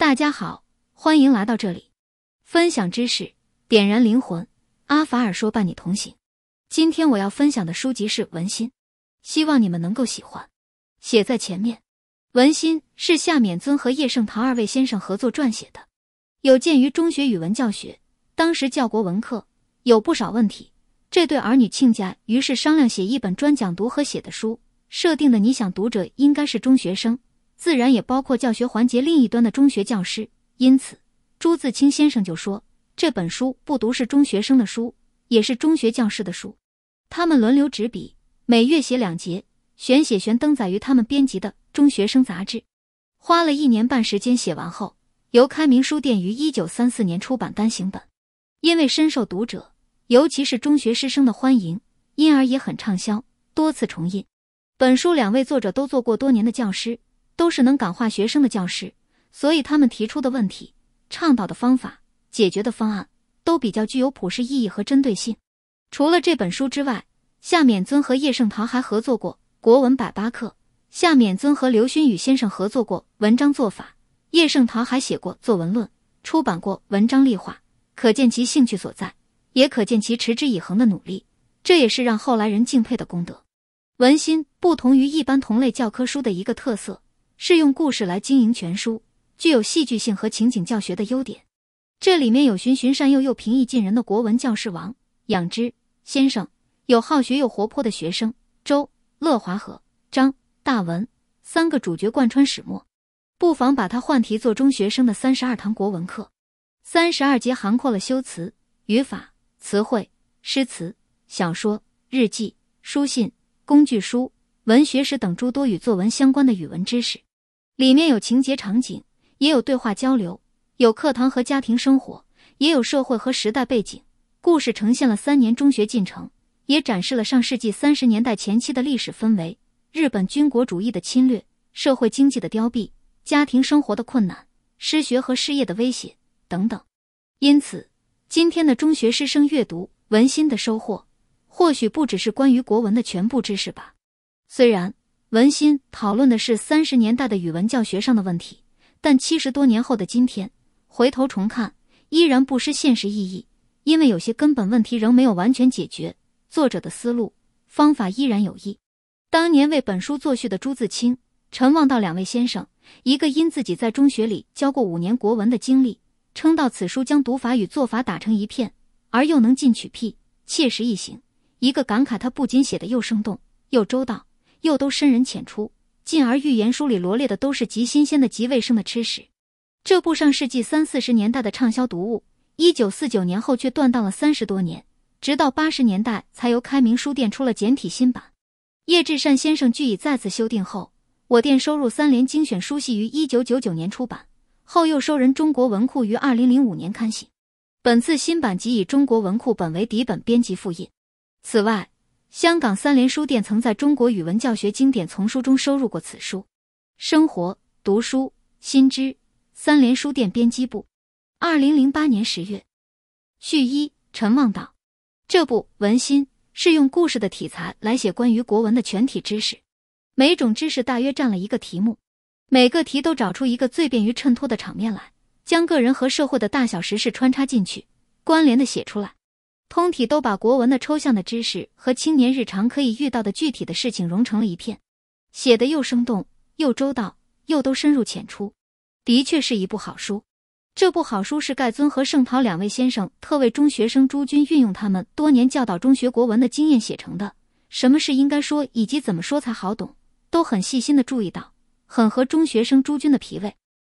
大家好，欢迎来到这里，分享知识，点燃灵魂。阿法尔说：“伴你同行。”今天我要分享的书籍是《文心》，希望你们能够喜欢。写在前面，《文心》是夏勉尊和叶圣陶二位先生合作撰写的。有鉴于中学语文教学当时教国文课有不少问题，这对儿女亲家于是商量写一本专讲读和写的书，设定的你想读者应该是中学生。自然也包括教学环节另一端的中学教师，因此，朱自清先生就说：“这本书不读是中学生的书，也是中学教师的书。”他们轮流执笔，每月写两节，选写选登载于他们编辑的中学生杂志。花了一年半时间写完后，由开明书店于一九三四年出版单行本。因为深受读者，尤其是中学师生的欢迎，因而也很畅销，多次重印。本书两位作者都做过多年的教师。都是能感化学生的教师，所以他们提出的问题、倡导的方法、解决的方案都比较具有普世意义和针对性。除了这本书之外，夏勉尊和叶圣陶还合作过《国文百八课》，夏勉尊和刘薰宇先生合作过《文章做法》，叶圣陶还写过《作文论》，出版过《文章立画。可见其兴趣所在，也可见其持之以恒的努力。这也是让后来人敬佩的功德。《文心》不同于一般同类教科书的一个特色。是用故事来经营全书，具有戏剧性和情景教学的优点。这里面有循循善诱又平易近人的国文教师王仰之先生，有好学又活泼的学生周乐华和张大文三个主角贯穿始末。不妨把它换题做中学生的三十二堂国文课，三十二节涵括了修辞、语法、词汇、诗词、小说、日记、书信、工具书、文学史等诸多与作文相关的语文知识。里面有情节、场景，也有对话交流，有课堂和家庭生活，也有社会和时代背景。故事呈现了三年中学进程，也展示了上世纪三十年代前期的历史氛围、日本军国主义的侵略、社会经济的凋敝、家庭生活的困难、失学和失业的威胁等等。因此，今天的中学师生阅读《文心》的收获，或许不只是关于国文的全部知识吧。虽然。文心讨论的是三十年代的语文教学上的问题，但七十多年后的今天，回头重看依然不失现实意义，因为有些根本问题仍没有完全解决。作者的思路方法依然有益。当年为本书作序的朱自清、陈望道两位先生，一个因自己在中学里教过五年国文的经历，称道此书将读法与做法打成一片，而又能进取辟，切实易行；一个感慨他不仅写的又生动又周到。又都深人浅出，进而预言书里罗列的都是极新鲜的、极卫生的吃食。这部上世纪三四十年代的畅销读物，一九四九年后却断档了三十多年，直到八十年代才由开明书店出了简体新版。叶志善先生据以再次修订后，我店收入三联精选书系于一九九九年出版，后又收人中国文库于二零零五年刊行。本次新版即以中国文库本为底本编辑复印。此外。香港三联书店曾在中国语文教学经典丛书中收入过此书，《生活读书新知》三联书店编辑部，二零零八年十月。续一陈望道，这部《文心》是用故事的体裁来写关于国文的全体知识，每种知识大约占了一个题目，每个题都找出一个最便于衬托的场面来，将个人和社会的大小时事穿插进去，关联的写出来。通体都把国文的抽象的知识和青年日常可以遇到的具体的事情融成了一片，写的又生动又周到，又都深入浅出，的确是一部好书。这部好书是盖尊和盛陶两位先生特为中学生诸君运用他们多年教导中学国文的经验写成的，什么是应该说以及怎么说才好懂，都很细心的注意到，很合中学生诸君的脾胃。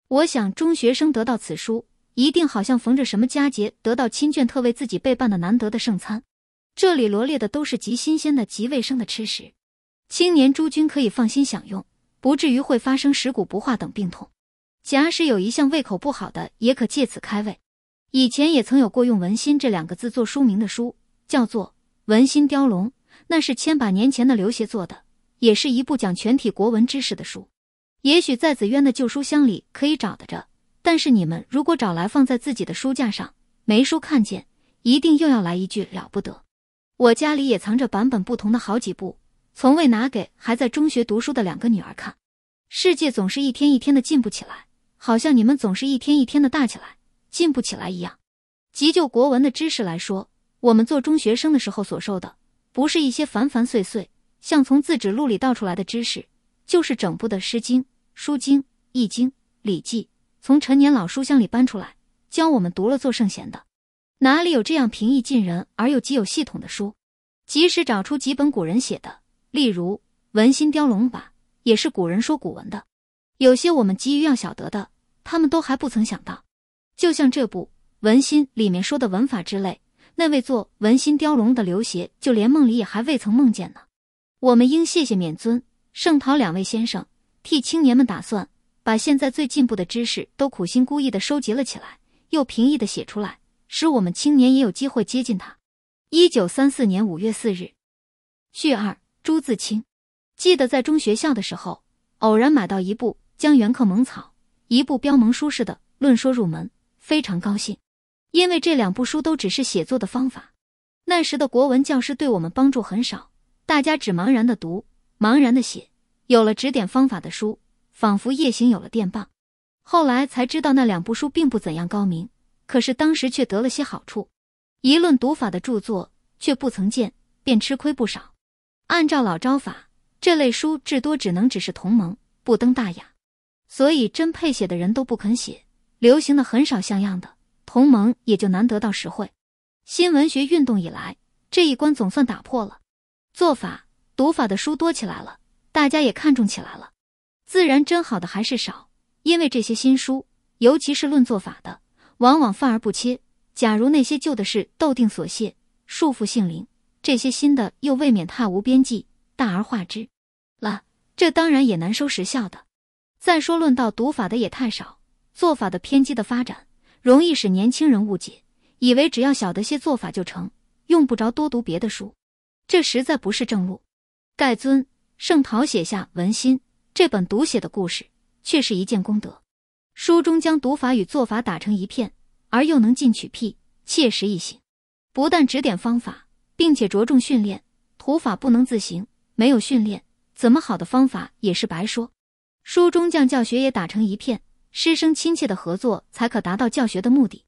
我想中学生得到此书。一定好像逢着什么佳节，得到亲眷特为自己备办的难得的盛餐。这里罗列的都是极新鲜的、极卫生的吃食，青年诸君可以放心享用，不至于会发生食谷不化等病痛。假使有一项胃口不好的，也可借此开胃。以前也曾有过用“文心”这两个字做书名的书，叫做《文心雕龙》，那是千把年前的刘协做的，也是一部讲全体国文知识的书。也许在子渊的旧书箱里可以找得着。但是你们如果找来放在自己的书架上，没书看见一定又要来一句了不得。我家里也藏着版本不同的好几部，从未拿给还在中学读书的两个女儿看。世界总是一天一天的进步起来，好像你们总是一天一天的大起来，进步起来一样。急救国文的知识来说，我们做中学生的时候所受的，不是一些繁繁碎碎像从字纸录里倒出来的知识，就是整部的《诗经》《书经》《易经》《礼记》。从陈年老书箱里搬出来教我们读了做圣贤的，哪里有这样平易近人而又极有系统的书？即使找出几本古人写的，例如《文心雕龙》吧，也是古人说古文的。有些我们急于要晓得的，他们都还不曾想到。就像这部《文心》里面说的文法之类，那位做《文心雕龙》的刘协，就连梦里也还未曾梦见呢。我们应谢谢免尊、圣陶两位先生，替青年们打算。把现在最进步的知识都苦心孤诣地收集了起来，又平易地写出来，使我们青年也有机会接近他。一九三四年五月四日，序二，朱自清。记得在中学校的时候，偶然买到一部《江源刻蒙草》，一部标蒙书式的《论说入门》，非常高兴，因为这两部书都只是写作的方法。那时的国文教师对我们帮助很少，大家只茫然地读，茫然地写。有了指点方法的书。仿佛夜行有了电棒，后来才知道那两部书并不怎样高明，可是当时却得了些好处。一论读法的著作却不曾见，便吃亏不少。按照老招法，这类书至多只能只是同盟，不登大雅。所以真配写的人都不肯写，流行的很少像样的同盟，也就难得到实惠。新文学运动以来，这一关总算打破了，做法读法的书多起来了，大家也看重起来了。自然真好的还是少，因为这些新书，尤其是论做法的，往往泛而不切。假如那些旧的是斗定所限，束缚性灵；这些新的又未免太无边际，大而化之了。这当然也难收实效的。再说论道读法的也太少，做法的偏激的发展，容易使年轻人误解，以为只要晓得些做法就成，用不着多读别的书。这实在不是正路。盖尊圣陶写下《文心》。这本读写的故事却是一件功德。书中将读法与做法打成一片，而又能进取辟切实易行。不但指点方法，并且着重训练。读法不能自行，没有训练，怎么好的方法也是白说。书中将教学也打成一片，师生亲切的合作才可达到教学的目的。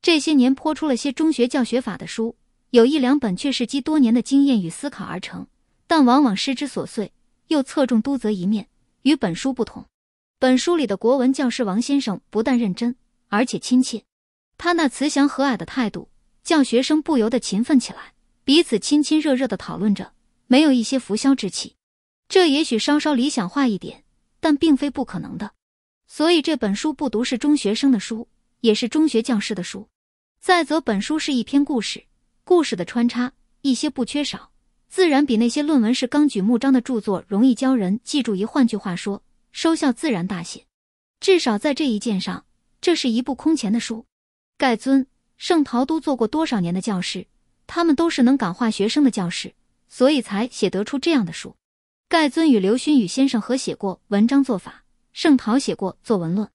这些年泼出了些中学教学法的书，有一两本却是积多年的经验与思考而成，但往往失之琐碎，又侧重督责一面。与本书不同，本书里的国文教师王先生不但认真，而且亲切。他那慈祥和蔼的态度，叫学生不由得勤奋起来，彼此亲亲热热的讨论着，没有一些浮嚣之气。这也许稍稍理想化一点，但并非不可能的。所以这本书不读是中学生的书，也是中学教师的书。再则，本书是一篇故事，故事的穿插，一些不缺少。自然比那些论文式纲举目张的著作容易教人记住一，换句话说，收效自然大些。至少在这一件上，这是一部空前的书。盖尊、盛陶都做过多少年的教师，他们都是能感化学生的教师，所以才写得出这样的书。盖尊与刘薰宇先生合写过文章做法，盛陶写过作文论，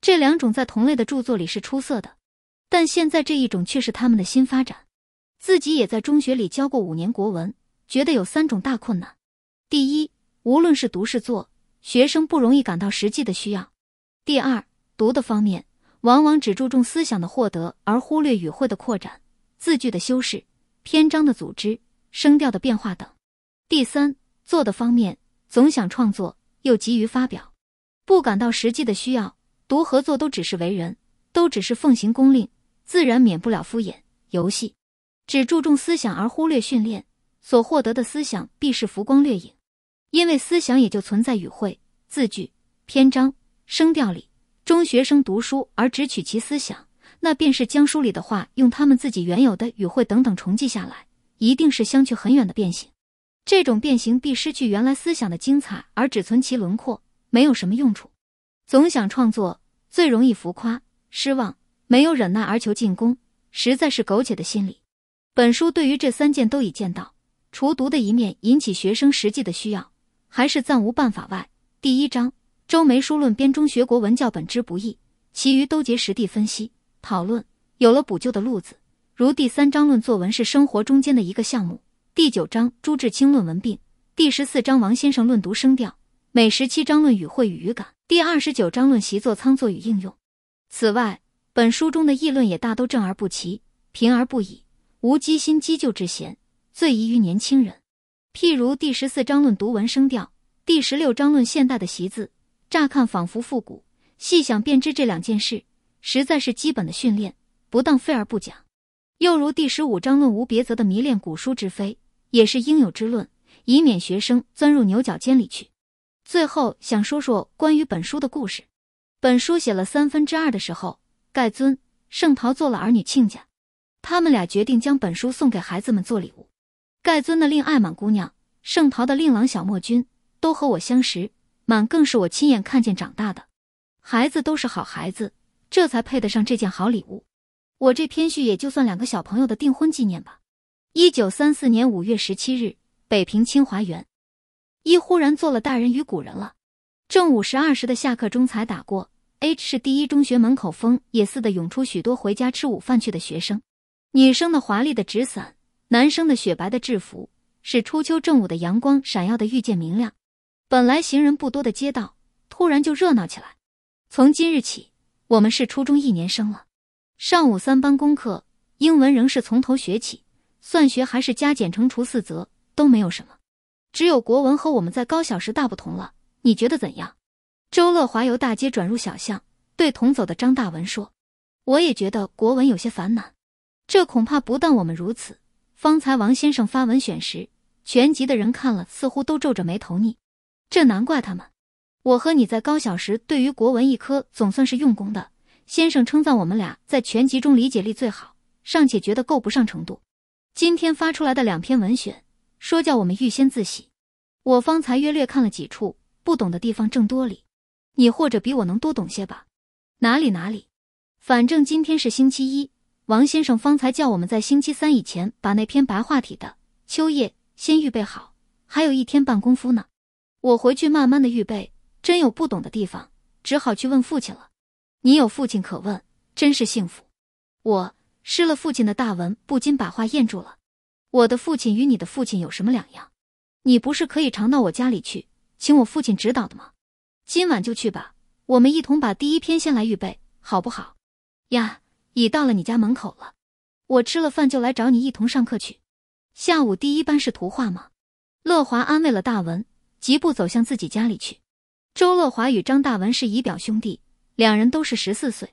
这两种在同类的著作里是出色的，但现在这一种却是他们的新发展。自己也在中学里教过五年国文。觉得有三种大困难：第一，无论是读是做，学生不容易感到实际的需要；第二，读的方面往往只注重思想的获得，而忽略语汇的扩展、字句的修饰、篇章的组织、声调的变化等；第三，做的方面总想创作，又急于发表，不感到实际的需要。读和做都只是为人，都只是奉行公令，自然免不了敷衍游戏，只注重思想而忽略训练。所获得的思想必是浮光掠影，因为思想也就存在语汇、字句、篇章、声调里。中学生读书而只取其思想，那便是将书里的话用他们自己原有的语汇等等重记下来，一定是相去很远的变形。这种变形必失去原来思想的精彩，而只存其轮廓，没有什么用处。总想创作，最容易浮夸、失望，没有忍耐而求进攻，实在是苟且的心理。本书对于这三件都已见到。除读的一面引起学生实际的需要，还是暂无办法外，第一章周梅书论编中学国文教本之不易，其余都结实地分析讨论，有了补救的路子。如第三章论作文是生活中间的一个项目，第九章朱志清论文病，第十四章王先生论读声调，每十七章论语会与语感，第二十九章论习作仓作与应用。此外，本书中的议论也大都正而不齐，平而不倚，无积心积旧之嫌。最宜于年轻人，譬如第十四章论读文声调，第十六章论现代的习字，乍看仿佛复古，细想便知这两件事实在是基本的训练，不当废而不讲。又如第十五章论无别则的迷恋古书之非，也是应有之论，以免学生钻入牛角尖里去。最后想说说关于本书的故事。本书写了三分之二的时候，盖尊盛陶做了儿女亲家，他们俩决定将本书送给孩子们做礼物。盖尊的令爱满姑娘，盛陶的令郎小墨君，都和我相识，满更是我亲眼看见长大的，孩子都是好孩子，这才配得上这件好礼物。我这篇序也就算两个小朋友的订婚纪念吧。一九三四年五月十七日，北平清华园。一忽然做了大人与古人了。正午十二时的下课钟才打过，H 市第一中学门口风也似的涌出许多回家吃午饭去的学生，女生的华丽的纸伞。男生的雪白的制服，使初秋正午的阳光闪耀的愈见明亮。本来行人不多的街道，突然就热闹起来。从今日起，我们是初中一年生了。上午三班功课，英文仍是从头学起，算学还是加减乘除四则都没有什么，只有国文和我们在高小时大不同了。你觉得怎样？周乐华由大街转入小巷，对同走的张大文说：“我也觉得国文有些烦难，这恐怕不但我们如此。”方才王先生发文选时，全集的人看了，似乎都皱着眉头腻。这难怪他们。我和你在高小时，对于国文一科总算是用功的。先生称赞我们俩在全集中理解力最好，尚且觉得够不上程度。今天发出来的两篇文选，说叫我们预先自习。我方才约略看了几处不懂的地方，正多哩。你或者比我能多懂些吧？哪里哪里，反正今天是星期一。王先生方才叫我们在星期三以前把那篇白话体的《秋叶》先预备好，还有一天半功夫呢。我回去慢慢的预备，真有不懂的地方，只好去问父亲了。你有父亲可问，真是幸福。我失了父亲的大文，不禁把话咽住了。我的父亲与你的父亲有什么两样？你不是可以常到我家里去，请我父亲指导的吗？今晚就去吧，我们一同把第一篇先来预备，好不好？呀。已到了你家门口了，我吃了饭就来找你一同上课去。下午第一班是图画吗？乐华安慰了大文，疾步走向自己家里去。周乐华与张大文是姨表兄弟，两人都是十四岁。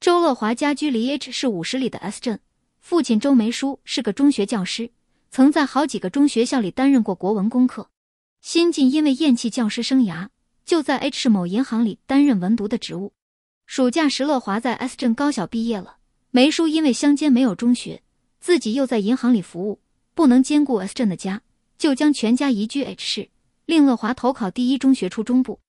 周乐华家居离 H 市五十里的 S 镇，父亲周梅书是个中学教师，曾在好几个中学校里担任过国文功课。新进因为厌弃教师生涯，就在 H 市某银行里担任文读的职务。暑假，石乐华在 S 镇高小毕业了。梅叔因为乡间没有中学，自己又在银行里服务，不能兼顾 S 镇的家，就将全家移居 H 市，令乐华投考第一中学初中部。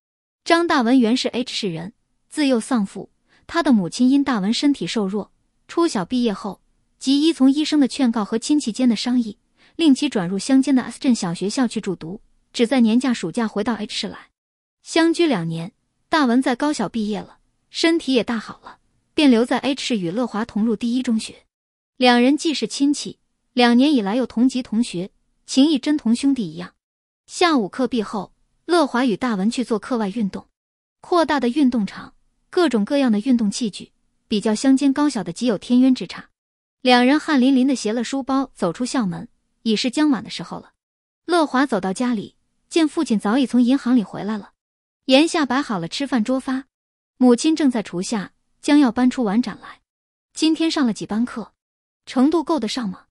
张大文原是 H 市人，自幼丧父，他的母亲因大文身体瘦弱，初小毕业后即依从医生的劝告和亲戚间的商议，令其转入乡间的 S 镇小学校去就读，只在年假暑假回到 H 市来，相居两年。大文在高小毕业了。身体也大好了，便留在 H 市与乐华同入第一中学。两人既是亲戚，两年以来又同级同学，情谊真同兄弟一样。下午课毕后，乐华与大文去做课外运动。扩大的运动场，各种各样的运动器具，比较乡间高小的极有天渊之差。两人汗淋淋的携了书包走出校门，已是将晚的时候了。乐华走到家里，见父亲早已从银行里回来了，檐下摆好了吃饭桌，发。母亲正在厨下，将要搬出碗盏来。今天上了几班课，程度够得上吗？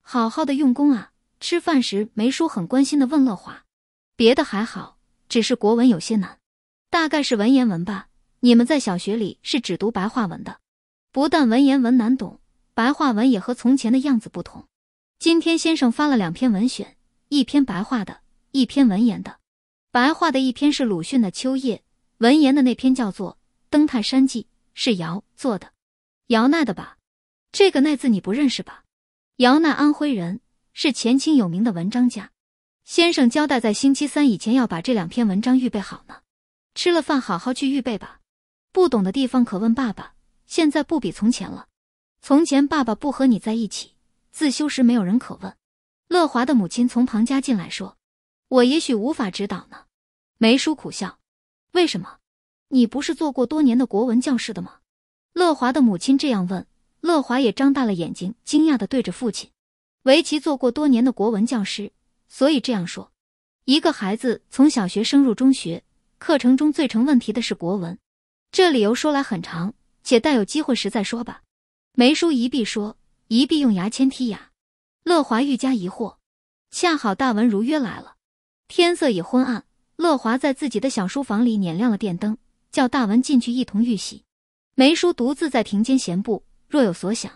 好好的用功啊！吃饭时，梅叔很关心的问乐华：“别的还好，只是国文有些难，大概是文言文吧？你们在小学里是只读白话文的，不但文言文难懂，白话文也和从前的样子不同。今天先生发了两篇文选，一篇白话的，一篇文言的。白话的一篇是鲁迅的《秋叶》，文言的那篇叫做。”《登泰山记》是姚做的，姚那的吧？这个“那字你不认识吧？姚那安徽人，是前清有名的文章家。先生交代在星期三以前要把这两篇文章预备好呢。吃了饭，好好去预备吧。不懂的地方可问爸爸。现在不比从前了，从前爸爸不和你在一起，自修时没有人可问。乐华的母亲从庞家进来说：“我也许无法指导呢。”梅叔苦笑：“为什么？”你不是做过多年的国文教师的吗？乐华的母亲这样问。乐华也张大了眼睛，惊讶地对着父亲。围棋做过多年的国文教师，所以这样说。一个孩子从小学升入中学，课程中最成问题的是国文。这理由说来很长，且待有机会时再说吧。梅叔一臂说，一臂用牙签剔牙。乐华愈加疑惑。恰好大文如约来了。天色已昏暗，乐华在自己的小书房里捻亮了电灯。叫大文进去一同预习，梅叔独自在庭间闲步，若有所想。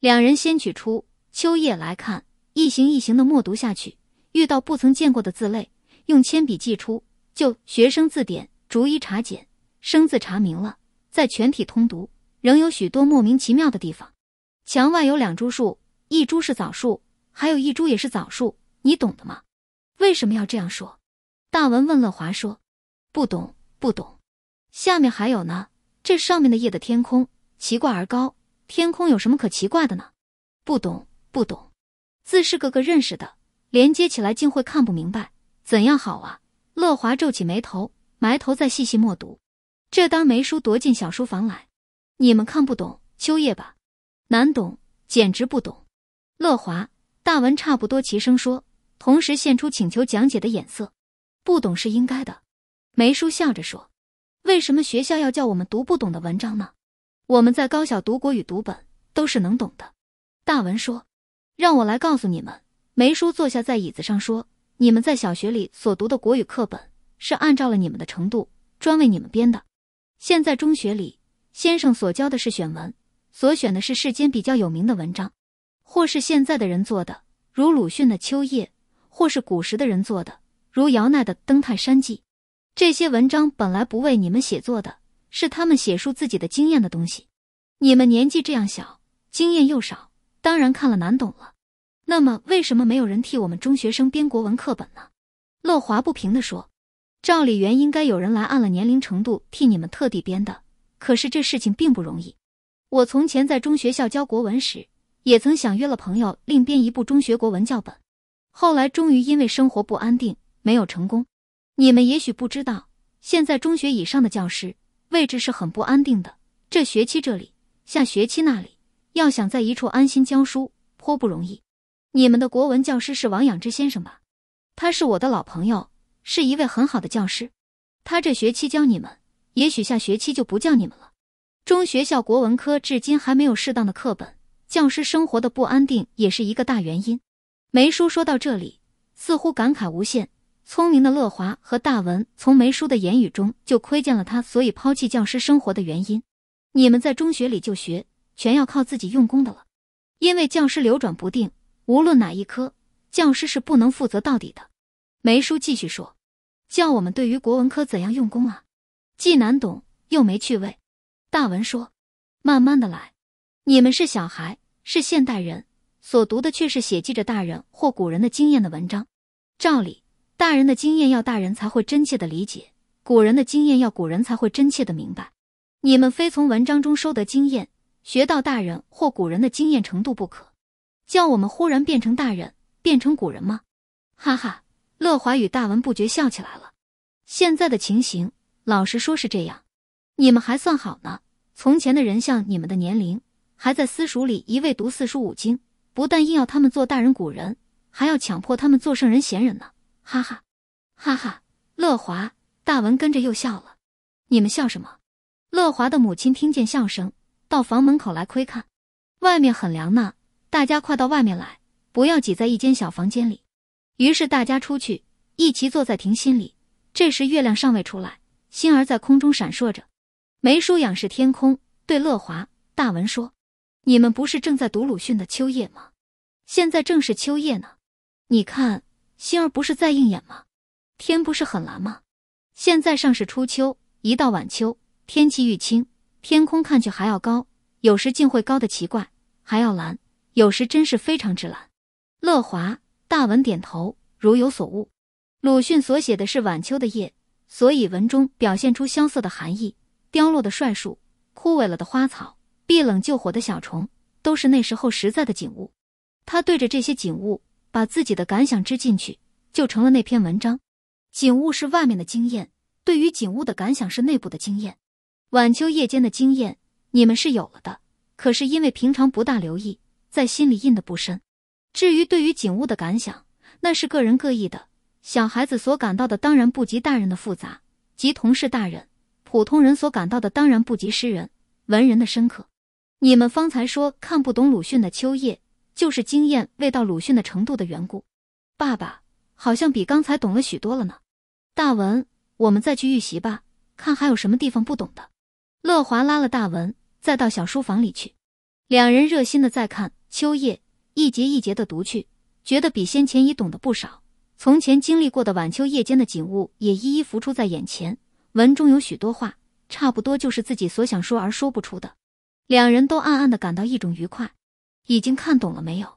两人先取出秋叶来看，一行一行的默读下去，遇到不曾见过的字类，用铅笔记出，就学生字典逐一查检，生字查明了，再全体通读，仍有许多莫名其妙的地方。墙外有两株树，一株是枣树，还有一株也是枣树，你懂的吗？为什么要这样说？大文问乐华说：“不懂，不懂。”下面还有呢，这上面的夜的天空，奇怪而高。天空有什么可奇怪的呢？不懂，不懂，字是个个认识的，连接起来竟会看不明白。怎样好啊？乐华皱起眉头，埋头再细细默读。这当梅叔踱进小书房来，你们看不懂秋叶吧？难懂，简直不懂。乐华、大文差不多齐声说，同时现出请求讲解的眼色。不懂是应该的，梅叔笑着说。为什么学校要叫我们读不懂的文章呢？我们在高校读国语读本都是能懂的。大文说：“让我来告诉你们。”梅叔坐下在椅子上说：“你们在小学里所读的国语课本是按照了你们的程度专为你们编的。现在中学里先生所教的是选文，所选的是世间比较有名的文章，或是现在的人做的，如鲁迅的《秋叶》，或是古时的人做的，如姚鼐的《登泰山记》。”这些文章本来不为你们写作的，是他们写述自己的经验的东西。你们年纪这样小，经验又少，当然看了难懂了。那么，为什么没有人替我们中学生编国文课本呢？乐华不平地说：“赵理元应该有人来按了年龄程度替你们特地编的，可是这事情并不容易。我从前在中学校教国文时，也曾想约了朋友另编一部中学国文教本，后来终于因为生活不安定，没有成功。”你们也许不知道，现在中学以上的教师位置是很不安定的。这学期这里，下学期那里，要想在一处安心教书，颇不容易。你们的国文教师是王仰之先生吧？他是我的老朋友，是一位很好的教师。他这学期教你们，也许下学期就不教你们了。中学校国文科至今还没有适当的课本，教师生活的不安定也是一个大原因。梅叔说到这里，似乎感慨无限。聪明的乐华和大文从梅叔的言语中就窥见了他所以抛弃教师生活的原因。你们在中学里就学，全要靠自己用功的了。因为教师流转不定，无论哪一科，教师是不能负责到底的。梅叔继续说：“教我们对于国文科怎样用功啊？既难懂又没趣味。”大文说：“慢慢的来。你们是小孩，是现代人，所读的却是写记着大人或古人的经验的文章。照理。”大人的经验要大人才会真切的理解，古人的经验要古人才会真切的明白。你们非从文章中收得经验，学到大人或古人的经验程度不可，叫我们忽然变成大人，变成古人吗？哈哈，乐华与大文不觉笑起来了。现在的情形，老实说是这样。你们还算好呢。从前的人像你们的年龄，还在私塾里一味读四书五经，不但硬要他们做大人、古人，还要强迫他们做圣人、贤人呢。哈哈，哈哈！乐华、大文跟着又笑了。你们笑什么？乐华的母亲听见笑声，到房门口来窥看。外面很凉呢，大家快到外面来，不要挤在一间小房间里。于是大家出去，一齐坐在庭心里。这时月亮尚未出来，星儿在空中闪烁着。梅叔仰视天空，对乐华、大文说：“你们不是正在读鲁迅的《秋夜》吗？现在正是秋夜呢，你看。”星儿不是在应眼吗？天不是很蓝吗？现在上是初秋，一到晚秋，天气愈清，天空看去还要高，有时竟会高的奇怪，还要蓝，有时真是非常之蓝。乐华、大文点头，如有所悟。鲁迅所写的是晚秋的夜，所以文中表现出萧瑟的寒意，凋落的帅树，枯萎了的花草，避冷救火的小虫，都是那时候实在的景物。他对着这些景物。把自己的感想织进去，就成了那篇文章。景物是外面的经验，对于景物的感想是内部的经验。晚秋夜间的经验，你们是有了的，可是因为平常不大留意，在心里印的不深。至于对于景物的感想，那是个人各异的。小孩子所感到的，当然不及大人的复杂；及同是大人，普通人所感到的，当然不及诗人、文人的深刻。你们方才说看不懂鲁迅的《秋夜》。就是经验未到鲁迅的程度的缘故，爸爸好像比刚才懂了许多了呢。大文，我们再去预习吧，看还有什么地方不懂的。乐华拉了大文，再到小书房里去。两人热心的再看《秋叶》，一节一节的读去，觉得比先前已懂得不少。从前经历过的晚秋夜间的景物也一一浮出在眼前。文中有许多话，差不多就是自己所想说而说不出的，两人都暗暗的感到一种愉快。已经看懂了没有？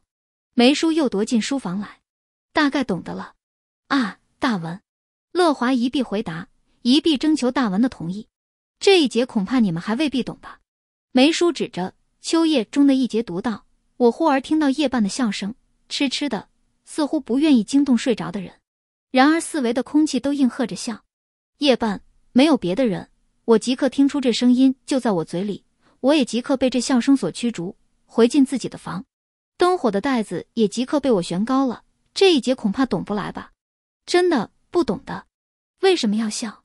梅叔又踱进书房来，大概懂得了。啊，大文，乐华一臂回答，一臂征求大文的同意。这一节恐怕你们还未必懂吧？梅叔指着《秋叶中的一节读道：“我忽而听到夜半的笑声，痴痴的，似乎不愿意惊动睡着的人。然而四围的空气都应和着笑。夜半没有别的人，我即刻听出这声音就在我嘴里，我也即刻被这笑声所驱逐。”回进自己的房，灯火的袋子也即刻被我悬高了。这一节恐怕懂不来吧？真的不懂的，为什么要笑？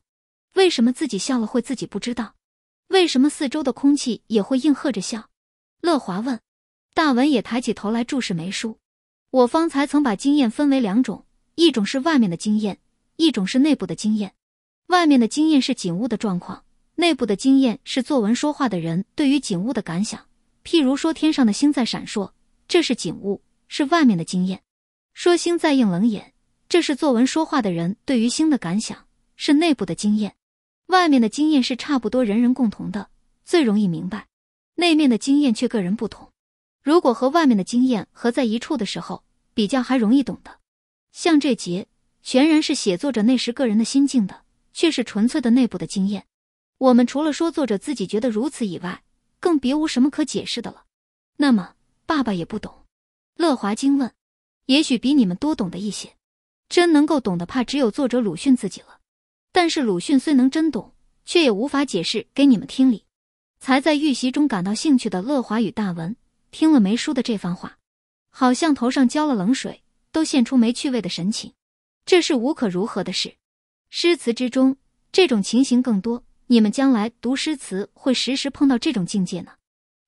为什么自己笑了会自己不知道？为什么四周的空气也会应和着笑？乐华问，大文也抬起头来注视梅叔。我方才曾把经验分为两种：一种是外面的经验，一种是内部的经验。外面的经验是景物的状况，内部的经验是作文说话的人对于景物的感想。譬如说，天上的星在闪烁，这是景物，是外面的经验；说星在映冷眼，这是作文说话的人对于星的感想，是内部的经验。外面的经验是差不多人人共同的，最容易明白；内面的经验却个人不同。如果和外面的经验合在一处的时候，比较还容易懂的。像这节，全然是写作者那时个人的心境的，却是纯粹的内部的经验。我们除了说作者自己觉得如此以外。更别无什么可解释的了。那么，爸爸也不懂。乐华惊问：“也许比你们多懂得一些，真能够懂的，怕只有作者鲁迅自己了。但是鲁迅虽能真懂，却也无法解释给你们听理。”才在预习中感到兴趣的乐华与大文听了梅叔的这番话，好像头上浇了冷水，都现出没趣味的神情。这是无可如何的事。诗词之中，这种情形更多。你们将来读诗词会时时碰到这种境界呢。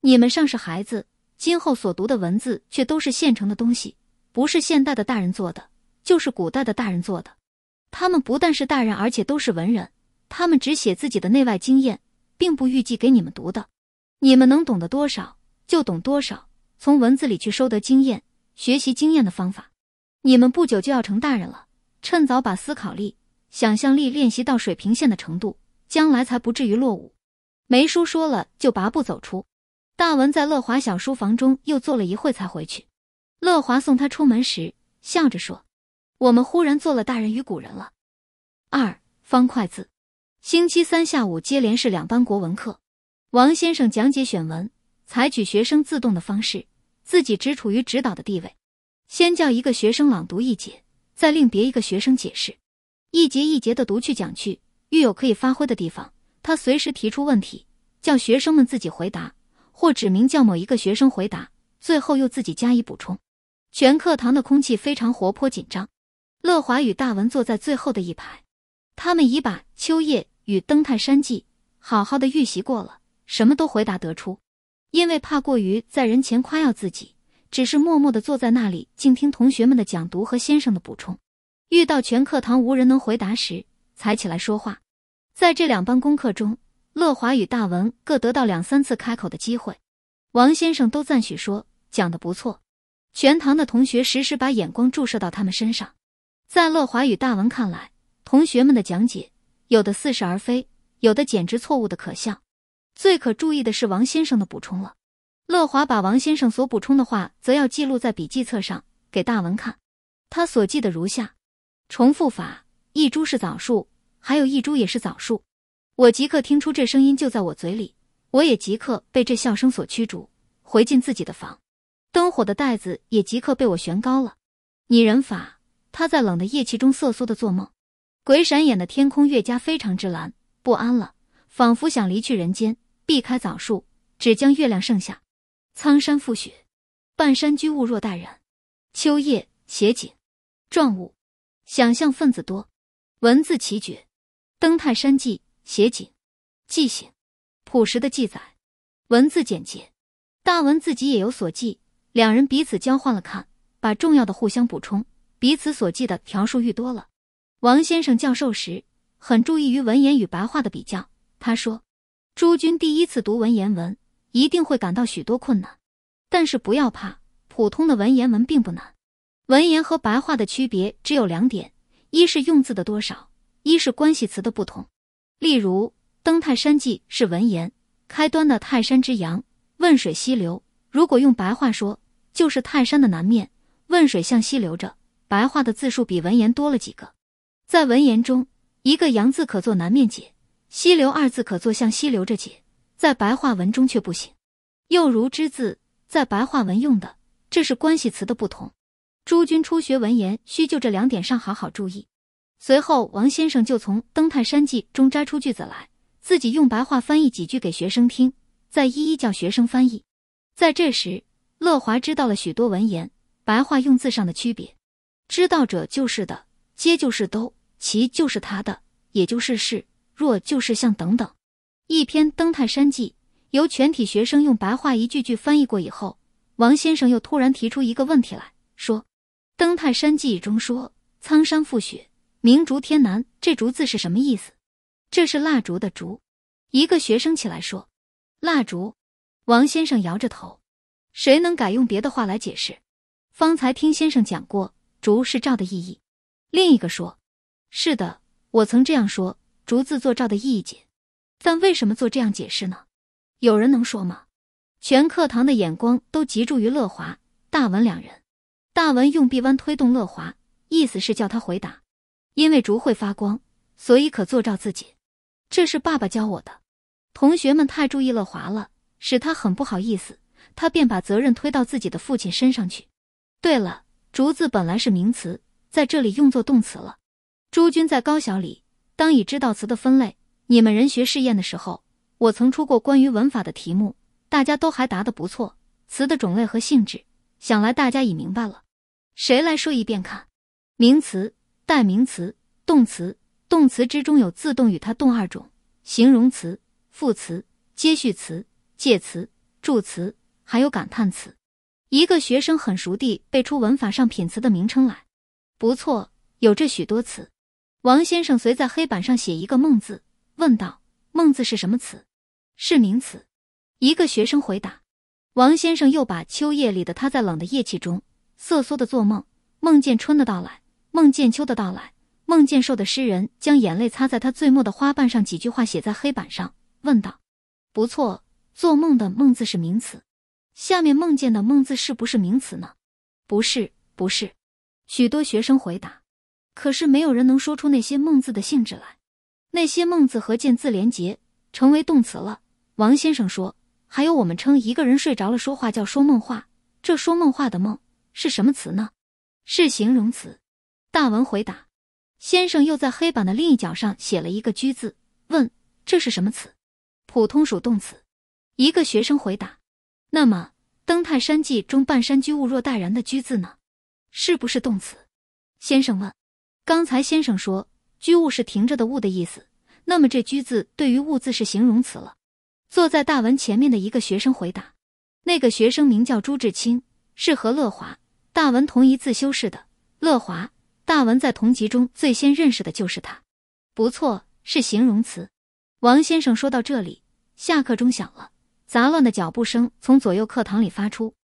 你们尚是孩子，今后所读的文字却都是现成的东西，不是现代的大人做的，就是古代的大人做的。他们不但是大人，而且都是文人。他们只写自己的内外经验，并不预计给你们读的。你们能懂得多少就懂多少，从文字里去收得经验，学习经验的方法。你们不久就要成大人了，趁早把思考力、想象力练习到水平线的程度。将来才不至于落伍。梅叔说了，就拔步走出。大文在乐华小书房中又坐了一会，才回去。乐华送他出门时，笑着说：“我们忽然做了大人与古人了。”二方块字。星期三下午接连是两班国文课。王先生讲解选文，采取学生自动的方式，自己只处于指导的地位。先叫一个学生朗读一节，再令别一个学生解释，一节一节的读去讲去。具有可以发挥的地方，他随时提出问题，叫学生们自己回答，或指名叫某一个学生回答，最后又自己加以补充。全课堂的空气非常活泼紧张。乐华与大文坐在最后的一排，他们已把《秋夜》与《登泰山记》好好的预习过了，什么都回答得出。因为怕过于在人前夸耀自己，只是默默的坐在那里，静听同学们的讲读和先生的补充。遇到全课堂无人能回答时，才起来说话。在这两班功课中，乐华与大文各得到两三次开口的机会，王先生都赞许说讲的不错。全堂的同学时时把眼光注射到他们身上。在乐华与大文看来，同学们的讲解有的似是而非，有的简直错误的可笑。最可注意的是王先生的补充了。乐华把王先生所补充的话，则要记录在笔记册上给大文看。他所记的如下：重复法，一株是枣树。还有一株也是枣树，我即刻听出这声音就在我嘴里，我也即刻被这笑声所驱逐，回进自己的房，灯火的袋子也即刻被我悬高了。拟人法，他在冷的夜气中瑟缩的做梦，鬼闪眼的天空越加非常之蓝，不安了，仿佛想离去人间，避开枣树，只将月亮剩下。苍山覆雪，半山居物若待人。秋夜写景，状物，想象分子多，文字奇绝。登泰山记写景、记性，朴实的记载，文字简洁。大文自己也有所记，两人彼此交换了看，把重要的互相补充，彼此所记的条数愈多了。王先生教授时很注意于文言与白话的比较。他说：“诸君第一次读文言文，一定会感到许多困难，但是不要怕，普通的文言文并不难。文言和白话的区别只有两点：一是用字的多少。”一是关系词的不同，例如《登泰山记》是文言，开端的“泰山之阳，汶水西流”。如果用白话说，就是“泰山的南面，汶水向西流着”。白话的字数比文言多了几个。在文言中，一个“阳”字可作南面解，“西流”二字可作向西流着解，在白话文中却不行。又如“之”字在白话文用的，这是关系词的不同。诸君初学文言，需就这两点上好好注意。随后，王先生就从《登泰山记》中摘出句子来，自己用白话翻译几句给学生听，再一一叫学生翻译。在这时，乐华知道了许多文言白话用字上的区别。知道者就是的，皆就是都，其就是他的，也就是是，若就是像等等。一篇《登泰山记》由全体学生用白话一句句翻译过以后，王先生又突然提出一个问题来说，《登泰山记》中说苍山负雪。明烛天南，这“烛”字是什么意思？这是蜡烛的“烛”。一个学生起来说：“蜡烛。”王先生摇着头：“谁能改用别的话来解释？”方才听先生讲过，“烛”是照的意义。另一个说：“是的，我曾这样说，‘烛’字做照的意义解。但为什么做这样解释呢？有人能说吗？”全课堂的眼光都集中于乐华、大文两人。大文用臂弯推动乐华，意思是叫他回答。因为竹会发光，所以可做照自己。这是爸爸教我的。同学们太注意乐华了，使他很不好意思。他便把责任推到自己的父亲身上去。对了，竹字本来是名词，在这里用作动词了。诸君在高小里当已知道词的分类。你们人学试验的时候，我曾出过关于文法的题目，大家都还答得不错。词的种类和性质，想来大家已明白了。谁来说一遍看？名词。代名词、动词、动词之中有自动与它动二种，形容词、副词、接续词、介词、助词，还有感叹词。一个学生很熟地背出文法上品词的名称来，不错，有这许多词。王先生随在黑板上写一个“梦”字，问道：“梦字是什么词？”是名词。一个学生回答。王先生又把《秋夜》里的“他在冷的夜气中瑟缩的做梦，梦见春的到来。”孟建秋的到来，梦见寿的诗人将眼泪擦在他最末的花瓣上，几句话写在黑板上，问道：“不错，做梦的梦字是名词，下面梦见的梦字是不是名词呢？”“不是，不是。”许多学生回答。可是没有人能说出那些梦字的性质来。那些梦字和见字连结成为动词了。王先生说：“还有我们称一个人睡着了说话叫说梦话，这说梦话的梦是什么词呢？”“是形容词。”大文回答，先生又在黑板的另一角上写了一个“居”字，问这是什么词？普通属动词。一个学生回答。那么《登泰山记》中“半山居物若戴然”的“居”字呢？是不是动词？先生问。刚才先生说“居物’是停着的“物’的意思，那么这“居”字对于“物’字是形容词了。坐在大文前面的一个学生回答。那个学生名叫朱志清，是和乐华、大文同一字修饰的乐华。大文在同级中最先认识的就是他，不错，是形容词。王先生说到这里，下课钟响了，杂乱的脚步声从左右课堂里发出。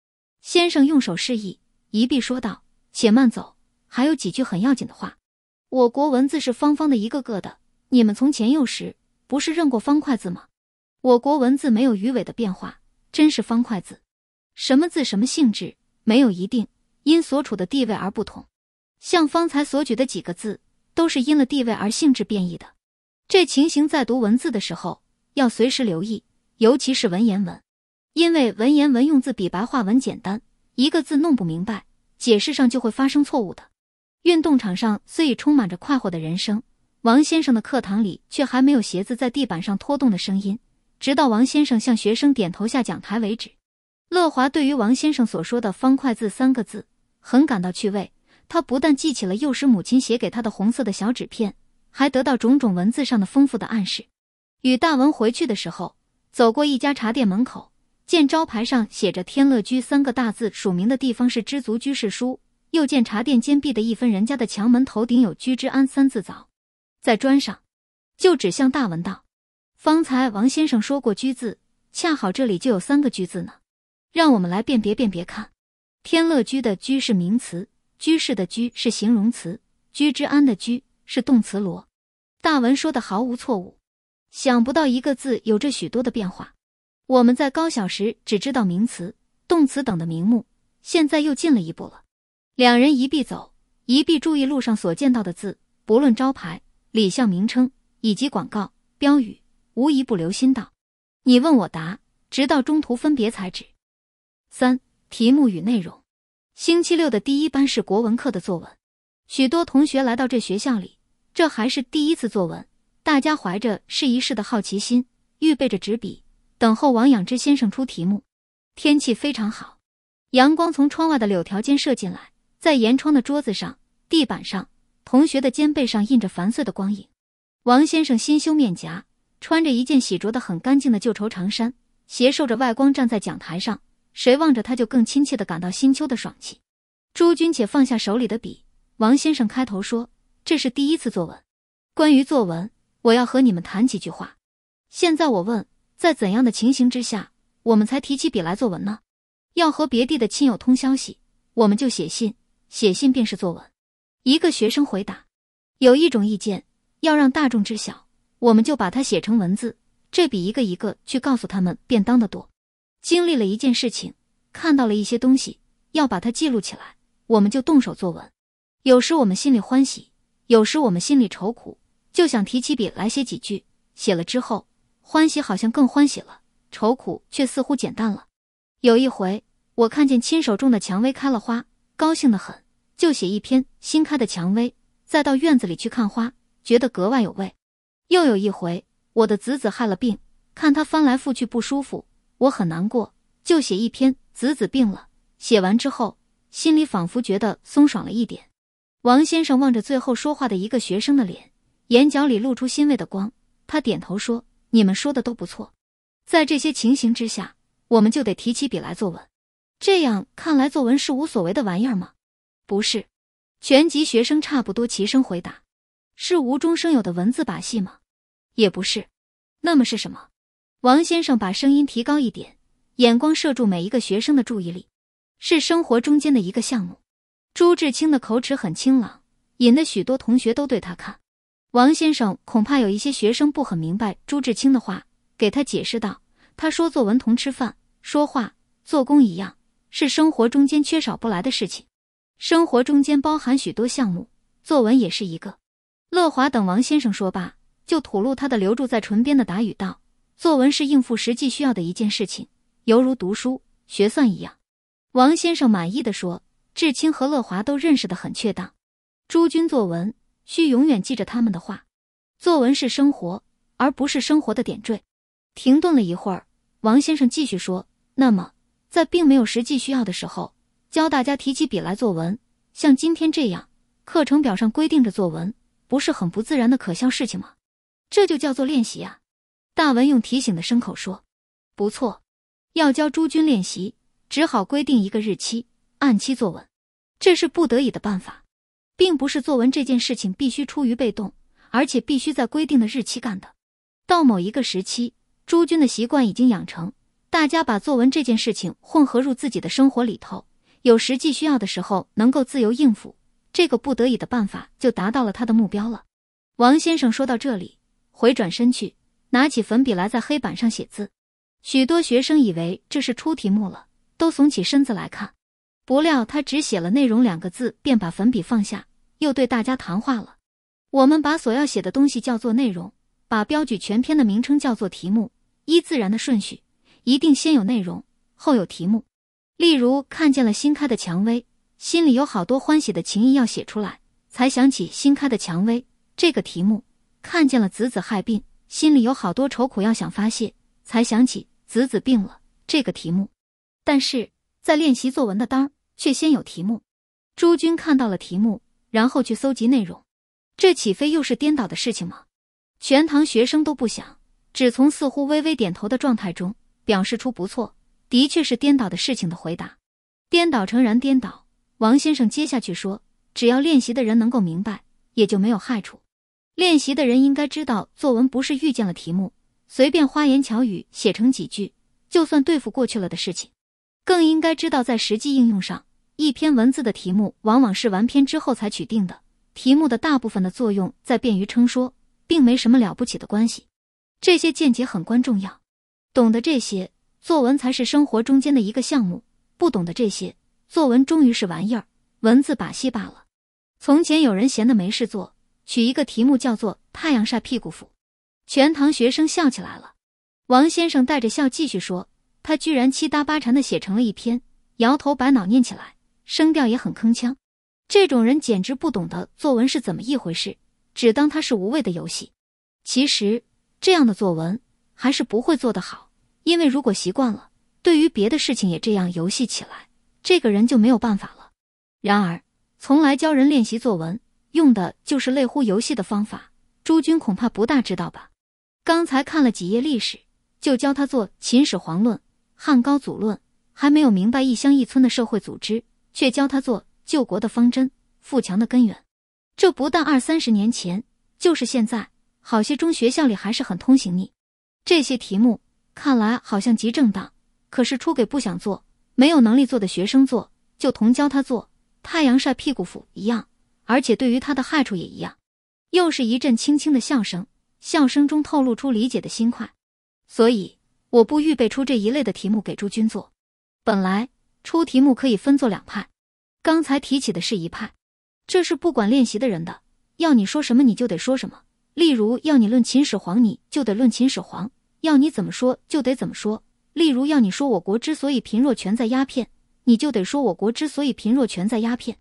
先生用手示意，一臂说道：“且慢走，还有几句很要紧的话。我国文字是方方的，一个个的。你们从前幼时不是认过方块字吗？我国文字没有鱼尾的变化，真是方块字。什么字什么性质，没有一定，因所处的地位而不同。”像方才所举的几个字，都是因了地位而性质变异的。这情形在读文字的时候要随时留意，尤其是文言文，因为文言文用字比白话文简单，一个字弄不明白，解释上就会发生错误的。运动场上虽已充满着快活的人声，王先生的课堂里却还没有鞋子在地板上拖动的声音，直到王先生向学生点头下讲台为止。乐华对于王先生所说的“方块字”三个字，很感到趣味。他不但记起了幼时母亲写给他的红色的小纸片，还得到种种文字上的丰富的暗示。与大文回去的时候，走过一家茶店门口，见招牌上写着“天乐居”三个大字，署名的地方是知足居士书。又见茶店间壁的一分人家的墙门，头顶有“居之安”三字藻，在砖上，就指向大文道：“方才王先生说过‘居’字，恰好这里就有三个‘居’字呢，让我们来辨别辨别看，天乐居的‘居’是名词。”居士的居是形容词，居之安的居是动词。罗大文说的毫无错误，想不到一个字有着许多的变化。我们在高小时只知道名词、动词等的名目，现在又进了一步了。两人一必走，一必注意路上所见到的字，不论招牌、里巷名称以及广告、标语，无一不留心道：“你问我答，直到中途分别才止。三题目与内容。星期六的第一班是国文课的作文，许多同学来到这学校里，这还是第一次作文。大家怀着试一试的好奇心，预备着纸笔，等候王仰之先生出题目。天气非常好，阳光从窗外的柳条间射进来，在沿窗的桌子上、地板上、同学的肩背上印着繁碎的光影。王先生新修面颊，穿着一件洗着的很干净的旧绸长衫，斜受着外光站在讲台上。谁望着他，就更亲切的感到新秋的爽气。诸君且放下手里的笔。王先生开头说：“这是第一次作文。关于作文，我要和你们谈几句话。现在我问，在怎样的情形之下，我们才提起笔来作文呢？要和别地的亲友通消息，我们就写信，写信便是作文。”一个学生回答：“有一种意见，要让大众知晓，我们就把它写成文字，这比一个一个去告诉他们便当得多。”经历了一件事情，看到了一些东西，要把它记录起来，我们就动手作文。有时我们心里欢喜，有时我们心里愁苦，就想提起笔来写几句。写了之后，欢喜好像更欢喜了，愁苦却似乎减淡了。有一回，我看见亲手种的蔷薇开了花，高兴得很，就写一篇新开的蔷薇。再到院子里去看花，觉得格外有味。又有一回，我的子子害了病，看他翻来覆去不舒服。我很难过，就写一篇。子子病了，写完之后，心里仿佛觉得松爽了一点。王先生望着最后说话的一个学生的脸，眼角里露出欣慰的光。他点头说：“你们说的都不错，在这些情形之下，我们就得提起笔来作文。这样看来，作文是无所谓的玩意儿吗？不是。全级学生差不多齐声回答：是无中生有的文字把戏吗？也不是。那么是什么？”王先生把声音提高一点，眼光射住每一个学生的注意力，是生活中间的一个项目。朱志清的口齿很清朗，引得许多同学都对他看。王先生恐怕有一些学生不很明白朱志清的话，给他解释道：“他说作文同吃饭、说话、做工一样，是生活中间缺少不来的事情。生活中间包含许多项目，作文也是一个。”乐华等王先生说罢，就吐露他的留住在唇边的答语道。作文是应付实际需要的一件事情，犹如读书、学算一样。王先生满意的说：“志清和乐华都认识的很确当。诸君作文需永远记着他们的话。作文是生活，而不是生活的点缀。”停顿了一会儿，王先生继续说：“那么，在并没有实际需要的时候，教大家提起笔来作文，像今天这样，课程表上规定着作文，不是很不自然的可笑事情吗？这就叫做练习啊。”大文用提醒的牲口说：“不错，要教诸君练习，只好规定一个日期，按期作文。这是不得已的办法，并不是作文这件事情必须出于被动，而且必须在规定的日期干的。到某一个时期，诸君的习惯已经养成，大家把作文这件事情混合入自己的生活里头，有实际需要的时候能够自由应付。这个不得已的办法就达到了他的目标了。”王先生说到这里，回转身去。拿起粉笔来，在黑板上写字。许多学生以为这是出题目了，都耸起身子来看。不料他只写了“内容”两个字，便把粉笔放下，又对大家谈话了。我们把所要写的东西叫做内容，把标举全篇的名称叫做题目。依自然的顺序，一定先有内容，后有题目。例如，看见了新开的蔷薇，心里有好多欢喜的情意要写出来，才想起“新开的蔷薇”这个题目。看见了子子害病。心里有好多愁苦，要想发泄，才想起子子病了这个题目。但是在练习作文的当儿，却先有题目。朱军看到了题目，然后去搜集内容，这岂非又是颠倒的事情吗？全堂学生都不想，只从似乎微微点头的状态中，表示出不错，的确是颠倒的事情的回答。颠倒诚然颠倒，王先生接下去说，只要练习的人能够明白，也就没有害处。练习的人应该知道，作文不是遇见了题目随便花言巧语写成几句就算对付过去了的事情。更应该知道，在实际应用上，一篇文字的题目往往是完篇之后才取定的。题目的大部分的作用在便于称说，并没什么了不起的关系。这些见解很关重要。懂得这些，作文才是生活中间的一个项目；不懂得这些，作文终于是玩意儿、文字把戏罢了。从前有人闲得没事做。取一个题目叫做“太阳晒屁股敷”，全堂学生笑起来了。王先生带着笑继续说：“他居然七搭八缠的写成了一篇，摇头摆脑念起来，声调也很铿锵。这种人简直不懂得作文是怎么一回事，只当他是无谓的游戏。其实这样的作文还是不会做的好，因为如果习惯了，对于别的事情也这样游戏起来，这个人就没有办法了。然而从来教人练习作文。”用的就是类乎游戏的方法，诸君恐怕不大知道吧？刚才看了几页历史，就教他做《秦始皇论》《汉高祖论》，还没有明白一乡一村的社会组织，却教他做救国的方针、富强的根源。这不但二三十年前，就是现在，好些中学校里还是很通行你这些题目。看来好像极正当，可是出给不想做、没有能力做的学生做，就同教他做太阳晒屁股腐一样。而且对于他的害处也一样，又是一阵轻轻的笑声，笑声中透露出理解的心快。所以我不预备出这一类的题目给诸君做。本来出题目可以分作两派，刚才提起的是一派，这是不管练习的人的，要你说什么你就得说什么。例如要你论秦始皇，你就得论秦始皇；要你怎么说就得怎么说。例如要你说我国之所以贫弱全在鸦片，你就得说我国之所以贫弱全在鸦片。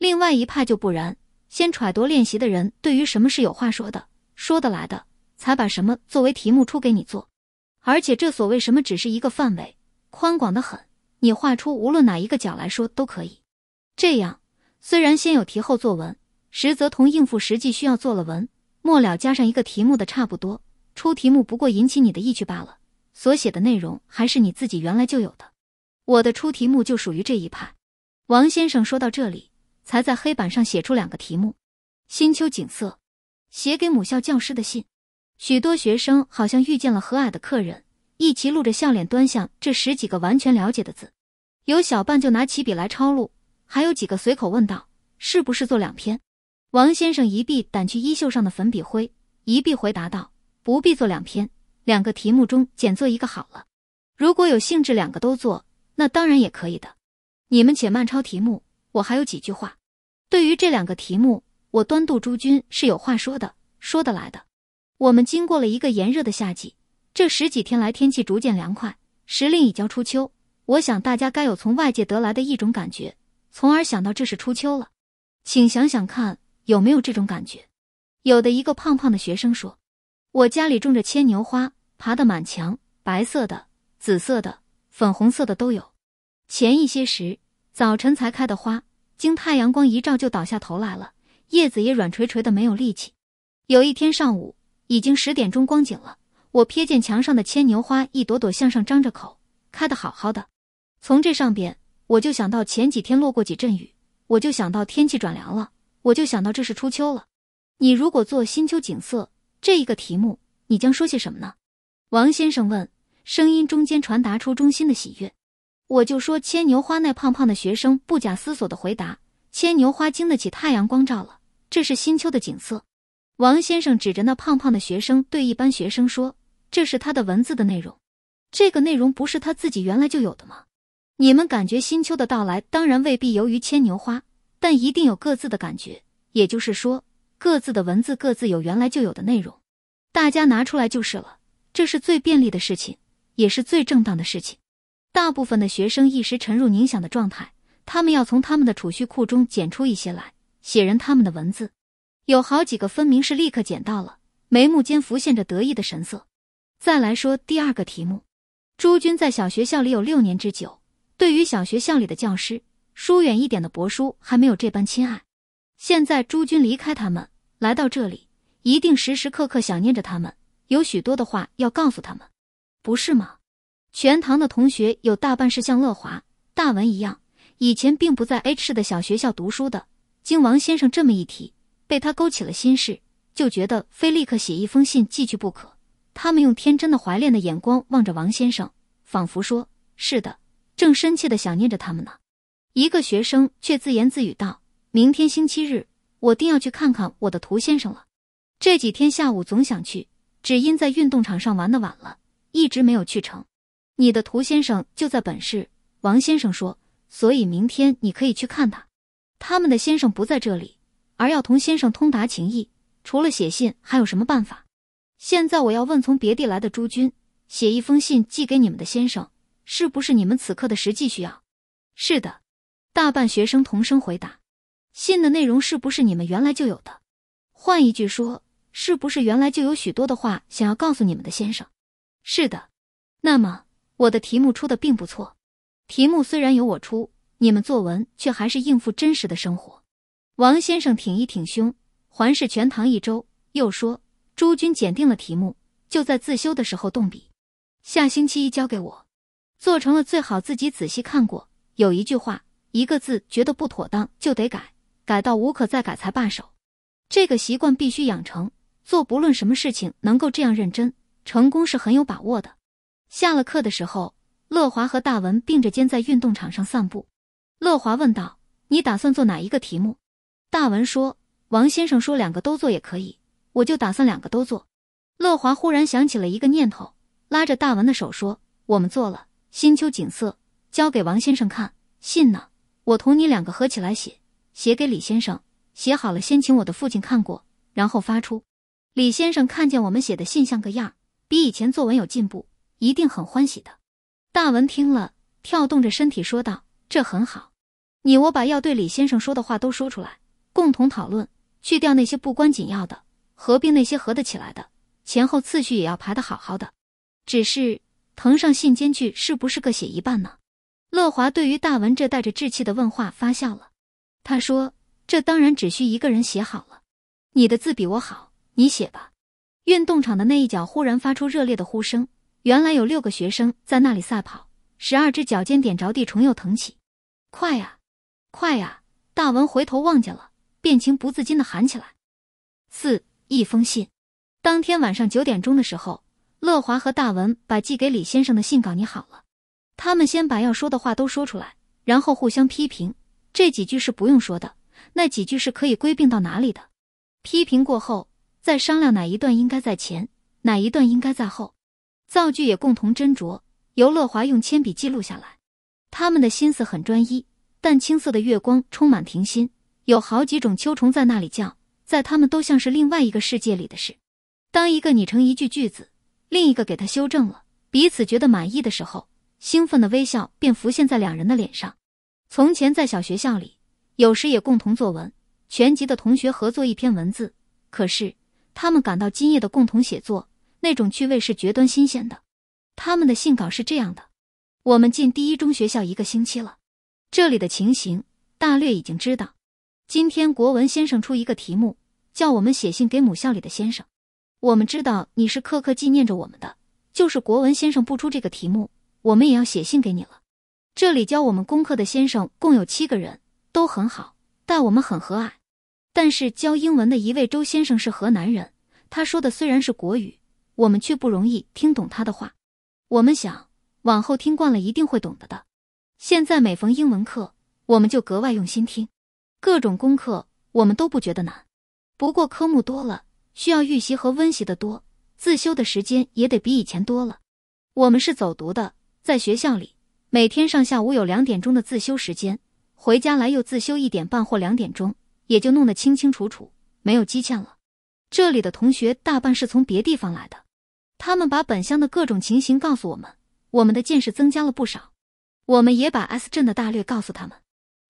另外一派就不然，先揣度练习的人对于什么是有话说的、说得来的，才把什么作为题目出给你做。而且这所谓什么只是一个范围，宽广的很，你画出无论哪一个角来说都可以。这样虽然先有题后作文，实则同应付实际需要做了文，末了加上一个题目的差不多。出题目不过引起你的意趣罢了，所写的内容还是你自己原来就有的。我的出题目就属于这一派。王先生说到这里。才在黑板上写出两个题目：新秋景色，写给母校教师的信。许多学生好像遇见了和蔼的客人，一齐露着笑脸端详这十几个完全了解的字。有小半就拿起笔来抄录，还有几个随口问道：“是不是做两篇？”王先生一臂掸去衣袖上的粉笔灰，一臂回答道：“不必做两篇，两个题目中拣做一个好了。如果有兴致，两个都做，那当然也可以的。你们且慢抄题目，我还有几句话。”对于这两个题目，我端度诸君是有话说的，说得来的。我们经过了一个炎热的夏季，这十几天来天气逐渐凉快，时令已交初秋。我想大家该有从外界得来的一种感觉，从而想到这是初秋了。请想想看，有没有这种感觉？有的，一个胖胖的学生说：“我家里种着牵牛花，爬的满墙，白色的、紫色的、粉红色的都有。前一些时早晨才开的花。”经太阳光一照，就倒下头来了，叶子也软垂垂的，没有力气。有一天上午，已经十点钟光景了，我瞥见墙上的牵牛花一朵朵向上张着口，开得好好的。从这上边，我就想到前几天落过几阵雨，我就想到天气转凉了，我就想到这是初秋了。你如果做新秋景色这一个题目，你将说些什么呢？王先生问，声音中间传达出衷心的喜悦。我就说牵牛花那胖胖的学生不假思索的回答：“牵牛花经得起太阳光照了，这是新秋的景色。”王先生指着那胖胖的学生对一班学生说：“这是他的文字的内容，这个内容不是他自己原来就有的吗？你们感觉新秋的到来当然未必由于牵牛花，但一定有各自的感觉，也就是说各自的文字各自有原来就有的内容，大家拿出来就是了，这是最便利的事情，也是最正当的事情。”大部分的学生一时沉入冥想的状态，他们要从他们的储蓄库中捡出一些来写人他们的文字。有好几个分明是立刻捡到了，眉目间浮现着得意的神色。再来说第二个题目，朱军在小学校里有六年之久，对于小学校里的教师，疏远一点的伯叔还没有这般亲爱。现在朱军离开他们来到这里，一定时时刻刻想念着他们，有许多的话要告诉他们，不是吗？全堂的同学有大半是像乐华、大文一样，以前并不在 H 市的小学校读书的。经王先生这么一提，被他勾起了心事，就觉得非立刻写一封信寄去不可。他们用天真的怀恋的眼光望着王先生，仿佛说：“是的，正深切的想念着他们呢。”一个学生却自言自语道：“明天星期日，我定要去看看我的涂先生了。这几天下午总想去，只因在运动场上玩的晚了，一直没有去成。”你的涂先生就在本市。王先生说，所以明天你可以去看他。他们的先生不在这里，而要同先生通达情谊，除了写信还有什么办法？现在我要问从别地来的诸君：写一封信寄给你们的先生，是不是你们此刻的实际需要？是的。大半学生同声回答。信的内容是不是你们原来就有的？换一句说，是不是原来就有许多的话想要告诉你们的先生？是的。那么。我的题目出的并不错，题目虽然由我出，你们作文却还是应付真实的生活。王先生挺一挺胸，环视全堂一周，又说：“诸君检定了题目，就在自修的时候动笔，下星期一交给我。做成了最好自己仔细看过，有一句话、一个字觉得不妥当就得改，改到无可再改才罢手。这个习惯必须养成，做不论什么事情能够这样认真，成功是很有把握的。”下了课的时候，乐华和大文并着肩在运动场上散步。乐华问道：“你打算做哪一个题目？”大文说：“王先生说两个都做也可以，我就打算两个都做。”乐华忽然想起了一个念头，拉着大文的手说：“我们做了新秋景色，交给王先生看信呢。我同你两个合起来写，写给李先生。写好了先请我的父亲看过，然后发出。”李先生看见我们写的信像个样比以前作文有进步。一定很欢喜的，大文听了，跳动着身体说道：“这很好，你我把要对李先生说的话都说出来，共同讨论，去掉那些不关紧要的，合并那些合得起来的，前后次序也要排得好好的。只是誊上信笺去，是不是各写一半呢？”乐华对于大文这带着稚气的问话发笑了。他说：“这当然只需一个人写好了，你的字比我好，你写吧。”运动场的那一角忽然发出热烈的呼声。原来有六个学生在那里赛跑，十二只脚尖点着地，虫又腾起。快呀，快呀！大文回头望见了，便情不自禁的喊起来：“四一封信。”当天晚上九点钟的时候，乐华和大文把寄给李先生的信稿拟好了。他们先把要说的话都说出来，然后互相批评。这几句是不用说的，那几句是可以归并到哪里的。批评过后，再商量哪一段应该在前，哪一段应该在后。造句也共同斟酌，尤乐华用铅笔记录下来。他们的心思很专一，淡青色的月光充满庭心，有好几种秋虫在那里叫，在他们都像是另外一个世界里的事。当一个拟成一句句子，另一个给他修正了，彼此觉得满意的时候，兴奋的微笑便浮现在两人的脸上。从前在小学校里，有时也共同作文，全级的同学合作一篇文字，可是他们感到今夜的共同写作。那种趣味是绝端新鲜的。他们的信稿是这样的：我们进第一中学校一个星期了，这里的情形大略已经知道。今天国文先生出一个题目，叫我们写信给母校里的先生。我们知道你是刻刻纪念着我们的。就是国文先生不出这个题目，我们也要写信给你了。这里教我们功课的先生共有七个人，都很好，但我们很和蔼。但是教英文的一位周先生是河南人，他说的虽然是国语。我们却不容易听懂他的话。我们想，往后听惯了，一定会懂得的。现在每逢英文课，我们就格外用心听。各种功课我们都不觉得难，不过科目多了，需要预习和温习的多，自修的时间也得比以前多了。我们是走读的，在学校里每天上下午有两点钟的自修时间，回家来又自修一点半或两点钟，也就弄得清清楚楚，没有积欠了。这里的同学大半是从别地方来的。他们把本乡的各种情形告诉我们，我们的见识增加了不少。我们也把 S 镇的大略告诉他们。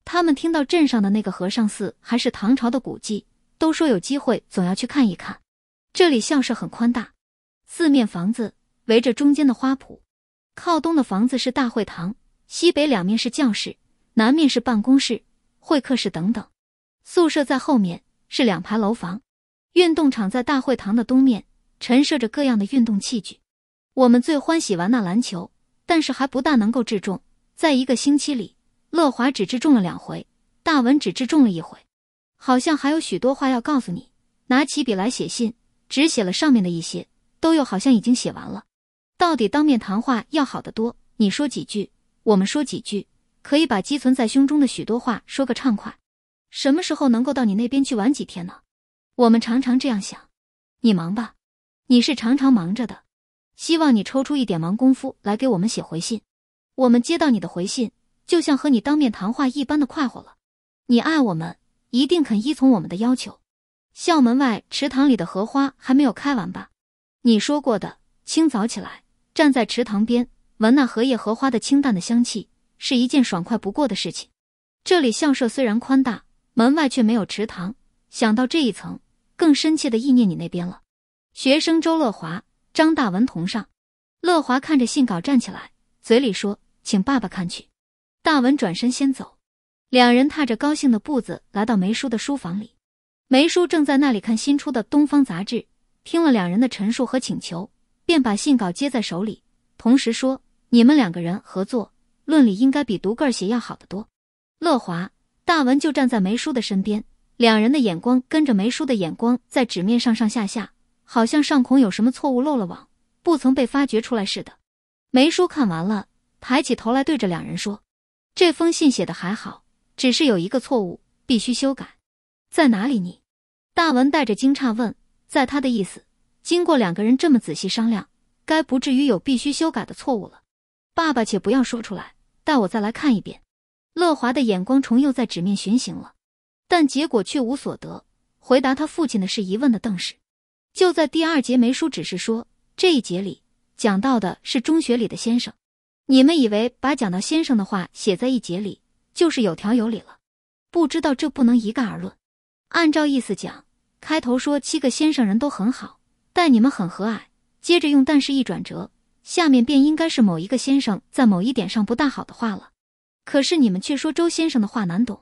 他们听到镇上的那个和尚寺还是唐朝的古迹，都说有机会总要去看一看。这里像是很宽大，四面房子围着中间的花圃。靠东的房子是大会堂，西北两面是教室，南面是办公室、会客室等等。宿舍在后面是两排楼房，运动场在大会堂的东面。陈设着各样的运动器具，我们最欢喜玩那篮球，但是还不大能够掷中。在一个星期里，乐华只掷中了两回，大文只掷中了一回。好像还有许多话要告诉你，拿起笔来写信，只写了上面的一些，都又好像已经写完了。到底当面谈话要好得多，你说几句，我们说几句，可以把积存在胸中的许多话说个畅快。什么时候能够到你那边去玩几天呢？我们常常这样想。你忙吧。你是常常忙着的，希望你抽出一点忙工夫来给我们写回信。我们接到你的回信，就像和你当面谈话一般的快活了。你爱我们，一定肯依从我们的要求。校门外池塘里的荷花还没有开完吧？你说过的，清早起来站在池塘边，闻那荷叶荷花的清淡的香气，是一件爽快不过的事情。这里校舍虽然宽大，门外却没有池塘。想到这一层，更深切的意念你那边了。学生周乐华、张大文同上，乐华看着信稿站起来，嘴里说：“请爸爸看去。”大文转身先走，两人踏着高兴的步子来到梅叔的书房里。梅叔正在那里看新出的《东方杂志》，听了两人的陈述和请求，便把信稿接在手里，同时说：“你们两个人合作论理，应该比独个儿写要好得多。”乐华、大文就站在梅叔的身边，两人的眼光跟着梅叔的眼光在纸面上上下下。好像上孔有什么错误漏了网，不曾被发掘出来似的。梅叔看完了，抬起头来对着两人说：“这封信写的还好，只是有一个错误，必须修改。在哪里你，大文带着惊诧问：“在他的意思，经过两个人这么仔细商量，该不至于有必须修改的错误了。”爸爸，且不要说出来，待我再来看一遍。乐华的眼光重又在纸面寻行了，但结果却无所得。回答他父亲的是疑问的邓氏。就在第二节，梅叔只是说，这一节里讲到的是中学里的先生。你们以为把讲到先生的话写在一节里，就是有条有理了？不知道这不能一概而论。按照意思讲，开头说七个先生人都很好，待你们很和蔼，接着用但是一转折，下面便应该是某一个先生在某一点上不大好的话了。可是你们却说周先生的话难懂，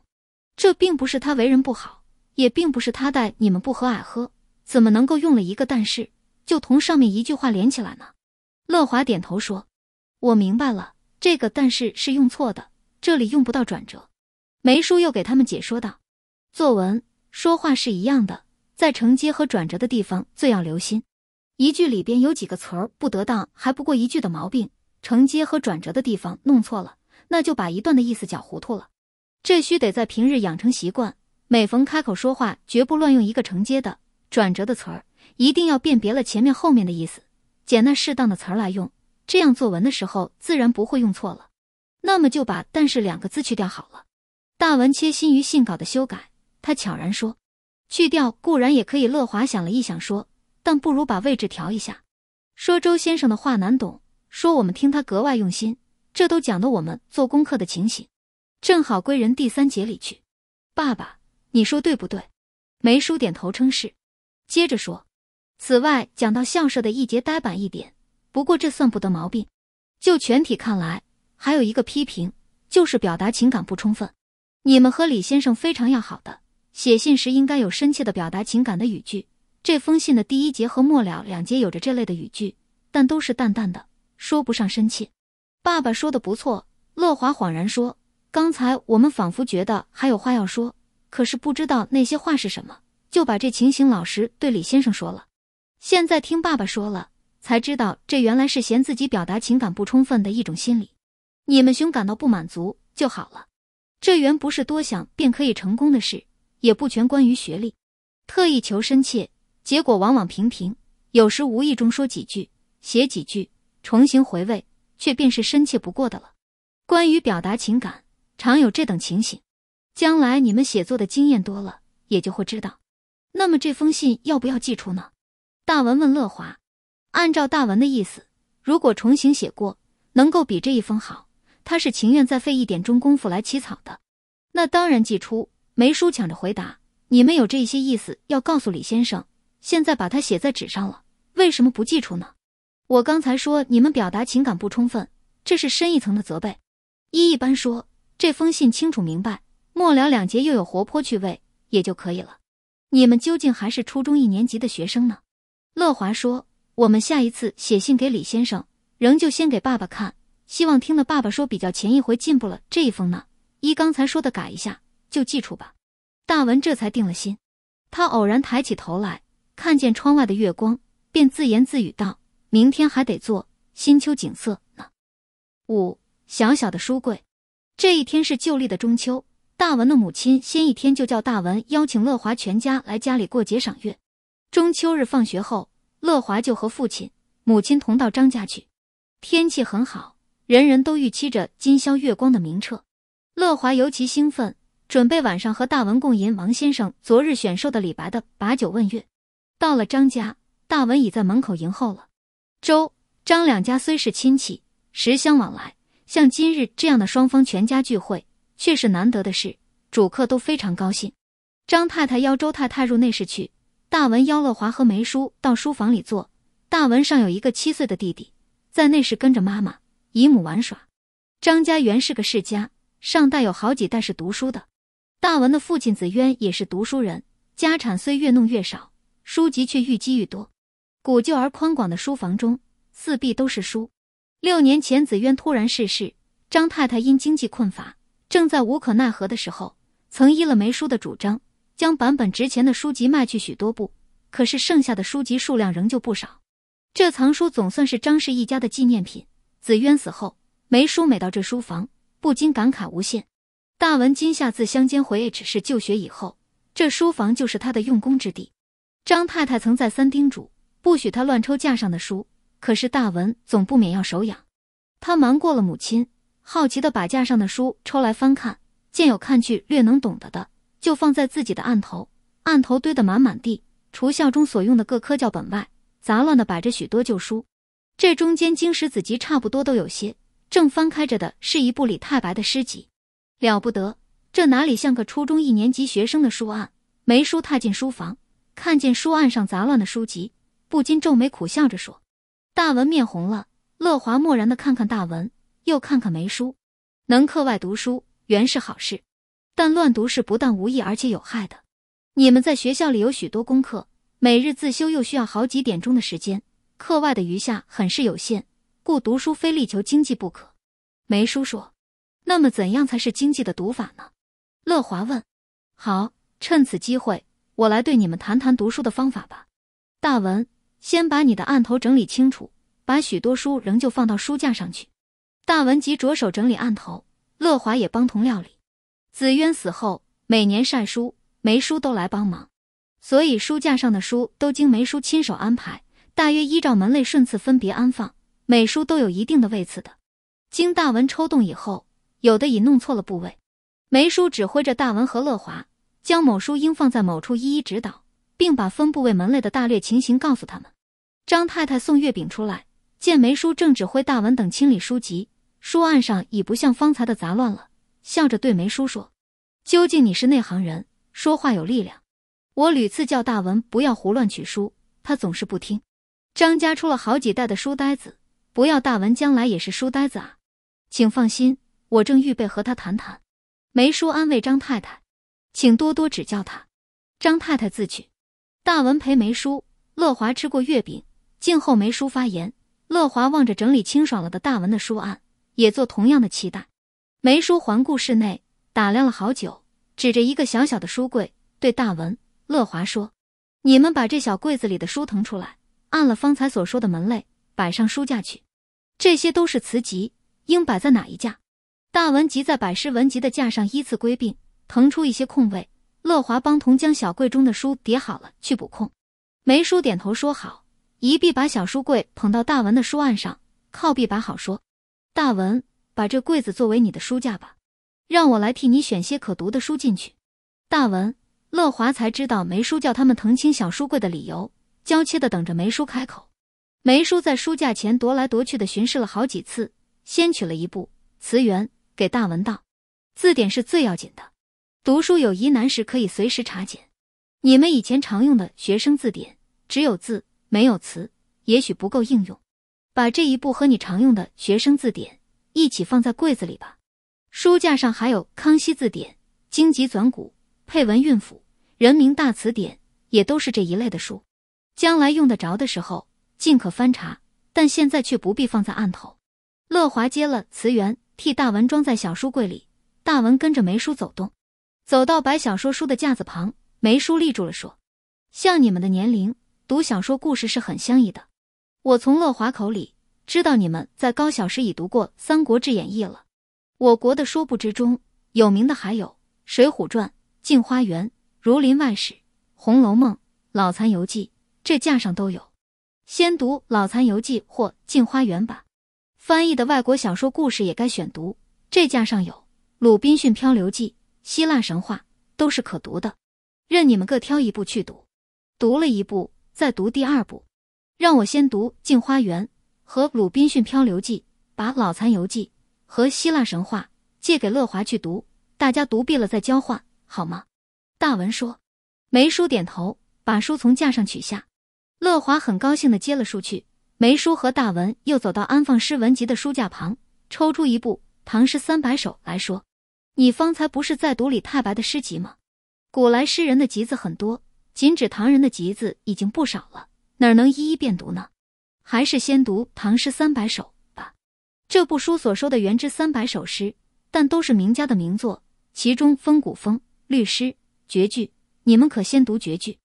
这并不是他为人不好，也并不是他待你们不和蔼呵。怎么能够用了一个但是就同上面一句话连起来呢？乐华点头说：“我明白了，这个但是是用错的，这里用不到转折。”梅叔又给他们解说道：“作文说话是一样的，在承接和转折的地方最要留心。一句里边有几个词儿不得当，还不过一句的毛病。承接和转折的地方弄错了，那就把一段的意思搅糊涂了。这须得在平日养成习惯，每逢开口说话，绝不乱用一个承接的。”转折的词儿一定要辨别了前面后面的意思，捡那适当的词儿来用，这样作文的时候自然不会用错了。那么就把“但是”两个字去掉好了。大文切心于信稿的修改，他悄然说：“去掉固然也可以。”乐华想了一想说：“但不如把位置调一下。”说周先生的话难懂，说我们听他格外用心，这都讲的我们做功课的情形，正好归人第三节里去。爸爸，你说对不对？梅叔点头称是。接着说，此外讲到相声的一节呆板一点，不过这算不得毛病。就全体看来，还有一个批评，就是表达情感不充分。你们和李先生非常要好的，写信时应该有深切的表达情感的语句。这封信的第一节和末了两节有着这类的语句，但都是淡淡的，说不上深切。爸爸说的不错，乐华恍然说，刚才我们仿佛觉得还有话要说，可是不知道那些话是什么。就把这情形老实对李先生说了，现在听爸爸说了，才知道这原来是嫌自己表达情感不充分的一种心理。你们兄感到不满足就好了，这原不是多想便可以成功的事，也不全关于学历。特意求深切，结果往往平平；有时无意中说几句、写几句，重新回味，却便是深切不过的了。关于表达情感，常有这等情形。将来你们写作的经验多了，也就会知道。那么这封信要不要寄出呢？大文问乐华。按照大文的意思，如果重新写过能够比这一封好，他是情愿再费一点钟功夫来起草的。那当然寄出。梅叔抢着回答：“你们有这些意思要告诉李先生，现在把它写在纸上了，为什么不寄出呢？”我刚才说你们表达情感不充分，这是深一层的责备。一一般说，这封信清楚明白，末了两节又有活泼趣味，也就可以了。你们究竟还是初中一年级的学生呢？乐华说：“我们下一次写信给李先生，仍旧先给爸爸看，希望听了爸爸说比较前一回进步了这一封呢。依刚才说的改一下，就寄出吧。”大文这才定了心。他偶然抬起头来，看见窗外的月光，便自言自语道：“明天还得做新秋景色呢。”五小小的书柜，这一天是旧历的中秋。大文的母亲先一天就叫大文邀请乐华全家来家里过节赏月。中秋日放学后，乐华就和父亲、母亲同到张家去。天气很好，人人都预期着今宵月光的明澈。乐华尤其兴奋，准备晚上和大文共吟王先生昨日选寿的李白的《把酒问月》。到了张家，大文已在门口迎候了。周张两家虽是亲戚，时相往来，像今日这样的双方全家聚会。却是难得的事，主客都非常高兴。张太太邀周太太入内室去，大文邀乐华和梅叔到书房里坐。大文尚有一个七岁的弟弟，在内室跟着妈妈、姨母玩耍。张家原是个世家，上代有好几代是读书的。大文的父亲子渊也是读书人，家产虽越弄越少，书籍却愈积愈多。古旧而宽广的书房中，四壁都是书。六年前子渊突然逝世，张太太因经济困乏。正在无可奈何的时候，曾依了梅叔的主张，将版本值钱的书籍卖去许多部。可是剩下的书籍数量仍旧不少。这藏书总算是张氏一家的纪念品。紫渊死后，梅叔每到这书房，不禁感慨无限。大文今夏自乡间回，只是就学以后，这书房就是他的用功之地。张太太曾再三叮嘱，不许他乱抽架上的书。可是大文总不免要手痒，他瞒过了母亲。好奇的把架上的书抽来翻看，见有看去略能懂得的，就放在自己的案头。案头堆得满满地，除校中所用的各科教本外，杂乱的摆着许多旧书。这中间经史子集差不多都有些。正翻开着的是一部李太白的诗集。了不得，这哪里像个初中一年级学生的书案？梅叔踏进书房，看见书案上杂乱的书籍，不禁皱眉苦笑着说：“大文面红了。”乐华漠然的看看大文。又看看梅叔，能课外读书原是好事，但乱读是不但无益而且有害的。你们在学校里有许多功课，每日自修又需要好几点钟的时间，课外的余下很是有限，故读书非力求经济不可。梅叔说：“那么怎样才是经济的读法呢？”乐华问。好，趁此机会，我来对你们谈谈读书的方法吧。大文，先把你的案头整理清楚，把许多书仍旧放到书架上去。大文即着手整理案头，乐华也帮同料理。紫渊死后，每年善书、梅叔都来帮忙，所以书架上的书都经梅叔亲手安排，大约依照门类顺次分别安放，每书都有一定的位次的。经大文抽动以后，有的已弄错了部位。梅叔指挥着大文和乐华，将某书应放在某处，一一指导，并把分部位门类的大略情形告诉他们。张太太送月饼出来，见梅叔正指挥大文等清理书籍。书案上已不像方才的杂乱了，笑着对梅叔说：“究竟你是内行人，说话有力量。我屡次叫大文不要胡乱取书，他总是不听。张家出了好几代的书呆子，不要大文将来也是书呆子啊！请放心，我正预备和他谈谈。”梅叔安慰张太太：“请多多指教他。”张太太自取。大文陪梅叔、乐华吃过月饼，静候梅叔发言。乐华望着整理清爽了的大文的书案。也做同样的期待，梅叔环顾室内，打量了好久，指着一个小小的书柜对大文、乐华说：“你们把这小柜子里的书腾出来，按了方才所说的门类摆上书架去。这些都是词集，应摆在哪一架？”大文即在百诗文集的架上依次归并，腾出一些空位。乐华帮同将小柜中的书叠好了，去补空。梅叔点头说好，一臂把小书柜捧到大文的书案上，靠壁摆好，说。大文，把这柜子作为你的书架吧，让我来替你选些可读的书进去。大文，乐华才知道梅叔叫他们腾清小书柜的理由，娇怯的等着梅叔开口。梅叔在书架前踱来踱去的巡视了好几次，先取了一部《词源》给大文道：“字典是最要紧的，读书有疑难时可以随时查检。你们以前常用的学生字典只有字没有词，也许不够应用。”把这一部和你常用的学生字典一起放在柜子里吧。书架上还有《康熙字典》《经籍纂古》《配文韵府》《人民大词典》，也都是这一类的书，将来用得着的时候尽可翻查。但现在却不必放在案头。乐华接了词源，替大文装在小书柜里。大文跟着梅叔走动，走到摆小说书的架子旁，梅叔立住了说：“像你们的年龄，读小说故事是很相宜的。”我从乐华口里知道，你们在高小时已读过《三国志演义》了。我国的说部之中有名的还有《水浒传》《镜花缘》《儒林外史》《红楼梦》《老残游记》，这架上都有。先读《老残游记》或《镜花缘》吧。翻译的外国小说故事也该选读，这架上有《鲁滨逊漂流记》《希腊神话》，都是可读的，任你们各挑一部去读。读了一部，再读第二部。让我先读《镜花缘》和《鲁滨逊漂流记》，把《老残游记》和《希腊神话》借给乐华去读，大家读毕了再交换，好吗？大文说，梅叔点头，把书从架上取下。乐华很高兴地接了书去。梅叔和大文又走到安放诗文集的书架旁，抽出一部《唐诗三百首》来说：“你方才不是在读李太白的诗集吗？古来诗人的集子很多，仅指唐人的集子已经不少了。”哪能一一遍读呢？还是先读《唐诗三百首》吧。这部书所收的原之三百首诗，但都是名家的名作，其中风骨风、律诗、绝句，你们可先读绝句。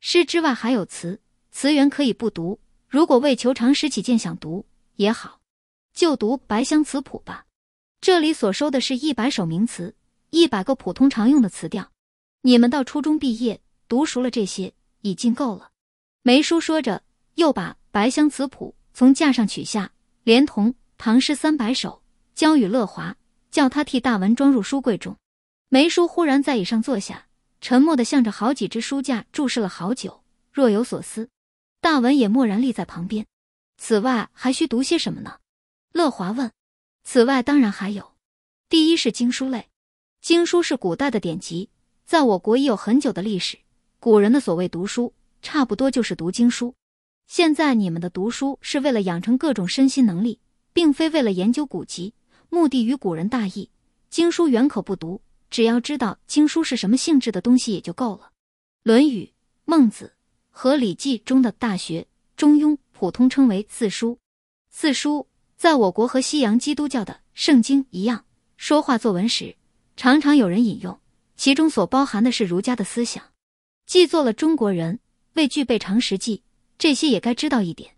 诗之外还有词，词源可以不读。如果为求长时起见想读也好，就读《白香词谱》吧。这里所收的是一百首名词，一百个普通常用的词调，你们到初中毕业读熟了这些，已经够了。梅叔说着，又把《白香词谱》从架上取下，连同《唐诗三百首》交与乐华，叫他替大文装入书柜中。梅叔忽然在椅上坐下，沉默的向着好几只书架注视了好久，若有所思。大文也默然立在旁边。此外还需读些什么呢？乐华问。此外当然还有，第一是经书类。经书是古代的典籍，在我国已有很久的历史。古人的所谓读书。差不多就是读经书。现在你们的读书是为了养成各种身心能力，并非为了研究古籍，目的与古人大异。经书远可不读，只要知道经书是什么性质的东西也就够了。《论语》《孟子》和《礼记》中的《大学》《中庸》，普通称为四书。四书在我国和西洋基督教的圣经一样，说话作文时常常有人引用，其中所包含的是儒家的思想，既做了中国人。未具备常识，记这些也该知道一点。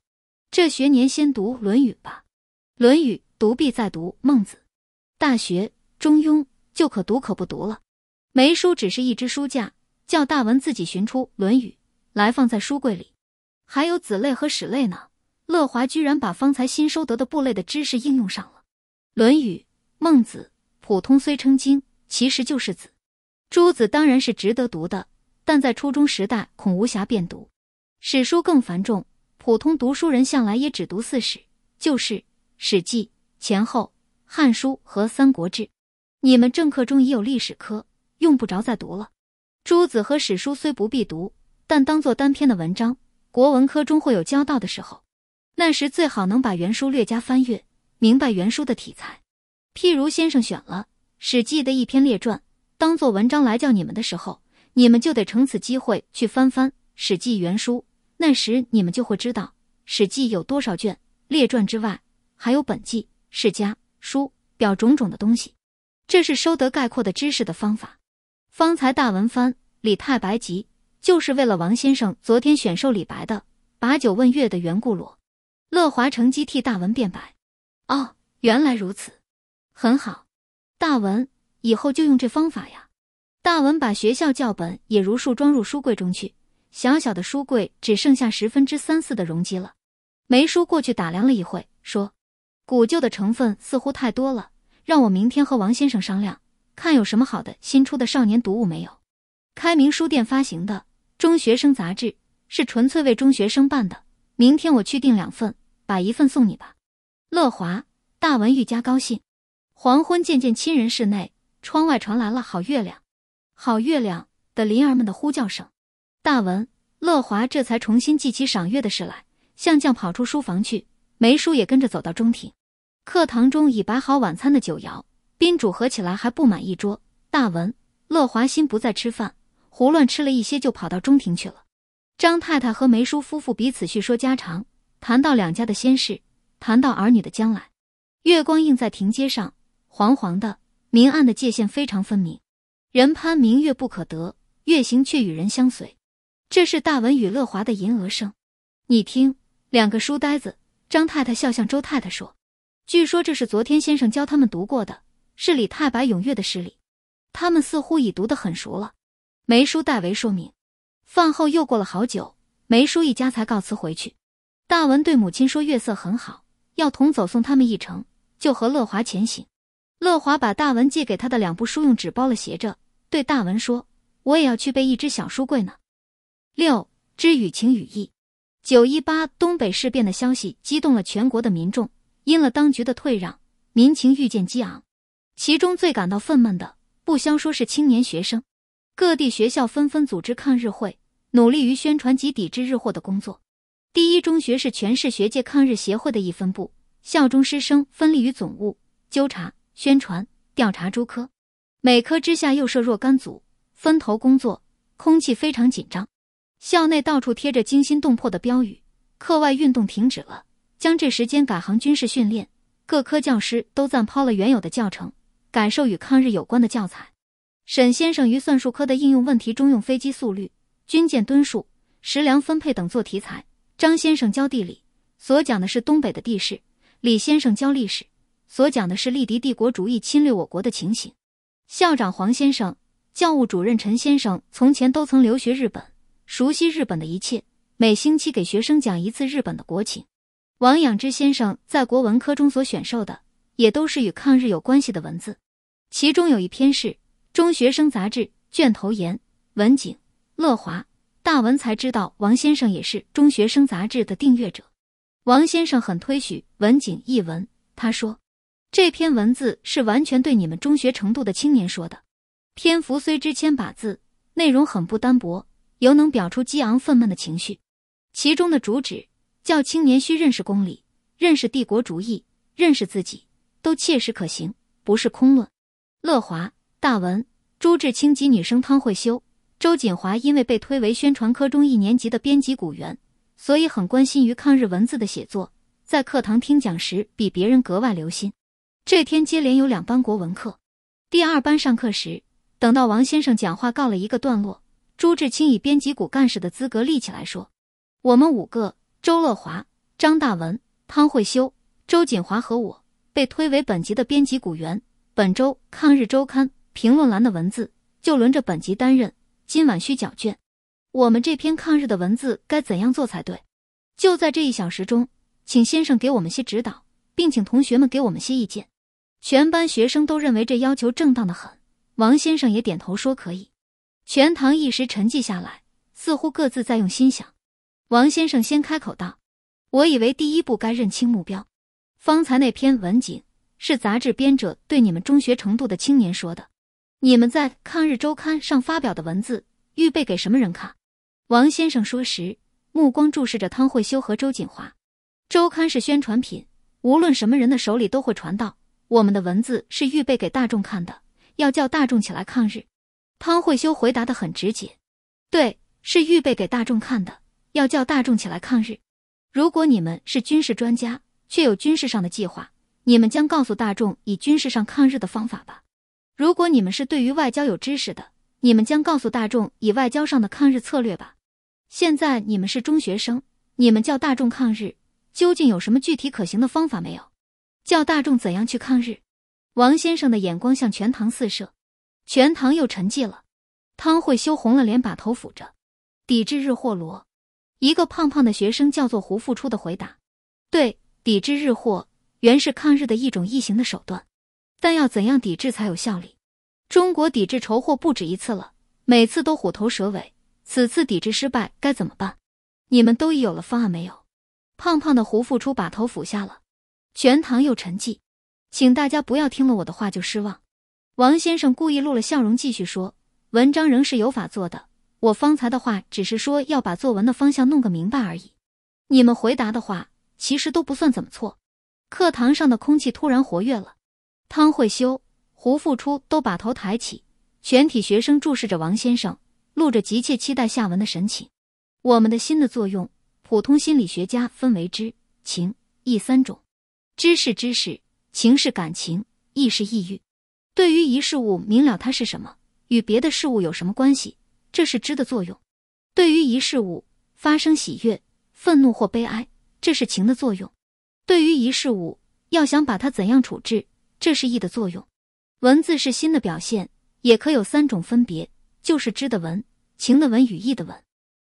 这学年先读《论语》吧，《论语》读毕再读《孟子》《大学》《中庸》就可读可不读了。梅书只是一只书架，叫大文自己寻出《论语》来放在书柜里。还有子类和史类呢。乐华居然把方才新收得的部类的知识应用上了。《论语》《孟子》普通虽称经，其实就是子。诸子当然是值得读的。但在初中时代，恐无暇遍读史书，更繁重。普通读书人向来也只读四史，就是《史记》、《前后汉书》和《三国志》。你们政课中已有历史科，用不着再读了。诸子和史书虽不必读，但当做单篇的文章，国文科中会有交道的时候。那时最好能把原书略加翻阅，明白原书的题材。譬如先生选了《史记》的一篇列传，当做文章来教你们的时候。你们就得乘此机会去翻翻《史记》原书，那时你们就会知道，《史记》有多少卷。列传之外，还有本纪、世家、书、表种种的东西。这是收得概括的知识的方法。方才大文翻《李太白集》，就是为了王先生昨天选授李白的《把酒问月》的缘故。罗乐华乘机替大文辩白。哦，原来如此，很好。大文以后就用这方法呀。大文把学校教本也如数装入书柜中去，小小的书柜只剩下十分之三四的容积了。梅叔过去打量了一会，说：“古旧的成分似乎太多了，让我明天和王先生商量，看有什么好的新出的少年读物没有。开明书店发行的《中学生杂志》是纯粹为中学生办的，明天我去订两份，把一份送你吧。”乐华，大文愈加高兴。黄昏渐渐侵人室内，窗外传来了好月亮。好月亮的灵儿们的呼叫声，大文乐华这才重新记起赏月的事来，向将跑出书房去，梅叔也跟着走到中庭。课堂中已摆好晚餐的酒肴，宾主合起来还不满一桌。大文乐华心不在吃饭，胡乱吃了一些就跑到中庭去了。张太太和梅叔夫妇彼此叙说家常，谈到两家的先事，谈到儿女的将来。月光映在庭阶上，黄黄的，明暗的界限非常分明。人攀明月不可得，月行却与人相随。这是大文与乐华的吟娥声，你听。两个书呆子，张太太笑向周太太说：“据说这是昨天先生教他们读过的，是李太白咏乐的诗里。他们似乎已读得很熟了。”梅叔代为说明。饭后又过了好久，梅叔一家才告辞回去。大文对母亲说：“月色很好，要同走送他们一程，就和乐华前行。”乐华把大文借给他的两部书用纸包了，斜着对大文说：“我也要去备一只小书柜呢。”六知雨情雨意，九一八东北事变的消息激动了全国的民众，因了当局的退让，民情愈见激昂。其中最感到愤懑的，不相说是青年学生。各地学校纷纷组织抗日会，努力于宣传及抵制日货的工作。第一中学是全市学界抗日协会的一分部，校中师生分立于总务纠察。宣传调查诸科，每科之下又设若干组，分头工作。空气非常紧张，校内到处贴着惊心动魄的标语。课外运动停止了，将这时间改行军事训练。各科教师都暂抛了原有的教程，感受与抗日有关的教材。沈先生于算术科的应用问题中，用飞机速率、军舰吨数、食粮分配等做题材。张先生教地理，所讲的是东北的地势。李先生教历史。所讲的是利敌帝国主义侵略我国的情形。校长黄先生、教务主任陈先生从前都曾留学日本，熟悉日本的一切，每星期给学生讲一次日本的国情。王仰之先生在国文科中所选授的也都是与抗日有关系的文字，其中有一篇是《中学生杂志》卷头言。文景乐华大文才知道，王先生也是《中学生杂志》的订阅者。王先生很推许文景译文，他说。这篇文字是完全对你们中学程度的青年说的，篇幅虽只千把字，内容很不单薄，犹能表出激昂愤懑的情绪。其中的主旨，叫青年需认识公理，认识帝国主义，认识自己，都切实可行，不是空论。乐华、大文、朱志清及女生汤慧修、周锦华，因为被推为宣传科中一年级的编辑古员，所以很关心于抗日文字的写作，在课堂听讲时比别人格外留心。这天接连有两班国文课。第二班上课时，等到王先生讲话告了一个段落，朱志清以编辑股干事的资格立起来说：“我们五个——周乐华、张大文、汤慧修、周锦华和我，被推为本级的编辑股员。本周《抗日周刊》评论栏的文字，就轮着本级担任。今晚需缴卷。我们这篇抗日的文字该怎样做才对？就在这一小时中，请先生给我们些指导。”并请同学们给我们些意见，全班学生都认为这要求正当的很。王先生也点头说可以。全堂一时沉寂下来，似乎各自在用心想。王先生先开口道：“我以为第一步该认清目标。方才那篇文锦是杂志编者对你们中学程度的青年说的。你们在抗日周刊上发表的文字，预备给什么人看？”王先生说时，目光注视着汤慧修和周锦华。周刊是宣传品。无论什么人的手里都会传道，我们的文字是预备给大众看的，要叫大众起来抗日。汤慧修回答的很直接，对，是预备给大众看的，要叫大众起来抗日。如果你们是军事专家，却有军事上的计划，你们将告诉大众以军事上抗日的方法吧。如果你们是对于外交有知识的，你们将告诉大众以外交上的抗日策略吧。现在你们是中学生，你们叫大众抗日。究竟有什么具体可行的方法没有？叫大众怎样去抗日？王先生的眼光向全堂四射，全堂又沉寂了。汤慧羞红了脸，把头抚着。抵制日货罗，一个胖胖的学生叫做胡复初的回答：对，抵制日货原是抗日的一种异形的手段，但要怎样抵制才有效力？中国抵制仇货不止一次了，每次都虎头蛇尾，此次抵制失败该怎么办？你们都已有了方案没有？胖胖的胡复初把头俯下了，全堂又沉寂。请大家不要听了我的话就失望。王先生故意露了笑容，继续说：“文章仍是有法做的，我方才的话只是说要把作文的方向弄个明白而已。你们回答的话其实都不算怎么错。”课堂上的空气突然活跃了，汤慧修、胡复初都把头抬起，全体学生注视着王先生，露着急切期待下文的神情。我们的心的作用。普通心理学家分为知、情、意三种。知是知识，情是感情，意是意欲。对于一事物明了它是什么，与别的事物有什么关系，这是知的作用；对于一事物发生喜悦、愤怒或悲哀，这是情的作用；对于一事物要想把它怎样处置，这是意的作用。文字是心的表现，也可有三种分别，就是知的文、情的文与意的文。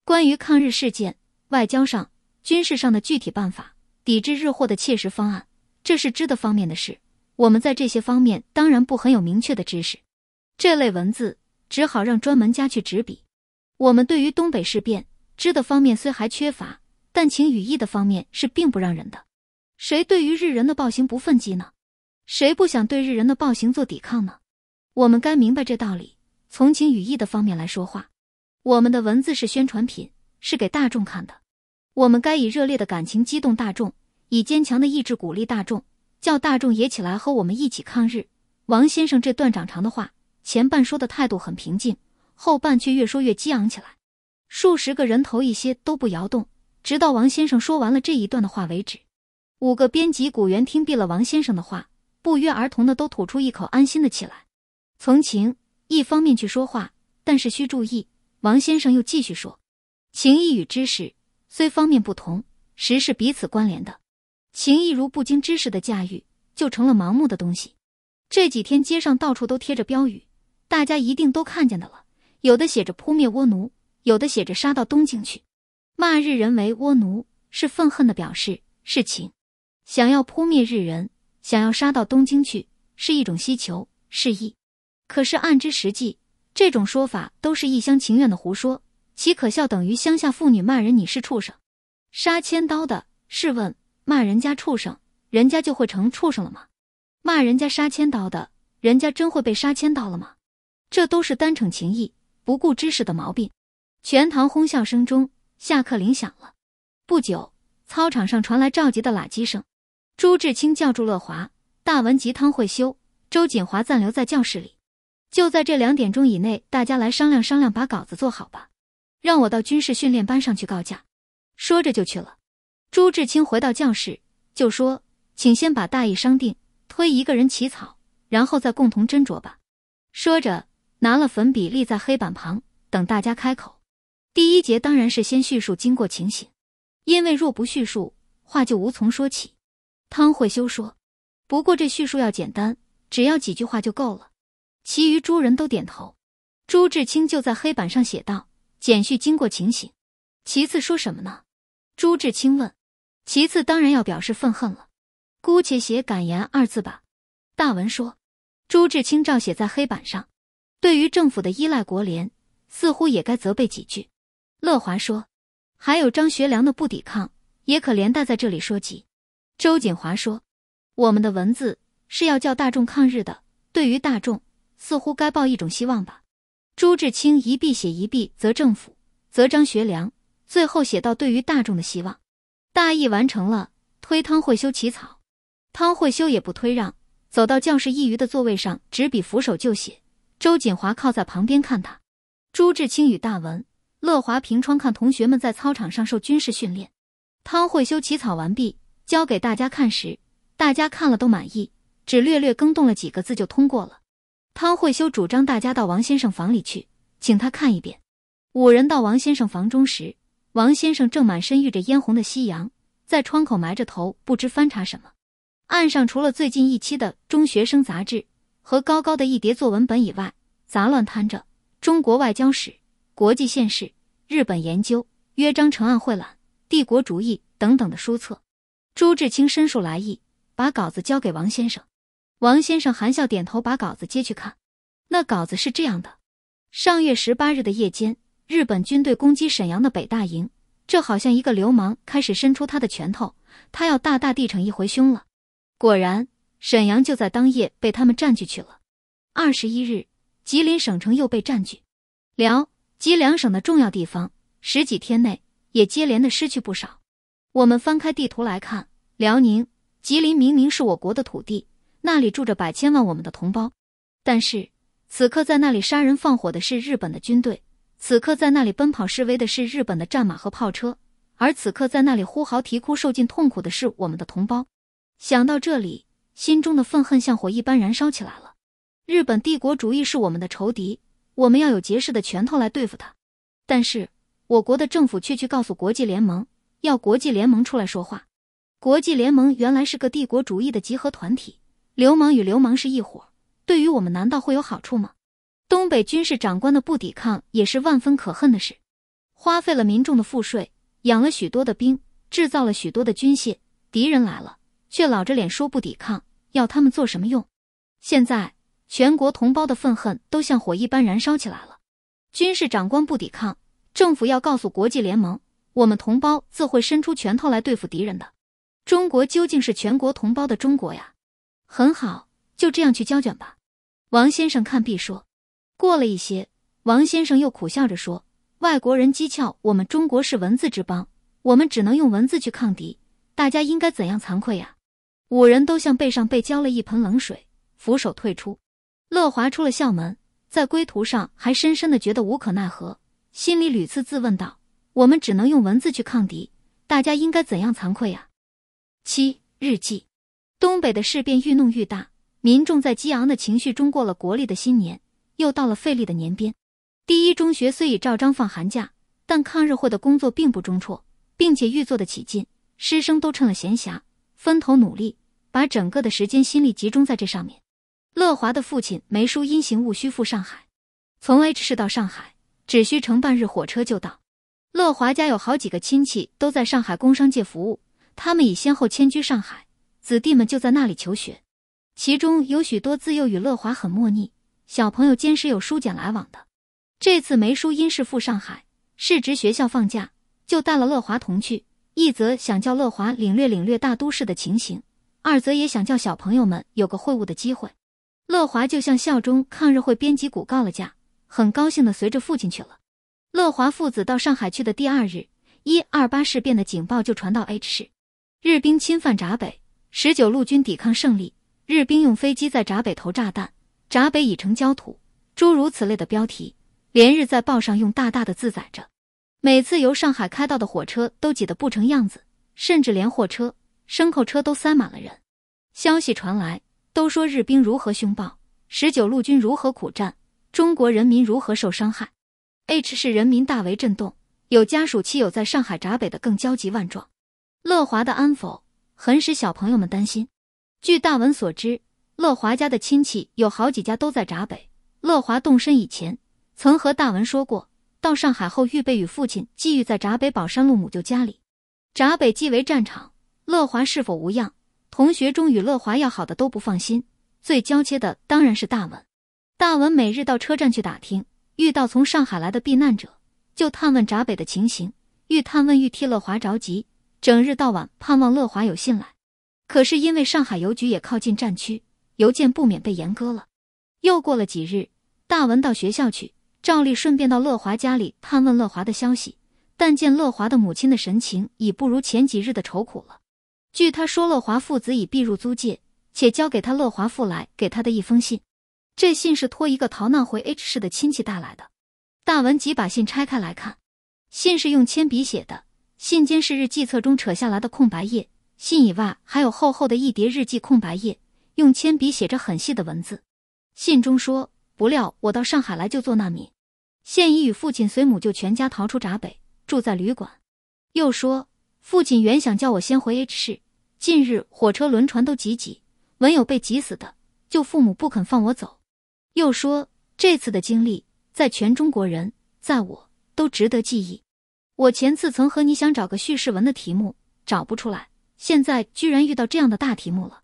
关于抗日事件。外交上、军事上的具体办法，抵制日货的切实方案，这是知的方面的事。我们在这些方面当然不很有明确的知识。这类文字只好让专门家去执笔。我们对于东北事变知的方面虽还缺乏，但情与义的方面是并不让人的。谁对于日人的暴行不愤激呢？谁不想对日人的暴行做抵抗呢？我们该明白这道理。从情与义的方面来说话，我们的文字是宣传品，是给大众看的。我们该以热烈的感情激动大众，以坚强的意志鼓励大众，叫大众也起来和我们一起抗日。王先生这段长长的话，前半说的态度很平静，后半却越说越激昂起来。数十个人头一些都不摇动，直到王先生说完了这一段的话为止。五个编辑古员听毕了王先生的话，不约而同的都吐出一口安心的气来。从情一方面去说话，但是需注意。王先生又继续说，情义与知识。虽方面不同，实是彼此关联的。情意如不经知识的驾驭，就成了盲目的东西。这几天街上到处都贴着标语，大家一定都看见的了。有的写着“扑灭倭奴”，有的写着“杀到东京去”，骂日人为倭奴，是愤恨的表示，是情；想要扑灭日人，想要杀到东京去，是一种希求，是意。可是按之实际，这种说法都是一厢情愿的胡说。其可笑等于乡下妇女骂人你是畜生，杀千刀的！试问，骂人家畜生，人家就会成畜生了吗？骂人家杀千刀的，人家真会被杀千刀了吗？这都是单逞情义不顾知识的毛病。全堂哄笑声中，下课铃响了。不久，操场上传来召集的喇叭声。朱志清叫住乐华、大文吉汤会修，周锦华暂留在教室里。就在这两点钟以内，大家来商量商量，把稿子做好吧。让我到军事训练班上去告假，说着就去了。朱志清回到教室就说：“请先把大意商定，推一个人起草，然后再共同斟酌吧。”说着拿了粉笔立在黑板旁，等大家开口。第一节当然是先叙述经过情形，因为若不叙述，话就无从说起。汤慧修说：“不过这叙述要简单，只要几句话就够了。”其余诸人都点头。朱志清就在黑板上写道。简叙经过情形，其次说什么呢？朱志清问。其次当然要表示愤恨了，姑且写“感言”二字吧。大文说。朱志清照写在黑板上。对于政府的依赖，国联似乎也该责备几句。乐华说。还有张学良的不抵抗，也可连带在这里说及。周锦华说。我们的文字是要叫大众抗日的，对于大众似乎该抱一种希望吧。朱志清一臂写一臂责政府，责张学良，最后写到对于大众的希望，大意完成了。推汤会修起草，汤会修也不推让，走到教室一隅的座位上，执笔扶手就写。周锦华靠在旁边看他。朱志清与大文乐华凭窗看同学们在操场上受军事训练。汤会修起草完毕，交给大家看时，大家看了都满意，只略略更动了几个字就通过了。汤慧修主张大家到王先生房里去，请他看一遍。五人到王先生房中时，王先生正满身浴着嫣红的夕阳，在窗口埋着头，不知翻查什么。案上除了最近一期的《中学生杂志》和高高的一叠作文本以外，杂乱摊着《中国外交史》《国际现事》《日本研究》《约章成案会览》《帝国主义》等等的书册。朱志清申述来意，把稿子交给王先生。王先生含笑点头，把稿子接去看。那稿子是这样的：上月十八日的夜间，日本军队攻击沈阳的北大营，这好像一个流氓开始伸出他的拳头，他要大大地逞一回凶了。果然，沈阳就在当夜被他们占据去了。二十一日，吉林省城又被占据，辽、吉两省的重要地方，十几天内也接连的失去不少。我们翻开地图来看，辽宁、吉林明明是我国的土地。那里住着百千万我们的同胞，但是此刻在那里杀人放火的是日本的军队，此刻在那里奔跑示威的是日本的战马和炮车，而此刻在那里呼嚎啼哭、受尽痛苦的是我们的同胞。想到这里，心中的愤恨像火一般燃烧起来了。日本帝国主义是我们的仇敌，我们要有结实的拳头来对付他。但是我国的政府却去告诉国际联盟，要国际联盟出来说话。国际联盟原来是个帝国主义的集合团体。流氓与流氓是一伙，对于我们难道会有好处吗？东北军事长官的不抵抗也是万分可恨的事，花费了民众的赋税，养了许多的兵，制造了许多的军械，敌人来了，却老着脸说不抵抗，要他们做什么用？现在全国同胞的愤恨都像火一般燃烧起来了，军事长官不抵抗，政府要告诉国际联盟，我们同胞自会伸出拳头来对付敌人的。中国究竟是全国同胞的中国呀！很好，就这样去交卷吧。王先生看毕说，过了一些。王先生又苦笑着说：“外国人讥诮我们中国是文字之邦，我们只能用文字去抗敌，大家应该怎样惭愧呀？”五人都像背上被浇了一盆冷水，俯首退出。乐华出了校门，在归途上还深深的觉得无可奈何，心里屡次自问道：“我们只能用文字去抗敌，大家应该怎样惭愧呀？”七日记。东北的事变愈弄愈大，民众在激昂的情绪中过了国历的新年，又到了费力的年边。第一中学虽已照章放寒假，但抗日会的工作并不中辍，并且愈做得起劲。师生都趁了闲暇，分头努力，把整个的时间心力集中在这上面。乐华的父亲梅叔因行务需赴上海，从 H 市到上海只需乘半日火车就到。乐华家有好几个亲戚都在上海工商界服务，他们已先后迁居上海。子弟们就在那里求学，其中有许多自幼与乐华很莫逆，小朋友间时有书简来往的。这次梅叔因事赴上海，市值学校放假，就带了乐华同去。一则想叫乐华领略领略大都市的情形，二则也想叫小朋友们有个会晤的机会。乐华就向校中抗日会编辑股告了假，很高兴的随着父亲去了。乐华父子到上海去的第二日，一二八事变的警报就传到 H 市，日兵侵犯闸北。十九路军抵抗胜利，日兵用飞机在闸北投炸弹，闸北已成焦土。诸如此类的标题，连日在报上用大大的字载着。每次由上海开到的火车都挤得不成样子，甚至连货车、牲口车都塞满了人。消息传来，都说日兵如何凶暴，十九路军如何苦战，中国人民如何受伤害。H 市人民大为震动，有家属、亲友在上海闸北的更焦急万状。乐华的安否？很使小朋友们担心。据大文所知，乐华家的亲戚有好几家都在闸北。乐华动身以前，曾和大文说过，到上海后预备与父亲寄寓在闸北宝山路母舅家里。闸北即为战场，乐华是否无恙？同学中与乐华要好的都不放心，最交接的当然是大文。大文每日到车站去打听，遇到从上海来的避难者，就探问闸北的情形。欲探问，欲替乐华着急。整日到晚盼望乐华有信来，可是因为上海邮局也靠近战区，邮件不免被严割了。又过了几日，大文到学校去，照例顺便到乐华家里探问乐华的消息。但见乐华的母亲的神情已不如前几日的愁苦了。据他说，乐华父子已避入租界，且交给他乐华父来给他的一封信。这信是托一个逃难回 H 市的亲戚带来的。大文即把信拆开来看，信是用铅笔写的。信笺是日记册中扯下来的空白页，信以外还有厚厚的一叠日记空白页，用铅笔写着很细的文字。信中说：“不料我到上海来就做难民，现已与父亲随母舅全家逃出闸北，住在旅馆。”又说：“父亲原想叫我先回 H 市，近日火车轮船都挤挤，文有被挤死的，就父母不肯放我走。”又说：“这次的经历，在全中国人，在我都值得记忆。”我前次曾和你想找个叙事文的题目，找不出来，现在居然遇到这样的大题目了。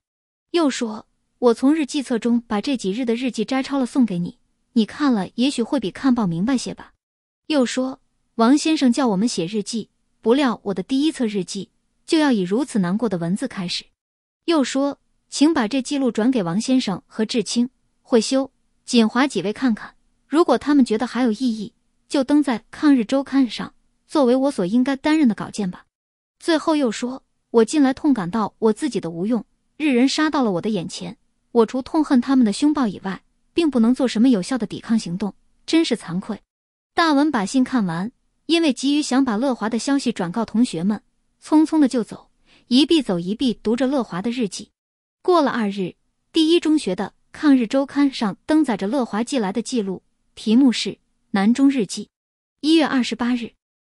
又说，我从日记册中把这几日的日记摘抄了送给你，你看了也许会比看报明白些吧。又说，王先生叫我们写日记，不料我的第一册日记就要以如此难过的文字开始。又说，请把这记录转给王先生和志清、慧修、锦华几位看看，如果他们觉得还有意义，就登在《抗日周刊》上。作为我所应该担任的稿件吧。最后又说，我近来痛感到我自己的无用，日人杀到了我的眼前，我除痛恨他们的凶暴以外，并不能做什么有效的抵抗行动，真是惭愧。大文把信看完，因为急于想把乐华的消息转告同学们，匆匆的就走，一闭走一闭读着乐华的日记。过了二日，第一中学的抗日周刊上登载着乐华寄来的记录，题目是《南中日记》，一月二十八日。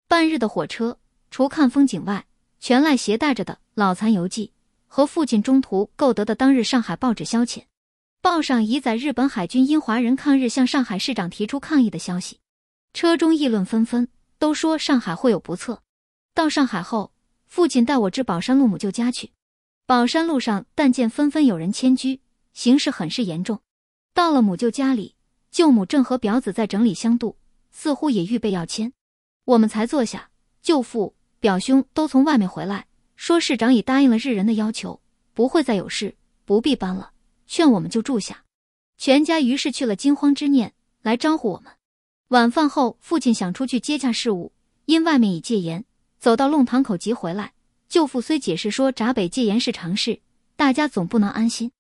半日的火车，除看风景外，全赖携带着的老残游记和父亲中途购得的当日上海报纸消遣。报上已载日本海军因华人抗日向上海市长提出抗议的消息。车中议论纷纷，都说上海会有不测。到上海后，父亲带我至宝山路母舅家去。宝山路上，但见纷纷有人迁居，形势很是严重。到了母舅家里，舅母正和表子在整理香度，似乎也预备要迁。我们才坐下，舅父、表兄都从外面回来，说市长已答应了日人的要求，不会再有事，不必搬了，劝我们就住下。全家于是去了惊慌之念来招呼我们。晚饭后，父亲想出去接洽事务，因外面已戒严，走到弄堂口即回来。舅父虽解释说闸北戒严是常事，大家总不能安心。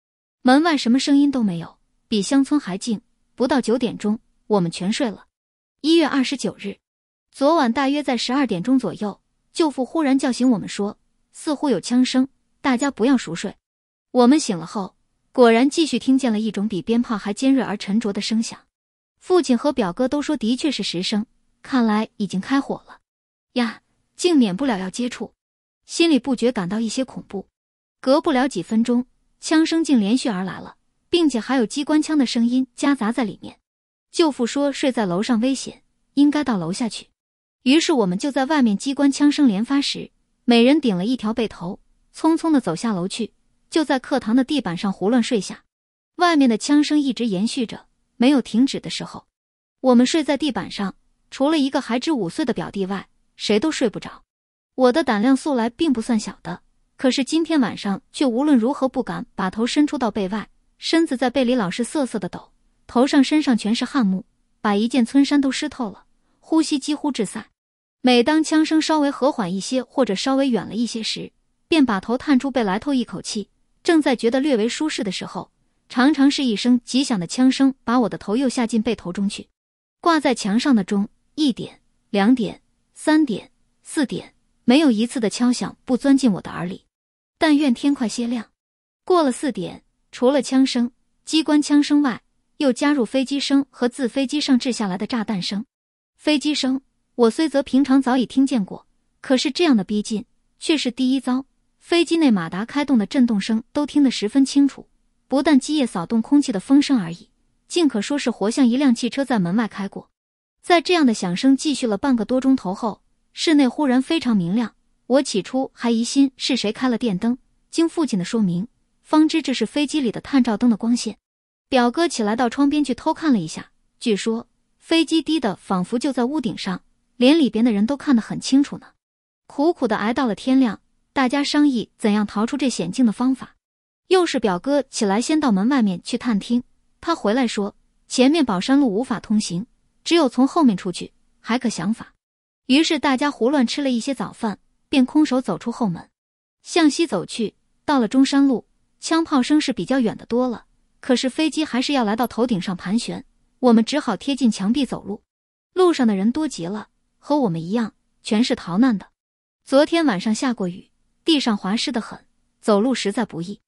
门外什么声音都没有，比乡村还静。不到九点钟，我们全睡了。一月二十九日。昨晚大约在十二点钟左右，舅父忽然叫醒我们说：“似乎有枪声，大家不要熟睡。”我们醒了后，果然继续听见了一种比鞭炮还尖锐而沉着的声响。父亲和表哥都说的确是实声，看来已经开火了呀，竟免不了要接触，心里不觉感到一些恐怖。隔不了几分钟，枪声竟连续而来了，并且还有机关枪的声音夹杂在里面。舅父说：“睡在楼上危险，应该到楼下去。”于是我们就在外面机关枪声连发时，每人顶了一条被头，匆匆的走下楼去，就在课堂的地板上胡乱睡下。外面的枪声一直延续着，没有停止的时候。我们睡在地板上，除了一个还只五岁的表弟外，谁都睡不着。我的胆量素来并不算小的，可是今天晚上却无论如何不敢把头伸出到被外，身子在被里老是瑟瑟的抖，头上、身上全是汗幕，把一件村衫都湿透了，呼吸几乎滞散。每当枪声稍微和缓一些，或者稍微远了一些时，便把头探出被来透一口气。正在觉得略为舒适的时候，常常是一声极响的枪声，把我的头又下进被头中去。挂在墙上的钟，一点、两点、三点、四点，没有一次的敲响不钻进我的耳里。但愿天快些亮。过了四点，除了枪声、机关枪声外，又加入飞机声和自飞机上掷下来的炸弹声，飞机声。我虽则平常早已听见过，可是这样的逼近却是第一遭。飞机内马达开动的震动声都听得十分清楚，不但机叶扫动空气的风声而已，尽可说是活像一辆汽车在门外开过。在这样的响声继续了半个多钟头后，室内忽然非常明亮。我起初还疑心是谁开了电灯，经父亲的说明，方知这是飞机里的探照灯的光线。表哥起来到窗边去偷看了一下，据说飞机低的仿佛就在屋顶上。连里边的人都看得很清楚呢，苦苦的挨到了天亮。大家商议怎样逃出这险境的方法。又是表哥起来先到门外面去探听，他回来说前面宝山路无法通行，只有从后面出去还可想法。于是大家胡乱吃了一些早饭，便空手走出后门，向西走去。到了中山路，枪炮声是比较远的多了，可是飞机还是要来到头顶上盘旋。我们只好贴近墙壁走路，路上的人多极了。和我们一样，全是逃难的。昨天晚上下过雨，地上滑湿得很，走路实在不易。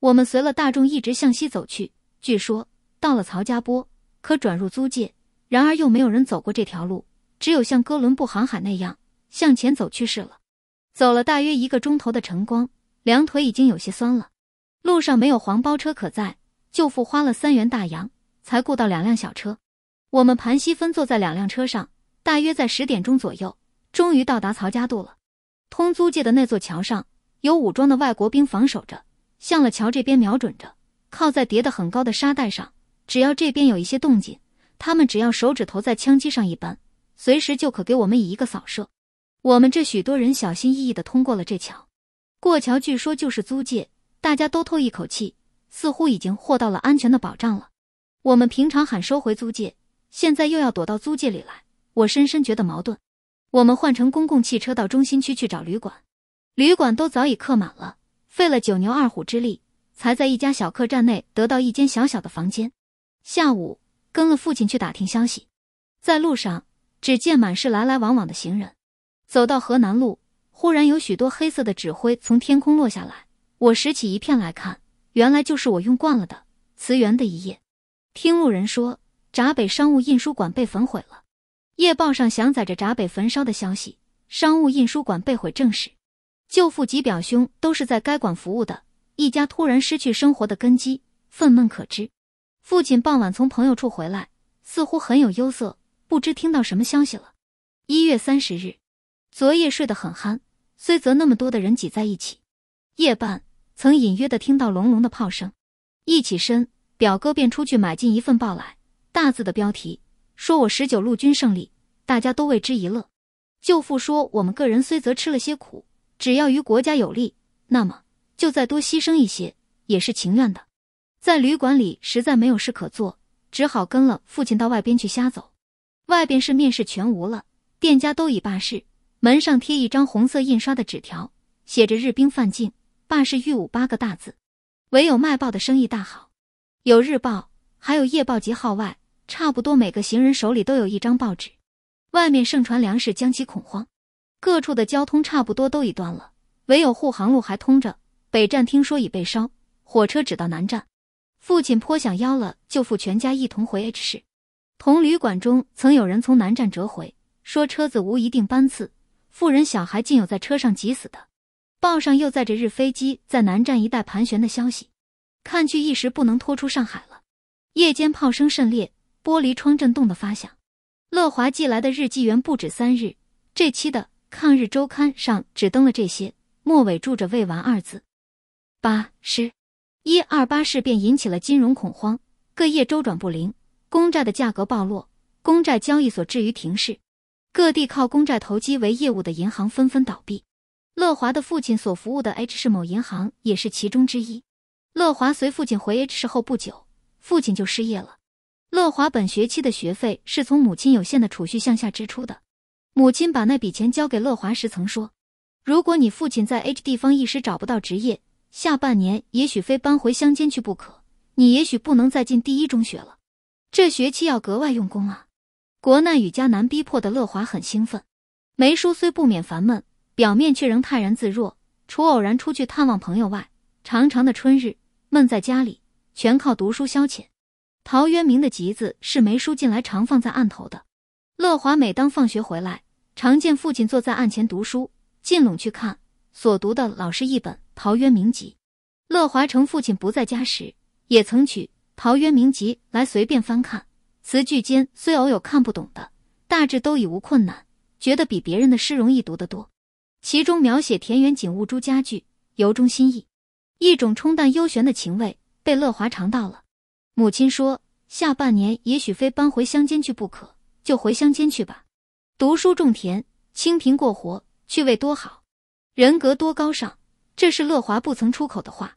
我们随了大众一直向西走去。据说到了曹家坡可转入租界，然而又没有人走过这条路，只有像哥伦布航海那样向前走去试了。走了大约一个钟头的晨光，两腿已经有些酸了。路上没有黄包车可载，舅父花了三元大洋才雇到两辆小车。我们盘膝分坐在两辆车上。大约在十点钟左右，终于到达曹家渡了。通租界的那座桥上有武装的外国兵防守着，向了桥这边瞄准着，靠在叠得很高的沙袋上。只要这边有一些动静，他们只要手指头在枪机上一扳，随时就可给我们以一个扫射。我们这许多人小心翼翼的通过了这桥。过桥据说就是租界，大家都透一口气，似乎已经获到了安全的保障了。我们平常喊收回租界，现在又要躲到租界里来。我深深觉得矛盾。我们换乘公共汽车到中心区去找旅馆，旅馆都早已客满了，费了九牛二虎之力，才在一家小客栈内得到一间小小的房间。下午跟了父亲去打听消息，在路上只见满是来来往往的行人。走到河南路，忽然有许多黑色的纸灰从天空落下来。我拾起一片来看，原来就是我用惯了的《辞园的一页。听路人说，闸北商务印书馆被焚毁了。夜报上详载着闸北焚烧的消息，商务印书馆被毁证实。舅父及表兄都是在该馆服务的，一家突然失去生活的根基，愤懑可知。父亲傍晚从朋友处回来，似乎很有忧色，不知听到什么消息了。一月三十日，昨夜睡得很酣，虽则那么多的人挤在一起，夜半曾隐约的听到隆隆的炮声。一起身，表哥便出去买进一份报来，大字的标题。说我十九路军胜利，大家都为之一乐。舅父说：“我们个人虽则吃了些苦，只要于国家有利，那么就再多牺牲一些也是情愿的。”在旅馆里实在没有事可做，只好跟了父亲到外边去瞎走。外边是面试全无了，店家都已罢市，门上贴一张红色印刷的纸条，写着“日兵犯境，罢市御武”八个大字。唯有卖报的生意大好，有日报，还有夜报及号外。差不多每个行人手里都有一张报纸，外面盛传粮食将其恐慌，各处的交通差不多都已断了，唯有沪杭路还通着。北站听说已被烧，火车只到南站。父亲颇想邀了舅父全家一同回 H 市，同旅馆中曾有人从南站折回，说车子无一定班次，妇人小孩竟有在车上挤死的。报上又载着日飞机在南站一带盘旋的消息，看去一时不能拖出上海了。夜间炮声甚烈。玻璃窗震动的发响。乐华寄来的日记原不止三日，这期的《抗日周刊》上只登了这些，末尾住着“未完”二字。八十一二八事变引起了金融恐慌，各业周转不灵，公债的价格暴落，公债交易所置于停市，各地靠公债投机为业务的银行纷纷倒闭。乐华的父亲所服务的 H 市某银行也是其中之一。乐华随父亲回 H 市后不久，父亲就失业了。乐华本学期的学费是从母亲有限的储蓄项下支出的。母亲把那笔钱交给乐华时曾说：“如果你父亲在 H 地方一时找不到职业，下半年也许非搬回乡间去不可。你也许不能再进第一中学了，这学期要格外用功啊！”国难与家难逼迫的乐华很兴奋。梅叔虽不免烦闷，表面却仍泰然自若，除偶然出去探望朋友外，长长的春日闷在家里，全靠读书消遣。陶渊明的集子是梅叔进来常放在案头的。乐华每当放学回来，常见父亲坐在案前读书，进拢去看所读的，老是译本《陶渊明集》。乐华成父亲不在家时，也曾取《陶渊明集》来随便翻看。词句间虽偶有看不懂的，大致都已无困难，觉得比别人的诗容易读得多。其中描写田园景物诸佳句，由衷心意，一种冲淡幽玄的情味，被乐华尝到了。母亲说：“下半年也许非搬回乡间去不可，就回乡间去吧。读书种田，清贫过活，趣味多好，人格多高尚。”这是乐华不曾出口的话。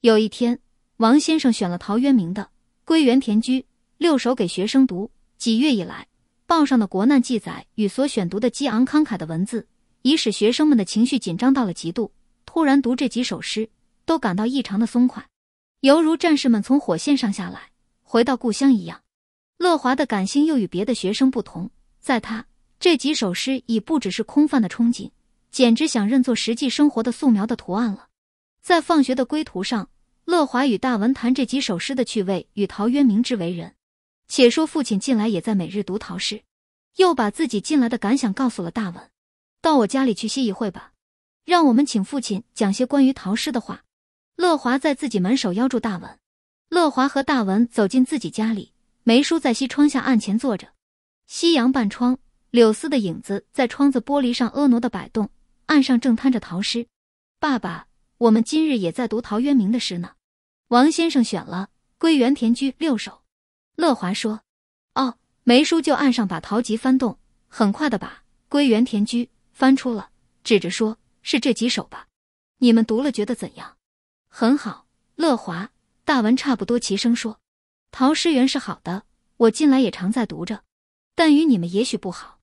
有一天，王先生选了陶渊明的《归园田居》六首给学生读。几月以来，报上的国难记载与所选读的激昂慷慨的文字，已使学生们的情绪紧张到了极度。突然读这几首诗，都感到异常的松快。犹如战士们从火线上下来，回到故乡一样，乐华的感性又与别的学生不同。在他这几首诗已不只是空泛的憧憬，简直想认作实际生活的素描的图案了。在放学的归途上，乐华与大文谈这几首诗的趣味与陶渊明之为人。且说父亲近来也在每日读陶诗，又把自己近来的感想告诉了大文。到我家里去歇一会吧，让我们请父亲讲些关于陶诗的话。乐华在自己门首邀住大文，乐华和大文走进自己家里，梅叔在西窗下案前坐着，夕阳半窗，柳丝的影子在窗子玻璃上婀娜的摆动，案上正摊着陶诗。爸爸，我们今日也在读陶渊明的诗呢。王先生选了《归园田居》六首，乐华说：“哦。”梅叔就案上把陶集翻动，很快的把《归园田居》翻出了，指着说：“是这几首吧？你们读了觉得怎样？”很好，乐华、大文差不多齐声说：“陶诗园是好的，我近来也常在读着，但与你们也许不好。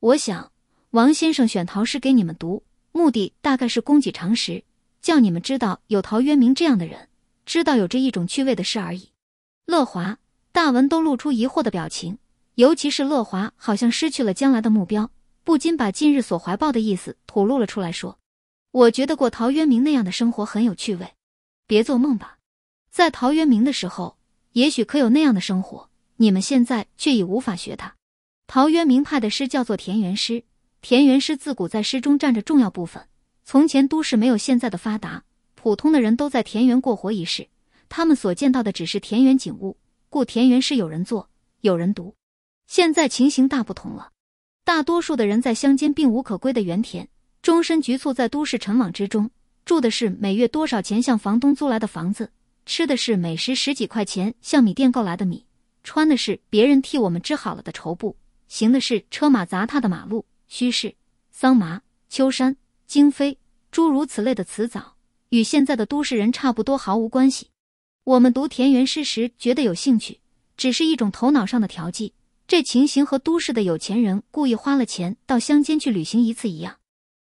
我想王先生选陶诗给你们读，目的大概是供给常识，叫你们知道有陶渊明这样的人，知道有这一种趣味的事而已。”乐华、大文都露出疑惑的表情，尤其是乐华，好像失去了将来的目标，不禁把近日所怀抱的意思吐露了出来，说：“我觉得过陶渊明那样的生活很有趣味。”别做梦吧，在陶渊明的时候，也许可有那样的生活。你们现在却已无法学他。陶渊明派的诗叫做田园诗，田园诗自古在诗中占着重要部分。从前都市没有现在的发达，普通的人都在田园过活一世，他们所见到的只是田园景物，故田园诗有人做有人读。现在情形大不同了，大多数的人在乡间并无可归的原田，终身局促在都市尘网之中。住的是每月多少钱向房东租来的房子，吃的是每时十几块钱向米店购来的米，穿的是别人替我们织好了的绸布，行的是车马杂踏的马路，虚是桑麻、秋山、荆扉，诸如此类的词藻，与现在的都市人差不多毫无关系。我们读田园诗时觉得有兴趣，只是一种头脑上的调剂。这情形和都市的有钱人故意花了钱到乡间去旅行一次一样。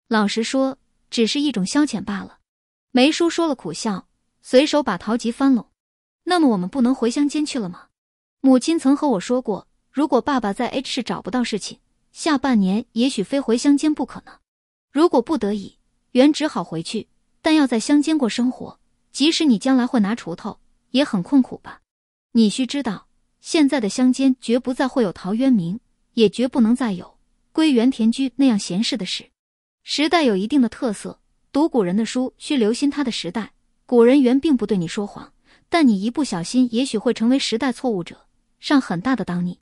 老实说。只是一种消遣罢了。梅叔说了，苦笑，随手把陶吉翻拢。那么，我们不能回乡间去了吗？母亲曾和我说过，如果爸爸在 H 市找不到事情，下半年也许非回乡间不可呢。如果不得已，原只好回去，但要在乡间过生活，即使你将来会拿锄头，也很困苦吧。你须知道，现在的乡间绝不再会有陶渊明，也绝不能再有《归园田居》那样闲适的事。时代有一定的特色，读古人的书需留心他的时代。古人原并不对你说谎，但你一不小心，也许会成为时代错误者，上很大的当。你，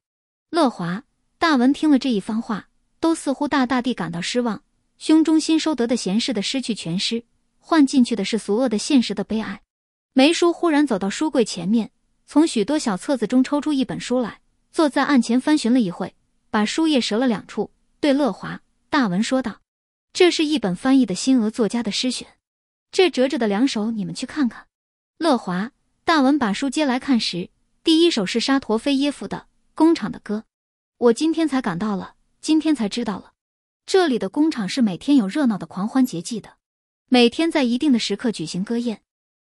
乐华、大文听了这一番话，都似乎大大地感到失望，胸中新收得的闲适的失去全失，换进去的是俗恶的现实的悲哀。梅叔忽然走到书柜前面，从许多小册子中抽出一本书来，坐在案前翻寻了一会，把书页折了两处，对乐华、大文说道。这是一本翻译的新俄作家的诗选，这折着的两首你们去看看。乐华大文把书接来看时，第一首是沙陀菲耶夫的《工厂的歌》，我今天才赶到了，今天才知道了，这里的工厂是每天有热闹的狂欢节季的，每天在一定的时刻举行歌宴，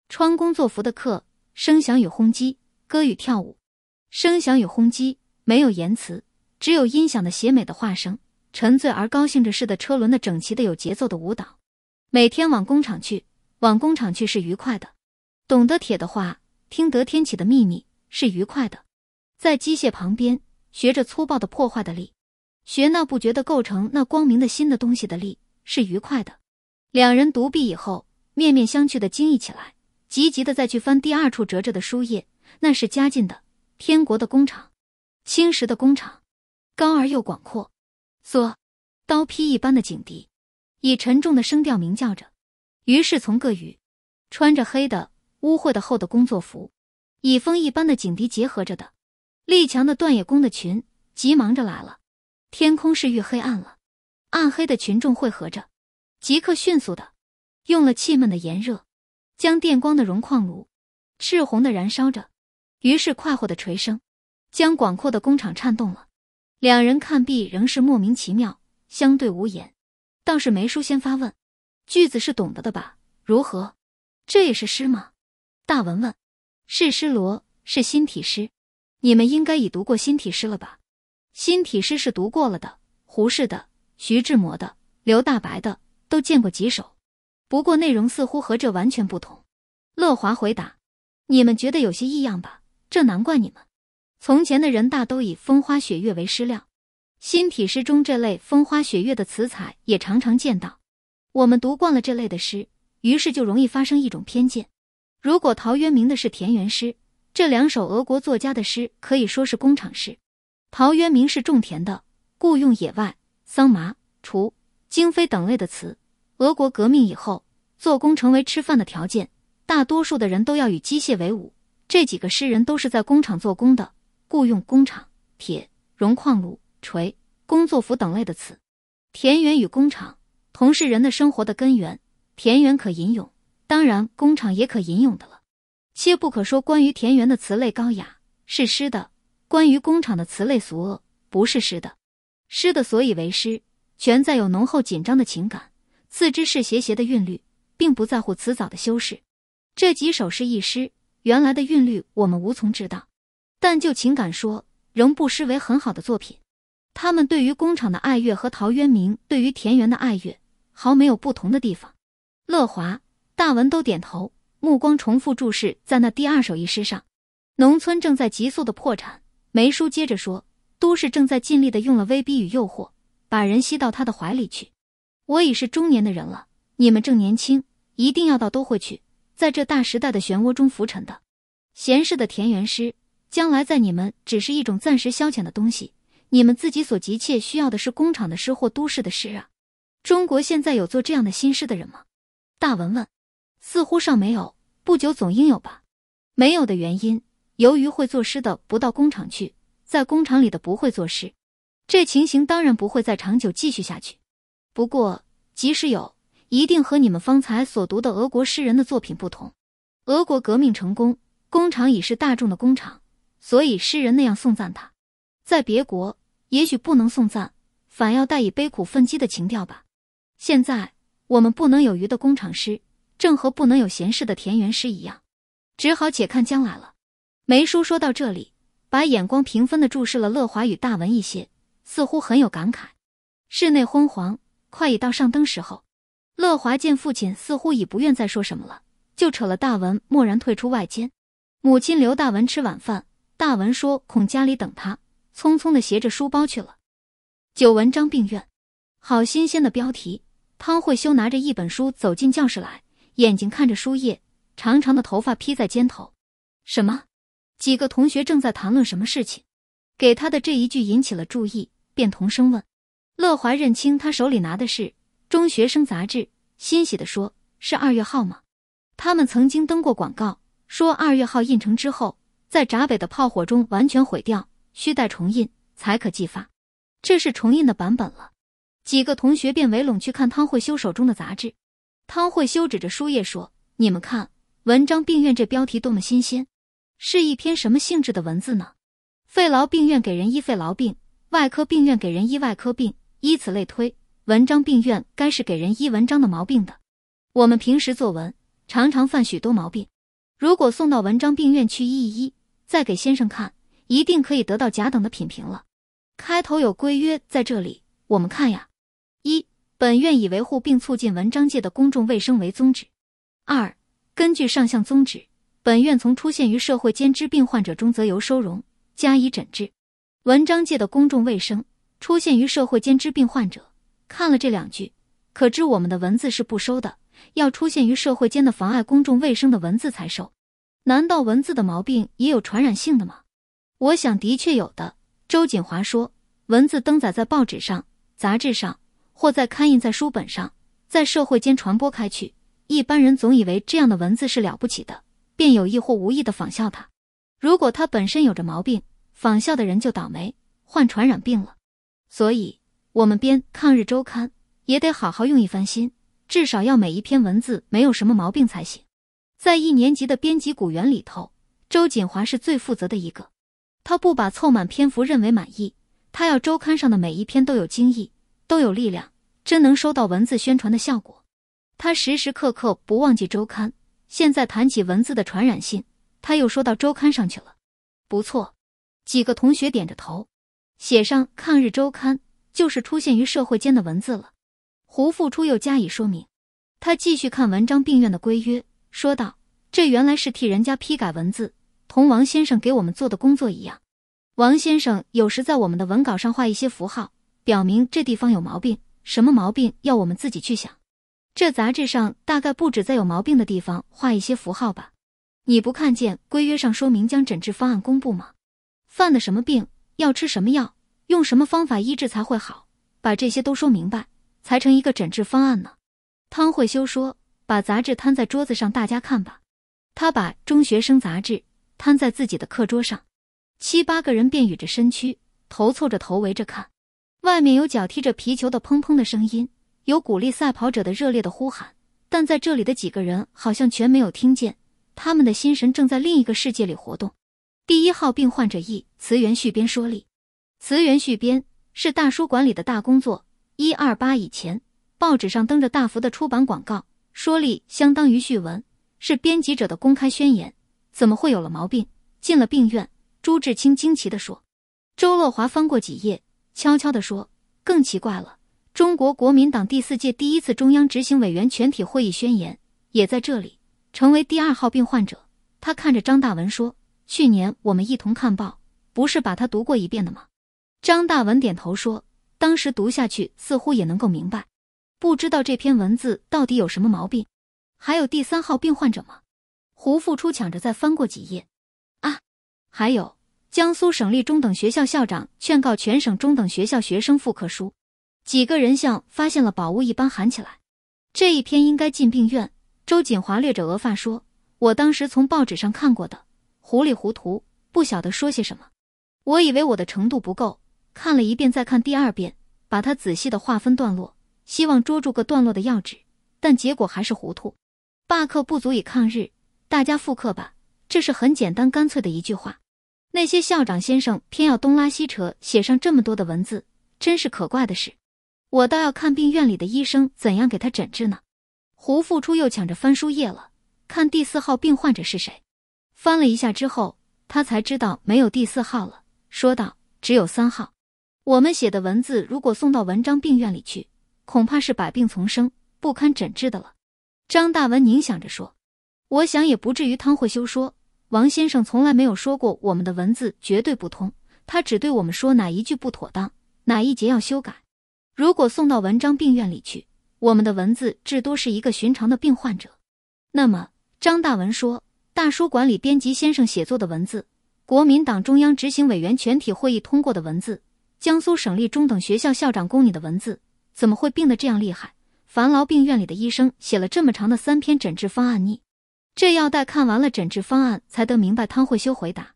穿工作服的客，声响与轰击，歌与跳舞，声响与轰击，没有言辞，只有音响的邪美的化声。沉醉而高兴着似的，车轮的整齐的、有节奏的舞蹈，每天往工厂去，往工厂去是愉快的；懂得铁的话，听得天启的秘密是愉快的；在机械旁边学着粗暴的破坏的力，学那不觉的构成那光明的新的东西的力是愉快的。两人独臂以后，面面相觑的惊异起来，急急的再去翻第二处折着的书页，那是嘉靖的天国的工厂，青石的工厂，高而又广阔。说，刀劈一般的警笛，以沉重的声调鸣叫着。于是从各羽穿着黑的污秽的厚的工作服，以风一般的警笛结合着的，力强的锻冶工的群，急忙着来了。天空是愈黑暗了，暗黑的群众汇合着，即刻迅速的，用了气闷的炎热，将电光的熔矿炉赤红的燃烧着。于是快活的锤声，将广阔的工厂颤动了。两人看毕仍是莫名其妙，相对无言。倒是梅叔先发问：“句子是懂得的吧？如何？这也是诗吗？”大文问：“是诗罗，是新体诗？你们应该已读过新体诗了吧？”新体诗是读过了的，胡适的、徐志摩的、刘大白的都见过几首。不过内容似乎和这完全不同。乐华回答：“你们觉得有些异样吧？这难怪你们。”从前的人大都以风花雪月为诗料，新体诗中这类风花雪月的词彩也常常见到。我们读惯了这类的诗，于是就容易发生一种偏见。如果陶渊明的是田园诗，这两首俄国作家的诗可以说是工厂诗。陶渊明是种田的，雇用野外、桑麻、锄、经非等类的词。俄国革命以后，做工成为吃饭的条件，大多数的人都要与机械为伍。这几个诗人都是在工厂做工的。雇佣工厂、铁、熔矿炉、锤、工作服等类的词，田园与工厂同是人的生活的根源。田园可吟咏，当然工厂也可吟咏的了。切不可说关于田园的词类高雅是诗的，关于工厂的词类俗恶不是诗的。诗的所以为诗，全在有浓厚紧张的情感，自知是谐谐的韵律，并不在乎词藻的修饰。这几首诗一诗原来的韵律，我们无从知道。但就情感说，仍不失为很好的作品。他们对于工厂的爱乐和陶渊明对于田园的爱乐，毫没有不同的地方。乐华、大文都点头，目光重复注视在那第二首一诗上。农村正在急速的破产，梅叔接着说：“都市正在尽力的用了威逼与诱惑，把人吸到他的怀里去。我已是中年的人了，你们正年轻，一定要到都会去，在这大时代的漩涡中浮沉的。闲适的田园诗。”将来在你们只是一种暂时消遣的东西，你们自己所急切需要的是工厂的诗或都市的诗啊！中国现在有做这样的新诗的人吗？大文问。似乎尚没有，不久总应有吧。没有的原因，由于会作诗的不到工厂去，在工厂里的不会作诗。这情形当然不会再长久继续下去。不过即使有，一定和你们方才所读的俄国诗人的作品不同。俄国革命成功，工厂已是大众的工厂。所以诗人那样颂赞他，在别国也许不能颂赞，反要带以悲苦愤激的情调吧。现在我们不能有余的工厂诗，正和不能有闲适的田园诗一样，只好且看将来了。梅叔说到这里，把眼光平分的注视了乐华与大文一些，似乎很有感慨。室内昏黄，快已到上灯时候。乐华见父亲似乎已不愿再说什么了，就扯了大文默然退出外间。母亲刘大文吃晚饭。大文说：“恐家里等他，匆匆的携着书包去了。”九文章病院，好新鲜的标题。汤慧修拿着一本书走进教室来，眼睛看着书页，长长的头发披在肩头。什么？几个同学正在谈论什么事情？给他的这一句引起了注意，便同声问：“乐华，认清他手里拿的是《中学生杂志》，欣喜的说：是二月号吗？他们曾经登过广告，说二月号印成之后。”在闸北的炮火中完全毁掉，需待重印才可寄发。这是重印的版本了。几个同学便围拢去看汤慧修手中的杂志。汤慧修指着书页说：“你们看，文章病院这标题多么新鲜，是一篇什么性质的文字呢？肺痨病院给人医肺痨病，外科病院给人医外科病，依此类推，文章病院该是给人医文章的毛病的。我们平时作文常常犯许多毛病，如果送到文章病院去一一。”再给先生看，一定可以得到甲等的品评了。开头有规约在这里，我们看呀。一，本院以维护并促进文章界的公众卫生为宗旨。二，根据上项宗旨，本院从出现于社会间之病患者中择优收容，加以诊治。文章界的公众卫生出现于社会间之病患者。看了这两句，可知我们的文字是不收的，要出现于社会间的妨碍公众卫生的文字才收。难道文字的毛病也有传染性的吗？我想，的确有的。周锦华说：“文字登载在报纸上、杂志上，或在刊印在书本上，在社会间传播开去。一般人总以为这样的文字是了不起的，便有意或无意的仿效它。如果它本身有着毛病，仿效的人就倒霉，患传染病了。所以，我们编《抗日周刊》也得好好用一番心，至少要每一篇文字没有什么毛病才行。”在一年级的编辑股员里头，周锦华是最负责的一个。他不把凑满篇幅认为满意，他要周刊上的每一篇都有精益，都有力量，真能收到文字宣传的效果。他时时刻刻不忘记周刊。现在谈起文字的传染性，他又说到周刊上去了。不错，几个同学点着头，写上《抗日周刊》就是出现于社会间的文字了。胡复初又加以说明。他继续看文章病院的规约。说道：“这原来是替人家批改文字，同王先生给我们做的工作一样。王先生有时在我们的文稿上画一些符号，表明这地方有毛病，什么毛病要我们自己去想。这杂志上大概不止在有毛病的地方画一些符号吧？你不看见规约上说明将诊治方案公布吗？犯的什么病，要吃什么药，用什么方法医治才会好？把这些都说明白，才成一个诊治方案呢。”汤慧修说。把杂志摊在桌子上，大家看吧。他把中学生杂志摊在自己的课桌上，七八个人便倚着身躯，头凑着头围着看。外面有脚踢着皮球的砰砰的声音，有鼓励赛跑者的热烈的呼喊，但在这里的几个人好像全没有听见，他们的心神正在另一个世界里活动。第一号病患者一词源续编说例，词源续编是大书馆里的大工作。一二八以前，报纸上登着大幅的出版广告。说例相当于序文，是编辑者的公开宣言，怎么会有了毛病进了病院？朱志清惊奇的说。周洛华翻过几页，悄悄的说，更奇怪了，中国国民党第四届第一次中央执行委员全体会议宣言也在这里，成为第二号病患者。他看着张大文说，去年我们一同看报，不是把他读过一遍的吗？张大文点头说，当时读下去似乎也能够明白。不知道这篇文字到底有什么毛病？还有第三号病患者吗？胡复初抢着再翻过几页。啊，还有江苏省立中等学校校长劝告全省中等学校学生复课书，几个人像发现了宝物一般喊起来。这一篇应该进病院。周锦华掠着额发说：“我当时从报纸上看过的，糊里糊涂，不晓得说些什么。我以为我的程度不够，看了一遍再看第二遍，把它仔细的划分段落。”希望捉住个段落的要旨，但结果还是糊涂。罢课不足以抗日，大家复课吧。这是很简单干脆的一句话。那些校长先生偏要东拉西扯，写上这么多的文字，真是可怪的事。我倒要看病院里的医生怎样给他诊治呢？胡复初又抢着翻书页了，看第四号病患者是谁？翻了一下之后，他才知道没有第四号了，说道：“只有三号。我们写的文字如果送到文章病院里去。”恐怕是百病丛生、不堪诊治的了。张大文凝想着说：“我想也不至于汤会修说王先生从来没有说过我们的文字绝对不通，他只对我们说哪一句不妥当，哪一节要修改。如果送到文章病院里去，我们的文字至多是一个寻常的病患者。”那么张大文说：“大书馆里编辑先生写作的文字，国民党中央执行委员全体会议通过的文字，江苏省立中等学校校长供你的文字。”怎么会病得这样厉害？烦劳病院里的医生写了这么长的三篇诊治方案，呢？这要待看完了诊治方案才得明白。汤慧修回答。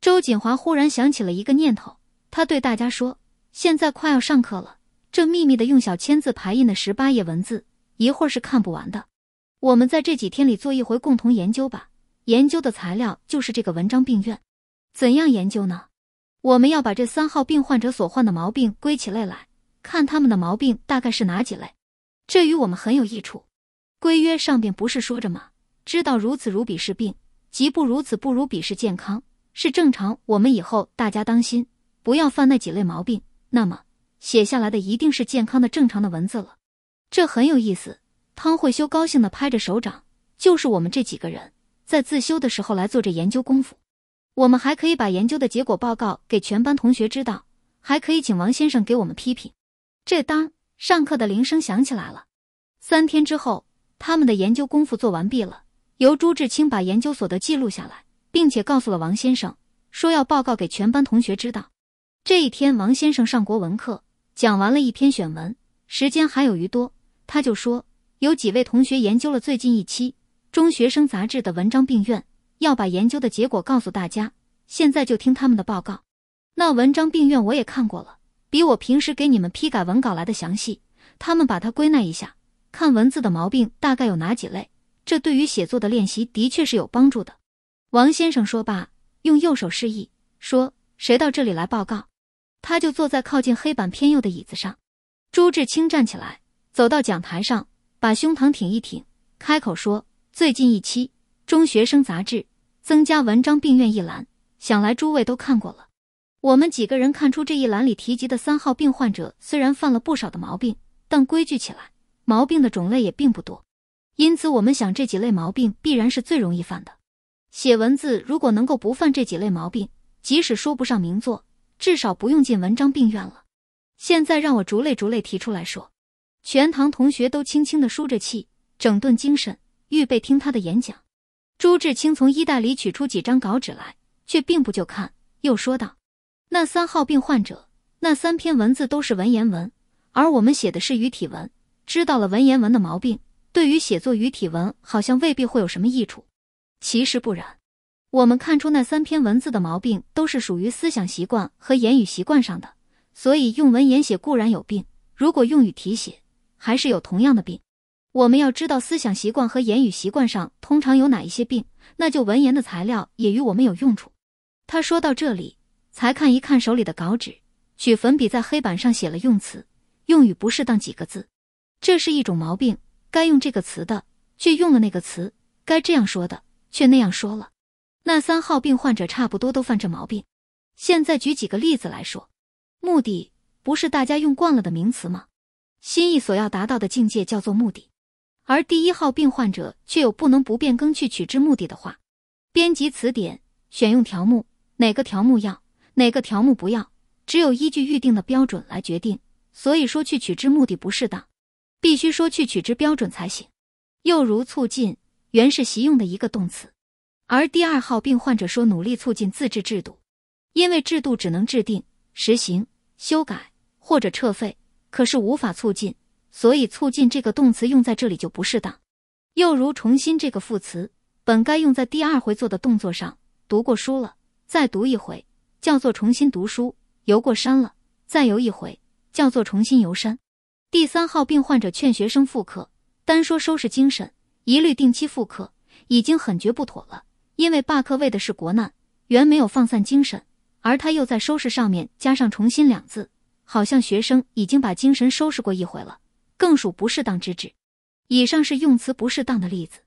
周锦华忽然想起了一个念头，他对大家说：“现在快要上课了，这秘密的用小签字排印的十八页文字，一会儿是看不完的。我们在这几天里做一回共同研究吧。研究的材料就是这个文章病院，怎样研究呢？我们要把这三号病患者所患的毛病归起类来。”看他们的毛病大概是哪几类，这与我们很有益处。规约上边不是说着吗？知道如此如彼是病，即不如此不如彼是健康，是正常。我们以后大家当心，不要犯那几类毛病。那么写下来的一定是健康的正常的文字了，这很有意思。汤慧修高兴地拍着手掌，就是我们这几个人在自修的时候来做这研究功夫。我们还可以把研究的结果报告给全班同学知道，还可以请王先生给我们批评。这当上课的铃声响起来了。三天之后，他们的研究功夫做完毕了，由朱志清把研究所的记录下来，并且告诉了王先生，说要报告给全班同学知道。这一天，王先生上国文课，讲完了一篇选文，时间还有余多，他就说有几位同学研究了最近一期《中学生杂志》的文章病院，要把研究的结果告诉大家。现在就听他们的报告。那文章病院我也看过了。比我平时给你们批改文稿来的详细。他们把它归纳一下，看文字的毛病大概有哪几类。这对于写作的练习的确是有帮助的。王先生说罢，用右手示意，说：“谁到这里来报告？”他就坐在靠近黑板偏右的椅子上。朱志清站起来，走到讲台上，把胸膛挺一挺，开口说：“最近一期《中学生杂志》增加‘文章病院’一栏，想来诸位都看过了。”我们几个人看出这一栏里提及的三号病患者，虽然犯了不少的毛病，但规矩起来，毛病的种类也并不多。因此，我们想这几类毛病必然是最容易犯的。写文字如果能够不犯这几类毛病，即使说不上名作，至少不用进文章病院了。现在让我逐类逐类提出来说。全堂同学都轻轻的舒着气，整顿精神，预备听他的演讲。朱志清从衣袋里取出几张稿纸来，却并不就看，又说道。那三号病患者那三篇文字都是文言文，而我们写的是语体文。知道了文言文的毛病，对于写作语体文好像未必会有什么益处。其实不然，我们看出那三篇文字的毛病都是属于思想习惯和言语习惯上的，所以用文言写固然有病，如果用语体写还是有同样的病。我们要知道思想习惯和言语习惯上通常有哪一些病，那就文言的材料也与我们有用处。他说到这里。才看一看手里的稿纸，取粉笔在黑板上写了“用词、用语不适当”几个字。这是一种毛病，该用这个词的却用了那个词，该这样说的却那样说了。那三号病患者差不多都犯这毛病。现在举几个例子来说，目的不是大家用惯了的名词吗？心意所要达到的境界叫做目的，而第一号病患者却有不能不变更去取之目的的话，编辑词典选用条目哪个条目要？哪个条目不要，只有依据预定的标准来决定。所以说去取之目的不适当，必须说去取之标准才行。又如促进，原是习用的一个动词，而第二号病患者说努力促进自治制度，因为制度只能制定、实行、修改或者撤废，可是无法促进，所以促进这个动词用在这里就不适当。又如重新这个副词，本该用在第二回做的动作上，读过书了，再读一回。叫做重新读书，游过山了，再游一回，叫做重新游山。第三号病患者劝学生复课，单说收拾精神，一律定期复课，已经很绝不妥了。因为罢课为的是国难，原没有放散精神，而他又在收拾上面加上“重新”两字，好像学生已经把精神收拾过一回了，更属不适当之至。以上是用词不适当的例子。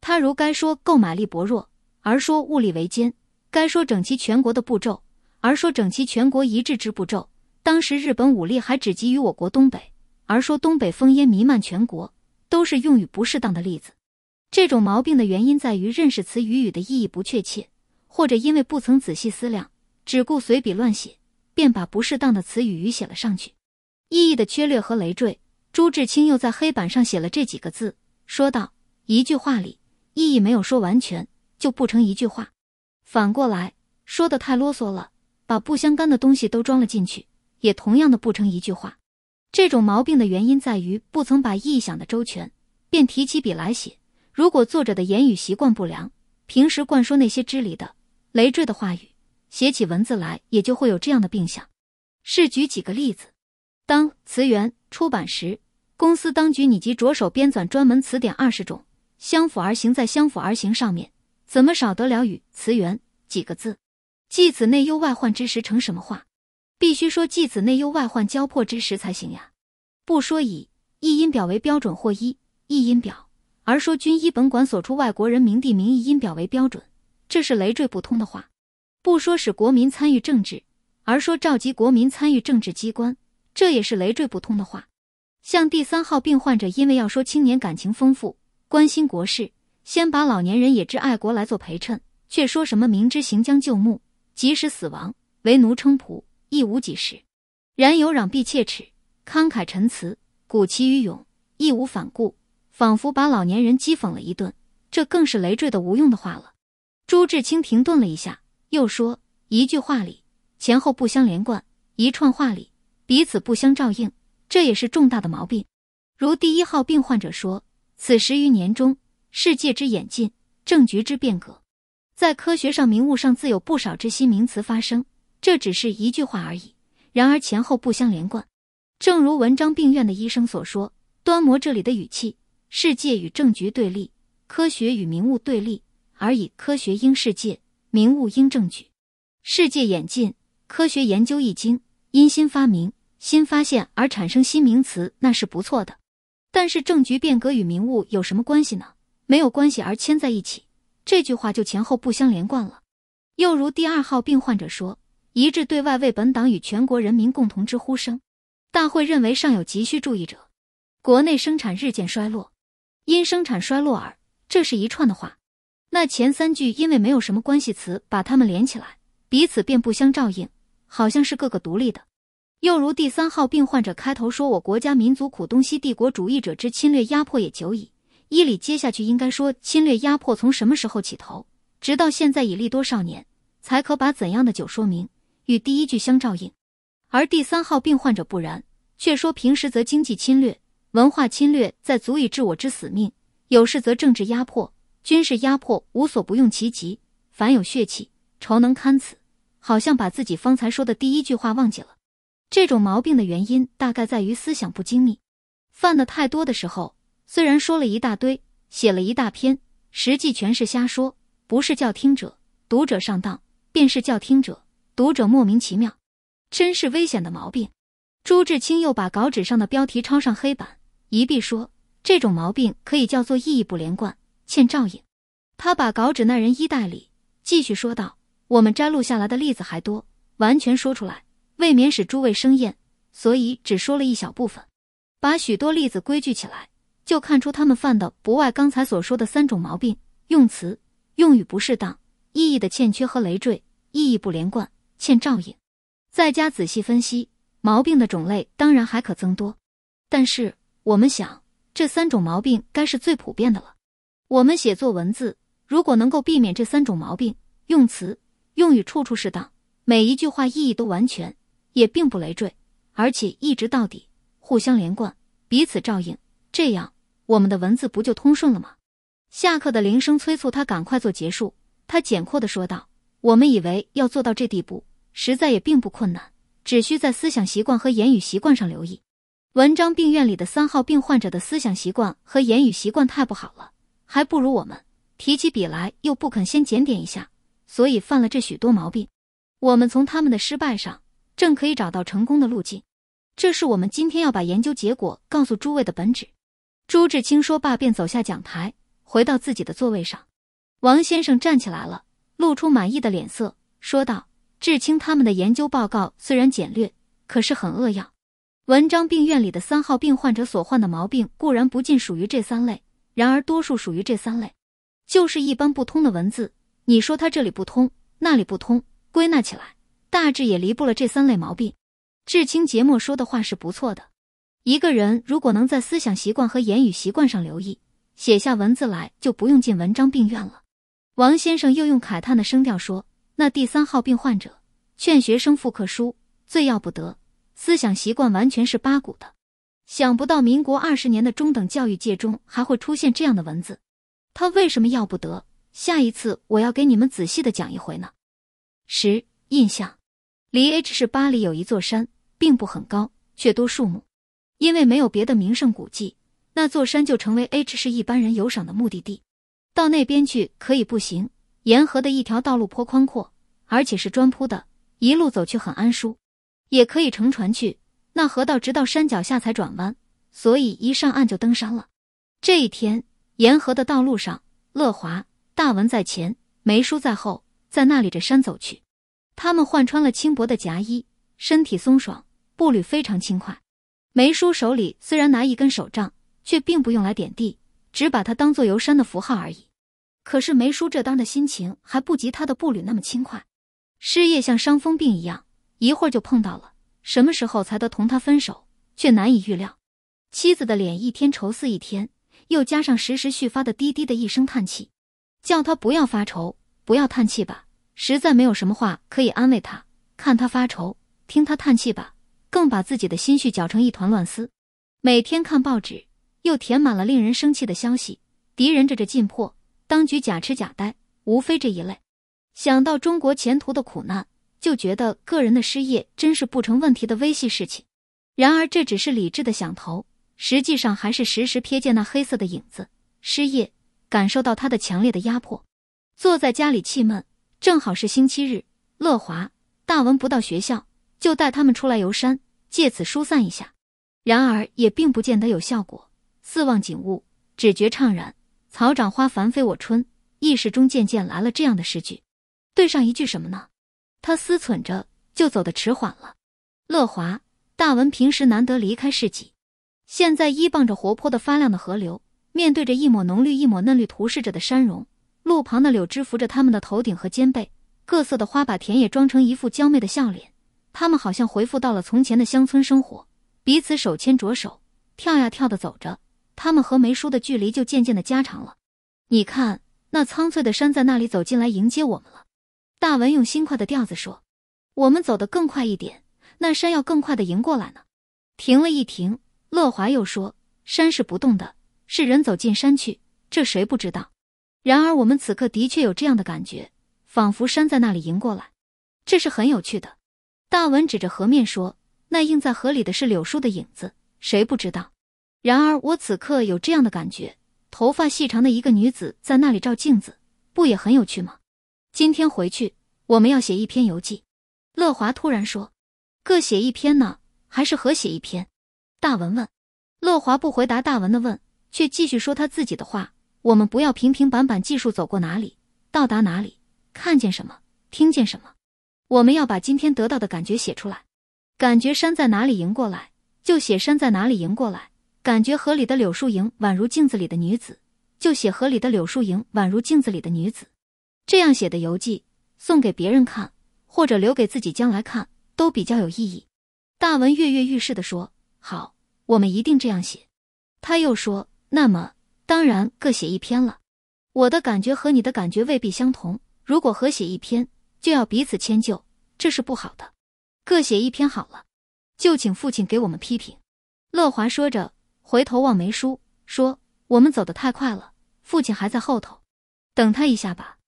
他如该说购买力薄弱，而说物力维艰；该说整齐全国的步骤。而说整齐全国一致之步骤，当时日本武力还只及于我国东北；而说东北烽烟弥漫全国，都是用语不适当的例子。这种毛病的原因在于认识词语语的意义不确切，或者因为不曾仔细思量，只顾随笔乱写，便把不适当的词语语写了上去。意义的缺略和累赘，朱志清又在黑板上写了这几个字，说道：一句话里意义没有说完全，就不成一句话；反过来说的太啰嗦了。把不相干的东西都装了进去，也同样的不成一句话。这种毛病的原因在于不曾把意想的周全，便提起笔来写。如果作者的言语习惯不良，平时惯说那些支离的、累赘的话语，写起文字来也就会有这样的病象。试举几个例子：当《词源》出版时，公司当局拟即着手编纂专门词典二十种，相辅而行，在相辅而行上面，怎么少得了与《词源》几个字？继子内忧外患之时成什么话？必须说继子内忧外患交迫之时才行呀。不说以一音表为标准或一一音表，而说均医本馆所出外国人名地名义音表为标准，这是累赘不通的话。不说使国民参与政治，而说召集国民参与政治机关，这也是累赘不通的话。像第三号病患者，因为要说青年感情丰富，关心国事，先把老年人也致爱国来做陪衬，却说什么明知行将就木。即使死亡，为奴称仆，亦无几时；然有攘臂切齿、慷慨陈词、鼓旗于勇、义无反顾，仿佛把老年人讥讽了一顿，这更是累赘的无用的话了。朱志清停顿了一下，又说：一句话里前后不相连贯，一串话里彼此不相照应，这也是重大的毛病。如第一号病患者说：“此十余年中，世界之演进，政局之变革。”在科学上、名物上自有不少之新名词发生，这只是一句话而已。然而前后不相连贯，正如文章病院的医生所说：“端摩这里的语气，世界与政局对立，科学与名物对立，而以科学应世界，名物应政局。世界演进，科学研究一精，因新发明、新发现而产生新名词，那是不错的。但是政局变革与名物有什么关系呢？没有关系，而牵在一起。”这句话就前后不相连贯了。又如第二号病患者说：“一致对外为本党与全国人民共同之呼声，大会认为尚有急需注意者，国内生产日渐衰落，因生产衰落而，这是一串的话，那前三句因为没有什么关系词把它们连起来，彼此便不相照应，好像是各个独立的。又如第三号病患者开头说：“我国家民族苦东西帝国主义者之侵略压迫也久矣。”伊里接下去应该说侵略压迫从什么时候起头，直到现在已历多少年，才可把怎样的酒说明与第一句相照应。而第三号病患者不然，却说平时则经济侵略、文化侵略在足以致我之死命；有事则政治压迫、军事压迫无所不用其极。凡有血气，愁能堪此。好像把自己方才说的第一句话忘记了。这种毛病的原因大概在于思想不精密，犯的太多的时候。虽然说了一大堆，写了一大篇，实际全是瞎说，不是叫听者、读者上当，便是叫听者、读者莫名其妙，真是危险的毛病。朱志清又把稿纸上的标题抄上黑板，一并说：这种毛病可以叫做意义不连贯，欠照应。他把稿纸那人衣袋里继续说道：我们摘录下来的例子还多，完全说出来未免使诸位生厌，所以只说了一小部分，把许多例子规矩起来。就看出他们犯的不外刚才所说的三种毛病：用词、用语不适当，意义的欠缺和累赘，意义不连贯，欠照应。再加仔细分析，毛病的种类当然还可增多，但是我们想，这三种毛病该是最普遍的了。我们写作文字，如果能够避免这三种毛病，用词、用语处处适当，每一句话意义都完全，也并不累赘，而且一直到底，互相连贯，彼此照应，这样。我们的文字不就通顺了吗？下课的铃声催促他赶快做结束。他简括的说道：“我们以为要做到这地步，实在也并不困难，只需在思想习惯和言语习惯上留意。文章病院里的三号病患者的思想习惯和言语习惯太不好了，还不如我们。提起笔来又不肯先检点一下，所以犯了这许多毛病。我们从他们的失败上，正可以找到成功的路径。这是我们今天要把研究结果告诉诸位的本旨。”朱志清说罢，便走下讲台，回到自己的座位上。王先生站起来了，露出满意的脸色，说道：“志清他们的研究报告虽然简略，可是很扼要。文章病院里的三号病患者所患的毛病固然不尽属于这三类，然而多数属于这三类，就是一般不通的文字。你说他这里不通，那里不通，归纳起来，大致也离不了这三类毛病。志清节末说的话是不错的。”一个人如果能在思想习惯和言语习惯上留意，写下文字来，就不用进文章病院了。王先生又用慨叹的声调说：“那第三号病患者，劝学生复课书最要不得，思想习惯完全是八股的。想不到民国二十年的中等教育界中还会出现这样的文字，他为什么要不得？下一次我要给你们仔细的讲一回呢。”十印象，离 H 市八里有一座山，并不很高，却多树木。因为没有别的名胜古迹，那座山就成为 H 市一般人游赏的目的地。到那边去可以步行，沿河的一条道路颇宽阔，而且是砖铺的，一路走去很安舒；也可以乘船去，那河道直到山脚下才转弯，所以一上岸就登山了。这一天，沿河的道路上，乐华、大文在前，梅叔在后，在那里着山走去。他们换穿了轻薄的夹衣，身体松爽，步履非常轻快。梅叔手里虽然拿一根手杖，却并不用来点地，只把它当做游山的符号而已。可是梅叔这当的心情，还不及他的步履那么轻快。失业像伤风病一样，一会儿就碰到了。什么时候才得同他分手，却难以预料。妻子的脸一天愁似一天，又加上时时续发的、低低的一声叹气，叫他不要发愁，不要叹气吧。实在没有什么话可以安慰他，看他发愁，听他叹气吧。更把自己的心绪搅成一团乱丝，每天看报纸又填满了令人生气的消息：敌人这这进迫，当局假痴假呆，无非这一类。想到中国前途的苦难，就觉得个人的失业真是不成问题的微细事情。然而这只是理智的想头，实际上还是时时瞥见那黑色的影子，失业，感受到他的强烈的压迫。坐在家里气闷，正好是星期日，乐华、大文不到学校。就带他们出来游山，借此疏散一下。然而也并不见得有效果。四望景物，只觉怅然。草长花繁，非我春。意识中渐渐来了这样的诗句，对上一句什么呢？他思忖着，就走得迟缓了。乐华、大文平时难得离开市集，现在依傍着活泼的发亮的河流，面对着一抹浓绿、一抹嫩绿，涂饰着的山容。路旁的柳枝扶着他们的头顶和肩背，各色的花把田野装成一副娇媚的笑脸。他们好像回复到了从前的乡村生活，彼此手牵着手，跳呀跳的走着。他们和梅叔的距离就渐渐的加长了。你看，那苍翠的山在那里走进来迎接我们了。大文用心快的调子说：“我们走得更快一点，那山要更快的迎过来呢。”停了一停，乐华又说：“山是不动的，是人走进山去。这谁不知道？然而我们此刻的确有这样的感觉，仿佛山在那里迎过来，这是很有趣的。”大文指着河面说：“那映在河里的是柳树的影子，谁不知道？”然而我此刻有这样的感觉：头发细长的一个女子在那里照镜子，不也很有趣吗？今天回去，我们要写一篇游记。乐华突然说：“各写一篇呢，还是合写一篇？”大文问。乐华不回答大文的问，却继续说他自己的话：“我们不要平平板板记述走过哪里，到达哪里，看见什么，听见什么。”我们要把今天得到的感觉写出来，感觉山在哪里迎过来，就写山在哪里迎过来；感觉河里的柳树影宛如镜子里的女子，就写河里的柳树影宛如镜子里的女子。这样写的游记，送给别人看，或者留给自己将来看，都比较有意义。大文跃跃欲试的说：“好，我们一定这样写。”他又说：“那么当然各写一篇了，我的感觉和你的感觉未必相同。如果合写一篇。”就要彼此迁就，这是不好的。各写一篇好了，就请父亲给我们批评。乐华说着，回头望梅叔说：“我们走得太快了，父亲还在后头，等他一下吧。”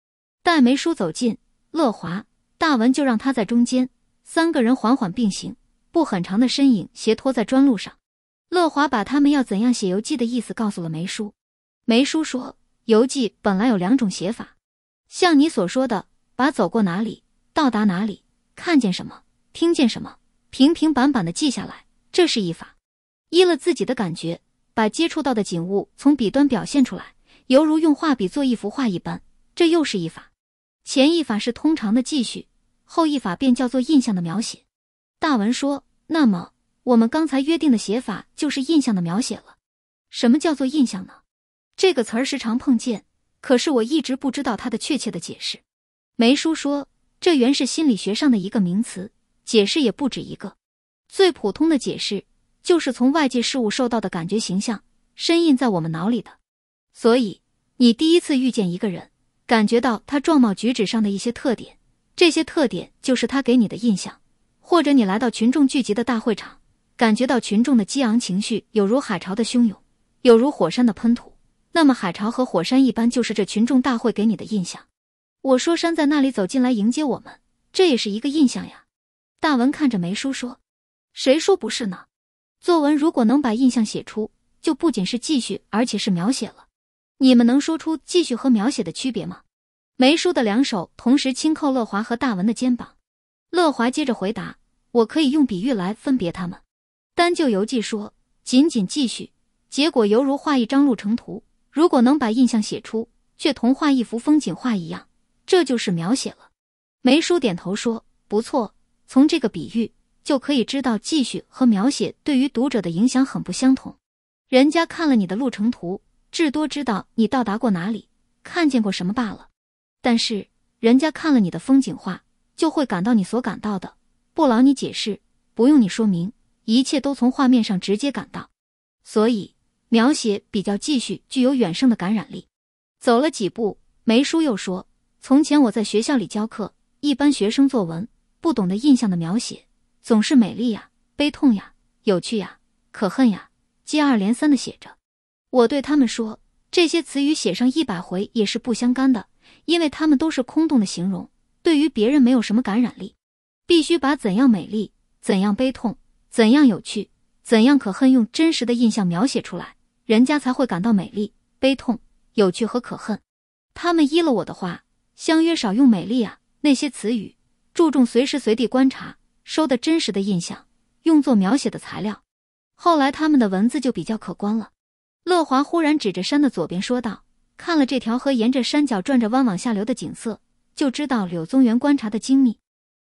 待梅叔走近，乐华、大文就让他在中间，三个人缓缓并行，不很长的身影斜拖在砖路上。乐华把他们要怎样写游记的意思告诉了梅叔。梅叔说：“游记本来有两种写法，像你所说的。”把走过哪里，到达哪里，看见什么，听见什么，平平板板的记下来，这是一法；依了自己的感觉，把接触到的景物从笔端表现出来，犹如用画笔做一幅画一般，这又是一法。前一法是通常的记叙，后一法便叫做印象的描写。大文说，那么我们刚才约定的写法就是印象的描写了。什么叫做印象呢？这个词儿时常碰见，可是我一直不知道它的确切的解释。梅叔说：“这原是心理学上的一个名词，解释也不止一个。最普通的解释就是从外界事物受到的感觉形象深印在我们脑里的。所以，你第一次遇见一个人，感觉到他状貌举止上的一些特点，这些特点就是他给你的印象；或者你来到群众聚集的大会场，感觉到群众的激昂情绪有如海潮的汹涌，有如火山的喷吐，那么海潮和火山一般，就是这群众大会给你的印象。”我说山在那里走进来迎接我们，这也是一个印象呀。大文看着梅叔说：“谁说不是呢？作文如果能把印象写出，就不仅是记叙，而且是描写了。你们能说出记叙和描写的区别吗？”梅叔的两手同时轻扣乐华和大文的肩膀。乐华接着回答：“我可以用比喻来分别他们。单就游记说，仅仅记叙，结果犹如画一张路程图；如果能把印象写出，却同画一幅风景画一样。”这就是描写了，梅叔点头说：“不错，从这个比喻就可以知道，记叙和描写对于读者的影响很不相同。人家看了你的路程图，至多知道你到达过哪里，看见过什么罢了；但是人家看了你的风景画，就会感到你所感到的，不劳你解释，不用你说明，一切都从画面上直接感到。所以描写比较记叙具有远胜的感染力。”走了几步，梅叔又说。从前我在学校里教课，一般学生作文不懂得印象的描写，总是美丽呀、悲痛呀、有趣呀、可恨呀，接二连三的写着。我对他们说，这些词语写上一百回也是不相干的，因为他们都是空洞的形容，对于别人没有什么感染力。必须把怎样美丽、怎样悲痛、怎样有趣、怎样可恨，用真实的印象描写出来，人家才会感到美丽、悲痛、有趣和可恨。他们依了我的话。相约少用美丽啊，那些词语，注重随时随地观察，收的真实的印象，用作描写的材料。后来他们的文字就比较可观了。乐华忽然指着山的左边说道：“看了这条河沿着山脚转着弯往下流的景色，就知道柳宗元观察的精密。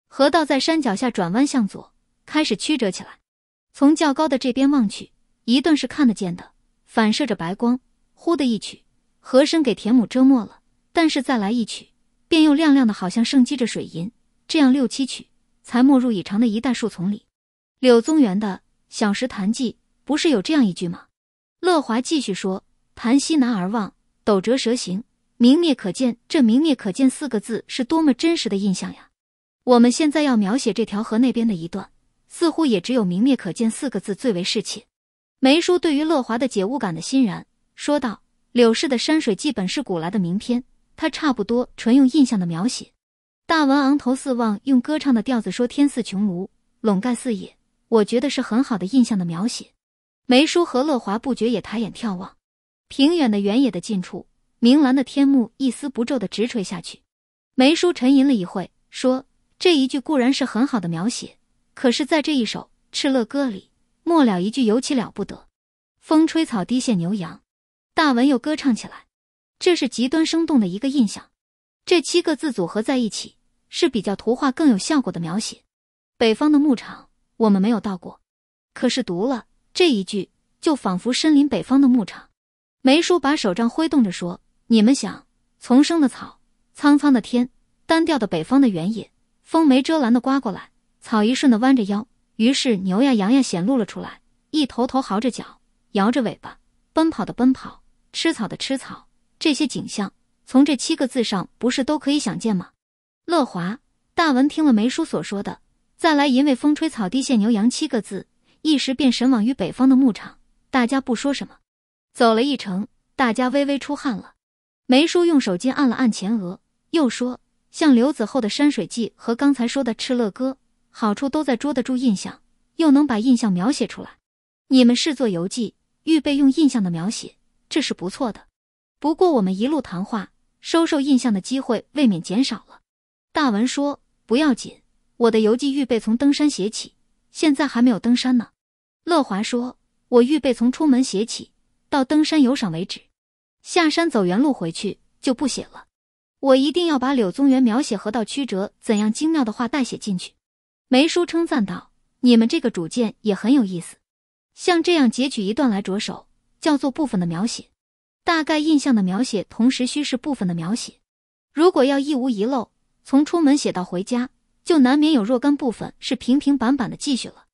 河道在山脚下转弯向左，开始曲折起来。从较高的这边望去，一顿是看得见的，反射着白光。忽的一曲，河身给田亩遮没了，但是再来一曲。”便又亮亮的，好像盛积着水银，这样六七曲才没入已长的一带树丛里。柳宗元的《小石潭记》不是有这样一句吗？乐华继续说：“潭西南而望，斗折蛇行，明灭可见。”这“明灭可见”四个字是多么真实的印象呀！我们现在要描写这条河那边的一段，似乎也只有“明灭可见”四个字最为适切。梅叔对于乐华的解悟感的欣然说道：“柳氏的山水记本是古来的名篇。”他差不多纯用印象的描写。大文昂头四望，用歌唱的调子说：“天似穹庐，笼盖四野。”我觉得是很好的印象的描写。梅叔和乐华不觉也抬眼眺望。平远的原野的近处，明蓝的天幕一丝不皱的直垂下去。梅叔沉吟了一会，说：“这一句固然是很好的描写，可是，在这一首《敕勒歌》里，末了一句尤其了不得：‘风吹草低见牛羊’。”大文又歌唱起来。这是极端生动的一个印象，这七个字组合在一起是比较图画更有效果的描写。北方的牧场我们没有到过，可是读了这一句，就仿佛身临北方的牧场。梅叔把手杖挥动着说：“你们想，丛生的草，苍苍的天，单调的北方的原野，风没遮拦的刮过来，草一瞬的弯着腰，于是牛呀羊呀显露了出来，一头头嚎着叫，摇着尾巴，奔跑的奔跑，吃草的吃草。”这些景象，从这七个字上不是都可以想见吗？乐华、大文听了梅叔所说的“再来，因为风吹草低见牛羊”七个字，一时便神往于北方的牧场。大家不说什么，走了一程，大家微微出汗了。梅叔用手巾按了按前额，又说：“像刘子厚的山水记和刚才说的《敕勒歌》，好处都在捉得住印象，又能把印象描写出来。你们是做游记，预备用印象的描写，这是不错的。”不过我们一路谈话，收受印象的机会未免减少了。大文说：“不要紧，我的游记预备从登山写起，现在还没有登山呢。”乐华说：“我预备从出门写起，到登山游赏为止，下山走原路回去就不写了。我一定要把柳宗元描写河道曲折怎样精妙的话代写进去。”梅叔称赞道：“你们这个主见也很有意思，像这样截取一段来着手，叫做部分的描写。”大概印象的描写，同时虚是部分的描写，如果要一无遗漏，从出门写到回家，就难免有若干部分是平平板板的继续了。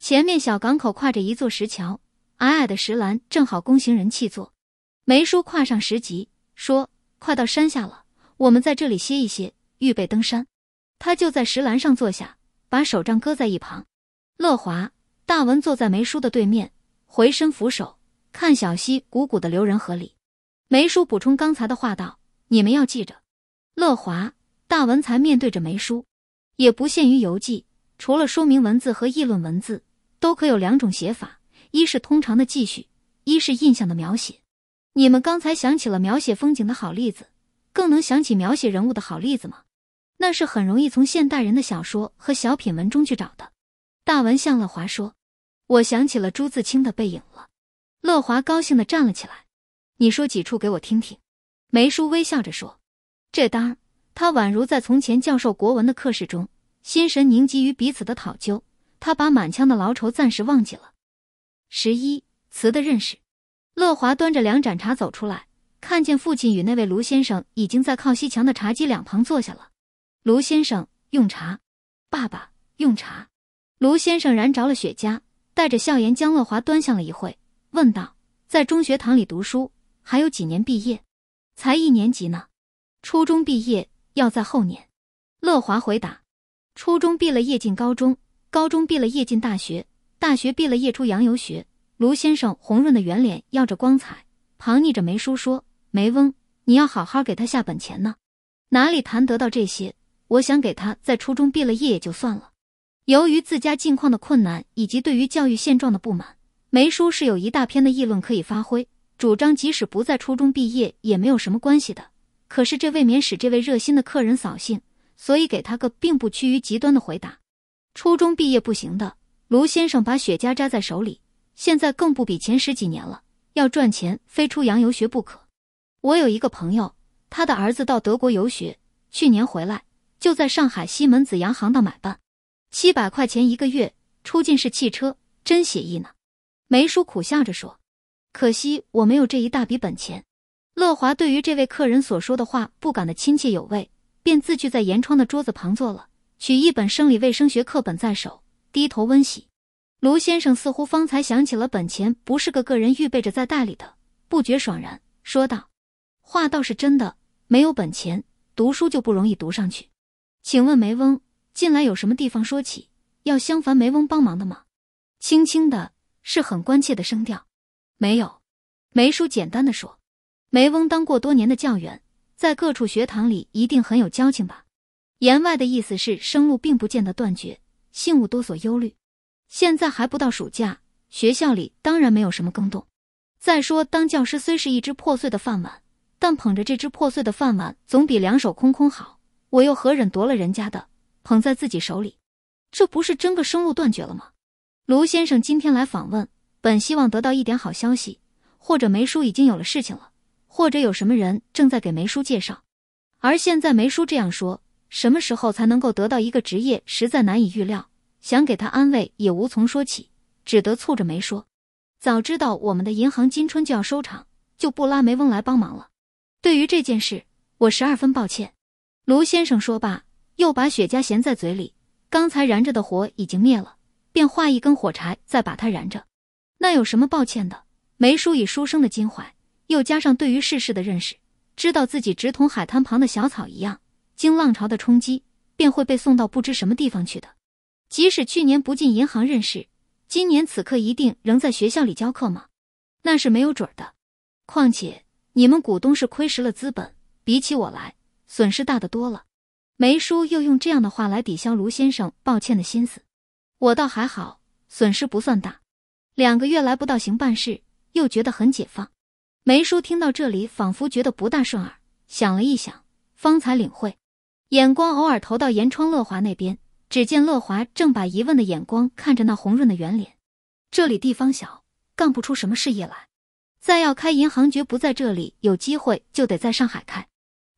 前面小港口跨着一座石桥，矮矮的石栏正好供行人憩坐。梅叔跨上石级，说：“快到山下了，我们在这里歇一歇，预备登山。”他就在石栏上坐下，把手杖搁在一旁。乐华、大文坐在梅叔的对面，回身扶手，看小溪汩汩的流人河里。梅叔补充刚才的话道：“你们要记着，乐华，大文才面对着梅叔，也不限于游记，除了说明文字和议论文字，都可有两种写法，一是通常的记叙，一是印象的描写。你们刚才想起了描写风景的好例子，更能想起描写人物的好例子吗？那是很容易从现代人的小说和小品文中去找的。”大文向乐华说：“我想起了朱自清的《背影》了。”乐华高兴的站了起来。你说几处给我听听？梅叔微笑着说：“这单儿，他宛如在从前教授国文的课室中，心神凝集于彼此的讨究，他把满腔的劳愁暂时忘记了。”十一词的认识。乐华端着两盏茶走出来，看见父亲与那位卢先生已经在靠西墙的茶几两旁坐下了。卢先生用茶，爸爸用茶。卢先生燃着了雪茄，带着笑颜将乐华端详了一会，问道：“在中学堂里读书？”还有几年毕业，才一年级呢，初中毕业要在后年。乐华回答：“初中毕了业进高中，高中毕了业进大学，大学毕了业出洋游学。”卢先生红润的圆脸耀着光彩，旁睨着梅叔说：“梅翁，你要好好给他下本钱呢，哪里谈得到这些？我想给他在初中毕了业也就算了。”由于自家境况的困难以及对于教育现状的不满，梅叔是有一大片的议论可以发挥。主张即使不在初中毕业也没有什么关系的，可是这未免使这位热心的客人扫兴，所以给他个并不趋于极端的回答：初中毕业不行的。卢先生把雪茄扎在手里，现在更不比前十几年了，要赚钱非出洋游学不可。我有一个朋友，他的儿子到德国游学，去年回来就在上海西门子洋行当买办，七百块钱一个月，出境是汽车，真写意呢。梅叔苦笑着说。可惜我没有这一大笔本钱。乐华对于这位客人所说的话，不感的亲切有味，便自踞在沿窗的桌子旁坐了，取一本生理卫生学课本在手，低头温习。卢先生似乎方才想起了本钱不是个个人预备着在袋里的，不觉爽然说道：“话倒是真的，没有本钱读书就不容易读上去。请问梅翁近来有什么地方说起要襄樊梅翁帮忙的吗？”轻轻的，是很关切的声调。没有，梅叔简单的说，梅翁当过多年的教员，在各处学堂里一定很有交情吧？言外的意思是生路并不见得断绝，幸勿多所忧虑。现在还不到暑假，学校里当然没有什么更动。再说，当教师虽是一只破碎的饭碗，但捧着这只破碎的饭碗总比两手空空好。我又何忍夺了人家的，捧在自己手里？这不是真个生路断绝了吗？卢先生今天来访问。本希望得到一点好消息，或者梅叔已经有了事情了，或者有什么人正在给梅叔介绍。而现在梅叔这样说，什么时候才能够得到一个职业，实在难以预料。想给他安慰也无从说起，只得蹙着眉说：“早知道我们的银行今春就要收场，就不拉梅翁来帮忙了。”对于这件事，我十二分抱歉。卢先生说罢，又把雪茄衔在嘴里，刚才燃着的火已经灭了，便划一根火柴，再把它燃着。那有什么抱歉的？梅叔以书生的襟怀，又加上对于世事的认识，知道自己直同海滩旁的小草一样，经浪潮的冲击，便会被送到不知什么地方去的。即使去年不进银行任事，今年此刻一定仍在学校里教课吗？那是没有准儿的。况且你们股东是亏蚀了资本，比起我来，损失大得多了。梅叔又用这样的话来抵消卢先生抱歉的心思。我倒还好，损失不算大。两个月来不到行办事，又觉得很解放。梅叔听到这里，仿佛觉得不大顺耳，想了一想，方才领会。眼光偶尔投到严窗乐华那边，只见乐华正把疑问的眼光看着那红润的圆脸。这里地方小，干不出什么事业来。再要开银行，绝不在这里。有机会就得在上海开。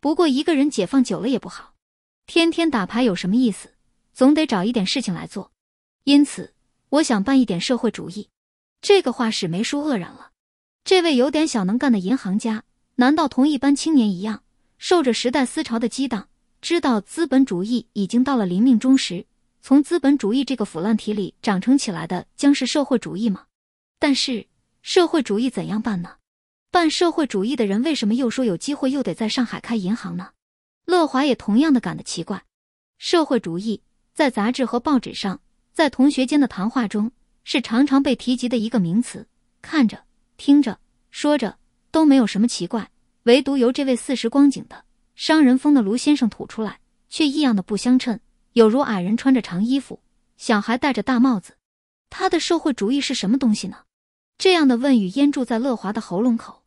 不过一个人解放久了也不好，天天打牌有什么意思？总得找一点事情来做。因此，我想办一点社会主义。这个话使梅叔愕然了。这位有点小能干的银行家，难道同一般青年一样，受着时代思潮的激荡，知道资本主义已经到了临命终时，从资本主义这个腐烂体里长成起来的将是社会主义吗？但是社会主义怎样办呢？办社会主义的人为什么又说有机会又得在上海开银行呢？乐华也同样的感到奇怪。社会主义在杂志和报纸上，在同学间的谈话中。是常常被提及的一个名词，看着、听着、说着都没有什么奇怪，唯独由这位四十光景的商人风的卢先生吐出来，却异样的不相称，有如矮人穿着长衣服，小孩戴着大帽子。他的社会主义是什么东西呢？这样的问语淹住在乐华的喉咙口。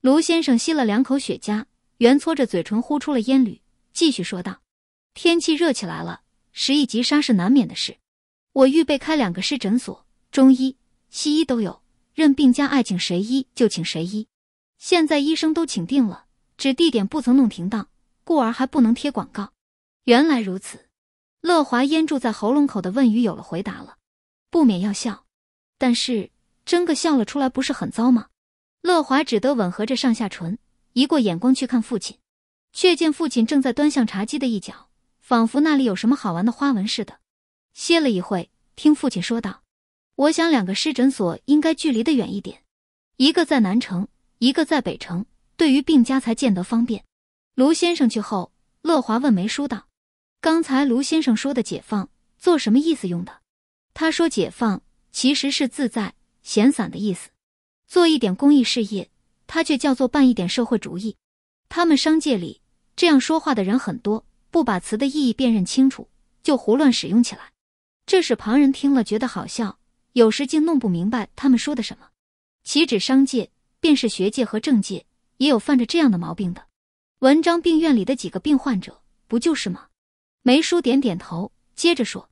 卢先生吸了两口雪茄，圆搓着嘴唇，呼出了烟缕，继续说道：“天气热起来了，十亿急杀是难免的事。我预备开两个市诊所。”中医、西医都有，任病家爱请谁医就请谁医。现在医生都请定了，只地点不曾弄停当，故而还不能贴广告。原来如此，乐华咽住在喉咙口的问语有了回答了，不免要笑。但是真个笑了出来，不是很糟吗？乐华只得吻合着上下唇，移过眼光去看父亲，却见父亲正在端向茶几的一角，仿佛那里有什么好玩的花纹似的。歇了一会，听父亲说道。我想两个师诊所应该距离的远一点，一个在南城，一个在北城，对于病家才见得方便。卢先生去后，乐华问梅叔道：“刚才卢先生说的‘解放’做什么意思用的？”他说：“‘解放’其实是自在闲散的意思，做一点公益事业，他却叫做办一点社会主义。他们商界里这样说话的人很多，不把词的意义辨认清楚，就胡乱使用起来，这使旁人听了觉得好笑。”有时竟弄不明白他们说的什么，岂止商界，便是学界和政界，也有犯着这样的毛病的。文章病院里的几个病患者不就是吗？梅叔点点头，接着说：“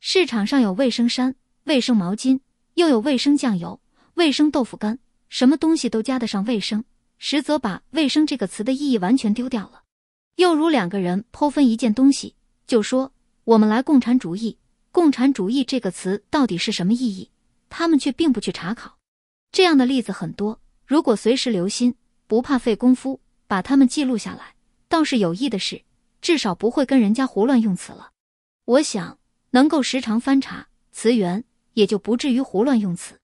市场上有卫生衫、卫生毛巾，又有卫生酱油、卫生豆腐干，什么东西都加得上‘卫生’，实则把‘卫生’这个词的意义完全丢掉了。又如两个人剖分一件东西，就说我们来共产主义。”共产主义这个词到底是什么意义？他们却并不去查考。这样的例子很多，如果随时留心，不怕费功夫，把它们记录下来，倒是有益的事。至少不会跟人家胡乱用词了。我想能够时常翻查词源，也就不至于胡乱用词。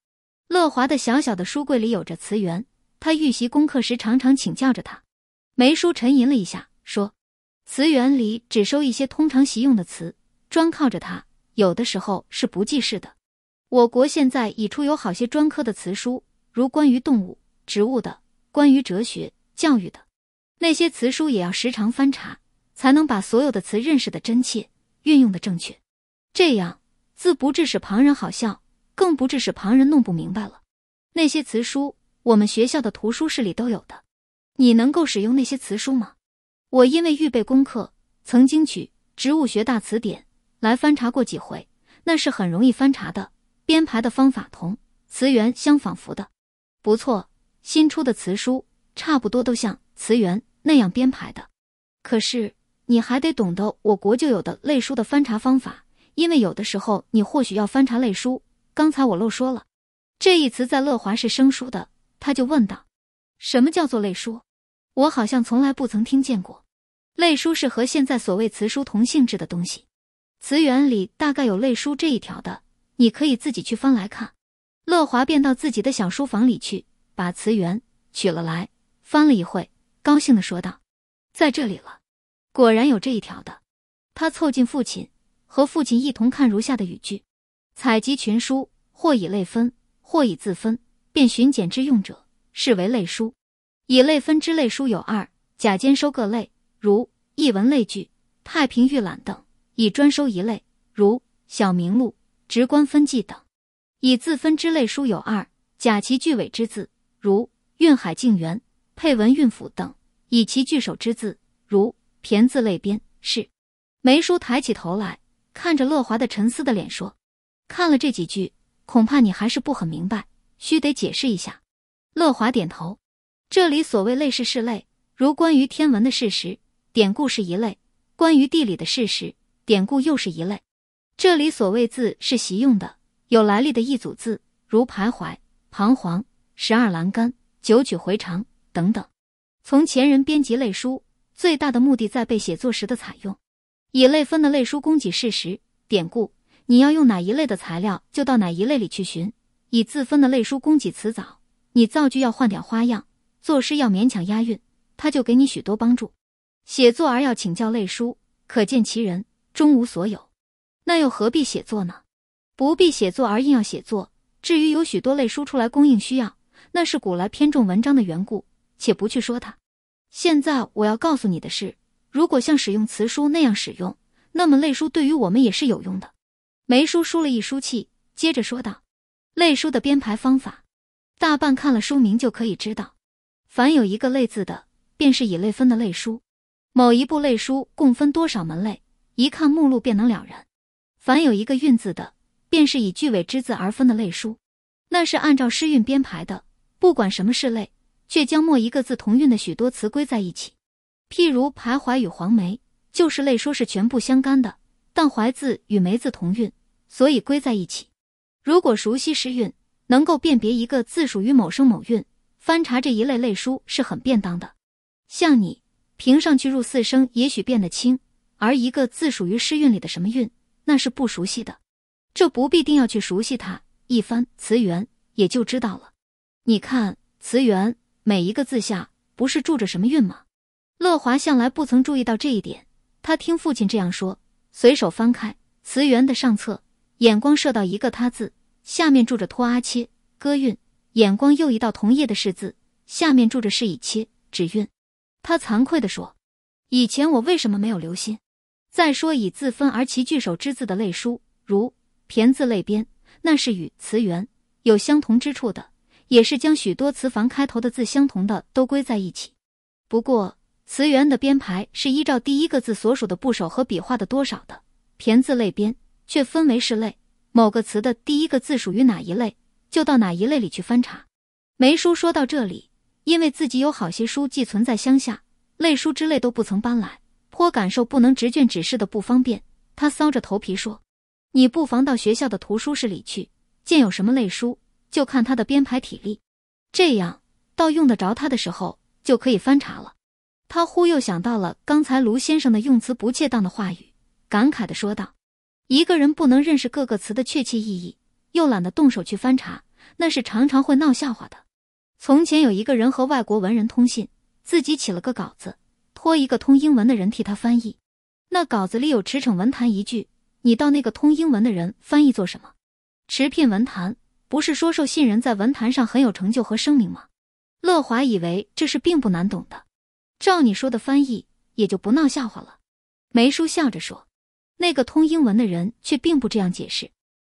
乐华的小小的书柜里有着词源，他预习功课时常常请教着他。梅叔沉吟了一下，说：“词源里只收一些通常习用的词，专靠着它。”有的时候是不记事的。我国现在已出有好些专科的词书，如关于动物、植物的，关于哲学、教育的，那些词书也要时常翻查，才能把所有的词认识的真切，运用的正确。这样自不致使旁人好笑，更不致使旁人弄不明白了。那些词书我们学校的图书室里都有的，你能够使用那些词书吗？我因为预备功课，曾经取《植物学大词典》。来翻查过几回，那是很容易翻查的。编排的方法同词源相仿佛的，不错。新出的词书差不多都像词源那样编排的。可是你还得懂得我国就有的类书的翻查方法，因为有的时候你或许要翻查类书。刚才我漏说了，这一词在乐华是生疏的，他就问道：“什么叫做类书？我好像从来不曾听见过。”类书是和现在所谓词书同性质的东西。词源里大概有类书这一条的，你可以自己去翻来看。乐华便到自己的小书房里去，把词源取了来，翻了一会，高兴的说道：“在这里了，果然有这一条的。”他凑近父亲，和父亲一同看如下的语句：“采集群书，或以类分，或以自分，便寻简之用者，视为类书。以类分之类书有二：假兼收各类，如《译文类聚》《太平御览》等。”以专收一类，如小明录、直观分记等；以字分之类书有二：甲其句尾之字，如韵海静园》《配文韵府等；以其句首之字，如骈字类编是。梅叔抬起头来，看着乐华的沉思的脸说：“看了这几句，恐怕你还是不很明白，须得解释一下。”乐华点头。这里所谓类是是类，如关于天文的事实、典故是一类；关于地理的事实。典故又是一类，这里所谓字是习用的、有来历的一组字，如徘徊、彷徨、十二栏杆、九曲回肠等等。从前人编辑类书，最大的目的在被写作时的采用。以类分的类书供给事实典故，你要用哪一类的材料，就到哪一类里去寻；以字分的类书供给词藻，你造句要换点花样，作诗要勉强押韵，他就给你许多帮助。写作而要请教类书，可见其人。中无所有，那又何必写作呢？不必写作而硬要写作，至于有许多类书出来供应需要，那是古来偏重文章的缘故，且不去说它。现在我要告诉你的是，如果像使用词书那样使用，那么类书对于我们也是有用的。梅叔舒了一口气，接着说道：“类书的编排方法，大半看了书名就可以知道。凡有一个‘类’字的，便是以类分的类书。某一部类书共分多少门类？”一看目录便能了然，凡有一个韵字的，便是以句尾之字而分的类书，那是按照诗韵编排的。不管什么是类，却将末一个字同韵的许多词归在一起。譬如“徘徊”与“黄梅”就是类书是全部相干的，但“怀”字与“梅”字同韵，所以归在一起。如果熟悉诗韵，能够辨别一个字属于某声某韵，翻查这一类类书是很便当的。像你评上去入四声，也许变得轻。而一个字属于诗韵里的什么韵，那是不熟悉的。这不必定要去熟悉它一翻词源也就知道了。你看词源每一个字下不是住着什么韵吗？乐华向来不曾注意到这一点。他听父亲这样说，随手翻开词源的上册，眼光射到一个他字下面住着托阿切歌韵，眼光又移到同页的世字下面住着是以切止韵。他惭愧的说：“以前我为什么没有留心？”再说以自分而其聚首之字的类书，如《骈字类编》，那是与《词源》有相同之处的，也是将许多词凡开头的字相同的都归在一起。不过，《词源》的编排是依照第一个字所属的部首和笔画的多少的，《骈字类编》却分为是类，某个词的第一个字属于哪一类，就到哪一类里去翻查。梅叔说到这里，因为自己有好些书寄存在乡下，类书之类都不曾搬来。颇感受不能执卷指示的不方便，他搔着头皮说：“你不妨到学校的图书室里去，见有什么类书，就看他的编排体例，这样到用得着他的时候就可以翻查了。”他忽又想到了刚才卢先生的用词不恰当的话语，感慨的说道：“一个人不能认识各个词的确切意义，又懒得动手去翻查，那是常常会闹笑话的。从前有一个人和外国文人通信，自己起了个稿子。”托一个通英文的人替他翻译，那稿子里有驰骋文坛一句，你到那个通英文的人翻译做什么？驰聘文坛不是说受信人在文坛上很有成就和声名吗？乐华以为这是并不难懂的，照你说的翻译也就不闹笑话了。梅叔笑着说，那个通英文的人却并不这样解释，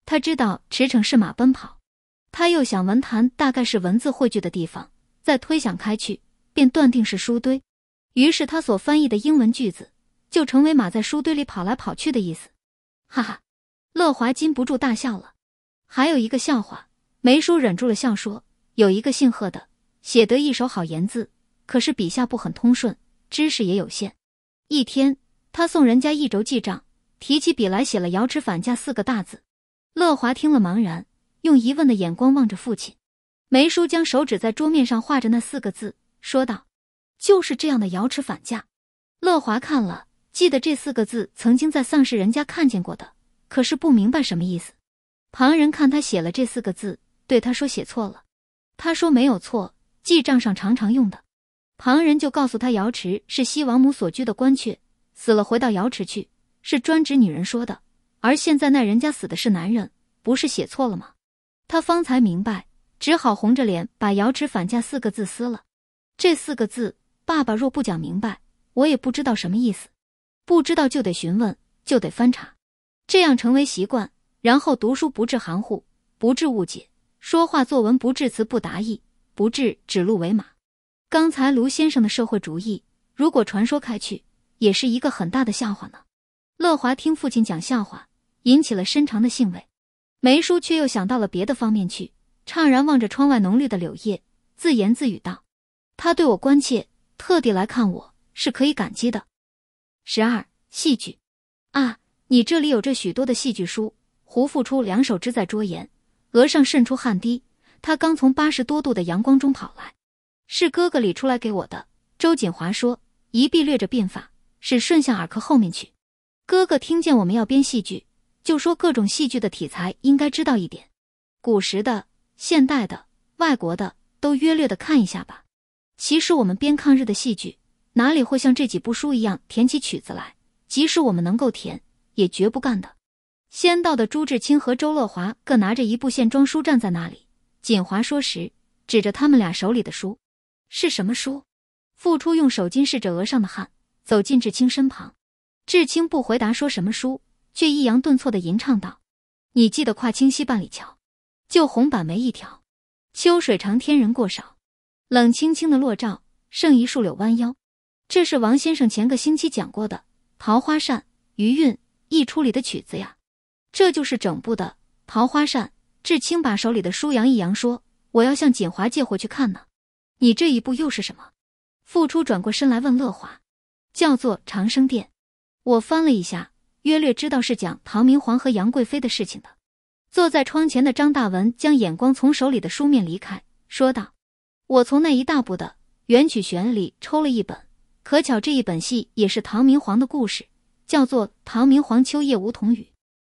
他知道驰骋是马奔跑，他又想文坛大概是文字汇聚的地方，再推想开去，便断定是书堆。于是他所翻译的英文句子就成为马在书堆里跑来跑去的意思，哈哈，乐华禁不住大笑了。还有一个笑话，梅叔忍住了笑说：“有一个姓贺的，写得一手好言字，可是笔下不很通顺，知识也有限。一天，他送人家一轴记账，提起笔来写了‘瑶池反嫁’四个大字。乐华听了茫然，用疑问的眼光望着父亲。梅叔将手指在桌面上画着那四个字，说道。”就是这样的“瑶池反价。乐华看了，记得这四个字曾经在丧事人家看见过的，可是不明白什么意思。旁人看他写了这四个字，对他说写错了，他说没有错，记账上常常用的。旁人就告诉他：“瑶池是西王母所居的官阙，死了回到瑶池去，是专指女人说的。而现在那人家死的是男人，不是写错了吗？”他方才明白，只好红着脸把“瑶池反价”四个字撕了。这四个字。爸爸若不讲明白，我也不知道什么意思。不知道就得询问，就得翻查，这样成为习惯，然后读书不致含糊，不致误解，说话作文不致词不达意，不致指鹿为马。刚才卢先生的社会主义，如果传说开去，也是一个很大的笑话呢。乐华听父亲讲笑话，引起了深长的兴味。梅叔却又想到了别的方面去，怅然望着窗外浓绿的柳叶，自言自语道：“他对我关切。”特地来看我是可以感激的。十二戏剧啊，你这里有这许多的戏剧书。胡复初两手支在桌沿，额上渗出汗滴。他刚从八十多度的阳光中跑来，是哥哥理出来给我的。周锦华说：“一臂略着变法，是顺向耳壳后面去。”哥哥听见我们要编戏剧，就说各种戏剧的题材应该知道一点，古时的、现代的、外国的，都约略的看一下吧。其实我们编抗日的戏剧，哪里会像这几部书一样填起曲子来？即使我们能够填，也绝不干的。先到的朱志清和周乐华各拿着一部线装书站在那里。锦华说时，指着他们俩手里的书：“是什么书？”复初用手巾拭着额上的汗，走进志清身旁。志清不回答说什么书，却抑扬顿挫的吟唱道：“你记得跨清溪半里桥，旧红板梅一条，秋水长天人过少。”冷清清的落照，剩一束柳弯腰。这是王先生前个星期讲过的《桃花扇》余韵一出里的曲子呀。这就是整部的《桃花扇》。志清把手里的书扬一扬，说：“我要向锦华借回去看呢。”你这一部又是什么？复初转过身来问乐华：“叫做《长生殿》。”我翻了一下，约略知道是讲唐明皇和杨贵妃的事情的。坐在窗前的张大文将眼光从手里的书面离开，说道。我从那一大部的元曲选里抽了一本，可巧这一本戏也是唐明皇的故事，叫做《唐明皇秋夜梧桐雨》。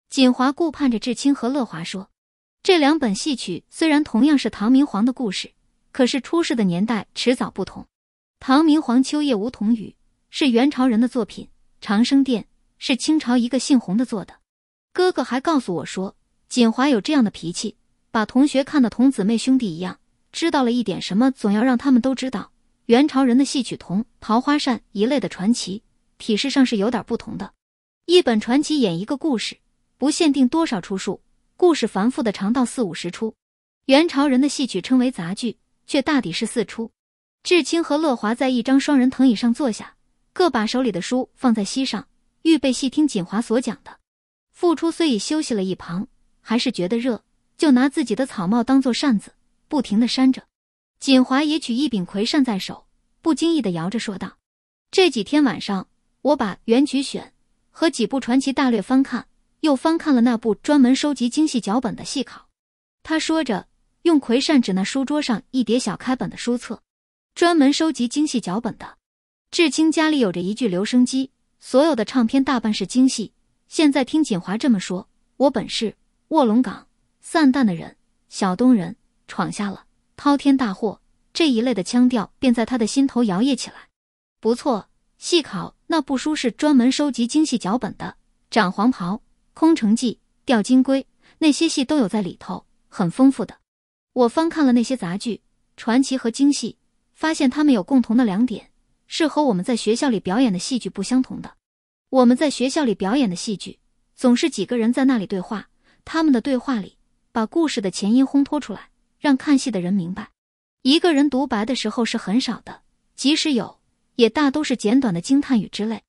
锦华顾盼着志清和乐华说：“这两本戏曲虽然同样是唐明皇的故事，可是出世的年代迟早不同。《唐明皇秋夜梧桐雨》是元朝人的作品，《长生殿》是清朝一个姓洪的做的。哥哥还告诉我说，锦华有这样的脾气，把同学看得同姊妹兄弟一样。”知道了一点什么，总要让他们都知道。元朝人的戏曲同《桃花扇》一类的传奇，体式上是有点不同的。一本传奇演一个故事，不限定多少出数，故事繁复的长到四五十出。元朝人的戏曲称为杂剧，却大抵是四出。志清和乐华在一张双人藤椅上坐下，各把手里的书放在膝上，预备细听锦华所讲的。复初虽已休息了一旁，还是觉得热，就拿自己的草帽当做扇子。不停的扇着，锦华也取一柄葵扇在手，不经意的摇着说道：“这几天晚上，我把《元曲选》和几部传奇大略翻看，又翻看了那部专门收集精细脚本的《戏考》。”他说着，用葵扇指那书桌上一叠小开本的书册，“专门收集精细脚本的。”志清家里有着一具留声机，所有的唱片大半是精细。现在听锦华这么说，我本是卧龙岗散淡的人，小东人。闯下了滔天大祸这一类的腔调便在他的心头摇曳起来。不错，戏考那部书是专门收集京戏脚本的，《斩黄袍》《空城计》《钓金龟》那些戏都有在里头，很丰富的。我翻看了那些杂剧、传奇和京戏，发现他们有共同的两点，是和我们在学校里表演的戏剧不相同的。我们在学校里表演的戏剧，总是几个人在那里对话，他们的对话里把故事的前因烘托出来。让看戏的人明白，一个人独白的时候是很少的，即使有，也大都是简短的惊叹语之类。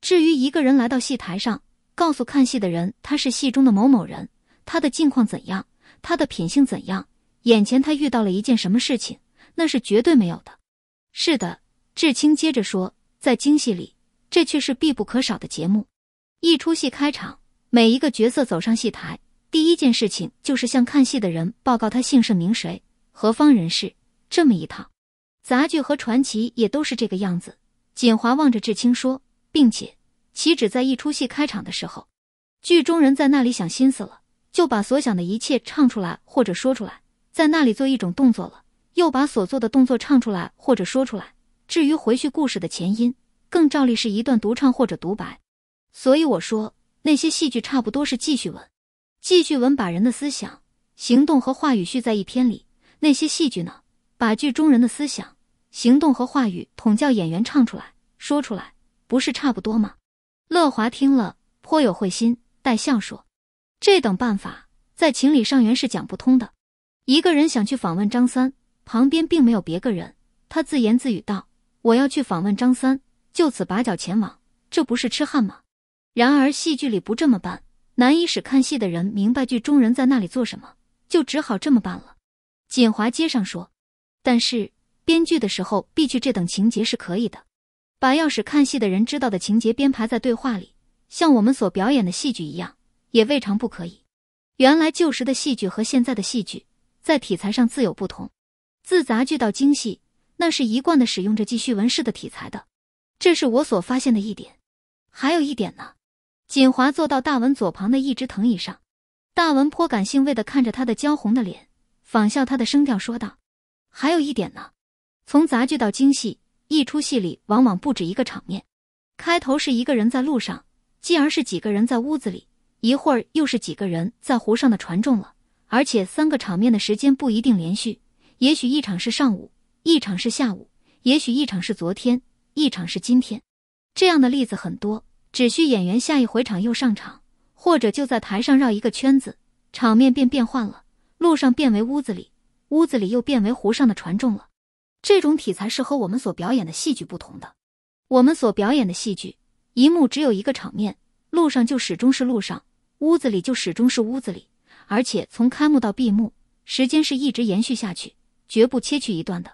至于一个人来到戏台上，告诉看戏的人他是戏中的某某人，他的境况怎样，他的品性怎样，眼前他遇到了一件什么事情，那是绝对没有的。是的，志清接着说，在京戏里，这却是必不可少的节目。一出戏开场，每一个角色走上戏台。第一件事情就是向看戏的人报告他姓甚名谁、何方人士这么一趟，杂剧和传奇也都是这个样子。锦华望着志清说，并且岂止在一出戏开场的时候，剧中人在那里想心思了，就把所想的一切唱出来或者说出来，在那里做一种动作了，又把所做的动作唱出来或者说出来。至于回去故事的前因，更照例是一段独唱或者独白。所以我说那些戏剧差不多是记叙文。记叙文把人的思想、行动和话语续在一篇里，那些戏剧呢，把剧中人的思想、行动和话语统叫演员唱出来、说出来，不是差不多吗？乐华听了颇有会心，带笑说：“这等办法在情理上原是讲不通的。一个人想去访问张三，旁边并没有别个人，他自言自语道：‘我要去访问张三，就此拔脚前往，这不是痴汉吗？’然而戏剧里不这么办。”难以使看戏的人明白剧中人在那里做什么，就只好这么办了。锦华接上说：“但是编剧的时候避去这等情节是可以的，把要使看戏的人知道的情节编排在对话里，像我们所表演的戏剧一样，也未尝不可以。原来旧时的戏剧和现在的戏剧在题材上自有不同，自杂剧到京戏，那是一贯的使用着记叙文式的题材的，这是我所发现的一点。还有一点呢。”锦华坐到大文左旁的一只藤椅上，大文颇感兴味的看着他的娇红的脸，仿效他的声调说道：“还有一点呢，从杂剧到京戏，一出戏里往往不止一个场面。开头是一个人在路上，继而是几个人在屋子里，一会儿又是几个人在湖上的船中了。而且三个场面的时间不一定连续，也许一场是上午，一场是下午，也许一场是昨天，一场是今天。这样的例子很多。”只需演员下一回场又上场，或者就在台上绕一个圈子，场面便变换了。路上变为屋子里，屋子里又变为湖上的船重了。这种题材是和我们所表演的戏剧不同的。我们所表演的戏剧，一幕只有一个场面，路上就始终是路上，屋子里就始终是屋子里，而且从开幕到闭幕，时间是一直延续下去，绝不切去一段的。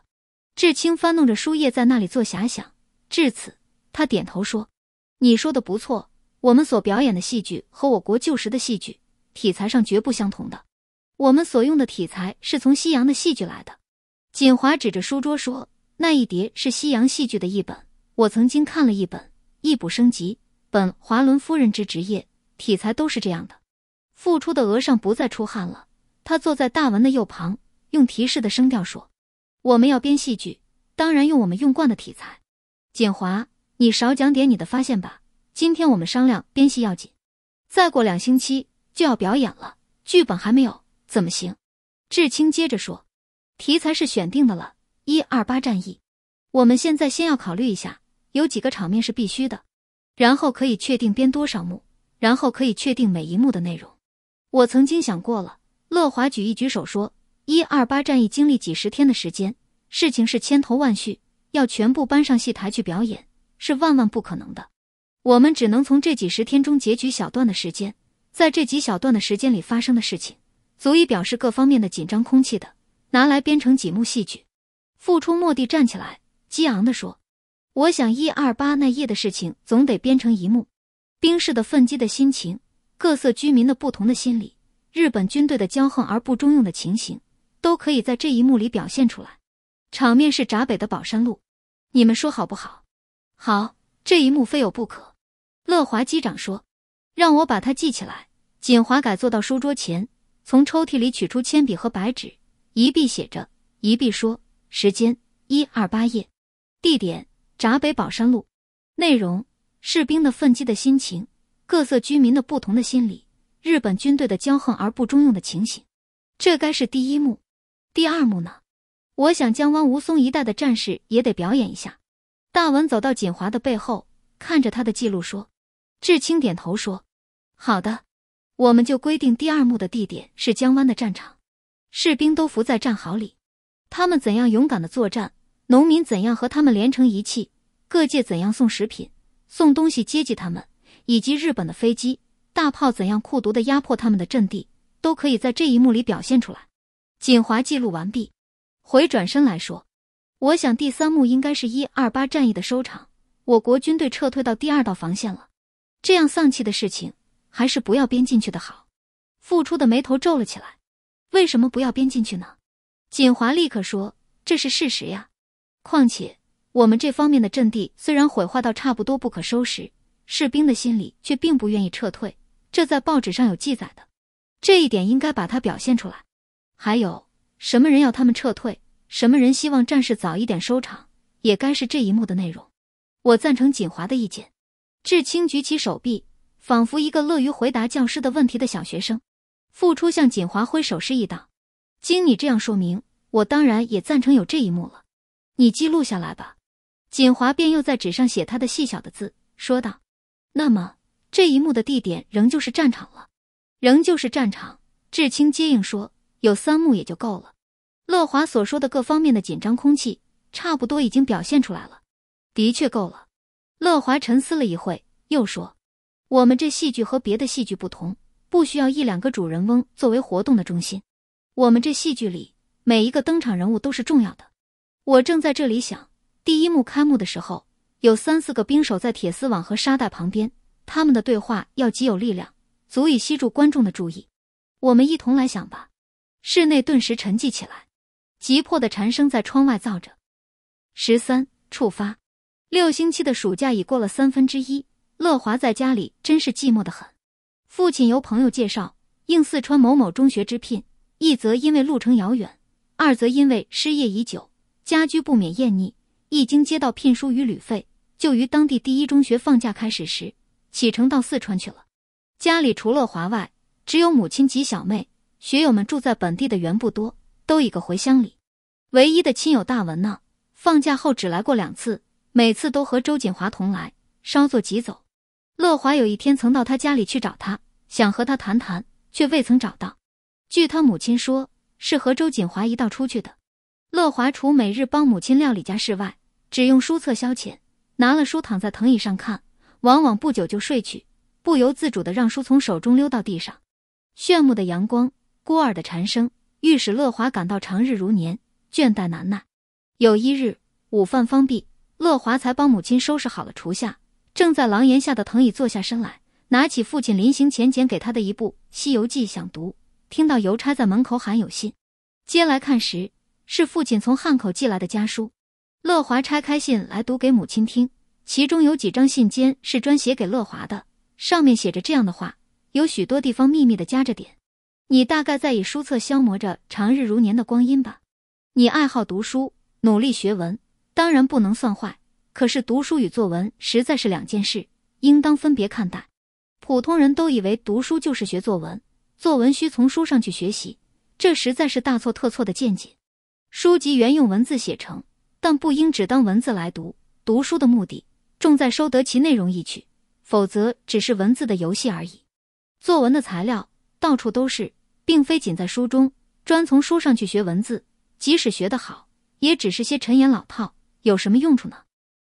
志清翻弄着书页，在那里做遐想。至此，他点头说。你说的不错，我们所表演的戏剧和我国旧时的戏剧题材上绝不相同的。我们所用的题材是从西洋的戏剧来的。锦华指着书桌说：“那一叠是西洋戏剧的一本，我曾经看了一本《易卜生集》，本《华伦夫人之职业》。题材都是这样的。”复出的额上不再出汗了，他坐在大文的右旁，用提示的声调说：“我们要编戏剧，当然用我们用惯的题材。”锦华。你少讲点你的发现吧，今天我们商量编戏要紧。再过两星期就要表演了，剧本还没有，怎么行？志清接着说：“题材是选定的了，一二八战役。我们现在先要考虑一下，有几个场面是必须的，然后可以确定编多少幕，然后可以确定每一幕的内容。”我曾经想过了。乐华举一举手说：“一二八战役经历几十天的时间，事情是千头万绪，要全部搬上戏台去表演。”是万万不可能的，我们只能从这几十天中截取小段的时间，在这几小段的时间里发生的事情，足以表示各方面的紧张空气的，拿来编成几幕戏剧。付出莫地站起来，激昂地说：“我想一二八那夜的事情，总得编成一幕。兵士的奋击的心情，各色居民的不同的心理，日本军队的骄横而不中用的情形，都可以在这一幕里表现出来。场面是闸北的宝山路，你们说好不好？”好，这一幕非有不可。乐华机长说：“让我把它记起来。”锦华改坐到书桌前，从抽屉里取出铅笔和白纸，一臂写着，一臂说：“时间一二八页，地点闸北宝山路，内容士兵的奋击的心情，各色居民的不同的心理，日本军队的骄横而不中用的情形。这该是第一幕。第二幕呢？我想江湾吴淞一带的战士也得表演一下。”大文走到锦华的背后，看着他的记录说：“志清，点头说，好的，我们就规定第二幕的地点是江湾的战场，士兵都伏在战壕里，他们怎样勇敢的作战，农民怎样和他们连成一气，各界怎样送食品、送东西接济他们，以及日本的飞机、大炮怎样酷毒的压迫他们的阵地，都可以在这一幕里表现出来。”锦华记录完毕，回转身来说。我想第三幕应该是一二八战役的收场，我国军队撤退到第二道防线了。这样丧气的事情还是不要编进去的好。付出的眉头皱了起来。为什么不要编进去呢？锦华立刻说：“这是事实呀。况且我们这方面的阵地虽然毁坏到差不多不可收拾，士兵的心里却并不愿意撤退，这在报纸上有记载的。这一点应该把它表现出来。还有什么人要他们撤退？”什么人希望战事早一点收场，也该是这一幕的内容。我赞成锦华的意见。志清举起手臂，仿佛一个乐于回答教师的问题的小学生，付出向锦华挥手示意道：“经你这样说明，我当然也赞成有这一幕了。你记录下来吧。”锦华便又在纸上写他的细小的字，说道：“那么这一幕的地点仍旧是战场了，仍旧是战场。”志清接应说：“有三幕也就够了。”乐华所说的各方面的紧张空气差不多已经表现出来了，的确够了。乐华沉思了一会，又说：“我们这戏剧和别的戏剧不同，不需要一两个主人翁作为活动的中心。我们这戏剧里每一个登场人物都是重要的。我正在这里想，第一幕开幕的时候，有三四个兵守在铁丝网和沙袋旁边，他们的对话要极有力量，足以吸住观众的注意。我们一同来想吧。”室内顿时沉寂起来。急迫的蝉声在窗外噪着。十三触发，六星期的暑假已过了三分之一。乐华在家里真是寂寞的很。父亲由朋友介绍应四川某某中学之聘，一则因为路程遥远，二则因为失业已久，家居不免厌腻。一经接到聘书与旅费，就于当地第一中学放假开始时启程到四川去了。家里除乐华外，只有母亲及小妹。学友们住在本地的缘不多。都一个回乡里。唯一的亲友大文呢？放假后只来过两次，每次都和周锦华同来，稍作即走。乐华有一天曾到他家里去找他，想和他谈谈，却未曾找到。据他母亲说，是和周锦华一道出去的。乐华除每日帮母亲料理家事外，只用书册消遣，拿了书躺在藤椅上看，往往不久就睡去，不由自主的让书从手中溜到地上。炫目的阳光，孤儿的蝉声。御史乐华感到长日如年，倦怠难耐。有一日午饭方毕，乐华才帮母亲收拾好了厨下，正在廊檐下的藤椅坐下身来，拿起父亲临行前捡给他的一部《西游记》想读。听到邮差在门口喊有信，接来看时是父亲从汉口寄来的家书。乐华拆开信来读给母亲听，其中有几张信笺是专写给乐华的，上面写着这样的话，有许多地方秘密的夹着点。你大概在以书册消磨着长日如年的光阴吧？你爱好读书，努力学文，当然不能算坏。可是读书与作文实在是两件事，应当分别看待。普通人都以为读书就是学作文，作文需从书上去学习，这实在是大错特错的见解。书籍原用文字写成，但不应只当文字来读。读书的目的重在收得其内容意趣，否则只是文字的游戏而已。作文的材料到处都是。并非仅在书中专从书上去学文字，即使学得好，也只是些陈言老套，有什么用处呢？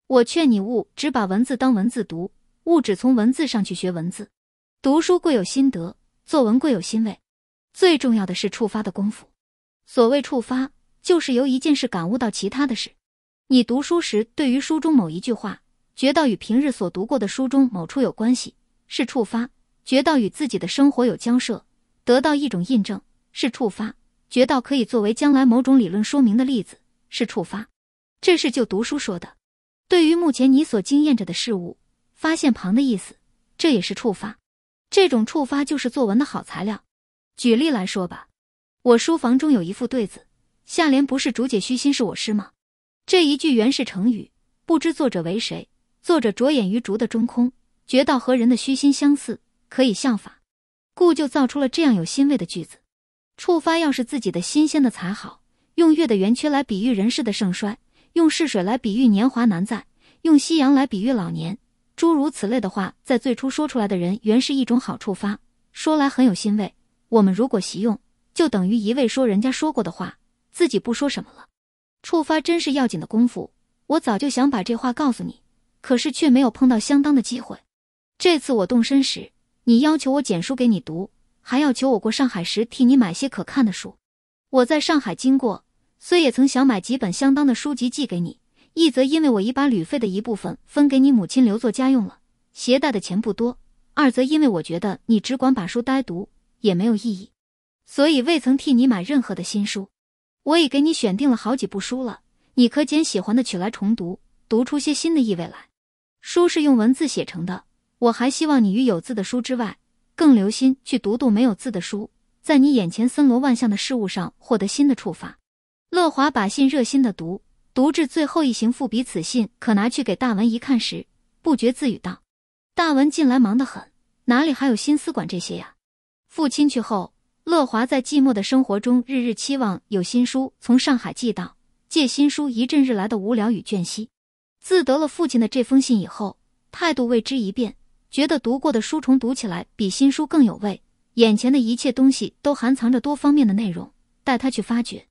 我劝你勿只把文字当文字读，勿只从文字上去学文字。读书贵有心得，作文贵有欣慰，最重要的是触发的功夫。所谓触发，就是由一件事感悟到其他的事。你读书时，对于书中某一句话，觉到与平日所读过的书中某处有关系，是触发；觉到与自己的生活有交涉。得到一种印证是触发，觉到可以作为将来某种理论说明的例子是触发。这是就读书说的。对于目前你所经验着的事物，发现旁的意思，这也是触发。这种触发就是作文的好材料。举例来说吧，我书房中有一副对子，下联不是“竹解虚心”是我师吗？这一句原是成语，不知作者为谁。作者着眼于竹的中空，觉到和人的虚心相似，可以效法。故就造出了这样有欣慰的句子。触发要是自己的新鲜的才好。用月的圆缺来比喻人世的盛衰，用逝水来比喻年华难在，用夕阳来比喻老年，诸如此类的话，在最初说出来的人原是一种好触发，说来很有欣慰。我们如果习用，就等于一味说人家说过的话，自己不说什么了。触发真是要紧的功夫，我早就想把这话告诉你，可是却没有碰到相当的机会。这次我动身时。你要求我捡书给你读，还要求我过上海时替你买些可看的书。我在上海经过，虽也曾想买几本相当的书籍寄给你，一则因为我已把旅费的一部分分给你母亲留作家用了，携带的钱不多；二则因为我觉得你只管把书呆读也没有意义，所以未曾替你买任何的新书。我已给你选定了好几部书了，你可捡喜欢的取来重读，读出些新的意味来。书是用文字写成的。我还希望你于有字的书之外，更留心去读读没有字的书，在你眼前森罗万象的事物上获得新的触发。乐华把信热心的读，读至最后一行，复彼此信可拿去给大文一看时，不觉自语道：“大文近来忙得很，哪里还有心思管这些呀？”父亲去后，乐华在寂寞的生活中日日期望有新书从上海寄到，借新书一阵日来的无聊与倦息。自得了父亲的这封信以后，态度为之一变。觉得读过的书虫读起来比新书更有味，眼前的一切东西都含藏着多方面的内容，带他去发掘，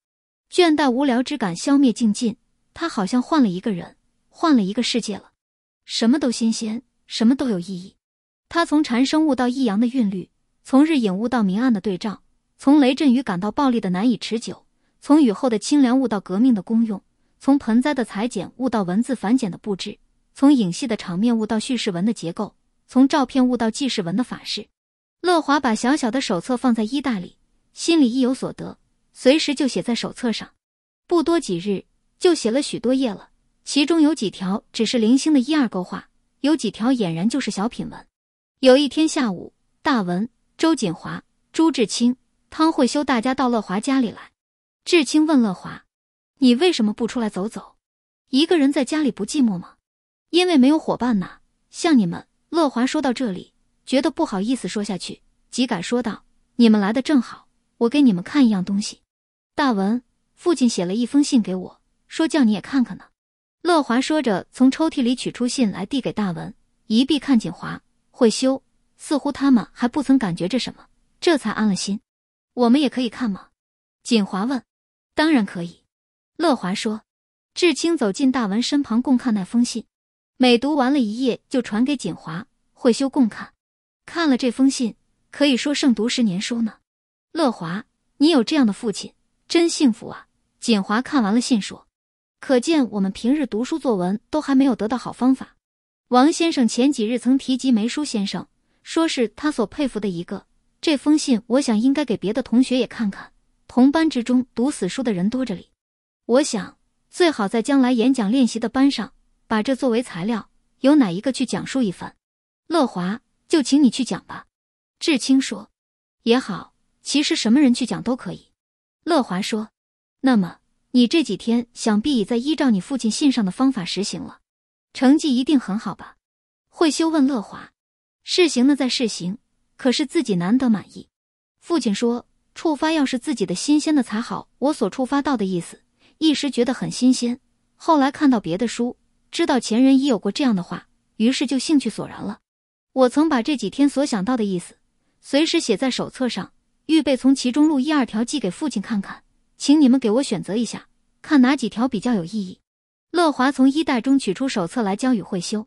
倦怠无聊之感消灭净尽。他好像换了一个人，换了一个世界了，什么都新鲜，什么都有意义。他从蝉声悟到抑扬的韵律，从日影悟到明暗的对照，从雷阵雨感到暴力的难以持久，从雨后的清凉悟到革命的功用，从盆栽的裁剪悟到文字繁简的布置，从影戏的场面悟到叙事文的结构。从照片悟到记事文的法式，乐华把小小的手册放在衣袋里，心里意有所得，随时就写在手册上。不多几日，就写了许多页了。其中有几条只是零星的一二勾画，有几条俨然就是小品文。有一天下午，大文、周锦华、朱志清、汤慧修大家到乐华家里来。志清问乐华：“你为什么不出来走走？一个人在家里不寂寞吗？”“因为没有伙伴呐，像你们。”乐华说到这里，觉得不好意思说下去，即改说道：“你们来的正好，我给你们看一样东西。大文父亲写了一封信给我，说叫你也看看呢。”乐华说着，从抽屉里取出信来，递给大文。一臂看锦华、慧修，似乎他们还不曾感觉着什么，这才安了心。我们也可以看吗？锦华问。当然可以，乐华说。志清走进大文身旁，共看那封信。每读完了一页，就传给锦华，会修共看。看了这封信，可以说胜读十年书呢。乐华，你有这样的父亲，真幸福啊！锦华看完了信，说：“可见我们平日读书作文，都还没有得到好方法。王先生前几日曾提及梅叔先生，说是他所佩服的一个。这封信，我想应该给别的同学也看看。同班之中，读死书的人多着哩。我想最好在将来演讲练习的班上。”把这作为材料，由哪一个去讲述一番？乐华，就请你去讲吧。志清说：“也好，其实什么人去讲都可以。”乐华说：“那么你这几天想必已在依照你父亲信上的方法实行了，成绩一定很好吧？”慧修问乐华：“试行呢，在试行，可是自己难得满意。”父亲说：“触发要是自己的新鲜的才好，我所触发到的意思，一时觉得很新鲜，后来看到别的书。”知道前人已有过这样的话，于是就兴趣索然了。我曾把这几天所想到的意思，随时写在手册上，预备从其中录一二条寄给父亲看看，请你们给我选择一下，看哪几条比较有意义。乐华从衣袋中取出手册来，交与会修。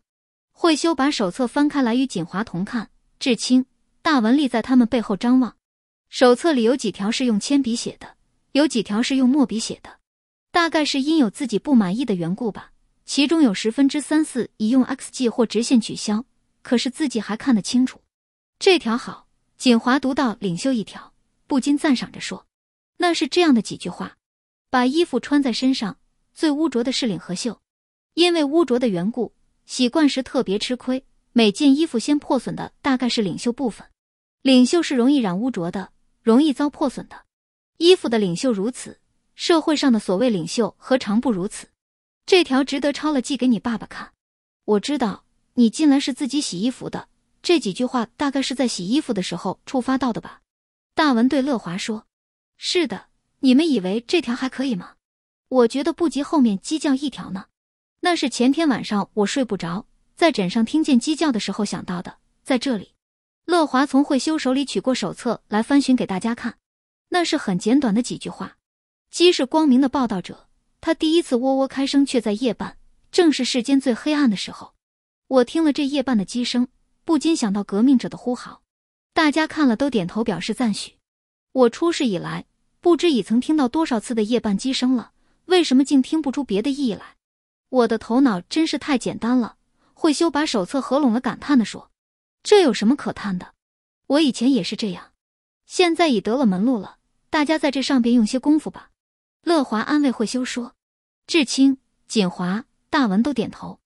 慧修把手册翻开来，与锦华同看。至清、大文立在他们背后张望。手册里有几条是用铅笔写的，有几条是用墨笔写的，大概是因有自己不满意的缘故吧。其中有十分之三四已用 XG 或直线取消，可是字迹还看得清楚。这条好，锦华读到领袖一条，不禁赞赏着说：“那是这样的几句话：把衣服穿在身上，最污浊的是领和袖，因为污浊的缘故，洗惯时特别吃亏。每件衣服先破损的大概是领袖部分，领袖是容易染污浊的，容易遭破损的。衣服的领袖如此，社会上的所谓领袖何尝不如此？”这条值得抄了，寄给你爸爸看。我知道你进来是自己洗衣服的，这几句话大概是在洗衣服的时候触发到的吧。大文对乐华说：“是的，你们以为这条还可以吗？我觉得不及后面鸡叫一条呢。那是前天晚上我睡不着，在枕上听见鸡叫的时候想到的。”在这里，乐华从会修手里取过手册来翻寻给大家看，那是很简短的几句话：“鸡是光明的报道者。”他第一次喔喔开声，却在夜半，正是世间最黑暗的时候。我听了这夜半的鸡声，不禁想到革命者的呼号。大家看了都点头表示赞许。我出世以来，不知已曾听到多少次的夜半鸡声了，为什么竟听不出别的意义来？我的头脑真是太简单了。慧修把手册合拢了，感叹的说：“这有什么可叹的？我以前也是这样，现在已得了门路了。大家在这上边用些功夫吧。”乐华安慰慧修说：“志清、锦华、大文都点头。”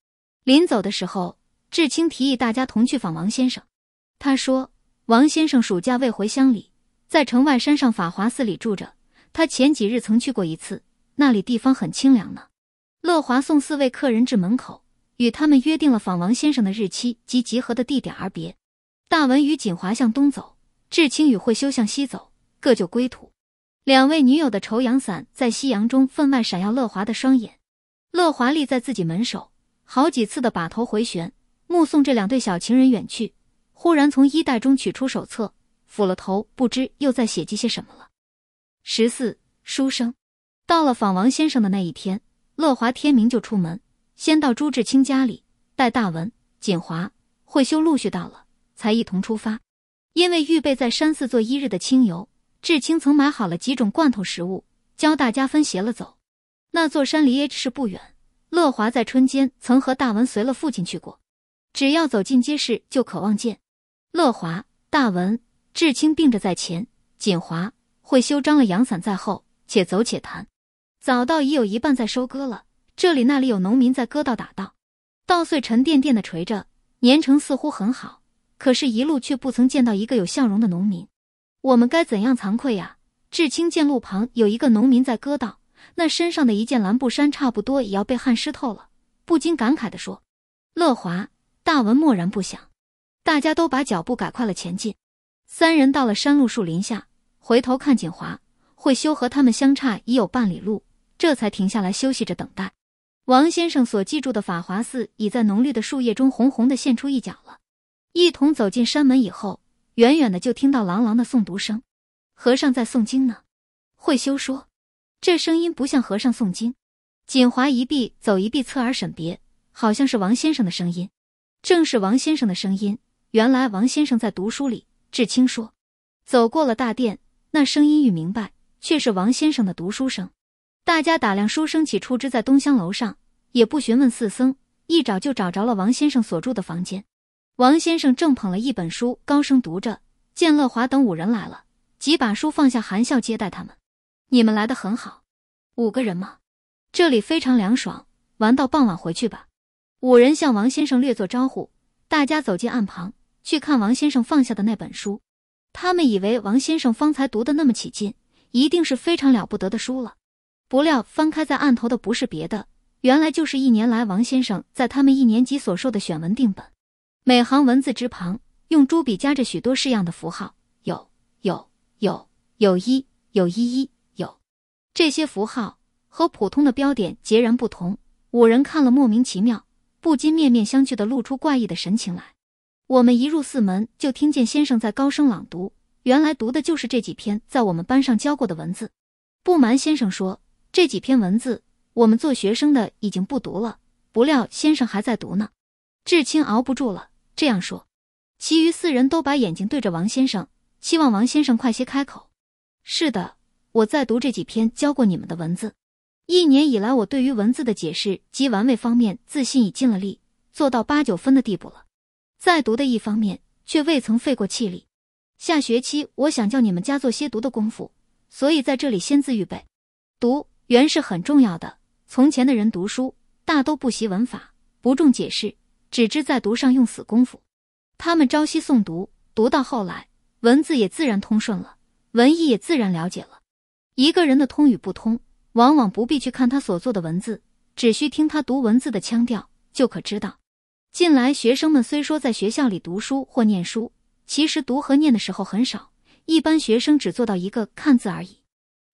临走的时候，志清提议大家同去访王先生。他说：“王先生暑假未回乡里，在城外山上法华寺里住着。他前几日曾去过一次，那里地方很清凉呢。”乐华送四位客人至门口，与他们约定了访王先生的日期及集合的地点而别。大文与锦华向东走，志清与慧修向西走，各就归途。两位女友的绸阳伞在夕阳中分外闪耀，乐华的双眼。乐华立在自己门首，好几次的把头回旋，目送这两对小情人远去。忽然从衣袋中取出手册，抚了头，不知又在写记些什么了。十四书生到了访王先生的那一天，乐华天明就出门，先到朱志清家里，待大文、锦华、会修陆续到了，才一同出发，因为预备在山寺做一日的清游。志清曾买好了几种罐头食物，教大家分携了走。那座山离 H 市不远。乐华在春间曾和大文随了父亲去过。只要走进街市，就可望见。乐华、大文、志清病着在前，锦华、会修张了阳伞在后，且走且谈。早稻已有一半在收割了，这里那里有农民在割稻打稻。稻穗沉甸甸的垂着，年成似乎很好，可是，一路却不曾见到一个有笑容的农民。我们该怎样惭愧呀？志清见路旁有一个农民在割稻，那身上的一件蓝布衫差不多也要被汗湿透了，不禁感慨地说：“乐华，大文默然不响。”大家都把脚步改快了前进。三人到了山路树林下，回头看景华会修和他们相差已有半里路，这才停下来休息着等待。王先生所记住的法华寺已在浓绿的树叶中红红的现出一角了。一同走进山门以后。远远的就听到朗朗的诵读声，和尚在诵经呢。慧修说：“这声音不像和尚诵经。”锦华一臂走一臂侧耳审别，好像是王先生的声音。正是王先生的声音。原来王先生在读书里。志清说：“走过了大殿，那声音愈明白，却是王先生的读书声。”大家打量书生起初之在东厢楼上，也不询问四僧，一找就找着了王先生所住的房间。王先生正捧了一本书高声读着，见乐华等五人来了，即把书放下，含笑接待他们。你们来的很好，五个人吗？这里非常凉爽，玩到傍晚回去吧。五人向王先生略作招呼，大家走进案旁去看王先生放下的那本书。他们以为王先生方才读的那么起劲，一定是非常了不得的书了。不料翻开在案头的不是别的，原来就是一年来王先生在他们一年级所授的选文定本。每行文字之旁，用朱笔夹着许多式样的符号，有有有有一有一一有。这些符号和普通的标点截然不同。五人看了莫名其妙，不禁面面相觑的露出怪异的神情来。我们一入寺门，就听见先生在高声朗读，原来读的就是这几篇在我们班上教过的文字。不瞒先生说，这几篇文字我们做学生的已经不读了，不料先生还在读呢。至亲熬不住了。这样说，其余四人都把眼睛对着王先生，希望王先生快些开口。是的，我在读这几篇教过你们的文字，一年以来，我对于文字的解释及玩味方面，自信已尽了力，做到八九分的地步了。在读的一方面，却未曾费过气力。下学期我想叫你们加做些读的功夫，所以在这里先自预备。读原是很重要的。从前的人读书，大都不习文法，不重解释。只知在读上用死功夫，他们朝夕诵读，读到后来，文字也自然通顺了，文意也自然了解了。一个人的通与不通，往往不必去看他所做的文字，只需听他读文字的腔调，就可知道。近来学生们虽说在学校里读书或念书，其实读和念的时候很少，一般学生只做到一个看字而已。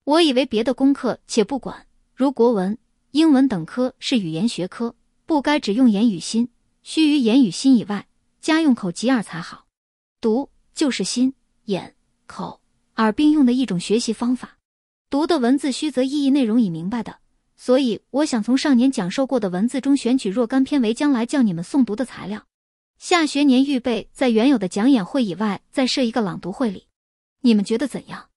我以为别的功课且不管，如国文、英文等科是语言学科，不该只用眼与心。须于言语心以外，家用口及耳才好。读就是心、眼、口、耳并用的一种学习方法。读的文字须则意义内容已明白的，所以我想从上年讲授过的文字中选取若干篇为将来教你们诵读的材料。下学年预备在原有的讲演会以外，再设一个朗读会里，你们觉得怎样？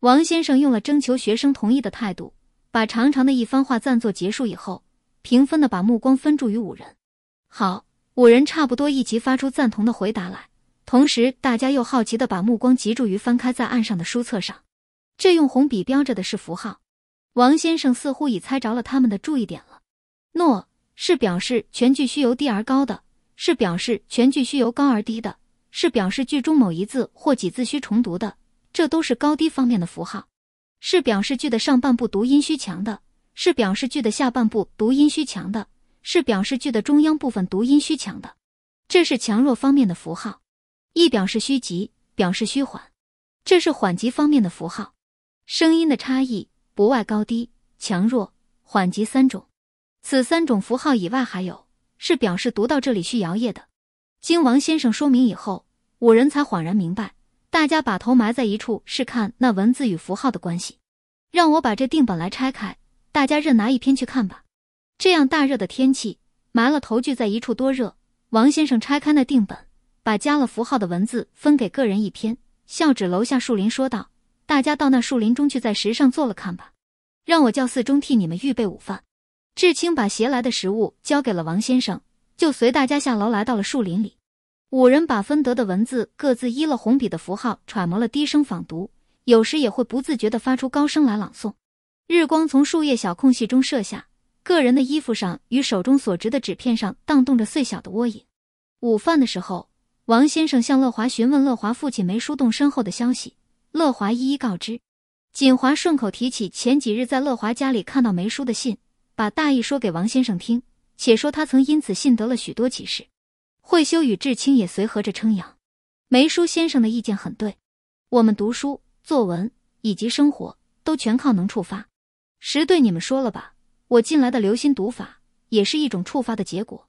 王先生用了征求学生同意的态度，把长长的一番话暂作结束以后，平分的把目光分注于五人。好。五人差不多一齐发出赞同的回答来，同时大家又好奇的把目光集中于翻开在案上的书册上。这用红笔标着的是符号。王先生似乎已猜着了他们的注意点了。诺，是表示全句需由低而高的；是表示全句需由高而低的；是表示句中某一字或几字需重读的。这都是高低方面的符号。是表示句的上半部读音需强的；是表示句的下半部读音需强的。是表示句的中央部分读音虚强的，这是强弱方面的符号；一表示虚急，表示虚缓，这是缓急方面的符号。声音的差异不外高低、强弱、缓急三种。此三种符号以外，还有是表示读到这里需摇曳的。经王先生说明以后，五人才恍然明白，大家把头埋在一处是看那文字与符号的关系。让我把这定本来拆开，大家任拿一篇去看吧。这样大热的天气，埋了头聚在一处多热。王先生拆开那定本，把加了符号的文字分给个人一篇，笑指楼下树林说道：“大家到那树林中去，在石上坐了看吧。”让我叫四中替你们预备午饭。志清把携来的食物交给了王先生，就随大家下楼来到了树林里。五人把分得的文字各自依了红笔的符号揣摩了，低声仿读，有时也会不自觉地发出高声来朗诵。日光从树叶小空隙中射下。个人的衣服上与手中所执的纸片上荡动着碎小的窝影。午饭的时候，王先生向乐华询问乐华父亲梅叔动身后的消息，乐华一一告知。锦华顺口提起前几日在乐华家里看到梅叔的信，把大意说给王先生听，且说他曾因此信得了许多启示。慧修与志清也随和着称扬，梅叔先生的意见很对，我们读书、作文以及生活都全靠能触发。实对你们说了吧。我近来的留心读法，也是一种触发的结果。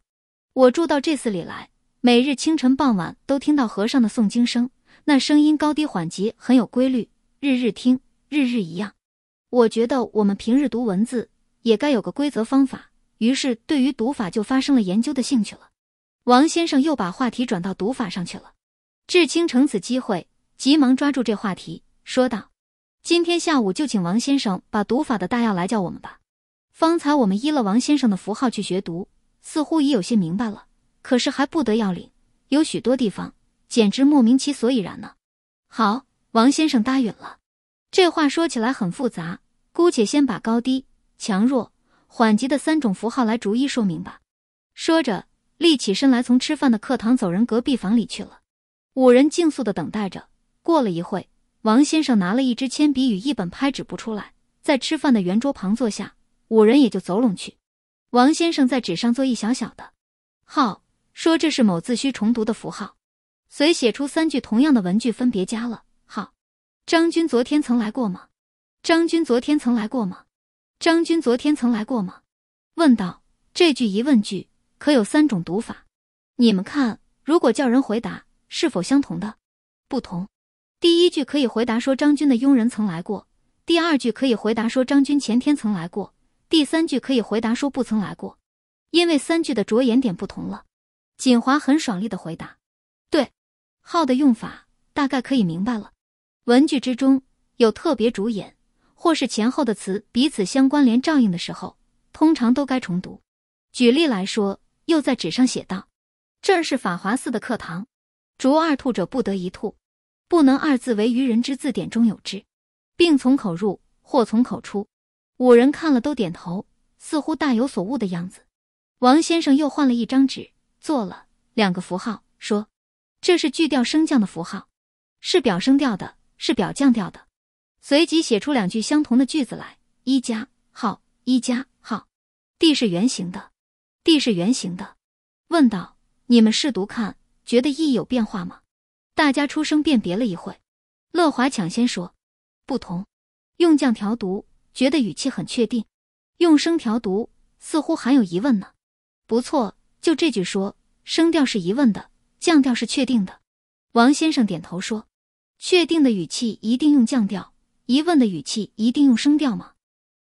我住到这寺里来，每日清晨、傍晚都听到和尚的诵经声，那声音高低缓急很有规律，日日听，日日一样。我觉得我们平日读文字也该有个规则方法，于是对于读法就发生了研究的兴趣了。王先生又把话题转到读法上去了。志清乘此机会，急忙抓住这话题，说道：“今天下午就请王先生把读法的大要来教我们吧。”方才我们依了王先生的符号去学读，似乎已有些明白了，可是还不得要领，有许多地方简直莫名其妙，所以然呢。好，王先生答应了。这话说起来很复杂，姑且先把高低、强弱、缓急的三种符号来逐一说明吧。说着，立起身来，从吃饭的课堂走人隔壁房里去了。五人静肃的等待着。过了一会，王先生拿了一支铅笔与一本拍纸簿出来，在吃饭的圆桌旁坐下。五人也就走拢去，王先生在纸上做一小小的号，说这是某字需重读的符号，遂写出三句同样的文句，分别加了号。张军昨天曾来过吗？张军昨天曾来过吗？张军昨天曾来过吗？问道：这句疑问句可有三种读法？你们看，如果叫人回答，是否相同的？不同。第一句可以回答说张军的佣人曾来过；第二句可以回答说张军前天曾来过。第三句可以回答说不曾来过，因为三句的着眼点不同了。锦华很爽利的回答：“对，号的用法大概可以明白了。文句之中有特别主演，或是前后的词彼此相关联照应的时候，通常都该重读。举例来说，又在纸上写道：这是法华寺的课堂。逐二兔者不得一兔，不能二字为愚人之字典中有之。病从口入，祸从口出。”五人看了都点头，似乎大有所悟的样子。王先生又换了一张纸，做了两个符号，说：“这是句调升降的符号，是表升调的，是表降调的。”随即写出两句相同的句子来：一加号，一加号。地是圆形的，地是圆形的。问道：“你们试读看，觉得意有变化吗？”大家出声辨别了一会，乐华抢先说：“不同，用降调读。”觉得语气很确定，用升调读，似乎含有疑问呢。不错，就这句说，升调是疑问的，降调是确定的。王先生点头说：“确定的语气一定用降调，疑问的语气一定用升调吗？”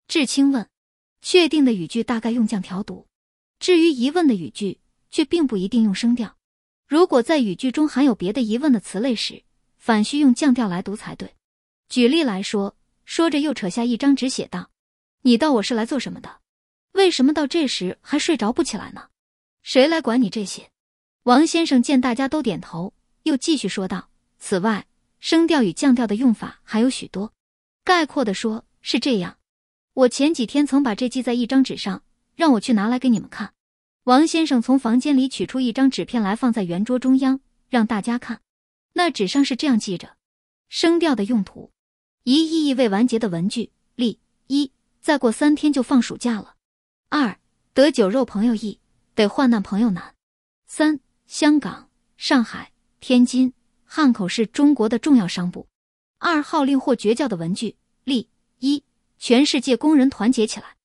志清问：“确定的语句大概用降调读，至于疑问的语句，却并不一定用升调。如果在语句中含有别的疑问的词类时，反需用降调来读才对。举例来说。”说着，又扯下一张纸写道：“你道我是来做什么的？为什么到这时还睡着不起来呢？谁来管你这些？”王先生见大家都点头，又继续说道：“此外，升调与降调的用法还有许多。概括的说是这样。我前几天曾把这记在一张纸上，让我去拿来给你们看。”王先生从房间里取出一张纸片来，放在圆桌中央，让大家看。那纸上是这样记着：升调的用途。一意义未完结的文句，例一：再过三天就放暑假了。二得酒肉朋友易，得患难朋友难。三香港、上海、天津、汉口是中国的重要商埠。二号令或绝叫的文句，例一：全世界工人团结起来。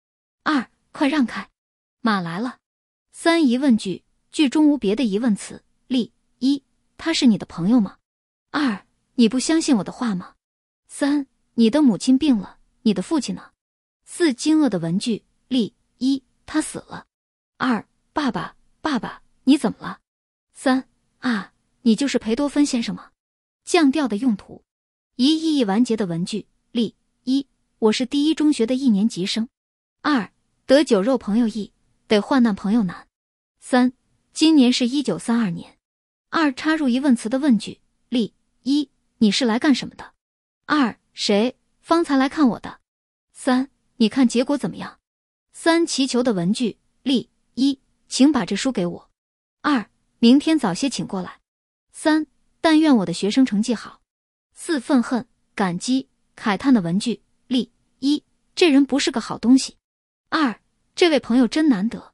二快让开，马来了。三疑问句句中无别的疑问词，例一：他是你的朋友吗？二你不相信我的话吗？三，你的母亲病了，你的父亲呢？四，惊愕的文句，例一，他死了。二，爸爸，爸爸，你怎么了？三，啊，你就是裴多芬先生吗？降调的用途。一，意义完结的文句，例一，我是第一中学的一年级生。二，得酒肉朋友易，得患难朋友难。三，今年是一九三二年。二，插入疑问词的问句，例一，你是来干什么的？二谁方才来看我的？三你看结果怎么样？三祈求的文具例一，请把这书给我。二明天早些请过来。三但愿我的学生成绩好。四愤恨感激慨叹的文具例一，这人不是个好东西。二这位朋友真难得。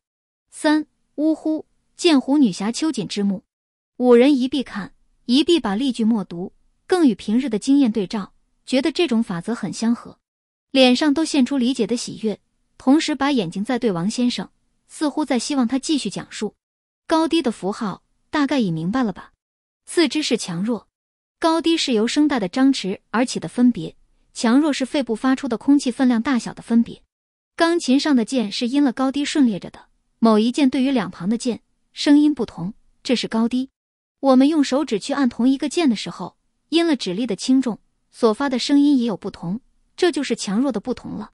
三呜呼，鉴湖女侠秋瑾之墓。五人一必看，一必把例句默读，更与平日的经验对照。觉得这种法则很相合，脸上都现出理解的喜悦，同时把眼睛再对王先生，似乎在希望他继续讲述。高低的符号大概已明白了吧？四肢是强弱，高低是由声带的张弛而起的分别，强弱是肺部发出的空气分量大小的分别。钢琴上的键是因了高低顺列着的，某一键对于两旁的键声音不同，这是高低。我们用手指去按同一个键的时候，因了指力的轻重。所发的声音也有不同，这就是强弱的不同了。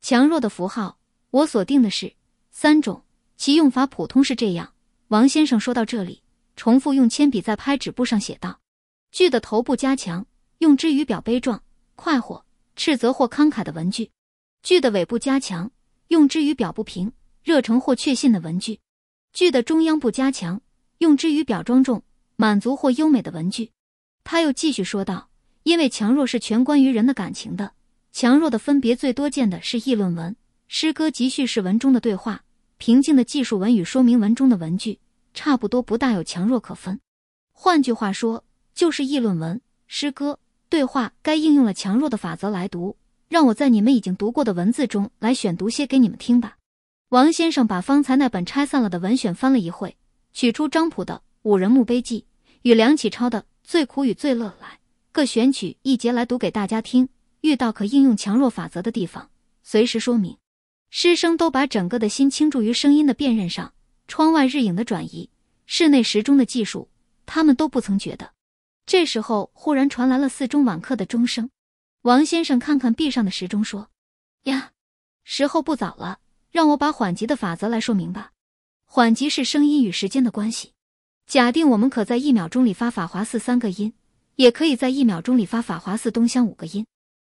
强弱的符号，我锁定的是三种，其用法普通是这样。王先生说到这里，重复用铅笔在拍纸布上写道：“句的头部加强，用之于表悲壮、快活、斥责或慷慨的文句；句的尾部加强，用之于表不平、热诚或确信的文句；句的中央部加强，用之于表庄重、满足或优美的文句。”他又继续说道。因为强弱是全关于人的感情的，强弱的分别最多见的是议论文、诗歌及叙事文中的对话，平静的技术文与说明文中的文句，差不多不大有强弱可分。换句话说，就是议论文、诗歌对话该应用了强弱的法则来读。让我在你们已经读过的文字中来选读些给你们听吧。王先生把方才那本拆散了的文选翻了一会，取出张溥的《五人墓碑记》与梁启超的《最苦与最乐》来。各选取一节来读给大家听，遇到可应用强弱法则的地方，随时说明。师生都把整个的心倾注于声音的辨认上。窗外日影的转移，室内时钟的技术，他们都不曾觉得。这时候忽然传来了四中晚课的钟声。王先生看看壁上的时钟，说：“呀，时候不早了，让我把缓急的法则来说明吧。缓急是声音与时间的关系。假定我们可在一秒钟里发法华寺三个音。”也可以在一秒钟里发法华寺东乡五个音，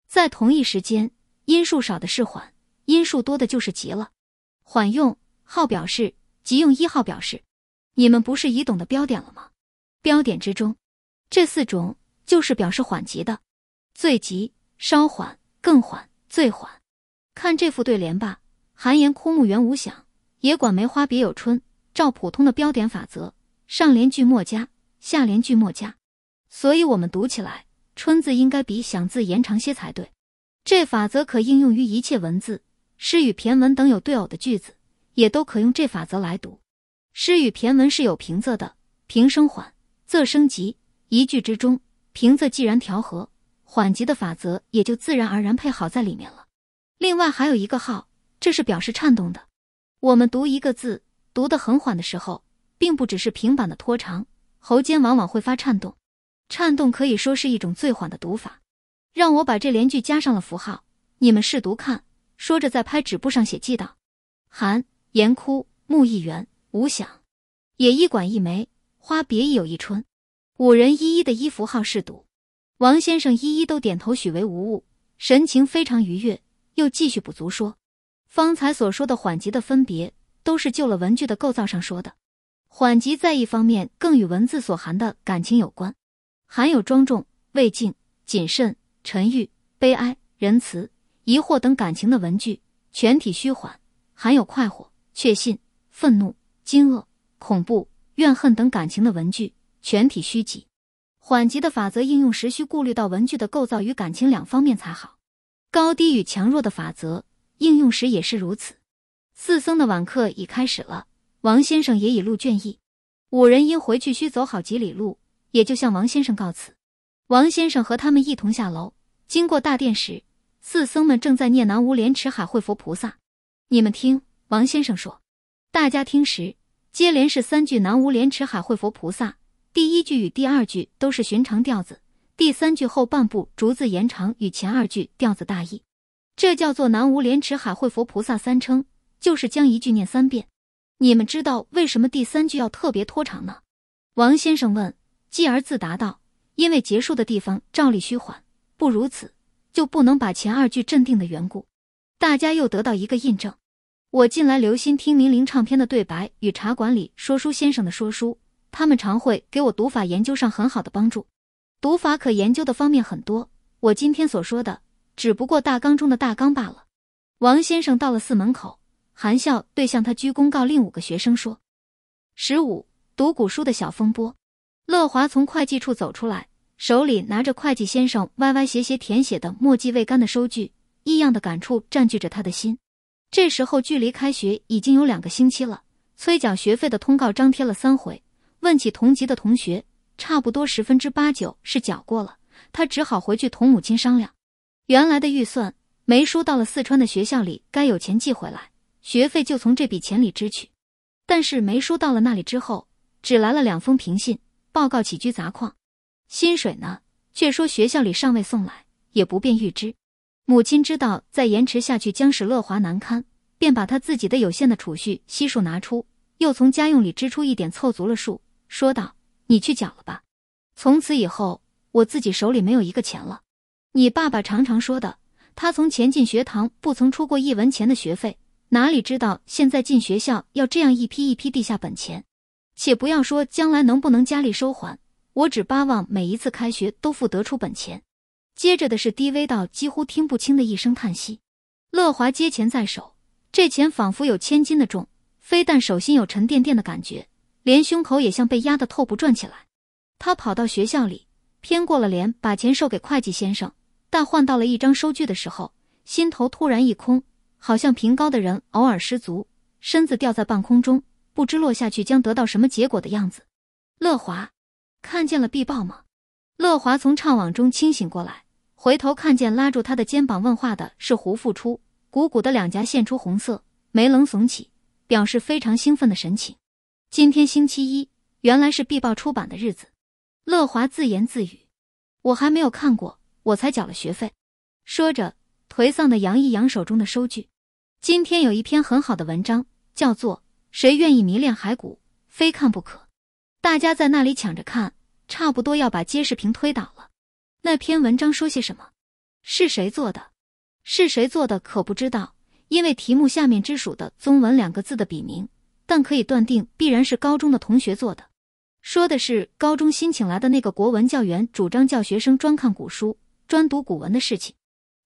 在同一时间，音数少的是缓，音数多的就是急了。缓用号表示，急用一号表示。你们不是已懂的标点了吗？标点之中，这四种就是表示缓急的：最急、稍缓、更缓、最缓。看这副对联吧：“寒岩枯木原无响，野管梅花别有春。”照普通的标点法则，上联句末加，下联句末加。所以，我们读起来“春”字应该比“响”字延长些才对。这法则可应用于一切文字、诗与骈文等有对偶的句子，也都可用这法则来读。诗与骈文是有平仄的，平声缓，仄声急，一句之中，平仄既然调和，缓急的法则也就自然而然配好在里面了。另外还有一个号，这是表示颤动的。我们读一个字读得很缓的时候，并不只是平板的拖长，喉间往往会发颤动。颤动可以说是一种最缓的读法，让我把这连句加上了符号，你们试读看。说着，在拍纸布上写记道：“寒岩枯木一园无想，野一馆一枚，花别亦有一春。”五人一一的依符号试读，王先生一一都点头许为无误，神情非常愉悦，又继续补足说：“方才所说的缓急的分别，都是就了文句的构造上说的。缓急在一方面，更与文字所含的感情有关。”含有庄重、未敬、谨慎、沉郁、悲哀、仁慈、疑惑等感情的文句，全体虚缓；含有快活、确信、愤怒、惊愕、恐怖、怨恨等感情的文句，全体虚极。缓急的法则应用时，需顾虑到文句的构造与感情两方面才好。高低与强弱的法则应用时也是如此。四僧的晚课已开始了，王先生也已入倦意。五人因回去需走好几里路。也就向王先生告辞。王先生和他们一同下楼，经过大殿时，四僧们正在念南无莲池海会佛菩萨。你们听，王先生说，大家听时，接连是三句南无莲池海会佛菩萨。第一句与第二句都是寻常调子，第三句后半部逐字延长，与前二句调子大异。这叫做南无莲池海会佛菩萨三称，就是将一句念三遍。你们知道为什么第三句要特别拖长呢？王先生问。继而自答道：“因为结束的地方照例虚缓，不如此就不能把前二句镇定的缘故。”大家又得到一个印证。我近来留心听明灵唱片的对白与茶馆里说书先生的说书，他们常会给我读法研究上很好的帮助。读法可研究的方面很多，我今天所说的只不过大纲中的大纲罢了。王先生到了寺门口，含笑对向他鞠躬告令五个学生说：“十五读古书的小风波。”乐华从会计处走出来，手里拿着会计先生歪歪斜斜填写的墨迹未干的收据，异样的感触占据着他的心。这时候，距离开学已经有两个星期了，催缴学费的通告张贴了三回。问起同级的同学，差不多十分之八九是缴过了。他只好回去同母亲商量。原来的预算，梅叔到了四川的学校里该有钱寄回来，学费就从这笔钱里支取。但是梅叔到了那里之后，只来了两封平信。报告起居杂况，薪水呢？却说学校里尚未送来，也不便预支。母亲知道再延迟下去将使乐华难堪，便把他自己的有限的储蓄悉数拿出，又从家用里支出一点，凑足了数，说道：“你去缴了吧。”从此以后，我自己手里没有一个钱了。你爸爸常常说的，他从前进学堂不曾出过一文钱的学费，哪里知道现在进学校要这样一批一批地下本钱。且不要说将来能不能加利收还，我只巴望每一次开学都付得出本钱。接着的是低微到几乎听不清的一声叹息。乐华接钱在手，这钱仿佛有千斤的重，非但手心有沉甸甸的感觉，连胸口也像被压得透不转起来。他跑到学校里，偏过了脸把钱授给会计先生，但换到了一张收据的时候，心头突然一空，好像平高的人偶尔失足，身子掉在半空中。不知落下去将得到什么结果的样子。乐华，看见了《必报》吗？乐华从怅惘中清醒过来，回头看见拉住他的肩膀问话的是胡复初，鼓鼓的两颊现出红色，眉棱耸起，表示非常兴奋的神情。今天星期一，原来是《必报》出版的日子。乐华自言自语：“我还没有看过，我才缴了学费。”说着，颓丧的扬一扬手中的收据。今天有一篇很好的文章，叫做。谁愿意迷恋骸骨，非看不可。大家在那里抢着看，差不多要把揭示屏推倒了。那篇文章说些什么？是谁做的？是谁做的？可不知道，因为题目下面只署的“宗文”两个字的笔名，但可以断定，必然是高中的同学做的。说的是高中新请来的那个国文教员主张教学生专看古书、专读古文的事情。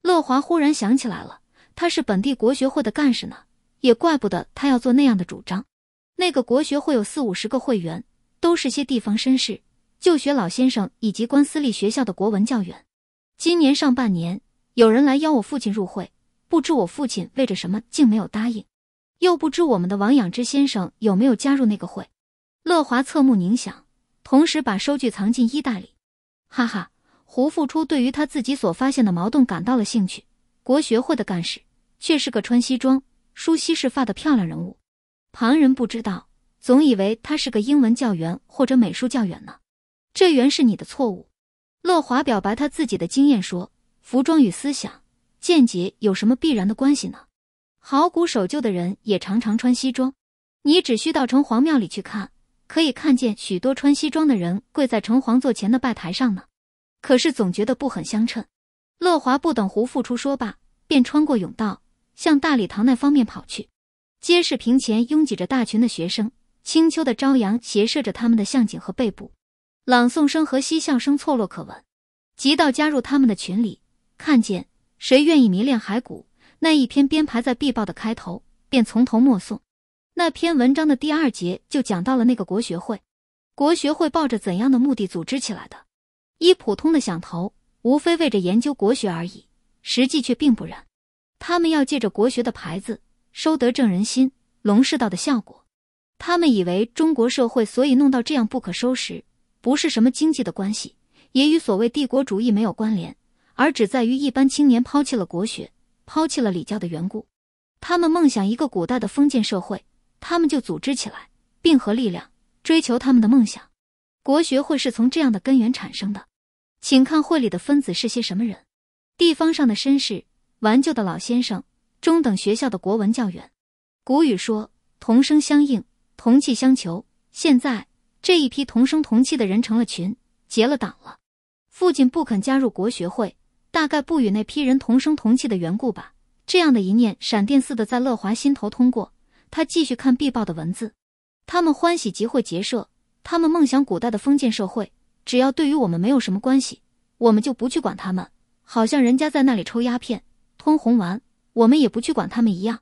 乐华忽然想起来了，他是本地国学会的干事呢。也怪不得他要做那样的主张。那个国学会有四五十个会员，都是些地方绅士、旧学老先生以及关私立学校的国文教员。今年上半年有人来邀我父亲入会，不知我父亲为着什么竟没有答应。又不知我们的王仰之先生有没有加入那个会。乐华侧目凝想，同时把收据藏进衣袋里。哈哈，胡复初对于他自己所发现的矛盾感到了兴趣。国学会的干事却是个穿西装。梳西释发的漂亮人物，旁人不知道，总以为他是个英文教员或者美术教员呢。这原是你的错误。乐华表白他自己的经验说：服装与思想见解有什么必然的关系呢？好古守旧的人也常常穿西装，你只需到城隍庙里去看，可以看见许多穿西装的人跪在城隍座前的拜台上呢。可是总觉得不很相称。乐华不等胡付初说罢，便穿过甬道。向大礼堂那方面跑去，街市屏前拥挤着大群的学生。清秋的朝阳斜射着他们的向颈和背部，朗诵声和嬉笑声错落可闻。急到加入他们的群里，看见谁愿意迷恋骸骨那一篇编排在必报的开头，便从头默诵。那篇文章的第二节就讲到了那个国学会，国学会抱着怎样的目的组织起来的？依普通的想头，无非为着研究国学而已，实际却并不然。他们要借着国学的牌子，收得正人心、龙世道的效果。他们以为中国社会所以弄到这样不可收拾，不是什么经济的关系，也与所谓帝国主义没有关联，而只在于一般青年抛弃了国学，抛弃了礼教的缘故。他们梦想一个古代的封建社会，他们就组织起来，并合力量，追求他们的梦想。国学会是从这样的根源产生的，请看会里的分子是些什么人，地方上的绅士。完旧的老先生，中等学校的国文教员，古语说“同声相应，同气相求”。现在这一批同声同气的人成了群，结了党了。父亲不肯加入国学会，大概不与那批人同声同气的缘故吧。这样的一念闪电似的在乐华心头通过，他继续看《必报》的文字。他们欢喜集会结社，他们梦想古代的封建社会。只要对于我们没有什么关系，我们就不去管他们，好像人家在那里抽鸦片。吞红丸，我们也不去管他们一样，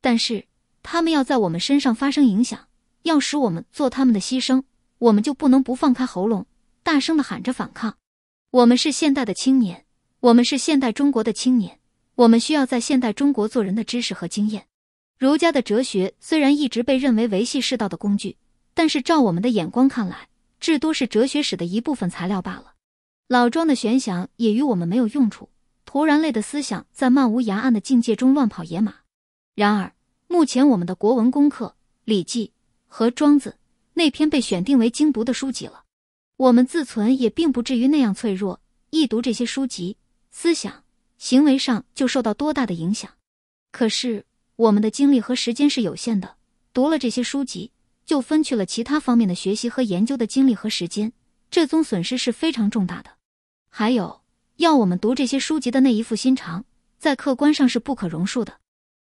但是他们要在我们身上发生影响，要使我们做他们的牺牲，我们就不能不放开喉咙，大声的喊着反抗。我们是现代的青年，我们是现代中国的青年，我们需要在现代中国做人的知识和经验。儒家的哲学虽然一直被认为维系世道的工具，但是照我们的眼光看来，至多是哲学史的一部分材料罢了。老庄的玄想也与我们没有用处。突然，类的思想在漫无涯岸的境界中乱跑野马。然而，目前我们的国文功课《礼记》和《庄子》那篇被选定为精读的书籍了。我们自存也并不至于那样脆弱，一读这些书籍，思想行为上就受到多大的影响。可是，我们的精力和时间是有限的，读了这些书籍，就分去了其他方面的学习和研究的精力和时间，这宗损失是非常重大的。还有。要我们读这些书籍的那一副心肠，在客观上是不可容恕的。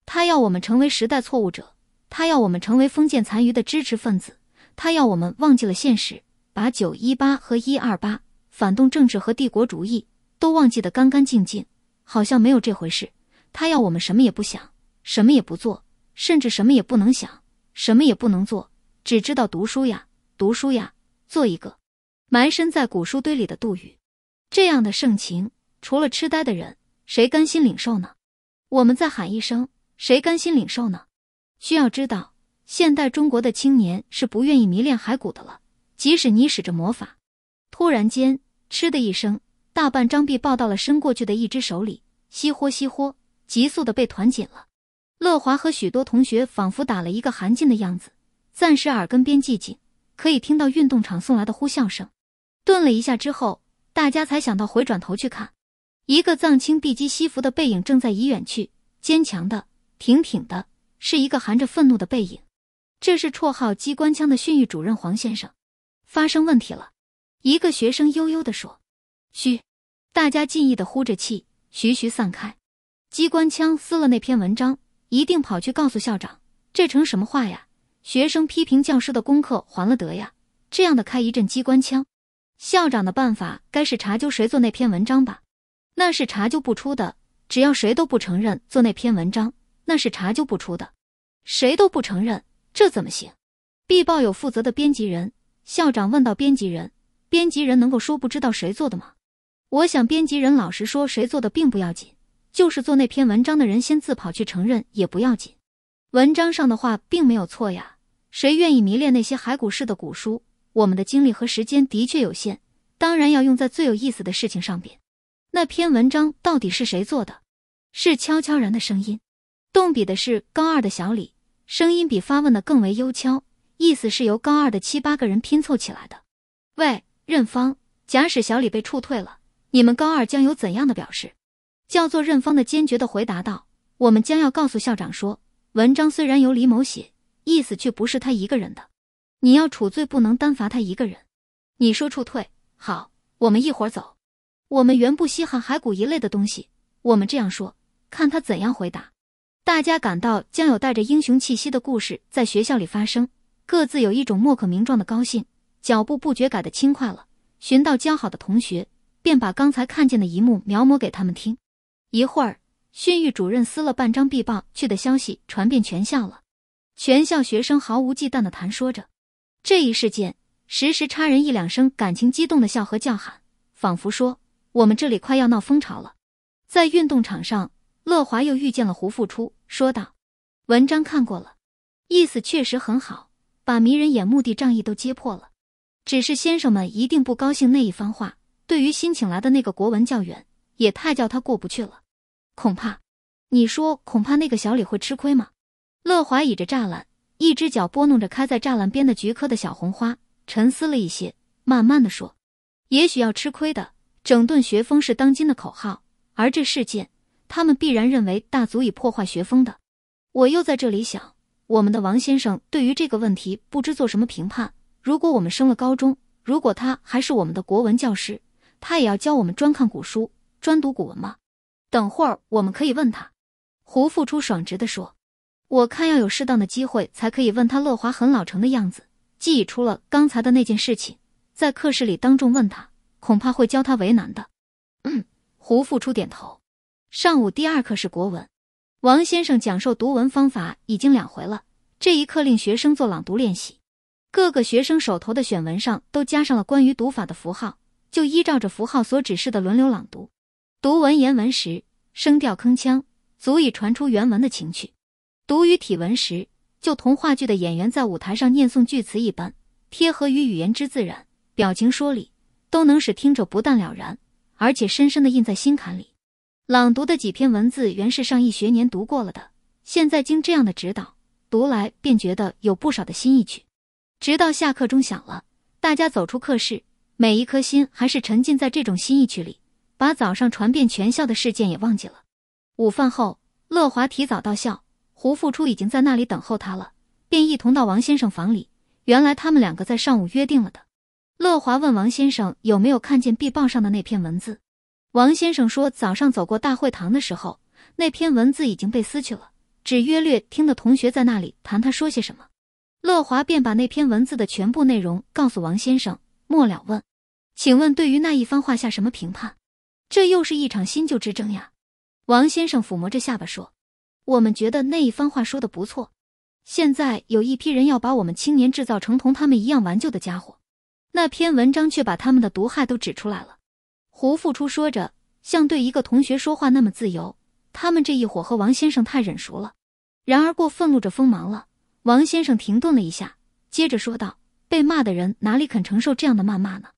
他要我们成为时代错误者，他要我们成为封建残余的支持分子，他要我们忘记了现实，把九一八和一二八反动政治和帝国主义都忘记得干干净净，好像没有这回事。他要我们什么也不想，什么也不做，甚至什么也不能想，什么也不能做，只知道读书呀，读书呀，做一个埋身在古书堆里的杜宇。这样的盛情，除了痴呆的人，谁甘心领受呢？我们再喊一声，谁甘心领受呢？需要知道，现代中国的青年是不愿意迷恋骸骨的了。即使你使着魔法，突然间“嗤”的一声，大半张臂抱到了伸过去的一只手里，稀豁稀豁，急速的被团紧了。乐华和许多同学仿佛打了一个寒噤的样子，暂时耳根边寂静，可以听到运动场送来的呼啸声。顿了一下之后。大家才想到回转头去看，一个藏青碧鸡西服的背影正在已远去，坚强的、挺挺的，是一个含着愤怒的背影。这是绰号“机关枪”的训育主任黄先生。发生问题了，一个学生悠悠地说：“嘘！”大家敬意地呼着气，徐徐散开。机关枪撕了那篇文章，一定跑去告诉校长，这成什么话呀？学生批评教师的功课还了得呀？这样的开一阵机关枪。校长的办法该是查究谁做那篇文章吧？那是查究不出的。只要谁都不承认做那篇文章，那是查究不出的。谁都不承认，这怎么行？《必报》有负责的编辑人。校长问到编辑人：“编辑人能够说不知道谁做的吗？”我想，编辑人老实说谁做的并不要紧，就是做那篇文章的人先自跑去承认也不要紧。文章上的话并没有错呀。谁愿意迷恋那些骸骨式的古书？我们的精力和时间的确有限，当然要用在最有意思的事情上边。那篇文章到底是谁做的？是悄悄然的声音，动笔的是高二的小李，声音比发问的更为幽悄，意思是由高二的七八个人拼凑起来的。喂，任芳，假使小李被处退了，你们高二将有怎样的表示？叫做任芳的坚决的回答道：“我们将要告诉校长说，文章虽然由李某写，意思却不是他一个人的。”你要处罪，不能单罚他一个人。你说处退好，我们一伙儿走。我们原不稀罕骸骨一类的东西，我们这样说，看他怎样回答。大家感到将有带着英雄气息的故事在学校里发生，各自有一种莫可名状的高兴，脚步不觉改得轻快了。寻到交好的同学，便把刚才看见的一幕描摹给他们听。一会儿，训育主任撕了半张壁报去的消息传遍全校了，全校学生毫无忌惮的谈说着。这一事件时时差人一两声感情激动的笑和叫喊，仿佛说我们这里快要闹蜂潮了。在运动场上，乐华又遇见了胡复初，说道：“文章看过了，意思确实很好，把迷人眼目的仗义都揭破了。只是先生们一定不高兴那一番话，对于新请来的那个国文教员，也太叫他过不去了。恐怕，你说恐怕那个小李会吃亏吗？”乐华倚着栅栏。一只脚拨弄着开在栅栏边的菊科的小红花，沉思了一些，慢慢的说：“也许要吃亏的。整顿学风是当今的口号，而这事件，他们必然认为大足以破坏学风的。我又在这里想，我们的王先生对于这个问题不知做什么评判。如果我们升了高中，如果他还是我们的国文教师，他也要教我们专看古书，专读古文吗？等会儿我们可以问他。”胡付初爽直的说。我看要有适当的机会才可以问他。乐华很老成的样子，既已出了刚才的那件事情，在课室里当众问他，恐怕会教他为难的。嗯，胡复初点头。上午第二课是国文，王先生讲授读文方法已经两回了。这一课令学生做朗读练习，各个学生手头的选文上都加上了关于读法的符号，就依照着符号所指示的轮流朗读。读文言文时，声调铿锵，足以传出原文的情趣。读语体文时，就同话剧的演员在舞台上念诵句词一般，贴合于语言之自然，表情说理，都能使听者不但了然，而且深深的印在心坎里。朗读的几篇文字，原是上一学年读过了的，现在经这样的指导，读来便觉得有不少的新意趣。直到下课钟响了，大家走出课室，每一颗心还是沉浸在这种新意趣里，把早上传遍全校的事件也忘记了。午饭后，乐华提早到校。胡复初已经在那里等候他了，便一同到王先生房里。原来他们两个在上午约定了的。乐华问王先生有没有看见壁报上的那篇文字。王先生说，早上走过大会堂的时候，那篇文字已经被撕去了，只约略听得同学在那里谈他说些什么。乐华便把那篇文字的全部内容告诉王先生。末了问：“请问对于那一番话下什么评判？”这又是一场新旧之争呀。王先生抚摸着下巴说。我们觉得那一番话说的不错，现在有一批人要把我们青年制造成同他们一样顽旧的家伙，那篇文章却把他们的毒害都指出来了。胡复初说着，像对一个同学说话那么自由。他们这一伙和王先生太忍熟了，然而过愤怒着锋芒了。王先生停顿了一下，接着说道：“被骂的人哪里肯承受这样的谩骂呢？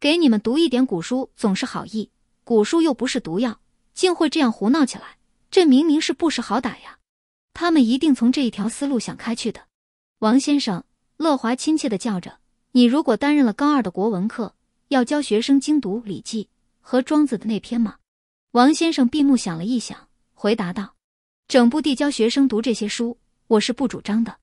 给你们读一点古书总是好意，古书又不是毒药，竟会这样胡闹起来。”这明明是不识好歹呀！他们一定从这一条思路想开去的。王先生，乐华亲切的叫着：“你如果担任了高二的国文课，要教学生精读《礼记》和《庄子》的那篇吗？”王先生闭目想了一想，回答道：“整部地教学生读这些书，我是不主张的。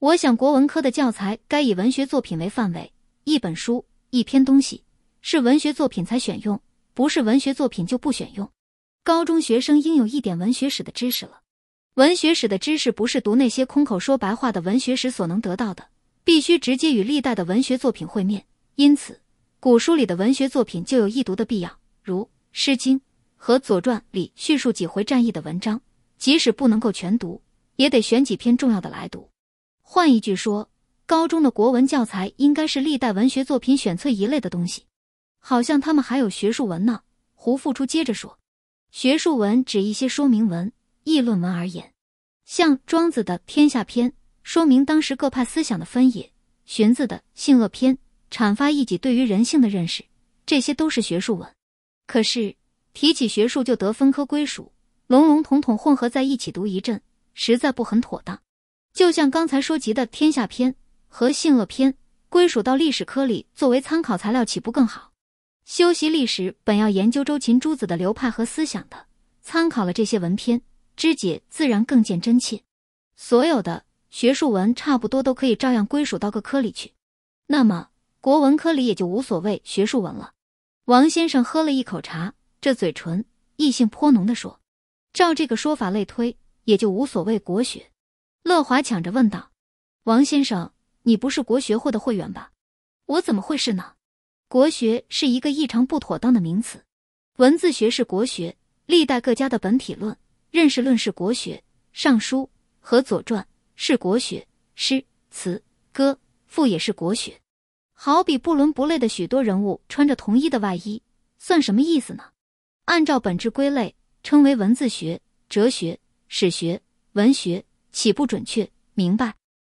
我想国文科的教材该以文学作品为范围，一本书一篇东西是文学作品才选用，不是文学作品就不选用。”高中学生应有一点文学史的知识了。文学史的知识不是读那些空口说白话的文学史所能得到的，必须直接与历代的文学作品会面。因此，古书里的文学作品就有易读的必要，如《诗经》和《左传》里叙述几回战役的文章，即使不能够全读，也得选几篇重要的来读。换一句说，高中的国文教材应该是历代文学作品选萃一类的东西。好像他们还有学术文呢。胡复初接着说。学术文指一些说明文、议论文而言，像庄子的《天下篇》说明当时各派思想的分野，荀子的《性恶篇》阐发一己对于人性的认识，这些都是学术文。可是提起学术就得分科归属，笼笼统统混合在一起读一阵，实在不很妥当。就像刚才说及的《天下篇》和《性恶篇》，归属到历史科里作为参考材料，岂不更好？修习历史本要研究周秦诸子的流派和思想的，参考了这些文篇，知解自然更见真切。所有的学术文差不多都可以照样归属到个科里去，那么国文科里也就无所谓学术文了。王先生喝了一口茶，这嘴唇异性颇浓的说：“照这个说法类推，也就无所谓国学。”乐华抢着问道：“王先生，你不是国学会的会员吧？我怎么会是呢？”国学是一个异常不妥当的名词，文字学是国学，历代各家的本体论、认识论是国学，《尚书》和《左传》是国学，诗词歌赋也是国学。好比不伦不类的许多人物穿着同一的外衣，算什么意思呢？按照本质归类，称为文字学、哲学、史学、文学，岂不准确明白？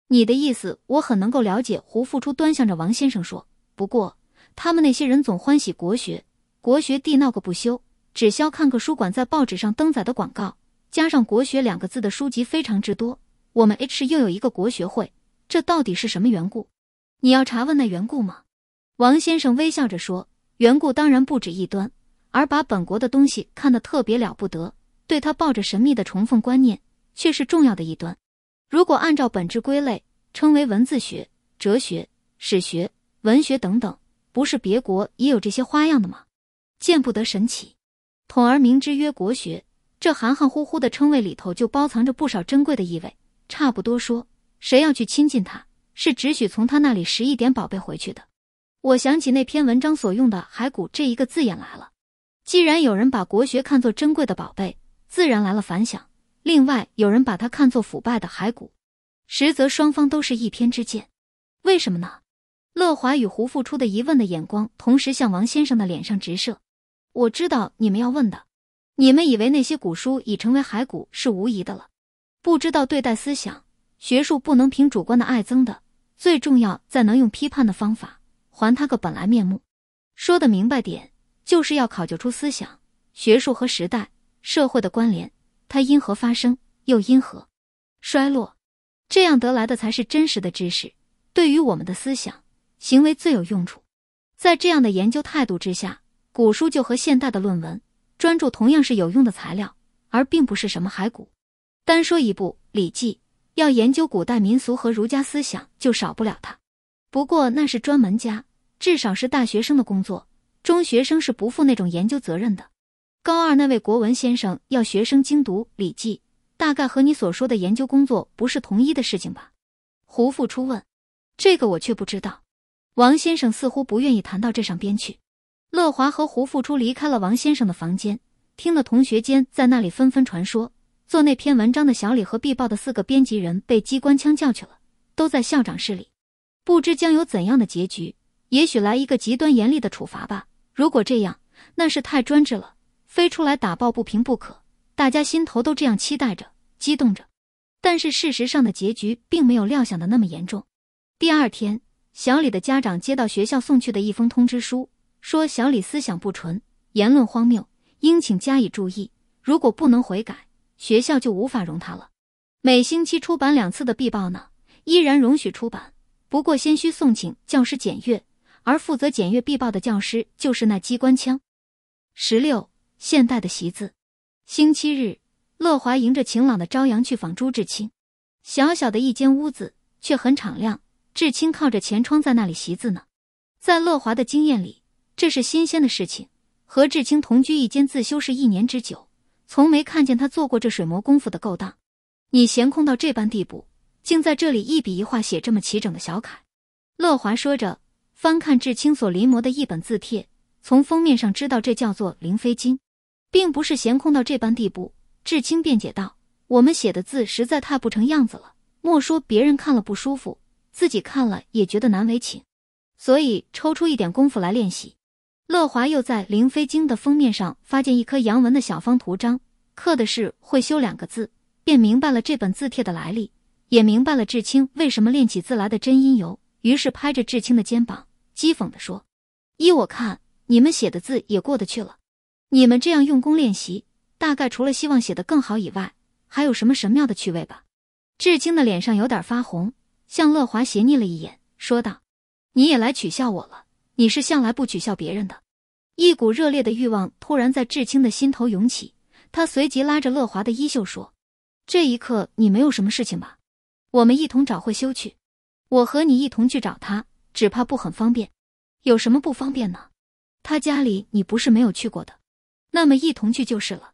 你的意思我很能够了解。胡复初端详着王先生说：“不过。”他们那些人总欢喜国学，国学地闹个不休，只消看个书馆在报纸上登载的广告，加上“国学”两个字的书籍非常之多。我们 H 市又有一个国学会，这到底是什么缘故？你要查问那缘故吗？王先生微笑着说：“缘故当然不止一端，而把本国的东西看得特别了不得，对他抱着神秘的崇奉观念，却是重要的一端。如果按照本质归类，称为文字学、哲学、史学、文学等等。”不是别国也有这些花样的吗？见不得神奇，统而名之曰国学。这含含糊糊的称谓里头就包藏着不少珍贵的意味。差不多说，谁要去亲近他，是只许从他那里拾一点宝贝回去的。我想起那篇文章所用的“骸骨”这一个字眼来了。既然有人把国学看作珍贵的宝贝，自然来了反响；另外有人把它看作腐败的骸骨，实则双方都是一偏之见。为什么呢？乐华与胡复初的疑问的眼光同时向王先生的脸上直射。我知道你们要问的，你们以为那些古书已成为骸骨是无疑的了，不知道对待思想学术不能凭主观的爱憎的，最重要在能用批判的方法还他个本来面目。说的明白点，就是要考究出思想学术和时代社会的关联，它因何发生，又因何衰落，这样得来的才是真实的知识。对于我们的思想。行为最有用处，在这样的研究态度之下，古书就和现代的论文、专著同样是有用的材料，而并不是什么骸骨。单说一部《礼记》，要研究古代民俗和儒家思想，就少不了它。不过那是专门家，至少是大学生的工作，中学生是不负那种研究责任的。高二那位国文先生要学生精读《礼记》，大概和你所说的研究工作不是同一的事情吧？胡复初问：“这个我却不知道。”王先生似乎不愿意谈到这上边去。乐华和胡付初离开了王先生的房间，听了同学间在那里纷纷传说：做那篇文章的小李和《毕报》的四个编辑人被机关枪叫去了，都在校长室里，不知将有怎样的结局。也许来一个极端严厉的处罚吧。如果这样，那是太专制了，非出来打抱不平不可。大家心头都这样期待着，激动着。但是事实上的结局并没有料想的那么严重。第二天。小李的家长接到学校送去的一封通知书，说小李思想不纯，言论荒谬，应请加以注意。如果不能悔改，学校就无法容他了。每星期出版两次的《必报》呢，依然容许出版，不过先需送请教师检阅。而负责检阅《必报》的教师就是那机关枪。十六，现代的习字。星期日，乐华迎着晴朗的朝阳去访朱志清。小小的一间屋子，却很敞亮。志清靠着前窗在那里习字呢，在乐华的经验里，这是新鲜的事情。和志清同居一间自修室一年之久，从没看见他做过这水磨功夫的勾当。你闲空到这般地步，竟在这里一笔一画写这么齐整的小楷？乐华说着，翻看志清所临摹的一本字帖，从封面上知道这叫做《灵飞金》，并不是闲空到这般地步。志清辩解道：“我们写的字实在太不成样子了，莫说别人看了不舒服。”自己看了也觉得难为情，所以抽出一点功夫来练习。乐华又在《灵飞经》的封面上发现一颗洋文的小方图章，刻的是“会修”两个字，便明白了这本字帖的来历，也明白了志清为什么练起字来的真因由。于是拍着志清的肩膀，讥讽地说：“依我看，你们写的字也过得去了。你们这样用功练习，大概除了希望写得更好以外，还有什么神妙的趣味吧？”志清的脸上有点发红。向乐华斜睨了一眼，说道：“你也来取笑我了？你是向来不取笑别人的。”一股热烈的欲望突然在志清的心头涌起，他随即拉着乐华的衣袖说：“这一刻你没有什么事情吧？我们一同找慧修去。我和你一同去找他，只怕不很方便。有什么不方便呢？他家里你不是没有去过的，那么一同去就是了。”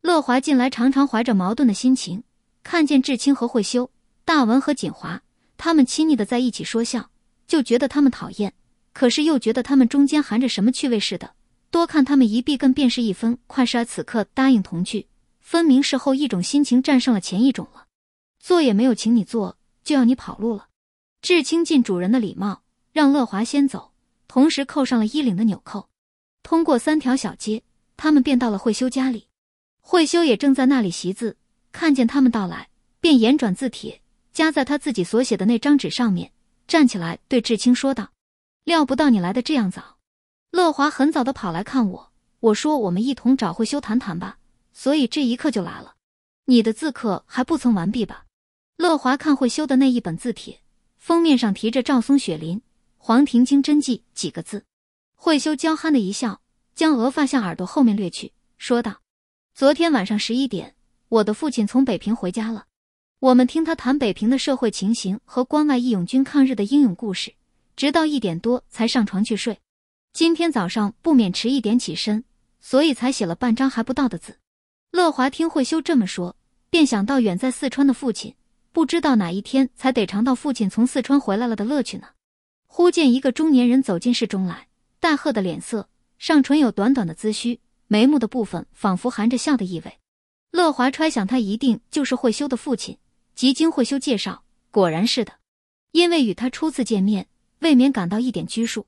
乐华近来常常怀着矛盾的心情，看见志清和慧修、大文和锦华。他们亲昵的在一起说笑，就觉得他们讨厌；可是又觉得他们中间含着什么趣味似的。多看他们一闭更便是一分。快二此刻答应同去，分明是后一种心情战胜了前一种了。做也没有，请你做，就要你跑路了。至清尽主人的礼貌，让乐华先走，同时扣上了衣领的纽扣。通过三条小街，他们便到了慧修家里。慧修也正在那里习字，看见他们到来，便言转字帖。夹在他自己所写的那张纸上，面站起来对志清说道：“料不到你来的这样早。”乐华很早的跑来看我，我说：“我们一同找慧修谈谈吧。”所以这一刻就来了。你的字课还不曾完毕吧？乐华看慧修的那一本字帖，封面上提着“赵松雪林，黄庭经真迹”几个字。慧修娇憨的一笑，将额发向耳朵后面掠去，说道：“昨天晚上十一点，我的父亲从北平回家了。”我们听他谈北平的社会情形和关外义勇军抗日的英勇故事，直到一点多才上床去睡。今天早上不免迟一点起身，所以才写了半张还不到的字。乐华听慧修这么说，便想到远在四川的父亲，不知道哪一天才得尝到父亲从四川回来了的乐趣呢。忽见一个中年人走进室中来，大赫的脸色，上唇有短短的髭须，眉目的部分仿佛含着笑的意味。乐华揣想他一定就是慧修的父亲。吉京惠修介绍，果然是的。因为与他初次见面，未免感到一点拘束，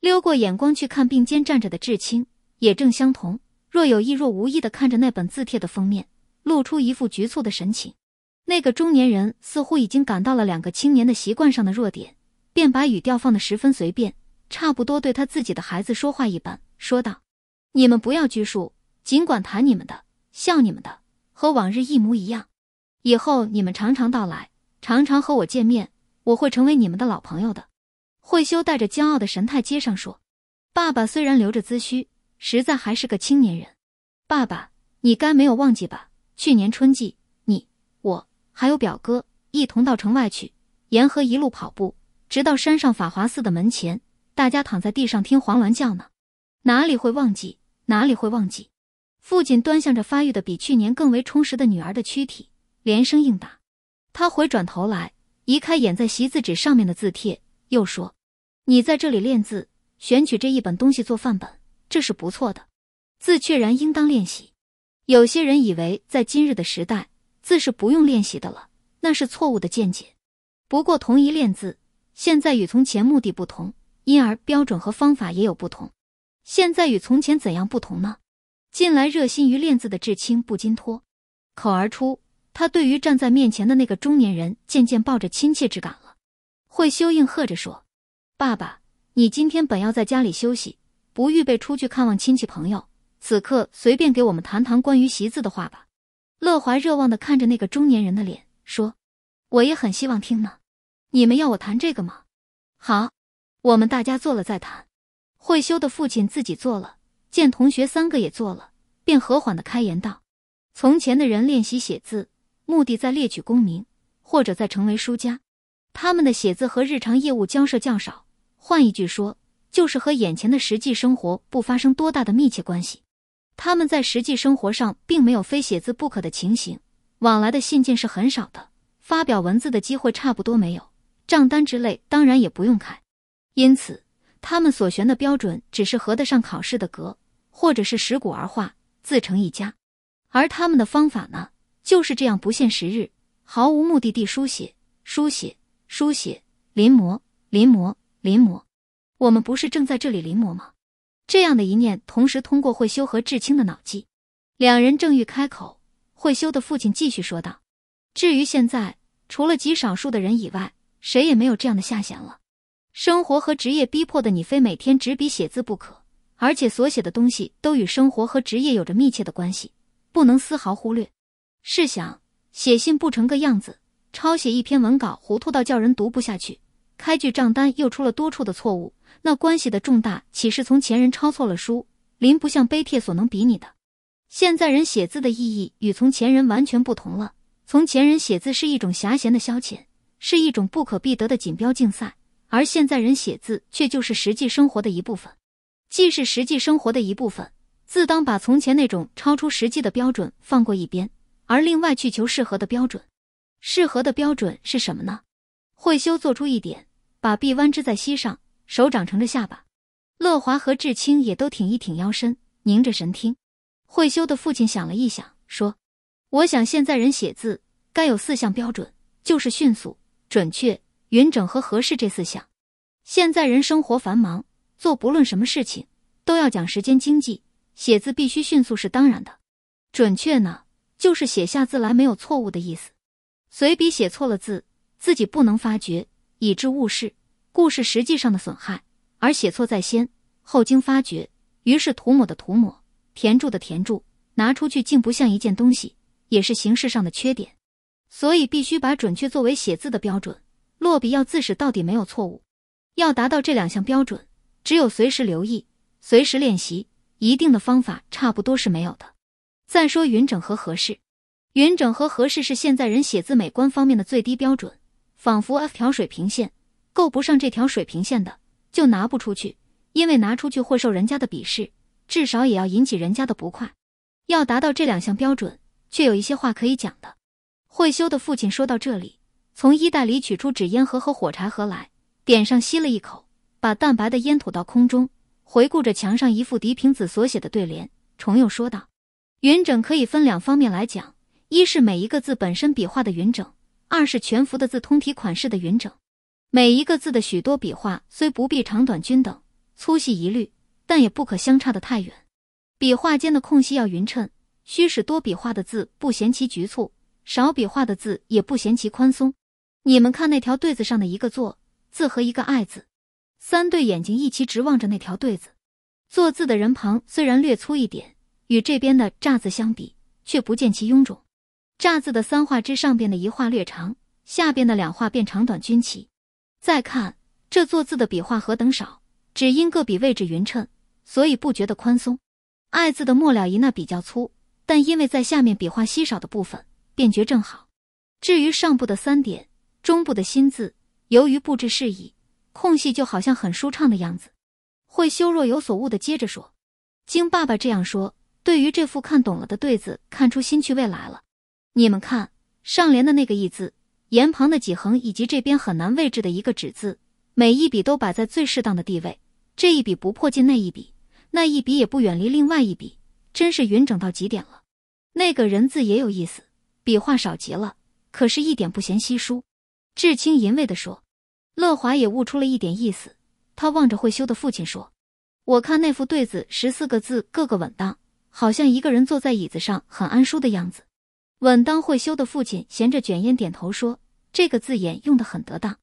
溜过眼光去看并肩站着的志清，也正相同，若有意若无意的看着那本字帖的封面，露出一副局促的神情。那个中年人似乎已经感到了两个青年的习惯上的弱点，便把语调放得十分随便，差不多对他自己的孩子说话一般，说道：“你们不要拘束，尽管谈你们的，笑你们的，和往日一模一样。”以后你们常常到来，常常和我见面，我会成为你们的老朋友的。慧修带着骄傲的神态接上说：“爸爸虽然留着资须，实在还是个青年人。爸爸，你该没有忘记吧？去年春季，你我还有表哥一同到城外去，沿河一路跑步，直到山上法华寺的门前，大家躺在地上听黄鸾叫呢。哪里会忘记？哪里会忘记？”父亲端详着发育的比去年更为充实的女儿的躯体。连声应答，他回转头来，移开掩在习字纸上面的字帖，又说：“你在这里练字，选取这一本东西做范本，这是不错的。字确然应当练习。有些人以为在今日的时代，字是不用练习的了，那是错误的见解。不过，同一练字，现在与从前目的不同，因而标准和方法也有不同。现在与从前怎样不同呢？近来热心于练字的至亲不禁脱口而出。”他对于站在面前的那个中年人渐渐抱着亲切之感了。慧修应和着说：“爸爸，你今天本要在家里休息，不预备出去看望亲戚朋友。此刻随便给我们谈谈关于习字的话吧。”乐华热望的看着那个中年人的脸，说：“我也很希望听呢。你们要我谈这个吗？”“好，我们大家坐了再谈。”慧修的父亲自己坐了，见同学三个也坐了，便和缓的开言道：“从前的人练习写字。”目的在猎取功名，或者在成为书家。他们的写字和日常业务交涉较少，换一句说，就是和眼前的实际生活不发生多大的密切关系。他们在实际生活上并没有非写字不可的情形，往来的信件是很少的，发表文字的机会差不多没有，账单之类当然也不用开。因此，他们所选的标准只是合得上考试的格，或者是拾古而化，自成一家。而他们的方法呢？就是这样，不限时日，毫无目的地书写、书写、书写、临摹、临摹、临摹。我们不是正在这里临摹吗？这样的一念同时通过慧修和志清的脑际，两人正欲开口，慧修的父亲继续说道：“至于现在，除了极少数的人以外，谁也没有这样的下限了。生活和职业逼迫的你，非每天执笔写字不可，而且所写的东西都与生活和职业有着密切的关系，不能丝毫忽略。”试想，写信不成个样子，抄写一篇文稿糊涂到叫人读不下去，开具账单又出了多处的错误，那关系的重大岂是从前人抄错了书，林不像碑帖所能比拟的？现在人写字的意义与从前人完全不同了。从前人写字是一种暇闲的消遣，是一种不可必得的锦标竞赛；而现在人写字却就是实际生活的一部分。既是实际生活的一部分，自当把从前那种超出实际的标准放过一边。而另外去求适合的标准，适合的标准是什么呢？慧修做出一点，把臂弯支在膝上，手掌撑着下巴。乐华和志清也都挺一挺腰身，凝着神听。慧修的父亲想了一想，说：“我想现在人写字该有四项标准，就是迅速、准确、匀整和合适这四项。现在人生活繁忙，做不论什么事情都要讲时间经济，写字必须迅速是当然的。准确呢？”就是写下字来没有错误的意思，随笔写错了字，自己不能发觉，以致误事，故事实际上的损害；而写错在先，后经发觉，于是涂抹的涂抹，填注的填注，拿出去竟不像一件东西，也是形式上的缺点。所以必须把准确作为写字的标准，落笔要自始到底没有错误。要达到这两项标准，只有随时留意，随时练习，一定的方法，差不多是没有的。再说，匀整和合适，匀整和合适是现在人写字美观方面的最低标准。仿佛 F 条水平线，够不上这条水平线的，就拿不出去，因为拿出去会受人家的鄙视，至少也要引起人家的不快。要达到这两项标准，却有一些话可以讲的。慧修的父亲说到这里，从衣袋里取出纸烟盒和火柴盒来，点上吸了一口，把淡白的烟吐到空中，回顾着墙上一副笛平子所写的对联，重又说道。匀整可以分两方面来讲，一是每一个字本身笔画的匀整，二是全幅的字通体款式的匀整。每一个字的许多笔画虽不必长短均等、粗细一律，但也不可相差的太远。笔画间的空隙要匀称，须使多笔画的字不嫌其局促，少笔画的字也不嫌其宽松。你们看那条对子上的一个“坐”字和一个“爱”字，三对眼睛一齐直望着那条对子。坐字的人旁虽然略粗一点。与这边的乍字相比，却不见其臃肿。乍字的三画之上边的一画略长，下边的两画变长短均齐。再看这作字的笔画何等少，只因各笔位置匀称，所以不觉得宽松。爱字的末了一捺比较粗，但因为在下面笔画稀少的部分，便觉正好。至于上部的三点，中部的心字，由于布置适宜，空隙就好像很舒畅的样子。慧修若有所悟的接着说：“经爸爸这样说。”对于这副看懂了的对子，看出新趣味来了。你们看上联的那个“意”字，言旁的几横，以及这边很难位置的一个“止”字，每一笔都摆在最适当的地位。这一笔不破近那一笔，那一笔也不远离另外一笔，真是匀整到极点了。那个人字也有意思，笔画少极了，可是一点不嫌稀疏。志清吟味地说：“乐华也悟出了一点意思。”他望着会修的父亲说：“我看那副对子，十四个字，个个稳当。”好像一个人坐在椅子上很安舒的样子，稳当会修的父亲衔着卷烟点头说：“这个字眼用的很得当，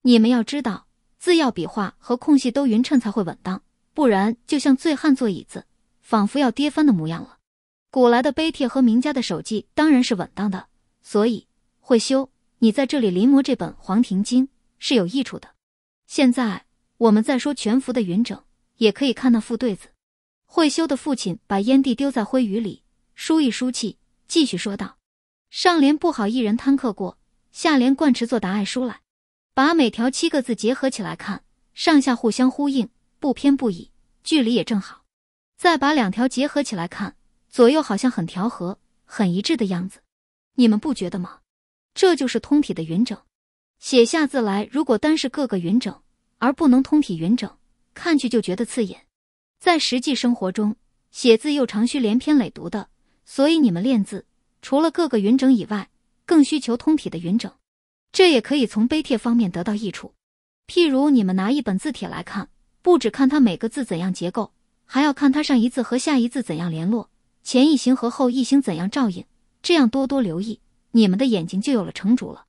你们要知道字要笔画和空隙都匀称才会稳当，不然就像醉汉坐椅子，仿佛要跌翻的模样了。古来的碑帖和名家的手迹当然是稳当的，所以会修，你在这里临摹这本《黄庭经》是有益处的。现在我们在说全幅的匀整，也可以看那副对子。”会修的父亲把烟蒂丢在灰雨里，舒一舒气，继续说道：“上联不好，一人贪刻过；下联贯池作答案书来。把每条七个字结合起来看，上下互相呼应，不偏不倚，距离也正好。再把两条结合起来看，左右好像很调和、很一致的样子。你们不觉得吗？这就是通体的匀整。写下字来，如果单是各个匀整，而不能通体匀整，看去就觉得刺眼。”在实际生活中，写字又常需连篇累牍的，所以你们练字除了各个匀整以外，更需求通体的匀整。这也可以从碑帖方面得到益处。譬如你们拿一本字帖来看，不只看它每个字怎样结构，还要看它上一字和下一字怎样联络，前一行和后一行怎样照应。这样多多留意，你们的眼睛就有了成竹了。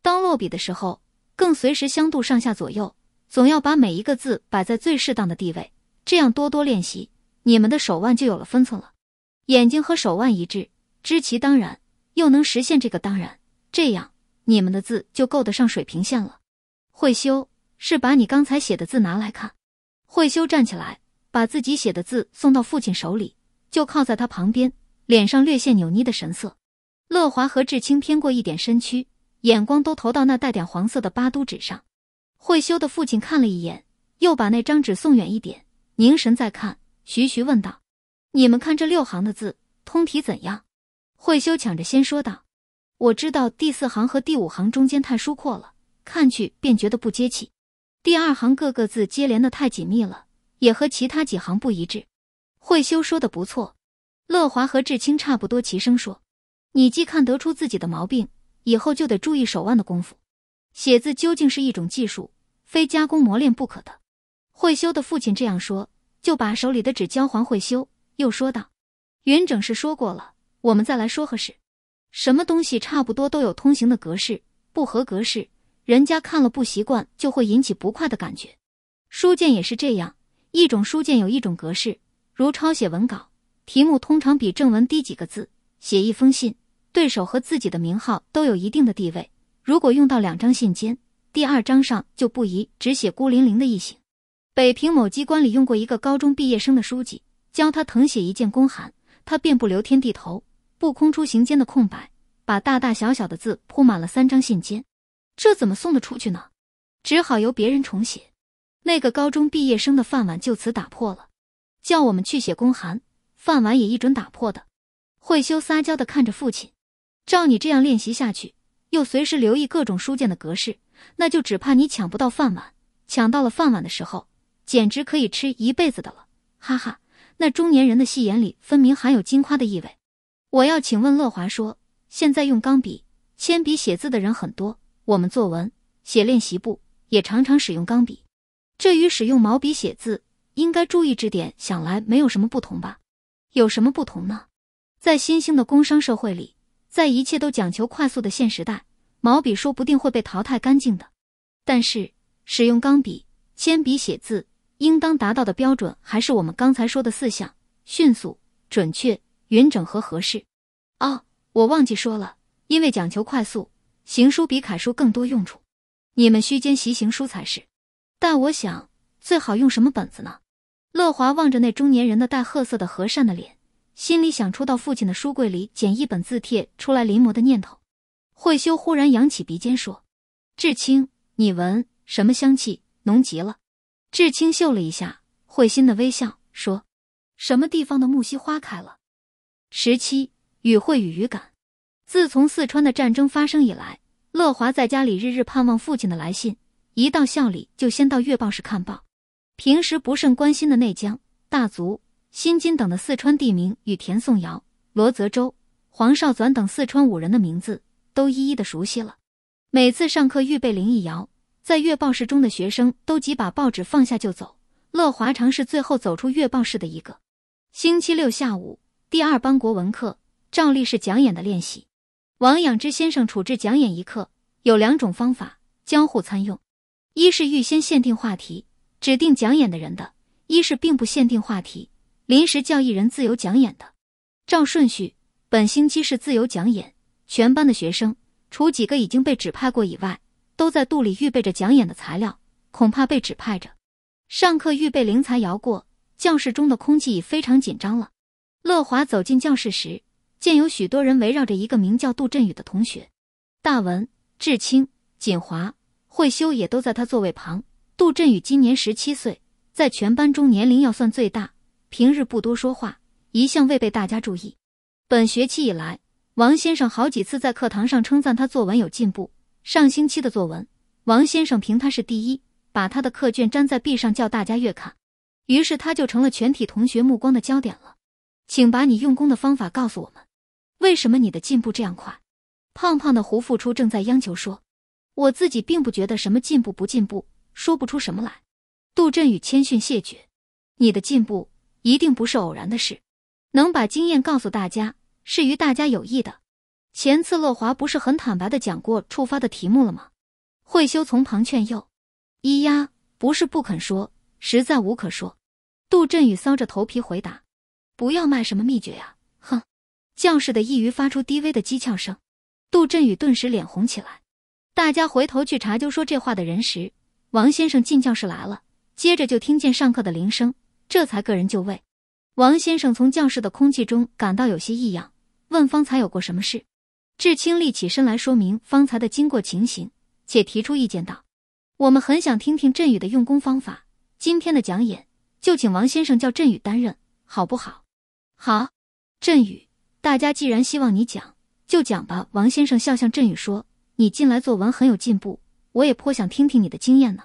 当落笔的时候，更随时相度上下左右，总要把每一个字摆在最适当的地位。这样多多练习，你们的手腕就有了分寸了。眼睛和手腕一致，知其当然，又能实现这个当然，这样你们的字就够得上水平线了。慧修是把你刚才写的字拿来看。慧修站起来，把自己写的字送到父亲手里，就靠在他旁边，脸上略现扭捏的神色。乐华和志清偏过一点身躯，眼光都投到那带点黄色的巴都纸上。慧修的父亲看了一眼，又把那张纸送远一点。凝神再看，徐徐问道：“你们看这六行的字，通体怎样？”慧修抢着先说道：“我知道第四行和第五行中间太疏阔了，看去便觉得不接气。第二行各个字接连的太紧密了，也和其他几行不一致。”慧修说的不错，乐华和志清差不多齐声说：“你既看得出自己的毛病，以后就得注意手腕的功夫。写字究竟是一种技术，非加工磨练不可的。”慧修的父亲这样说，就把手里的纸交还慧修，又说道：“云整是说过了，我们再来说合适。什么东西差不多都有通行的格式，不合格式，人家看了不习惯，就会引起不快的感觉。书件也是这样，一种书件有一种格式。如抄写文稿，题目通常比正文低几个字；写一封信，对手和自己的名号都有一定的地位。如果用到两张信笺，第二张上就不宜只写孤零零的一行。”北平某机关里用过一个高中毕业生的书记，教他誊写一件公函，他便不留天地头，不空出行间的空白，把大大小小的字铺满了三张信笺，这怎么送得出去呢？只好由别人重写。那个高中毕业生的饭碗就此打破了。叫我们去写公函，饭碗也一准打破的。慧修撒娇的看着父亲，照你这样练习下去，又随时留意各种书件的格式，那就只怕你抢不到饭碗。抢到了饭碗的时候。简直可以吃一辈子的了，哈哈！那中年人的戏眼里分明含有金夸的意味。我要请问乐华说，现在用钢笔、铅笔写字的人很多，我们作文写练习簿也常常使用钢笔。这与使用毛笔写字，应该注意之点，想来没有什么不同吧？有什么不同呢？在新兴的工商社会里，在一切都讲求快速的现时代，毛笔说不定会被淘汰干净的。但是使用钢笔、铅笔写字。应当达到的标准还是我们刚才说的四项：迅速、准确、匀整和合适。哦，我忘记说了，因为讲求快速，行书比楷书更多用处，你们须兼习行书才是。但我想，最好用什么本子呢？乐华望着那中年人的带褐色的和善的脸，心里想出到父亲的书柜里捡一本字帖出来临摹的念头。慧修忽然扬起鼻尖说：“志清，你闻什么香气？浓极了。”志清嗅了一下，会心的微笑，说：“什么地方的木樨花开了？”十七与会与语感。自从四川的战争发生以来，乐华在家里日日盼望父亲的来信，一到校里就先到月报室看报。平时不甚关心的内江、大足、新津等的四川地名与田颂尧、罗泽洲、黄绍缵等四川五人的名字，都一一的熟悉了。每次上课预备铃一摇，在月报室中的学生都急把报纸放下就走。乐华常是最后走出月报室的一个。星期六下午，第二班国文课照例是讲演的练习。王仰之先生处置讲演一课有两种方法，交互参用：一是预先限定话题，指定讲演的人的；一是并不限定话题，临时叫一人自由讲演的。照顺序，本星期是自由讲演，全班的学生除几个已经被指派过以外。都在肚里预备着讲演的材料，恐怕被指派着。上课预备铃才摇过，教室中的空气已非常紧张了。乐华走进教室时，见有许多人围绕着一个名叫杜振宇的同学。大文、志清、锦华、慧修也都在他座位旁。杜振宇今年十七岁，在全班中年龄要算最大。平日不多说话，一向未被大家注意。本学期以来，王先生好几次在课堂上称赞他作文有进步。上星期的作文，王先生评他是第一，把他的课卷粘在壁上叫大家阅看，于是他就成了全体同学目光的焦点了。请把你用功的方法告诉我们，为什么你的进步这样快？胖胖的胡付初正在央求说：“我自己并不觉得什么进步不进步，说不出什么来。”杜振宇谦逊谢绝：“你的进步一定不是偶然的事，能把经验告诉大家，是与大家有益的。”前次乐华不是很坦白的讲过触发的题目了吗？慧修从旁劝诱。咿呀，不是不肯说，实在无可说。杜振宇搔着头皮回答：“不要卖什么秘诀呀！”哼，教室的一隅发出低微的讥诮声。杜振宇顿时脸红起来。大家回头去查究说这话的人时，王先生进教室来了。接着就听见上课的铃声，这才各人就位。王先生从教室的空气中感到有些异样，问方才有过什么事。志清立起身来，说明方才的经过情形，且提出意见道：“我们很想听听振宇的用功方法。今天的讲演，就请王先生叫振宇担任，好不好？”“好。”振宇，大家既然希望你讲，就讲吧。王先生笑向振宇说：“你近来作文很有进步，我也颇想听听你的经验呢。”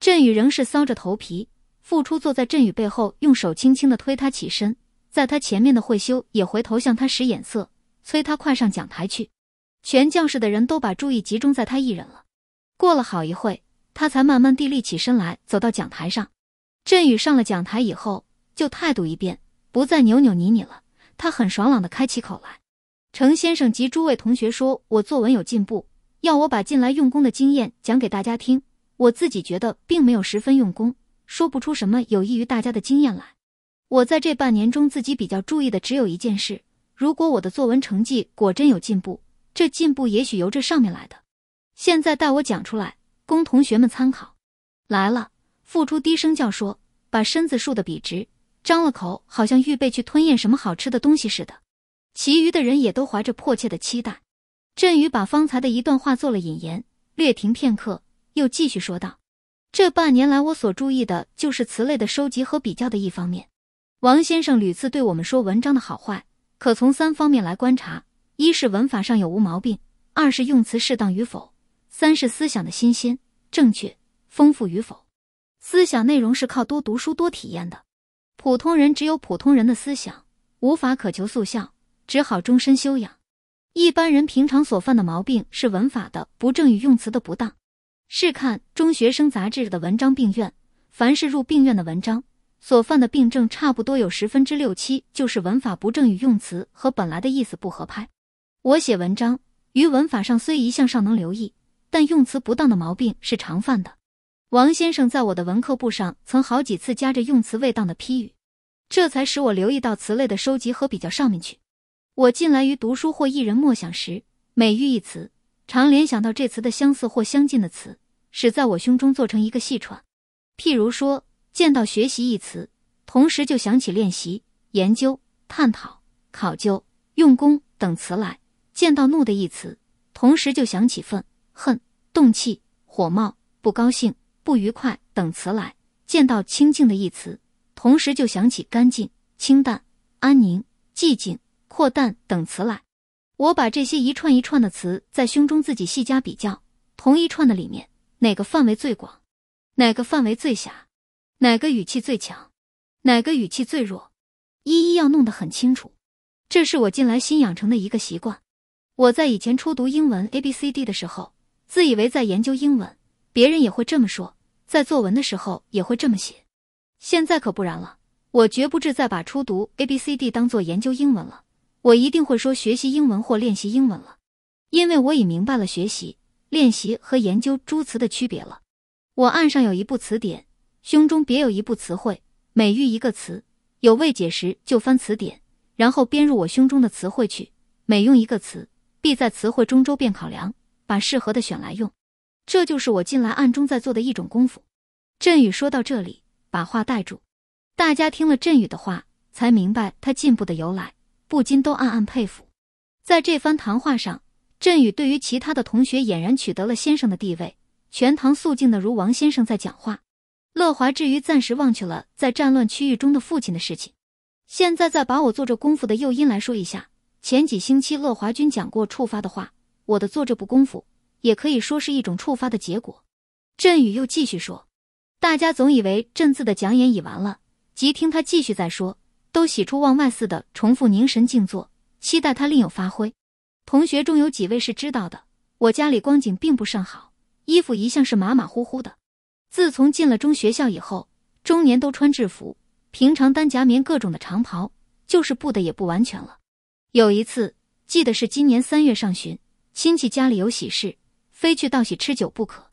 振宇仍是搔着头皮，付出坐在振宇背后，用手轻轻的推他起身，在他前面的慧修也回头向他使眼色。催他快上讲台去，全教室的人都把注意集中在他一人了。过了好一会，他才慢慢地立起身来，走到讲台上。振宇上了讲台以后，就态度一变，不再扭扭捏捏了。他很爽朗的开起口来：“程先生及诸位同学，说我作文有进步，要我把近来用功的经验讲给大家听。我自己觉得并没有十分用功，说不出什么有益于大家的经验来。我在这半年中，自己比较注意的只有一件事。”如果我的作文成绩果真有进步，这进步也许由这上面来的。现在待我讲出来，供同学们参考。来了，付出低声叫说：“把身子竖得笔直，张了口，好像预备去吞咽什么好吃的东西似的。”其余的人也都怀着迫切的期待。振宇把方才的一段话做了引言，略停片刻，又继续说道：“这半年来我所注意的就是词类的收集和比较的一方面。王先生屡次对我们说文章的好坏。”可从三方面来观察：一是文法上有无毛病；二是用词适当与否；三是思想的新鲜、正确、丰富与否。思想内容是靠多读书、多体验的。普通人只有普通人的思想，无法渴求塑像，只好终身修养。一般人平常所犯的毛病是文法的不正与用词的不当。试看《中学生杂志》的文章病院，凡是入病院的文章。所犯的病症差不多有十分之六七，就是文法不正与用词和本来的意思不合拍。我写文章于文法上虽一向尚能留意，但用词不当的毛病是常犯的。王先生在我的文课簿上曾好几次夹着用词未当的批语，这才使我留意到词类的收集和比较上面去。我近来于读书或一人默想时，每遇一词，常联想到这词的相似或相近的词，使在我胸中做成一个细串。譬如说。见到“学习”一词，同时就想起练习、研究、探讨、考究、用功等词来；见到“怒”的一词，同时就想起愤、恨、动气、火冒、不高兴、不愉快等词来；见到“清净”的一词，同时就想起干净、清淡、安宁、寂静、阔淡等词来。我把这些一串一串的词在胸中自己细加比较，同一串的里面，哪个范围最广，哪个范围最狭？哪个语气最强，哪个语气最弱，一一要弄得很清楚。这是我近来新养成的一个习惯。我在以前初读英文 a b c d 的时候，自以为在研究英文，别人也会这么说，在作文的时候也会这么写。现在可不然了，我绝不再把初读 a b c d 当做研究英文了。我一定会说学习英文或练习英文了，因为我已明白了学习、练习和研究诸词的区别了。我案上有一部词典。胸中别有一部词汇，每遇一个词有未解时，就翻词典，然后编入我胸中的词汇去。每用一个词，必在词汇中周遍考量，把适合的选来用。这就是我近来暗中在做的一种功夫。振宇说到这里，把话带住。大家听了振宇的话，才明白他进步的由来，不禁都暗暗佩服。在这番谈话上，振宇对于其他的同学俨然取得了先生的地位，全堂肃静的如王先生在讲话。乐华至于暂时忘却了在战乱区域中的父亲的事情，现在再把我做这功夫的诱因来说一下。前几星期乐华君讲过触发的话，我的做这部功夫也可以说是一种触发的结果。振宇又继续说：“大家总以为振字的讲演已完了，即听他继续再说，都喜出望外似的重复凝神静坐，期待他另有发挥。同学中有几位是知道的，我家里光景并不甚好，衣服一向是马马虎虎的。”自从进了中学校以后，中年都穿制服，平常单夹棉各种的长袍，就是布的也不完全了。有一次，记得是今年三月上旬，亲戚家里有喜事，非去道喜吃酒不可。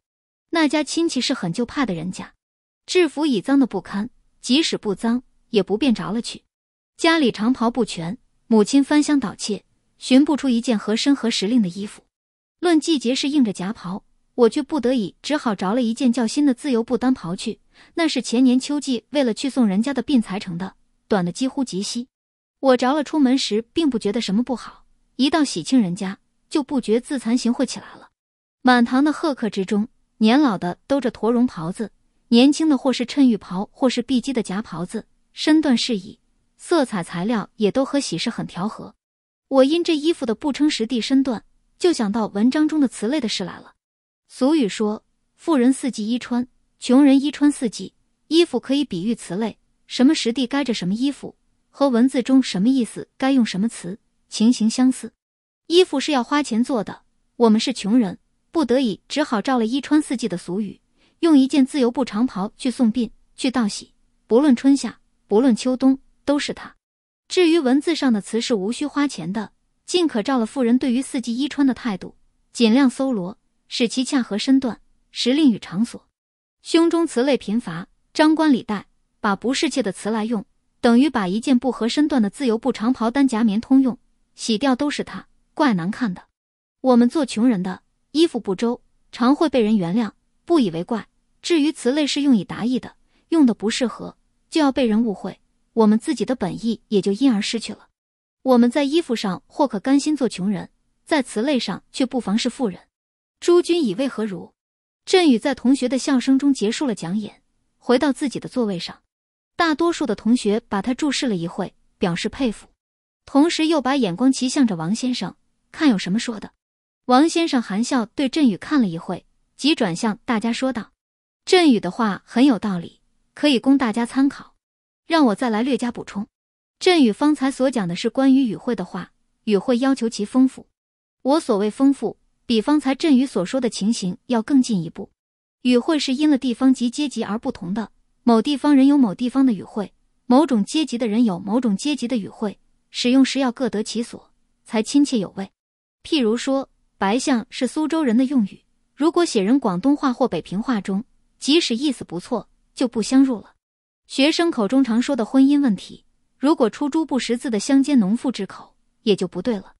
那家亲戚是很就怕的人家，制服已脏的不堪，即使不脏，也不便着了去。家里长袍不全，母亲翻箱倒窃，寻不出一件合身合时令的衣服，论季节是应着夹袍。我却不得已，只好着了一件较新的自由布单袍去。那是前年秋季为了去送人家的殡才成的，短的几乎及膝。我着了出门时，并不觉得什么不好；一到喜庆人家，就不觉自惭形秽起来了。满堂的贺客之中，年老的兜着驼绒袍子，年轻的或是衬玉袍，或是碧鸡的夹袍子，身段适宜，色彩材料也都和喜事很调和。我因这衣服的不称实地身段，就想到文章中的词类的事来了。俗语说：“富人四季衣穿，穷人衣穿四季。”衣服可以比喻词类，什么时地该着什么衣服，和文字中什么意思该用什么词，情形相似。衣服是要花钱做的，我们是穷人，不得已只好照了“衣穿四季”的俗语，用一件自由布长袍去送殡去道喜，不论春夏，不论秋冬，都是它。至于文字上的词是无需花钱的，尽可照了富人对于四季衣穿的态度，尽量搜罗。使其恰合身段、时令与场所，胸中词类贫乏，张冠李戴，把不适妾的词来用，等于把一件不合身段的自由布长袍单夹棉通用，洗掉都是它，怪难看的。我们做穷人的衣服不周，常会被人原谅，不以为怪。至于词类是用以达意的，用的不适合，就要被人误会，我们自己的本意也就因而失去了。我们在衣服上或可甘心做穷人，在词类上却不妨是富人。诸君以为何如？振宇在同学的笑声中结束了讲演，回到自己的座位上。大多数的同学把他注视了一会，表示佩服，同时又把眼光齐向着王先生，看有什么说的。王先生含笑对振宇看了一会，即转向大家说道：“振宇的话很有道理，可以供大家参考。让我再来略加补充。振宇方才所讲的是关于语汇的话，语汇要求其丰富。我所谓丰富。”比方才振宇所说的情形要更进一步，语汇是因了地方及阶级而不同的。某地方人有某地方的语汇，某种阶级的人有某种阶级的语汇，使用时要各得其所，才亲切有味。譬如说，白象是苏州人的用语，如果写人广东话或北平话中，即使意思不错，就不相入了。学生口中常说的婚姻问题，如果出诸不识字的乡间农妇之口，也就不对了。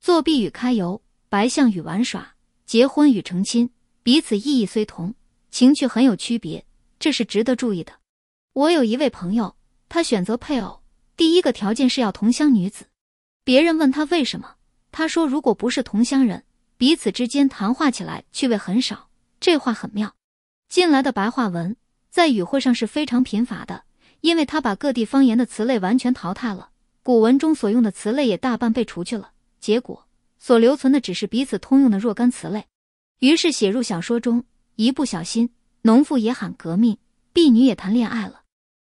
作弊与揩油。白象与玩耍，结婚与成亲，彼此意义虽同，情趣很有区别，这是值得注意的。我有一位朋友，他选择配偶，第一个条件是要同乡女子。别人问他为什么，他说如果不是同乡人，彼此之间谈话起来趣味很少。这话很妙。进来的白话文在语汇上是非常贫乏的，因为他把各地方言的词类完全淘汰了，古文中所用的词类也大半被除去了，结果。所留存的只是彼此通用的若干词类，于是写入小说中。一不小心，农妇也喊革命，婢女也谈恋爱了。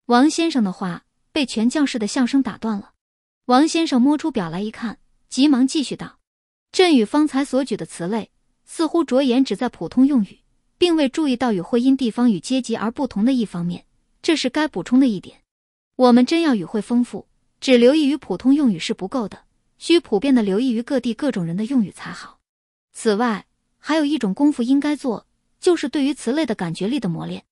王先生的话被全教室的笑声打断了。王先生摸出表来一看，急忙继续道：“朕与方才所举的词类，似乎着眼只在普通用语，并未注意到与会因地方与阶级而不同的一方面，这是该补充的一点。我们真要语汇丰富，只留意于普通用语是不够的。”需普遍的留意于各地各种人的用语才好。此外，还有一种功夫应该做，就是对于词类的感觉力的磨练。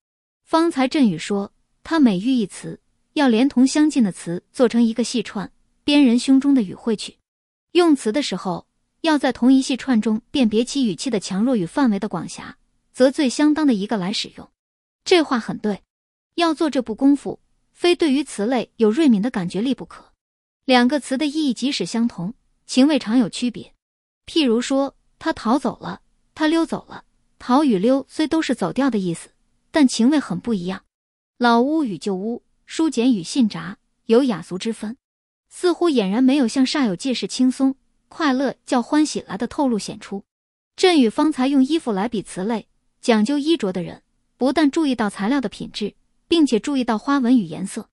方才振宇说，他每遇一词，要连同相近的词做成一个细串，编人胸中的语汇去用词的时候，要在同一细串中辨别其语气的强弱与范围的广狭，则最相当的一个来使用。这话很对。要做这部功夫，非对于词类有锐敏的感觉力不可。两个词的意义即使相同，情味常有区别。譬如说，他逃走了，他溜走了。逃与溜虽都是走掉的意思，但情味很不一样。老屋与旧屋，书简与信札，有雅俗之分，似乎俨然没有像煞有介事，轻松快乐叫欢喜来的透露显出。朕与方才用衣服来比词类，讲究衣着的人不但注意到材料的品质，并且注意到花纹与颜色。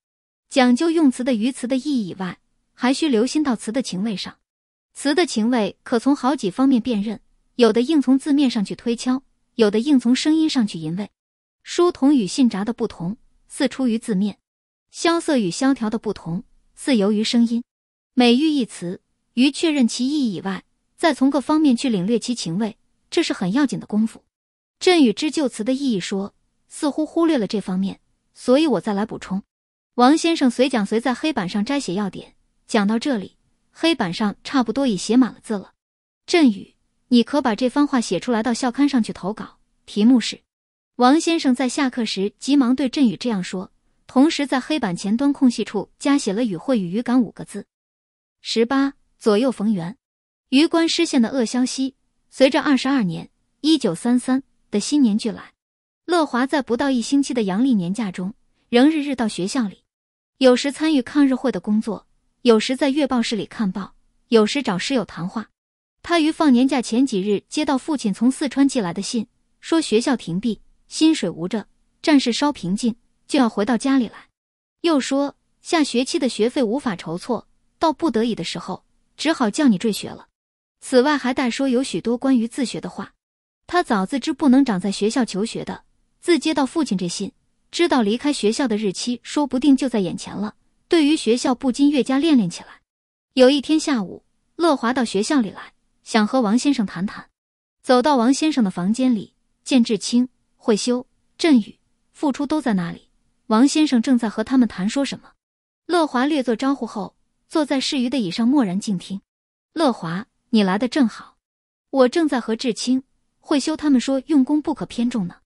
讲究用词的于词的意义以外。还需留心到词的情味上，词的情味可从好几方面辨认，有的硬从字面上去推敲，有的硬从声音上去吟味。书童与信札的不同，似出于字面；萧瑟与萧条的不同，似由于声音。每遇一词，于确认其意义以外，再从各方面去领略其情味，这是很要紧的功夫。朕与之旧词的意义说，似乎忽略了这方面，所以我再来补充。王先生随讲随在黑板上摘写要点。讲到这里，黑板上差不多已写满了字了。振宇，你可把这番话写出来，到校刊上去投稿。题目是：王先生在下课时急忙对振宇这样说，同时在黑板前端空隙处加写了“语会与语感”五个字。十八左右逢源，榆关失陷的恶消息随着二十二年一九三三的新年巨来，乐华在不到一星期的阳历年假中，仍日日到学校里，有时参与抗日会的工作。有时在月报室里看报，有时找室友谈话。他于放年假前几日接到父亲从四川寄来的信，说学校停闭，薪水无着，战事稍平静，就要回到家里来。又说下学期的学费无法筹措，到不得已的时候，只好叫你缀学了。此外还带说有许多关于自学的话。他早自知不能长在学校求学的，自接到父亲这信，知道离开学校的日期说不定就在眼前了。对于学校，不禁越加练练起来。有一天下午，乐华到学校里来，想和王先生谈谈。走到王先生的房间里，见志清、会修、振宇、付出都在那里。王先生正在和他们谈，说什么？乐华略作招呼后，坐在适余的椅上，默然静听。乐华，你来的正好，我正在和志清、会修他们说，用功不可偏重呢。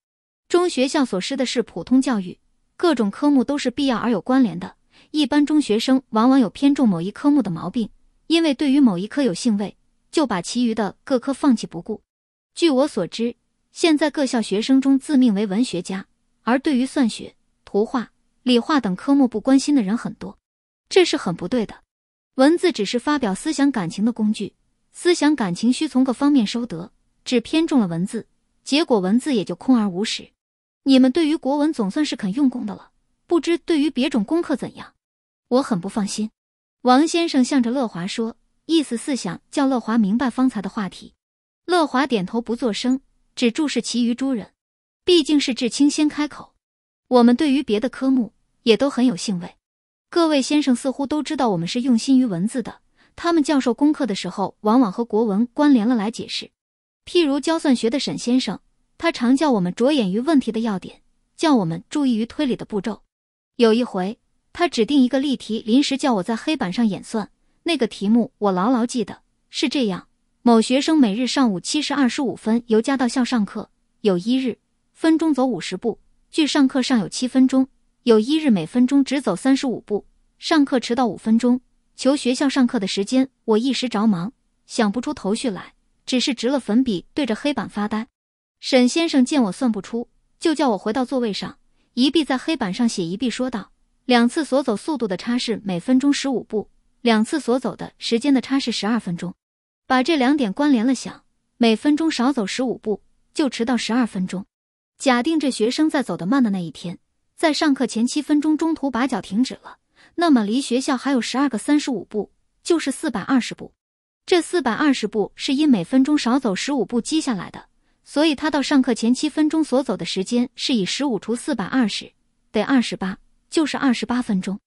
中学校所施的是普通教育，各种科目都是必要而有关联的。一般中学生往往有偏重某一科目的毛病，因为对于某一科有兴味，就把其余的各科放弃不顾。据我所知，现在各校学生中自命为文学家，而对于算学、图画、理化等科目不关心的人很多，这是很不对的。文字只是发表思想感情的工具，思想感情需从各方面收得，只偏重了文字，结果文字也就空而无实。你们对于国文总算是肯用功的了，不知对于别种功课怎样？我很不放心，王先生向着乐华说，意思是想叫乐华明白方才的话题。乐华点头不作声，只注视其余诸人。毕竟是至清先开口，我们对于别的科目也都很有兴味。各位先生似乎都知道我们是用心于文字的，他们教授功课的时候，往往和国文关联了来解释。譬如教算学的沈先生，他常叫我们着眼于问题的要点，叫我们注意于推理的步骤。有一回。他指定一个例题，临时叫我在黑板上演算。那个题目我牢牢记得，是这样：某学生每日上午七时二十五分由家到校上课，有一日分钟走五十步，距上课尚有七分钟；有一日每分钟只走三十五步，上课迟到五分钟。求学校上课的时间。我一时着忙，想不出头绪来，只是执了粉笔对着黑板发呆。沈先生见我算不出，就叫我回到座位上，一臂在黑板上写，一臂说道。两次所走速度的差是每分钟十五步，两次所走的时间的差是十二分钟，把这两点关联了想，每分钟少走十五步就迟到十二分钟。假定这学生在走得慢的那一天，在上课前七分钟中途把脚停止了，那么离学校还有十二个三十五步，就是四百二十步。这四百二十步是因每分钟少走十五步积下来的，所以他到上课前七分钟所走的时间是以十五除四百二十得二十八。就是二十八分钟，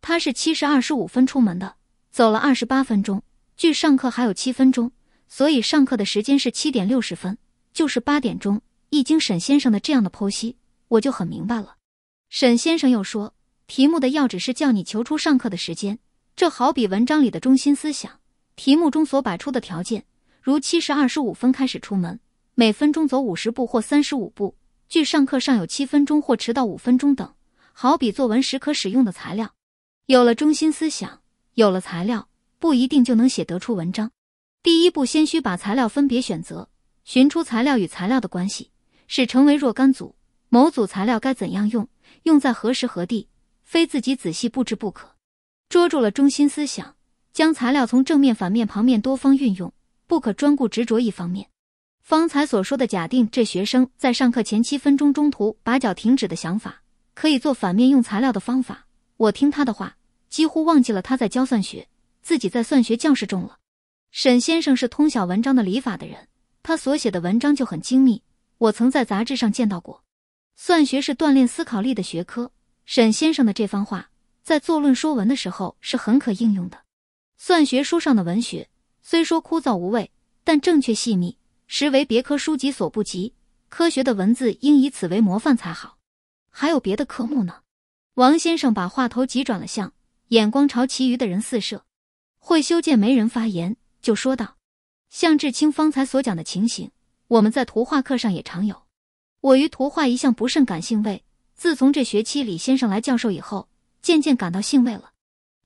他是七时二十五分出门的，走了二十八分钟，距上课还有七分钟，所以上课的时间是七点六十分，就是八点钟。一经沈先生的这样的剖析，我就很明白了。沈先生又说，题目的要旨是叫你求出上课的时间，这好比文章里的中心思想。题目中所摆出的条件，如七时二十五分开始出门，每分钟走五十步或三十五步，距上课尚有七分钟或迟到五分钟等。好比作文时可使用的材料，有了中心思想，有了材料，不一定就能写得出文章。第一步，先需把材料分别选择，寻出材料与材料的关系，使成为若干组。某组材料该怎样用，用在何时何地，非自己仔细布置不可。捉住了中心思想，将材料从正面、反面、旁面多方运用，不可专顾执着一方面。方才所说的假定，这学生在上课前七分钟、中途把脚停止的想法。可以做反面用材料的方法。我听他的话，几乎忘记了他在教算学，自己在算学教室中了。沈先生是通晓文章的理法的人，他所写的文章就很精密。我曾在杂志上见到过。算学是锻炼思考力的学科。沈先生的这番话，在作论说文的时候是很可应用的。算学书上的文学虽说枯燥无味，但正确细密，实为别科书籍所不及。科学的文字应以此为模范才好。还有别的科目呢，王先生把话头急转了向，眼光朝其余的人四射。会修见没人发言，就说道：“向志清方才所讲的情形，我们在图画课上也常有。我于图画一向不甚感兴味，自从这学期李先生来教授以后，渐渐感到兴味了。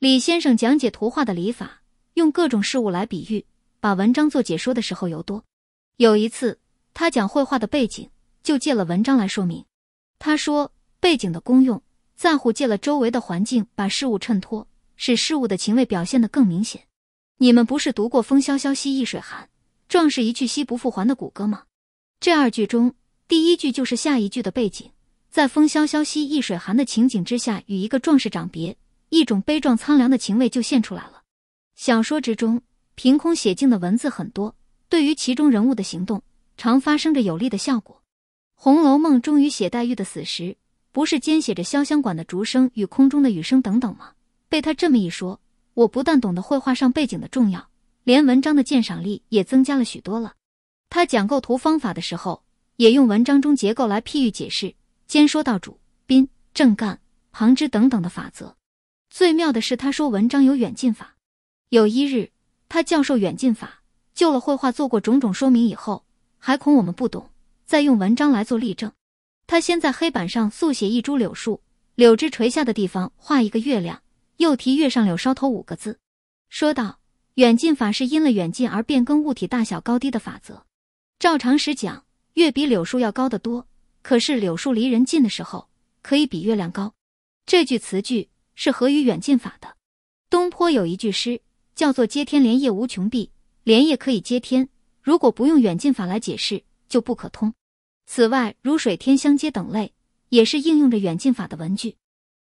李先生讲解图画的理法，用各种事物来比喻，把文章做解说的时候尤多。有一次，他讲绘画的背景，就借了文章来说明。他说。”背景的功用，赞乎借了周围的环境，把事物衬托，使事物的情味表现得更明显。你们不是读过“风萧萧兮易水寒，壮士一去兮不复还”的古歌吗？这二句中，第一句就是下一句的背景，在风萧萧兮易水寒的情景之下，与一个壮士长别，一种悲壮苍凉的情味就现出来了。小说之中凭空写进的文字很多，对于其中人物的行动，常发生着有利的效果。《红楼梦》终于写黛玉的死时。不是兼写着潇湘馆的竹声与空中的雨声等等吗？被他这么一说，我不但懂得绘画上背景的重要，连文章的鉴赏力也增加了许多了。他讲构图方法的时候，也用文章中结构来譬喻解释，兼说到主宾正干旁支等等的法则。最妙的是他说文章有远近法。有一日，他教授远近法，就了绘画做过种种说明以后，还恐我们不懂，再用文章来做例证。他先在黑板上速写一株柳树，柳枝垂下的地方画一个月亮，又提“月上柳梢头”五个字，说道：“远近法是因了远近而变更物体大小高低的法则。照常识讲，月比柳树要高得多，可是柳树离人近的时候，可以比月亮高。这句词句是合于远近法的。东坡有一句诗叫做‘接天莲叶无穷碧’，莲叶可以接天，如果不用远近法来解释，就不可通。”此外，如水天相接等类，也是应用着远近法的文具。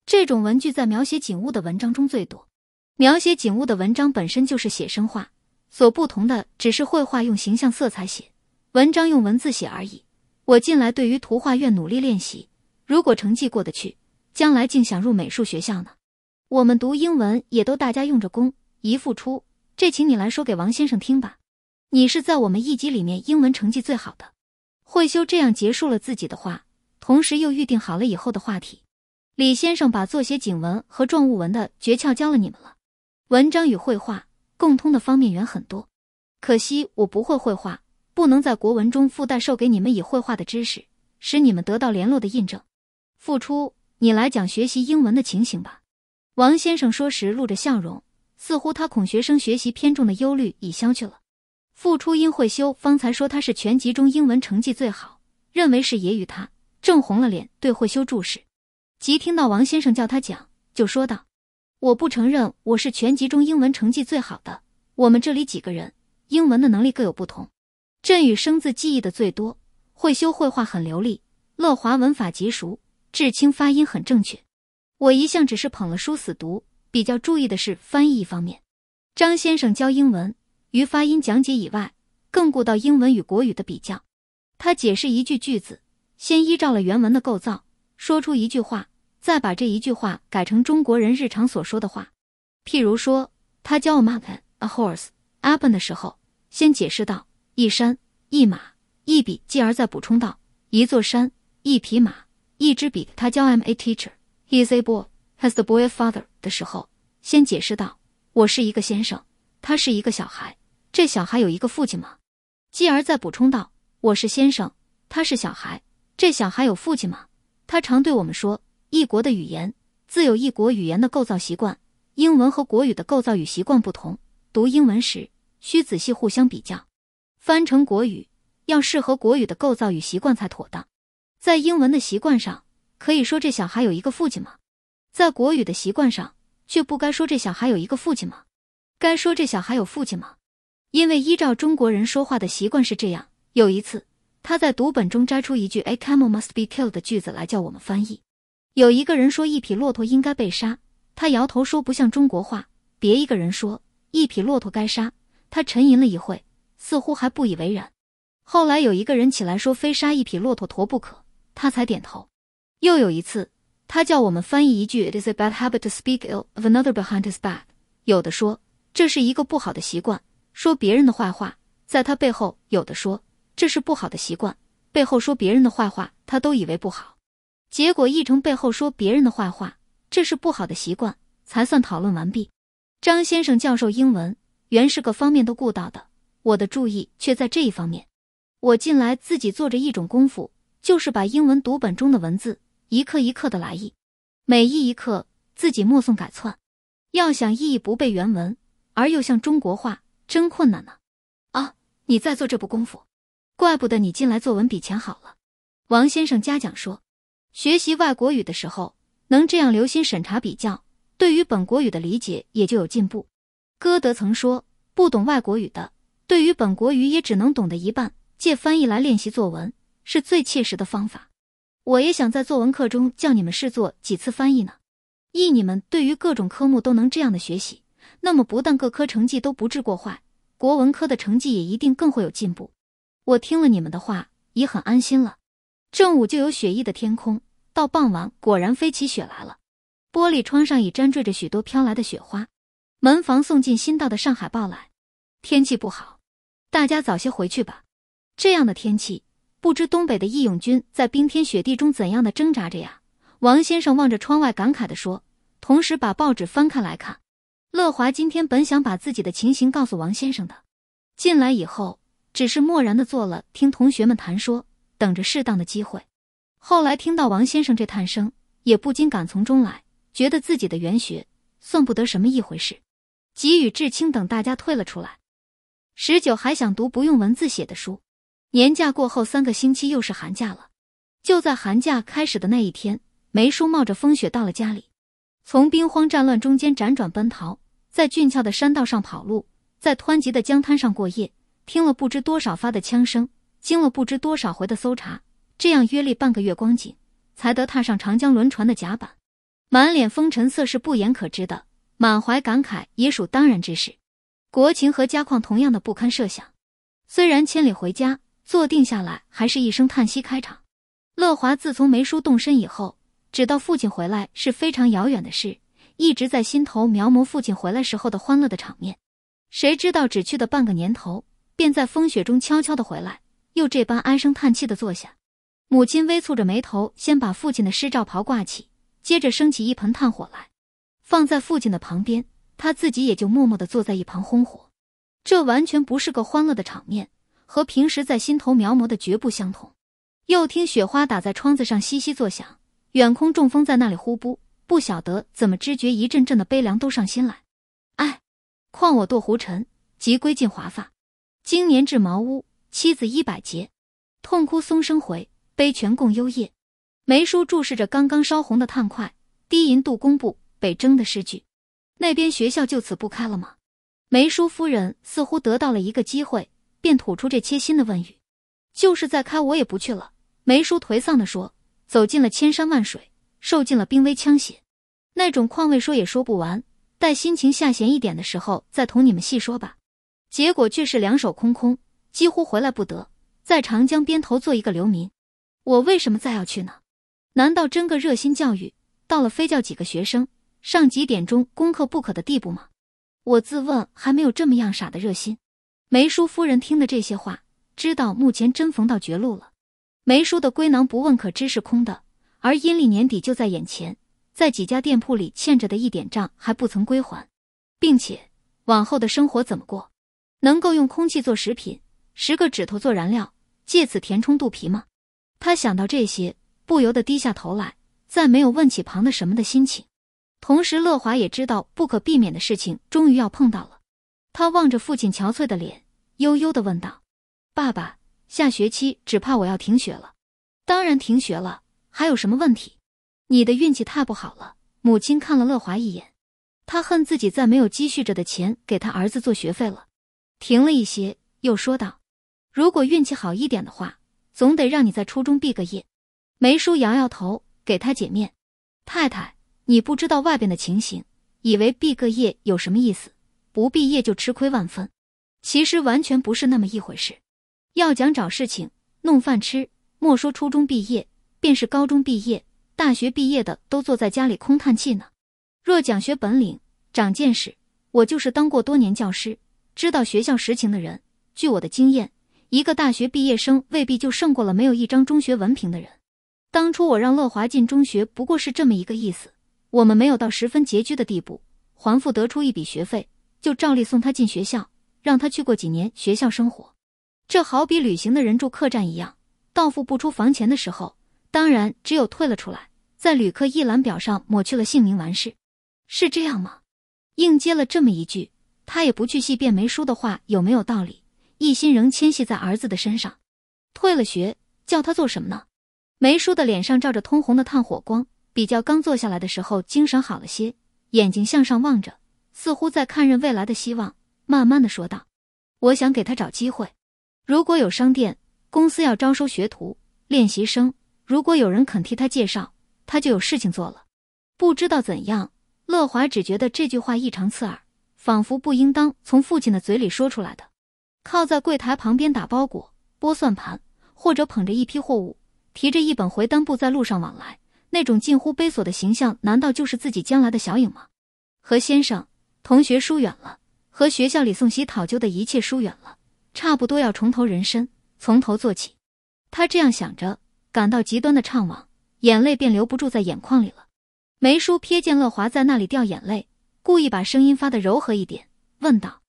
这种文具在描写景物的文章中最多。描写景物的文章本身就是写生画，所不同的只是绘画用形象色彩写，文章用文字写而已。我近来对于图画院努力练习，如果成绩过得去，将来竟想入美术学校呢。我们读英文也都大家用着功，一付出，这请你来说给王先生听吧。你是在我们一级里面英文成绩最好的。慧修这样结束了自己的话，同时又预定好了以后的话题。李先生把作写景文和状物文的诀窍教了你们了。文章与绘画共通的方面远很多，可惜我不会绘画，不能在国文中附带授给你们以绘画的知识，使你们得到联络的印证。付出，你来讲学习英文的情形吧。王先生说时露着笑容，似乎他恐学生学习偏重的忧虑已消去了。复初因会修方才说他是全集中英文成绩最好，认为是也与他正红了脸对慧修注视，即听到王先生叫他讲，就说道：“我不承认我是全集中英文成绩最好的。我们这里几个人英文的能力各有不同，振宇生字记忆的最多，慧修绘画很流利，乐华文法极熟，志清发音很正确。我一向只是捧了书死读，比较注意的是翻译方面。张先生教英文。”于发音讲解以外，更顾到英文与国语的比较。他解释一句句子，先依照了原文的构造，说出一句话，再把这一句话改成中国人日常所说的话。譬如说，他教 m o r n t a n a horse a pen 的时候，先解释到一山一马一笔，继而再补充到一座山一匹马一支笔。他教 I'm a teacher, he's i a boy, has the boy a father 的时候，先解释到我是一个先生。他是一个小孩，这小孩有一个父亲吗？继而再补充道：“我是先生，他是小孩，这小孩有父亲吗？”他常对我们说：“一国的语言自有一国语言的构造习惯，英文和国语的构造与习惯不同。读英文时需仔细互相比较，翻成国语要适合国语的构造与习惯才妥当。在英文的习惯上，可以说这小孩有一个父亲吗？在国语的习惯上，却不该说这小孩有一个父亲吗？”该说这小孩有父亲吗？因为依照中国人说话的习惯是这样。有一次，他在读本中摘出一句 "A camel must be killed" 的句子来叫我们翻译。有一个人说一匹骆驼应该被杀，他摇头说不像中国话。别一个人说一匹骆驼该杀，他沉吟了一会，似乎还不以为然。后来有一个人起来说非杀一匹骆驼驼不可，他才点头。又有一次，他叫我们翻译一句 "It is a bad habit to speak ill of another behind his back"，有的说。这是一个不好的习惯，说别人的坏话，在他背后有的说这是不好的习惯，背后说别人的坏话，他都以为不好。结果一成背后说别人的坏话，这是不好的习惯，才算讨论完毕。张先生教授英文，原是个方面都顾到的，我的注意却在这一方面。我近来自己做着一种功夫，就是把英文读本中的文字一课一课的来译，每译一课自己默诵改窜，要想意义不被原文。而又像中国话，真困难呢。啊，你在做这部功夫，怪不得你近来作文比前好了。王先生嘉奖说，学习外国语的时候能这样留心审查比较，对于本国语的理解也就有进步。歌德曾说，不懂外国语的，对于本国语也只能懂得一半。借翻译来练习作文，是最切实的方法。我也想在作文课中叫你们试做几次翻译呢，意你们对于各种科目都能这样的学习。那么不但各科成绩都不致过坏，国文科的成绩也一定更会有进步。我听了你们的话，已很安心了。正午就有雪意的天空，到傍晚果然飞起雪来了。玻璃窗上已粘缀着许多飘来的雪花。门房送进新到的上海报来，天气不好，大家早些回去吧。这样的天气，不知东北的义勇军在冰天雪地中怎样的挣扎着呀？王先生望着窗外感慨的说，同时把报纸翻开来看。乐华今天本想把自己的情形告诉王先生的，进来以后只是默然的坐了，听同学们谈说，等着适当的机会。后来听到王先生这叹声，也不禁感从中来，觉得自己的元学算不得什么一回事。给予志清等大家退了出来，十九还想读不用文字写的书。年假过后三个星期又是寒假了，就在寒假开始的那一天，梅叔冒着风雪到了家里，从兵荒战乱中间辗转奔逃。在俊俏的山道上跑路，在湍急的江滩上过夜，听了不知多少发的枪声，惊了不知多少回的搜查，这样约历半个月光景，才得踏上长江轮船的甲板，满脸风尘色是不言可知的，满怀感慨也属当然之事。国情和家况同样的不堪设想，虽然千里回家，坐定下来，还是一声叹息开场。乐华自从梅叔动身以后，只道父亲回来是非常遥远的事。一直在心头描摹父亲回来时候的欢乐的场面，谁知道只去的半个年头，便在风雪中悄悄的回来，又这般唉声叹气的坐下。母亲微蹙着眉头，先把父亲的尸罩袍挂起，接着升起一盆炭火来，放在父亲的旁边，他自己也就默默的坐在一旁烘火。这完全不是个欢乐的场面，和平时在心头描摹的绝不相同。又听雪花打在窗子上，淅淅作响，远空中风在那里呼呼，不晓得怎么知觉，一阵阵的悲凉都上心来。唉，况我堕胡尘，即归尽华发。今年至茅屋，妻子衣百结，痛哭松声回，悲泉共幽夜。梅叔注视着刚刚烧红的炭块，低吟杜工部《北征》的诗句。那边学校就此不开了吗？梅叔夫人似乎得到了一个机会，便吐出这切心的问语：“就是再开，我也不去了。”梅叔颓丧地说：“走进了千山万水。”受尽了兵危枪血，那种况味说也说不完。待心情下闲一点的时候，再同你们细说吧。结果却是两手空空，几乎回来不得，在长江边头做一个流民。我为什么再要去呢？难道真个热心教育，到了非叫几个学生上几点钟功课不可的地步吗？我自问还没有这么样傻的热心。梅叔夫人听的这些话，知道目前真逢到绝路了。梅叔的闺囊不问可知是空的。而阴历年底就在眼前，在几家店铺里欠着的一点账还不曾归还，并且往后的生活怎么过？能够用空气做食品，十个指头做燃料，借此填充肚皮吗？他想到这些，不由得低下头来，再没有问起旁的什么的心情。同时，乐华也知道不可避免的事情终于要碰到了。他望着父亲憔悴的脸，悠悠的问道：“爸爸，下学期只怕我要停学了。”“当然停学了。”还有什么问题？你的运气太不好了。母亲看了乐华一眼，他恨自己再没有积蓄着的钱给他儿子做学费了。停了一些，又说道：“如果运气好一点的话，总得让你在初中毕个业。”梅叔摇摇头，给他解面：“太太，你不知道外边的情形，以为毕个业有什么意思？不毕业就吃亏万分。其实完全不是那么一回事。要讲找事情弄饭吃，莫说初中毕业。”便是高中毕业、大学毕业的都坐在家里空叹气呢。若讲学本领、长见识，我就是当过多年教师、知道学校实情的人。据我的经验，一个大学毕业生未必就胜过了没有一张中学文凭的人。当初我让乐华进中学，不过是这么一个意思。我们没有到十分拮据的地步，还付得出一笔学费，就照例送他进学校，让他去过几年学校生活。这好比旅行的人住客栈一样，到付不出房钱的时候。当然，只有退了出来，在旅客一览表上抹去了姓名，完事，是这样吗？硬接了这么一句，他也不去细辨梅叔的话有没有道理，一心仍牵系在儿子的身上。退了学，叫他做什么呢？梅叔的脸上照着通红的炭火光，比较刚坐下来的时候精神好了些，眼睛向上望着，似乎在看任未来的希望，慢慢的说道：“我想给他找机会，如果有商店、公司要招收学徒、练习生。”如果有人肯替他介绍，他就有事情做了。不知道怎样，乐华只觉得这句话异常刺耳，仿佛不应当从父亲的嘴里说出来的。靠在柜台旁边打包裹、拨算盘，或者捧着一批货物、提着一本回单簿在路上往来，那种近乎悲索的形象，难道就是自己将来的小影吗？和先生、同学疏远了，和学校里宋西讨究的一切疏远了，差不多要重头人生，从头做起。他这样想着。感到极端的怅惘，眼泪便留不住在眼眶里了。梅叔瞥见乐华在那里掉眼泪，故意把声音发得柔和一点，问道：“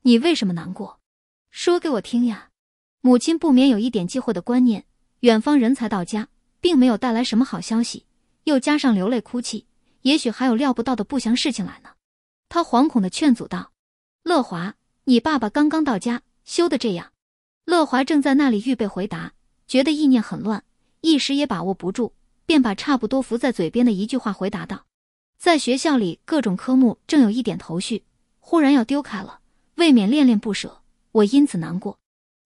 你为什么难过？说给我听呀。”母亲不免有一点忌讳的观念：远方人才到家，并没有带来什么好消息，又加上流泪哭泣，也许还有料不到的不祥事情来呢。他惶恐地劝阻道：“乐华，你爸爸刚刚到家，休得这样。”乐华正在那里预备回答，觉得意念很乱。一时也把握不住，便把差不多浮在嘴边的一句话回答道：“在学校里，各种科目正有一点头绪，忽然要丢开了，未免恋恋不舍。我因此难过。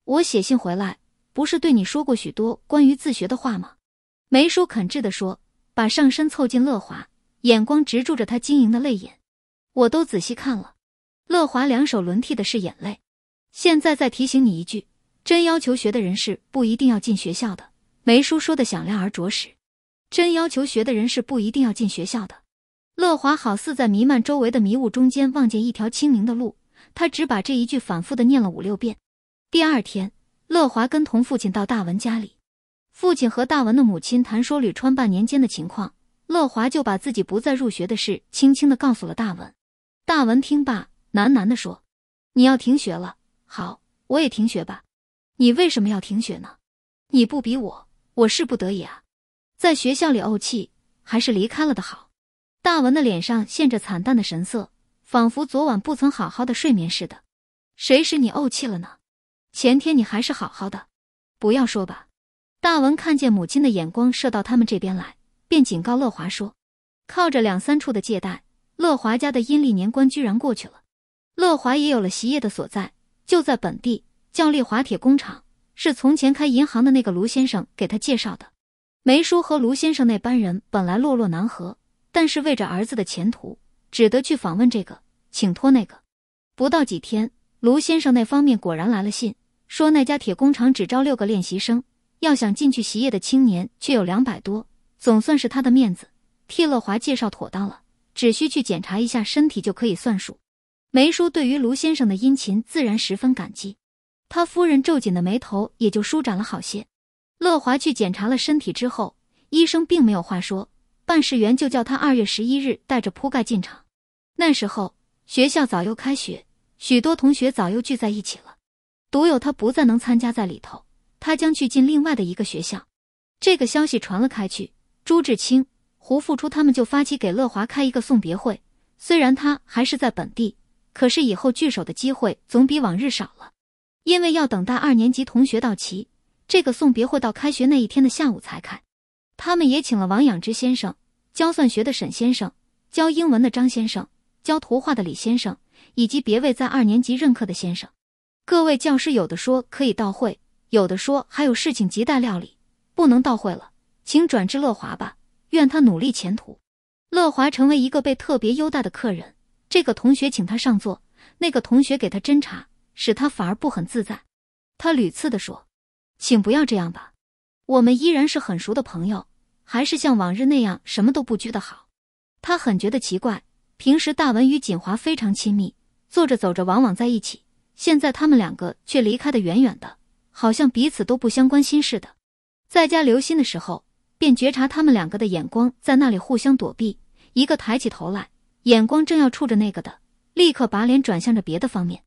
我写信回来，不是对你说过许多关于自学的话吗？”梅叔恳挚地说，把上身凑近乐华，眼光直注着他晶莹的泪眼。我都仔细看了。乐华两手轮替的是眼泪。现在再提醒你一句：真要求学的人是不一定要进学校的。梅叔说的响亮而着实，真要求学的人是不一定要进学校的。乐华好似在弥漫周围的迷雾中间望见一条清明的路，他只把这一句反复的念了五六遍。第二天，乐华跟同父亲到大文家里，父亲和大文的母亲谈说旅川半年间的情况，乐华就把自己不再入学的事轻轻的告诉了大文。大文听罢，喃喃的说：“你要停学了，好，我也停学吧。你为什么要停学呢？你不比我。”我是不得已啊，在学校里怄气，还是离开了的好。大文的脸上现着惨淡的神色，仿佛昨晚不曾好好的睡眠似的。谁使你怄气了呢？前天你还是好好的。不要说吧。大文看见母亲的眼光射到他们这边来，便警告乐华说：“靠着两三处的借贷，乐华家的阴历年关居然过去了。乐华也有了习业的所在，就在本地叫立滑铁工厂。”是从前开银行的那个卢先生给他介绍的。梅叔和卢先生那班人本来落落难合，但是为着儿子的前途，只得去访问这个，请托那个。不到几天，卢先生那方面果然来了信，说那家铁工厂只招六个练习生，要想进去习业的青年却有两百多，总算是他的面子，替乐华介绍妥当了，只需去检查一下身体就可以算数。梅叔对于卢先生的殷勤自然十分感激。他夫人皱紧的眉头也就舒展了好些。乐华去检查了身体之后，医生并没有话说，办事员就叫他二月十一日带着铺盖进场。那时候学校早又开学，许多同学早又聚在一起了，独有他不再能参加在里头。他将去进另外的一个学校。这个消息传了开去，朱志清、胡付初他们就发起给乐华开一个送别会。虽然他还是在本地，可是以后聚首的机会总比往日少了。因为要等待二年级同学到齐，这个送别会到开学那一天的下午才开。他们也请了王养之先生、教算学的沈先生、教英文的张先生、教图画的李先生，以及别位在二年级任课的先生。各位教师有的说可以到会，有的说还有事情亟待料理，不能到会了，请转至乐华吧。愿他努力前途。乐华成为一个被特别优待的客人。这个同学请他上座，那个同学给他斟茶。使他反而不很自在，他屡次地说：“请不要这样吧，我们依然是很熟的朋友，还是像往日那样什么都不拘的好。”他很觉得奇怪，平时大文与锦华非常亲密，坐着走着往往在一起，现在他们两个却离开的远远的，好像彼此都不相关心似的。在家留心的时候，便觉察他们两个的眼光在那里互相躲避，一个抬起头来，眼光正要触着那个的，立刻把脸转向着别的方面。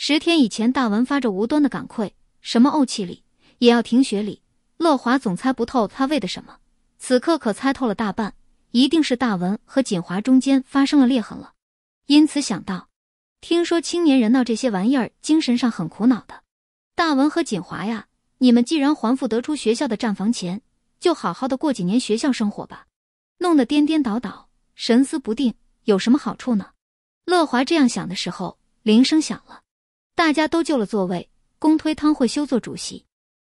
十天以前，大文发着无端的感慨，什么怄气礼也要停学礼。乐华总猜不透他为的什么，此刻可猜透了大半，一定是大文和锦华中间发生了裂痕了。因此想到，听说青年人闹这些玩意儿，精神上很苦恼的。大文和锦华呀，你们既然还付得出学校的站房钱，就好好的过几年学校生活吧，弄得颠颠倒倒，神思不定，有什么好处呢？乐华这样想的时候，铃声响了。大家都就了座位，公推汤慧修做主席，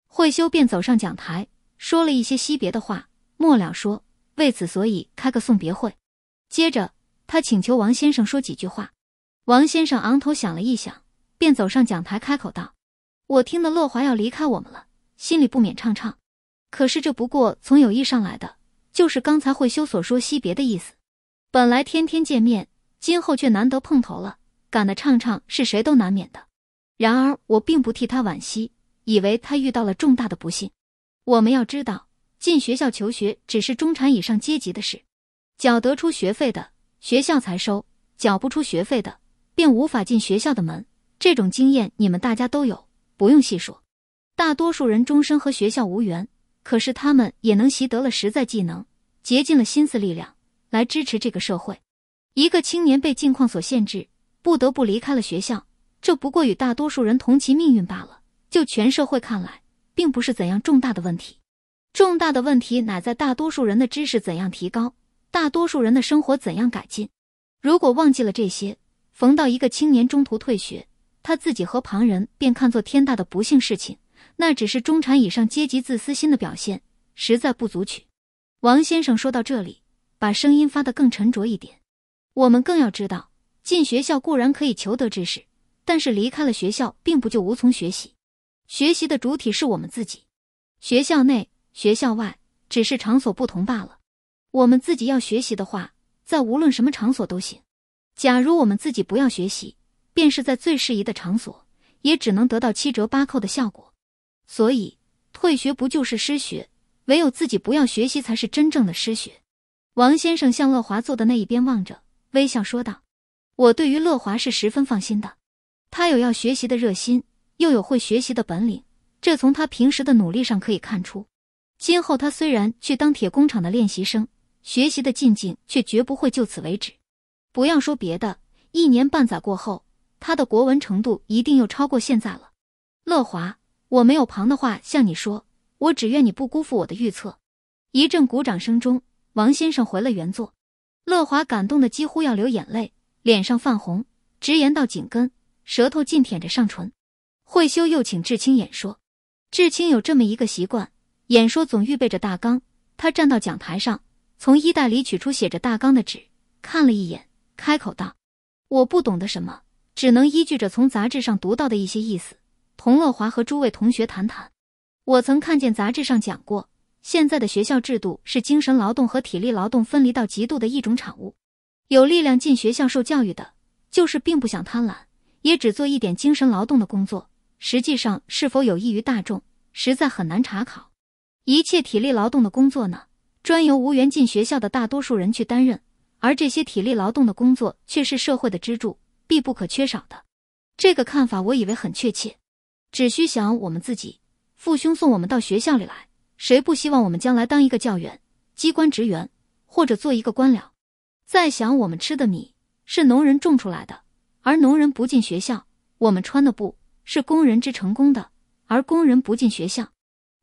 慧修便走上讲台，说了一些惜别的话。末了说，为此所以开个送别会。接着他请求王先生说几句话。王先生昂头想了一想，便走上讲台，开口道：“我听得乐华要离开我们了，心里不免怅怅。可是这不过从有意上来的，就是刚才慧修所说惜别的意思。本来天天见面，今后却难得碰头了，赶得怅怅是谁都难免的。”然而，我并不替他惋惜，以为他遇到了重大的不幸。我们要知道，进学校求学只是中产以上阶级的事，缴得出学费的学校才收，缴不出学费的便无法进学校的门。这种经验你们大家都有，不用细说。大多数人终生和学校无缘，可是他们也能习得了实在技能，竭尽了心思力量来支持这个社会。一个青年被境况所限制，不得不离开了学校。这不过与大多数人同其命运罢了。就全社会看来，并不是怎样重大的问题。重大的问题乃在大多数人的知识怎样提高，大多数人的生活怎样改进。如果忘记了这些，逢到一个青年中途退学，他自己和旁人便看作天大的不幸事情，那只是中产以上阶级自私心的表现，实在不足取。王先生说到这里，把声音发得更沉着一点。我们更要知道，进学校固然可以求得知识。但是离开了学校，并不就无从学习。学习的主体是我们自己，学校内、学校外，只是场所不同罢了。我们自己要学习的话，在无论什么场所都行。假如我们自己不要学习，便是在最适宜的场所，也只能得到七折八扣的效果。所以，退学不就是失学？唯有自己不要学习，才是真正的失学。王先生向乐华坐的那一边望着，微笑说道：“我对于乐华是十分放心的。”他有要学习的热心，又有会学习的本领，这从他平时的努力上可以看出。今后他虽然去当铁工厂的练习生，学习的进进却绝不会就此为止。不要说别的，一年半载过后，他的国文程度一定又超过现在了。乐华，我没有旁的话向你说，我只愿你不辜负我的预测。一阵鼓掌声中，王先生回了原作，乐华感动的几乎要流眼泪，脸上泛红，直言到紧跟。舌头尽舔着上唇，慧修又请志清演说。志清有这么一个习惯，演说总预备着大纲。他站到讲台上，从衣袋里取出写着大纲的纸，看了一眼，开口道：“我不懂得什么，只能依据着从杂志上读到的一些意思，同乐华和诸位同学谈谈。我曾看见杂志上讲过，现在的学校制度是精神劳动和体力劳动分离到极度的一种产物。有力量进学校受教育的，就是并不想贪婪。”也只做一点精神劳动的工作，实际上是否有益于大众，实在很难查考。一切体力劳动的工作呢，专由无缘进学校的大多数人去担任，而这些体力劳动的工作却是社会的支柱，必不可缺少的。这个看法，我以为很确切。只需想我们自己，父兄送我们到学校里来，谁不希望我们将来当一个教员、机关职员，或者做一个官僚？再想我们吃的米是农人种出来的。而农人不进学校，我们穿的布是工人织成功的；而工人不进学校。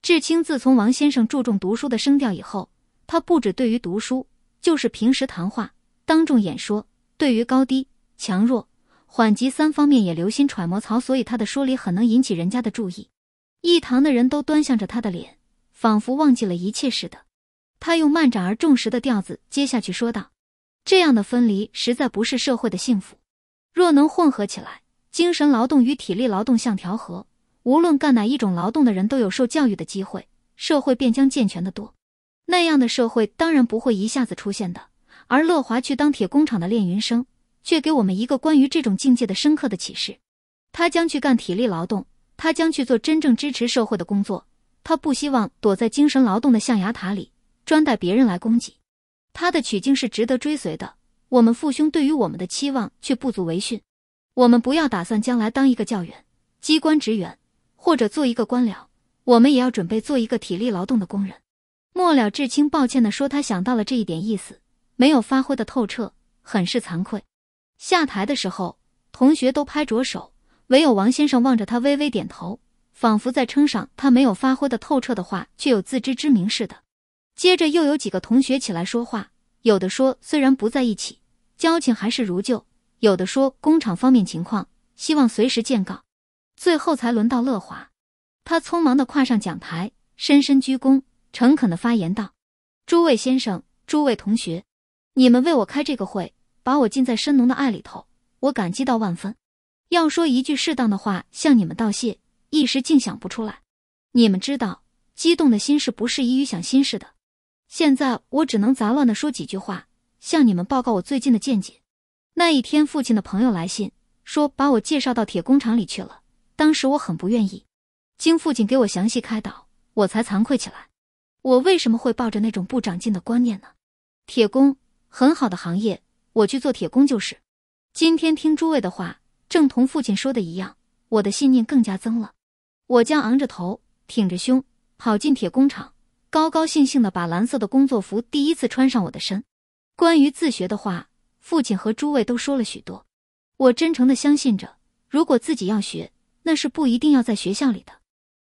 志青自从王先生注重读书的声调以后，他不止对于读书，就是平时谈话、当众演说，对于高低、强弱、缓急三方面也留心揣摩曹，所以他的说理很能引起人家的注意。一堂的人都端向着他的脸，仿佛忘记了一切似的。他用漫长而重实的调子接下去说道：“这样的分离实在不是社会的幸福。”若能混合起来，精神劳动与体力劳动相调和，无论干哪一种劳动的人都有受教育的机会，社会便将健全的多。那样的社会当然不会一下子出现的，而乐华去当铁工厂的炼云生，却给我们一个关于这种境界的深刻的启示。他将去干体力劳动，他将去做真正支持社会的工作，他不希望躲在精神劳动的象牙塔里，专待别人来攻击。他的取经是值得追随的。我们父兄对于我们的期望却不足为训，我们不要打算将来当一个教员、机关职员或者做一个官僚，我们也要准备做一个体力劳动的工人。末了，志清抱歉地说：“他想到了这一点意思，没有发挥的透彻，很是惭愧。”下台的时候，同学都拍着手，唯有王先生望着他微微点头，仿佛在称赏他没有发挥的透彻的话，却有自知之明似的。接着又有几个同学起来说话。有的说虽然不在一起，交情还是如旧；有的说工厂方面情况，希望随时见告。最后才轮到乐华，他匆忙的跨上讲台，深深鞠躬，诚恳的发言道：“诸位先生，诸位同学，你们为我开这个会，把我浸在深浓的爱里头，我感激到万分。要说一句适当的话向你们道谢，一时竟想不出来。你们知道，激动的心是不适宜于想心事的。”现在我只能杂乱的说几句话，向你们报告我最近的见解。那一天，父亲的朋友来信说把我介绍到铁工厂里去了。当时我很不愿意，经父亲给我详细开导，我才惭愧起来。我为什么会抱着那种不长进的观念呢？铁工很好的行业，我去做铁工就是。今天听诸位的话，正同父亲说的一样，我的信念更加增了。我将昂着头，挺着胸，跑进铁工厂。高高兴兴的把蓝色的工作服第一次穿上我的身。关于自学的话，父亲和诸位都说了许多。我真诚的相信着，如果自己要学，那是不一定要在学校里的。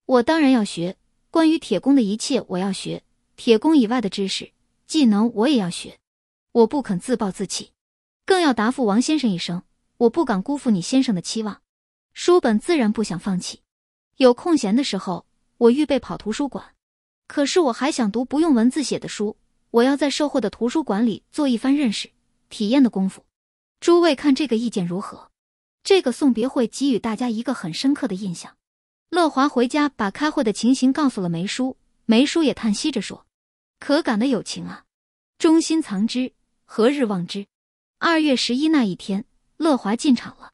我当然要学。关于铁工的一切，我要学；铁工以外的知识、技能，我也要学。我不肯自暴自弃，更要答复王先生一声：我不敢辜负你先生的期望。书本自然不想放弃。有空闲的时候，我预备跑图书馆。可是我还想读不用文字写的书，我要在社会的图书馆里做一番认识、体验的功夫。诸位看这个意见如何？这个送别会给予大家一个很深刻的印象。乐华回家把开会的情形告诉了梅叔，梅叔也叹息着说：“可感的友情啊，忠心藏之，何日忘之？”二月十一那一天，乐华进场了，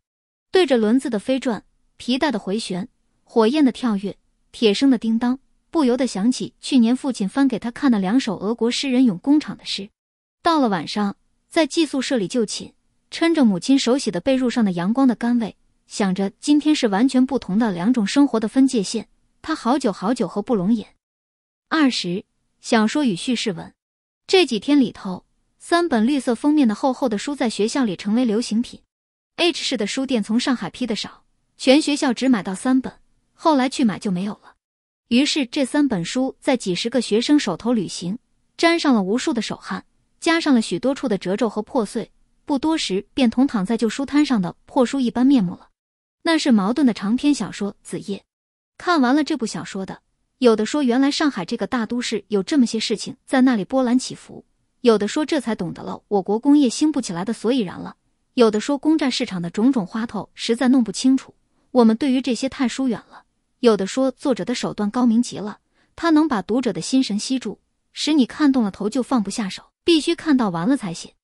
对着轮子的飞转、皮带的回旋、火焰的跳跃、铁生的叮当。不由得想起去年父亲翻给他看的两首俄国诗人咏工厂的诗。到了晚上，在寄宿舍里就寝，趁着母亲手洗的被褥上的阳光的甘味，想着今天是完全不同的两种生活的分界线。他好久好久合不拢眼。二十小说与叙事文。这几天里头，三本绿色封面的厚厚的书在学校里成为流行品。H 市的书店从上海批的少，全学校只买到三本，后来去买就没有了。于是，这三本书在几十个学生手头旅行，沾上了无数的手汗，加上了许多处的褶皱和破碎，不多时便同躺在旧书摊上的破书一般面目了。那是矛盾的长篇小说《子夜》。看完了这部小说的，有的说原来上海这个大都市有这么些事情在那里波澜起伏；有的说这才懂得了我国工业兴不起来的所以然了；有的说公债市场的种种花头实在弄不清楚，我们对于这些太疏远了。有的说作者的手段高明极了，他能把读者的心神吸住，使你看动了头就放不下手，必须看到完了才写。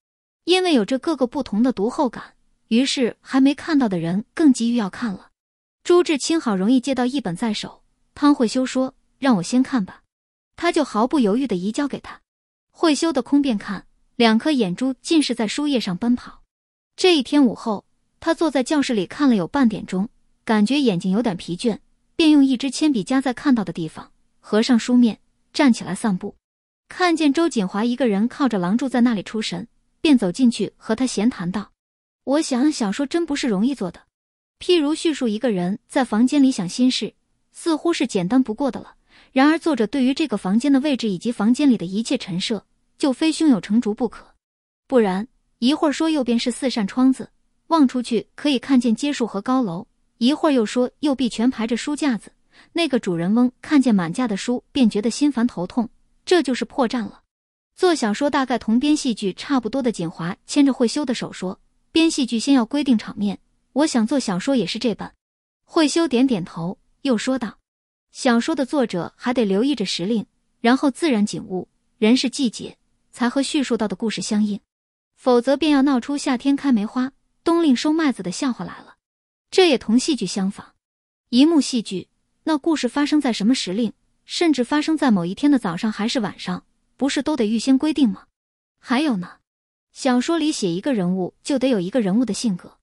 因为有着各个不同的读后感，于是还没看到的人更急于要看了。朱志清好容易借到一本在手，汤慧修说让我先看吧，他就毫不犹豫地移交给他。会修的空便看，两颗眼珠尽是在书页上奔跑。这一天午后，他坐在教室里看了有半点钟，感觉眼睛有点疲倦。便用一支铅笔夹在看到的地方，合上书面，站起来散步。看见周锦华一个人靠着廊柱在那里出神，便走进去和他闲谈道：“我想小说真不是容易做的。譬如叙述一个人在房间里想心事，似乎是简单不过的了。然而作者对于这个房间的位置以及房间里的一切陈设，就非胸有成竹不可。不然一会儿说右边是四扇窗子，望出去可以看见街树和高楼。”一会儿又说右臂全排着书架子，那个主人翁看见满架的书便觉得心烦头痛，这就是破绽了。做小说大概同编戏剧差不多的，锦华牵着会修的手说：“编戏剧先要规定场面，我想做小说也是这般。”会修点点头，又说道：“小说的作者还得留意着时令，然后自然景物、人事、季节才和叙述到的故事相应，否则便要闹出夏天开梅花、冬令收麦子的笑话来了。”这也同戏剧相仿，一幕戏剧，那故事发生在什么时令，甚至发生在某一天的早上还是晚上，不是都得预先规定吗？还有呢，小说里写一个人物，就得有一个人物的性格。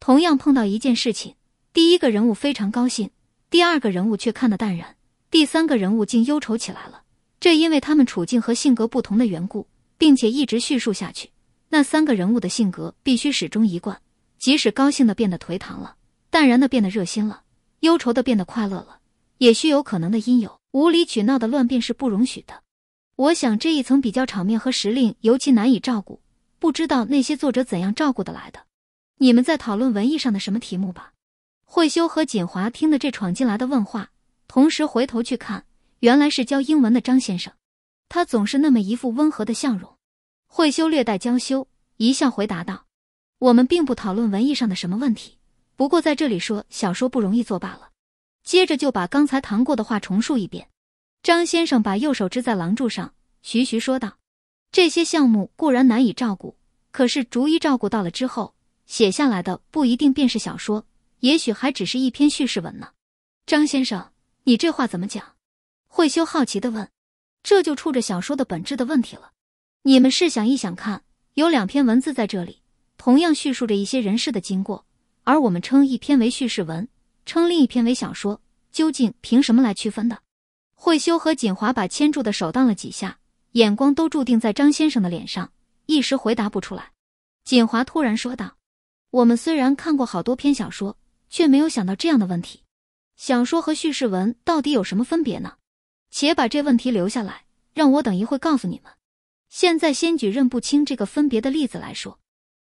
同样碰到一件事情，第一个人物非常高兴，第二个人物却看得淡然，第三个人物竟忧愁起来了。这因为他们处境和性格不同的缘故，并且一直叙述下去，那三个人物的性格必须始终一贯，即使高兴的变得颓唐了。淡然的变得热心了，忧愁的变得快乐了，也需有可能的因由。无理取闹的乱变是不容许的。我想这一层比较场面和时令尤其难以照顾，不知道那些作者怎样照顾得来的。你们在讨论文艺上的什么题目吧？慧修和锦华听了这闯进来的问话，同时回头去看，原来是教英文的张先生。他总是那么一副温和的笑容。慧修略带娇羞，一笑回答道：“我们并不讨论文艺上的什么问题。”不过在这里说小说不容易做罢了，接着就把刚才谈过的话重述一遍。张先生把右手支在廊柱上，徐徐说道：“这些项目固然难以照顾，可是逐一照顾到了之后，写下来的不一定便是小说，也许还只是一篇叙事文呢。”张先生，你这话怎么讲？慧修好奇的问：“这就触着小说的本质的问题了。你们试想一想看，有两篇文字在这里，同样叙述着一些人事的经过。”而我们称一篇为叙事文，称另一篇为小说，究竟凭什么来区分的？慧修和锦华把牵住的手荡了几下，眼光都注定在张先生的脸上，一时回答不出来。锦华突然说道：“我们虽然看过好多篇小说，却没有想到这样的问题：小说和叙事文到底有什么分别呢？且把这问题留下来，让我等一会告诉你们。现在先举认不清这个分别的例子来说，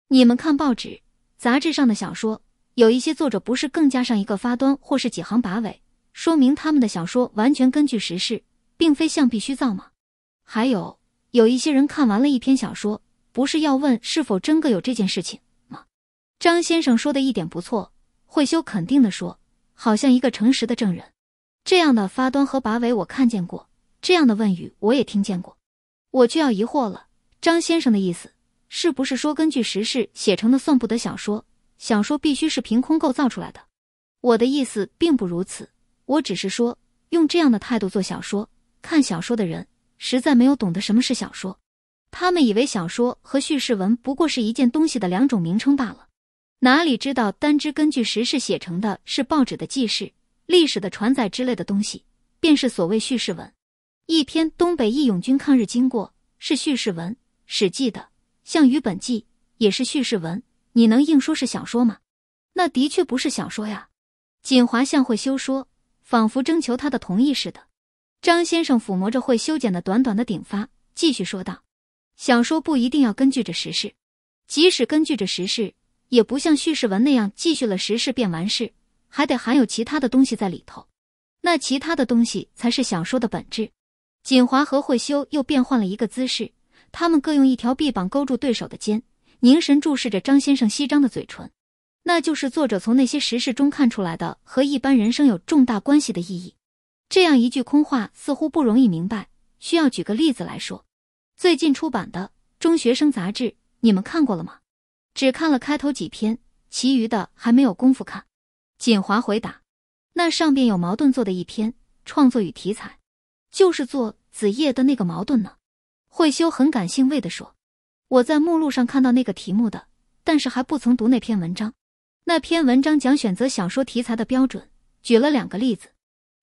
你们看报纸、杂志上的小说。”有一些作者不是更加上一个发端或是几行拔尾，说明他们的小说完全根据时事，并非像必须造吗？还有有一些人看完了一篇小说，不是要问是否真个有这件事情吗？张先生说的一点不错，慧修肯定的说，好像一个诚实的证人。这样的发端和拔尾我看见过，这样的问语我也听见过。我却要疑惑了。张先生的意思是不是说根据时事写成的算不得小说？小说必须是凭空构造出来的。我的意思并不如此，我只是说用这样的态度做小说，看小说的人实在没有懂得什么是小说。他们以为小说和叙事文不过是一件东西的两种名称罢了，哪里知道单只根据时事写成的是报纸的记事、历史的传载之类的东西，便是所谓叙事文。一篇东北义勇军抗日经过是叙事文，《史记》的《项羽本纪》也是叙事文。你能硬说是小说吗？那的确不是小说呀。锦华向慧修说，仿佛征求他的同意似的。张先生抚摸着慧修剪的短短的顶发，继续说道：“小说不一定要根据着时事，即使根据着时事，也不像叙事文那样，继续了时事便完事，还得含有其他的东西在里头。那其他的东西才是小说的本质。”锦华和慧修又变换了一个姿势，他们各用一条臂膀勾住对手的肩。凝神注视着张先生翕张的嘴唇，那就是作者从那些实事中看出来的和一般人生有重大关系的意义。这样一句空话似乎不容易明白，需要举个例子来说。最近出版的《中学生杂志》，你们看过了吗？只看了开头几篇，其余的还没有功夫看。锦华回答：“那上边有矛盾作的一篇《创作与题材》，就是做子夜的那个矛盾呢。”慧修很感兴味地说。我在目录上看到那个题目的，但是还不曾读那篇文章。那篇文章讲选择小说题材的标准，举了两个例子，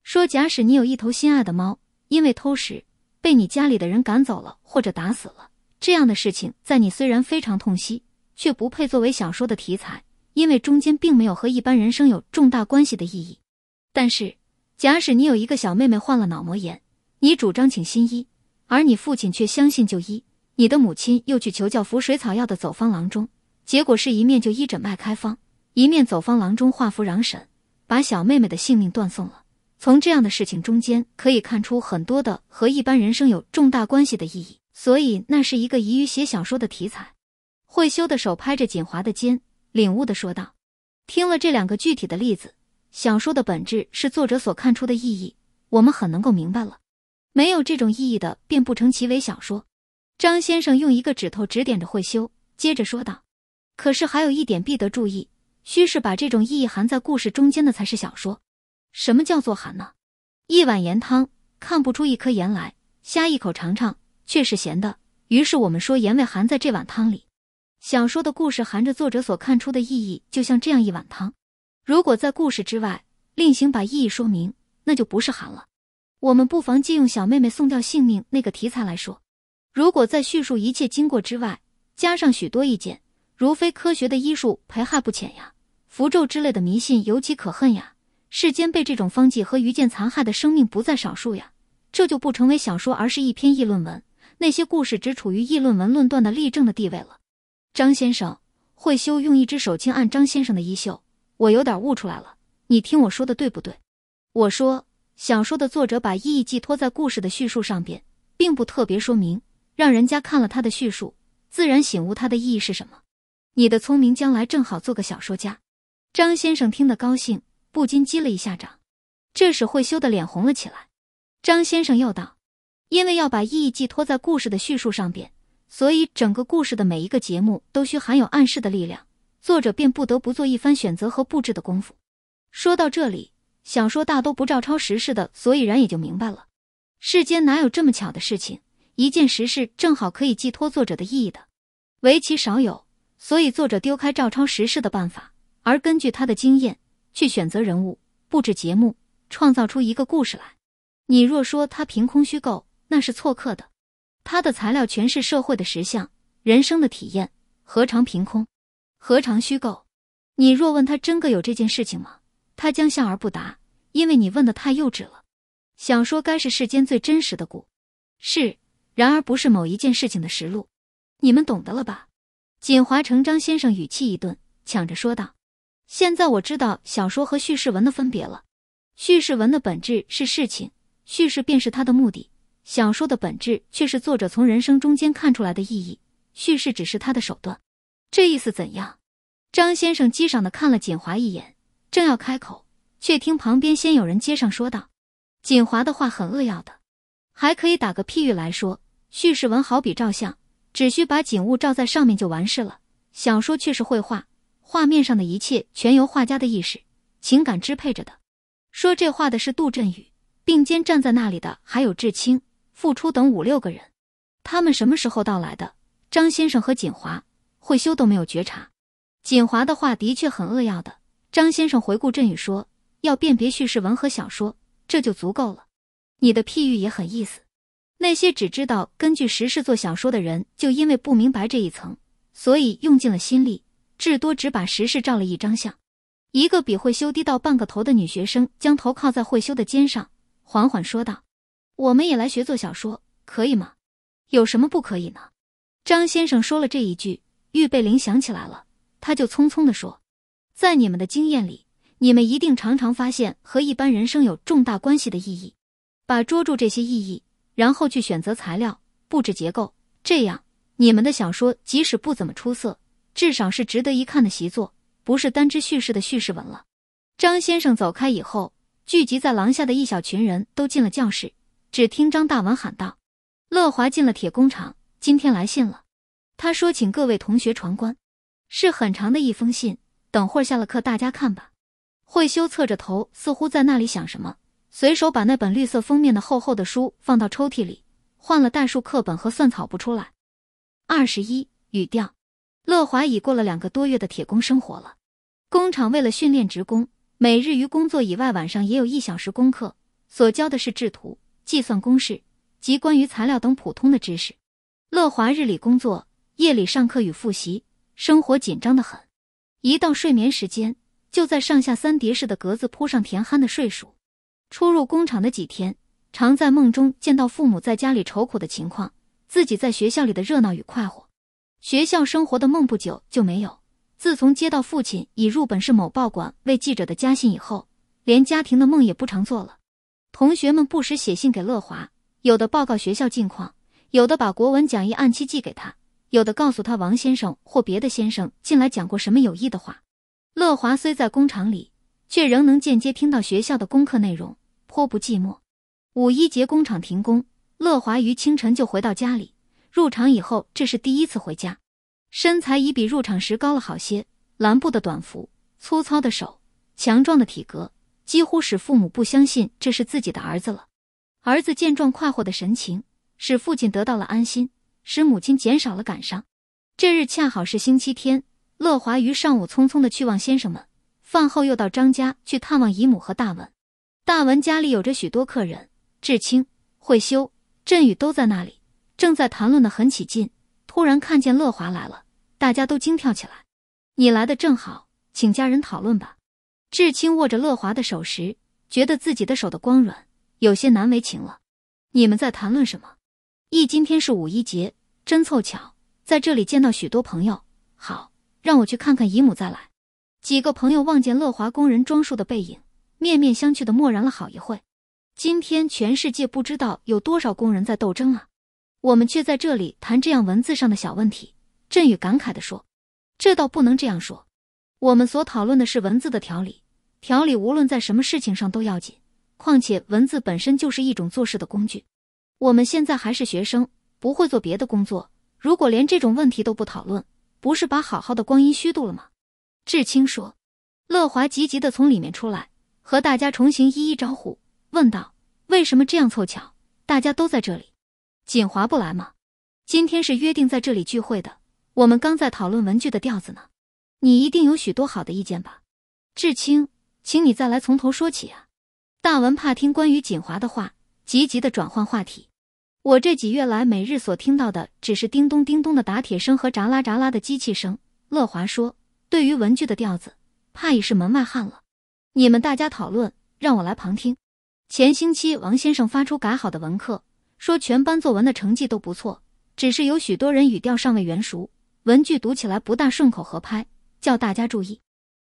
说假使你有一头心爱的猫，因为偷食被你家里的人赶走了或者打死了，这样的事情在你虽然非常痛惜，却不配作为小说的题材，因为中间并没有和一般人生有重大关系的意义。但是假使你有一个小妹妹患了脑膜炎，你主张请新医，而你父亲却相信旧医。你的母亲又去求教服水草药的走方郎中，结果是一面就医诊脉开方，一面走方郎中画符嚷神，把小妹妹的性命断送了。从这样的事情中间可以看出很多的和一般人生有重大关系的意义，所以那是一个宜于写小说的题材。慧修的手拍着锦华的肩，领悟的说道：“听了这两个具体的例子，小说的本质是作者所看出的意义，我们很能够明白了。没有这种意义的，便不成其为小说。”张先生用一个指头指点着慧修，接着说道：“可是还有一点必得注意，须是把这种意义含在故事中间的才是小说。什么叫做含呢？一碗盐汤看不出一颗盐来，呷一口尝尝却是咸的。于是我们说盐味含在这碗汤里。小说的故事含着作者所看出的意义，就像这样一碗汤。如果在故事之外另行把意义说明，那就不是含了。我们不妨借用小妹妹送掉性命那个题材来说。”如果在叙述一切经过之外加上许多意见，如非科学的医术，赔害不浅呀；符咒之类的迷信，尤其可恨呀。世间被这种方剂和愚见残害的生命不在少数呀。这就不成为小说，而是一篇议论文。那些故事只处于议论文论断的例证的地位了。张先生，慧修用一只手轻按张先生的衣袖，我有点悟出来了。你听我说的对不对？我说，小说的作者把意义寄托在故事的叙述上边，并不特别说明。让人家看了他的叙述，自然醒悟他的意义是什么。你的聪明将来正好做个小说家。张先生听得高兴，不禁击了一下掌。这时慧修的脸红了起来。张先生又道：“因为要把意义寄托在故事的叙述上边，所以整个故事的每一个节目都需含有暗示的力量。作者便不得不做一番选择和布置的功夫。”说到这里，小说大都不照抄实事的，所以然也就明白了。世间哪有这么巧的事情？一件实事正好可以寄托作者的意义的，唯其少有，所以作者丢开照抄实事的办法，而根据他的经验去选择人物、布置节目，创造出一个故事来。你若说他凭空虚构，那是错刻的。他的材料全是社会的实相、人生的体验，何尝凭空，何尝虚构？你若问他真个有这件事情吗？他将笑而不答，因为你问的太幼稚了。小说该是世间最真实的故，是。然而不是某一件事情的实录，你们懂得了吧？锦华，成章先生语气一顿，抢着说道：“现在我知道小说和叙事文的分别了。叙事文的本质是事情，叙事便是它的目的；小说的本质却是作者从人生中间看出来的意义，叙事只是他的手段。这意思怎样？”张先生激赏的看了锦华一眼，正要开口，却听旁边先有人接上说道：“锦华的话很扼要的，还可以打个譬喻来说。”叙事文好比照相，只需把景物照在上面就完事了。小说却是绘画，画面上的一切全由画家的意识、情感支配着的。说这话的是杜振宇，并肩站在那里的还有志清、付初等五六个人。他们什么时候到来的？张先生和锦华、慧修都没有觉察。锦华的话的确很扼要的。张先生回顾振宇说：“要辨别叙事文和小说，这就足够了。你的譬喻也很意思。”那些只知道根据时事做小说的人，就因为不明白这一层，所以用尽了心力，至多只把时事照了一张相。一个比慧修低到半个头的女学生，将头靠在慧修的肩上，缓缓说道：“我们也来学做小说，可以吗？有什么不可以呢？”张先生说了这一句，预备铃响起来了，他就匆匆的说：“在你们的经验里，你们一定常常发现和一般人生有重大关系的意义，把捉住这些意义。”然后去选择材料，布置结构，这样你们的小说即使不怎么出色，至少是值得一看的习作，不是单只叙事的叙事文了。张先生走开以后，聚集在廊下的一小群人都进了教室。只听张大文喊道：“乐华进了铁工厂，今天来信了。他说请各位同学传观，是很长的一封信，等会儿下了课大家看吧。”慧修侧着头，似乎在那里想什么。随手把那本绿色封面的厚厚的书放到抽屉里，换了代数课本和算草不出来。二十一，语调。乐华已过了两个多月的铁工生活了。工厂为了训练职工，每日于工作以外，晚上也有一小时功课，所教的是制图、计算公式及关于材料等普通的知识。乐华日里工作，夜里上课与复习，生活紧张的很。一到睡眠时间，就在上下三叠式的格子铺上甜酣的睡鼠。初入工厂的几天，常在梦中见到父母在家里愁苦的情况，自己在学校里的热闹与快活。学校生活的梦不久就没有。自从接到父亲已入本市某报馆为记者的家信以后，连家庭的梦也不常做了。同学们不时写信给乐华，有的报告学校近况，有的把国文讲义按期寄给他，有的告诉他王先生或别的先生近来讲过什么有益的话。乐华虽在工厂里，却仍能间接听到学校的功课内容。颇不寂寞。五一节工厂停工，乐华于清晨就回到家里。入厂以后，这是第一次回家。身材已比入厂时高了好些，蓝布的短服，粗糙的手，强壮的体格，几乎使父母不相信这是自己的儿子了。儿子健壮快活的神情，使父亲得到了安心，使母亲减少了感伤。这日恰好是星期天，乐华于上午匆匆的去望先生们，饭后又到张家去探望姨母和大文。大文家里有着许多客人，志清、慧修、振宇都在那里，正在谈论的很起劲。突然看见乐华来了，大家都惊跳起来。你来的正好，请家人讨论吧。志清握着乐华的手时，觉得自己的手的光软，有些难为情了。你们在谈论什么？一今天是五一节，真凑巧，在这里见到许多朋友。好，让我去看看姨母再来。几个朋友望见乐华工人装束的背影。面面相觑的默然了好一会。今天全世界不知道有多少工人在斗争啊，我们却在这里谈这样文字上的小问题。振宇感慨地说：“这倒不能这样说。我们所讨论的是文字的条理，条理无论在什么事情上都要紧。况且文字本身就是一种做事的工具。我们现在还是学生，不会做别的工作。如果连这种问题都不讨论，不是把好好的光阴虚度了吗？”志清说。乐华急急地从里面出来。和大家重新一一招呼，问道：“为什么这样凑巧？大家都在这里，锦华不来吗？今天是约定在这里聚会的。我们刚在讨论文具的调子呢，你一定有许多好的意见吧？志清，请你再来从头说起啊！”大文怕听关于锦华的话，急急的转换话题。我这几月来每日所听到的，只是叮咚叮咚的打铁声和扎拉扎拉的机器声。乐华说：“对于文具的调子，怕已是门外汉了。”你们大家讨论，让我来旁听。前星期，王先生发出改好的文课，说全班作文的成绩都不错，只是有许多人语调尚未圆熟，文句读起来不大顺口合拍，叫大家注意。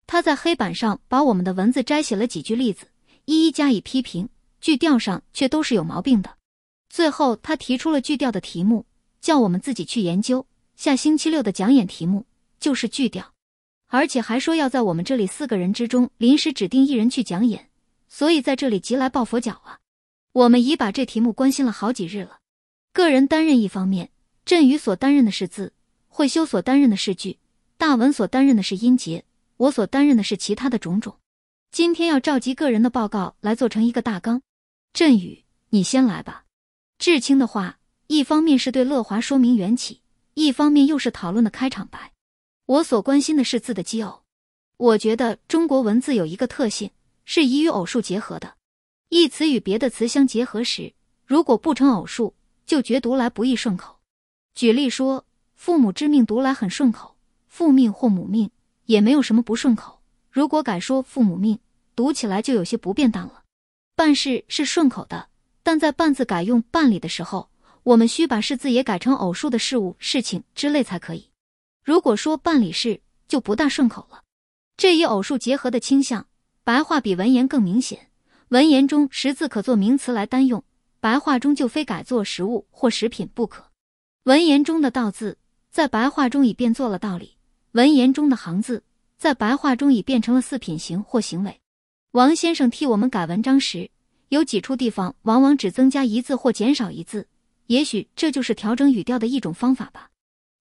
他在黑板上把我们的文字摘写了几句例子，一一加以批评。句调上却都是有毛病的。最后，他提出了句调的题目，叫我们自己去研究。下星期六的讲演题目就是句调。而且还说要在我们这里四个人之中临时指定一人去讲演，所以在这里急来抱佛脚啊！我们已把这题目关心了好几日了。个人担任一方面，振宇所担任的是字，慧修所担任的是句，大文所担任的是音节，我所担任的是其他的种种。今天要召集个人的报告来做成一个大纲。振宇，你先来吧。志清的话，一方面是对乐华说明缘起，一方面又是讨论的开场白。我所关心的是字的奇偶。我觉得中国文字有一个特性，是以与偶数结合的。一词与别的词相结合时，如果不成偶数，就觉读来不易顺口。举例说，“父母之命”读来很顺口，“父命”或“母命”也没有什么不顺口。如果改说“父母命”，读起来就有些不便当了。办事是顺口的，但在办字改用“办理”的时候，我们需把事字也改成偶数的事物、事情之类才可以。如果说办理事就不大顺口了，这一偶数结合的倾向，白话比文言更明显。文言中十字可作名词来单用，白话中就非改作食物或食品不可。文言中的道字在白话中已变作了道理，文言中的行字在白话中已变成了四品行或行为。王先生替我们改文章时，有几处地方往往只增加一字或减少一字，也许这就是调整语调的一种方法吧。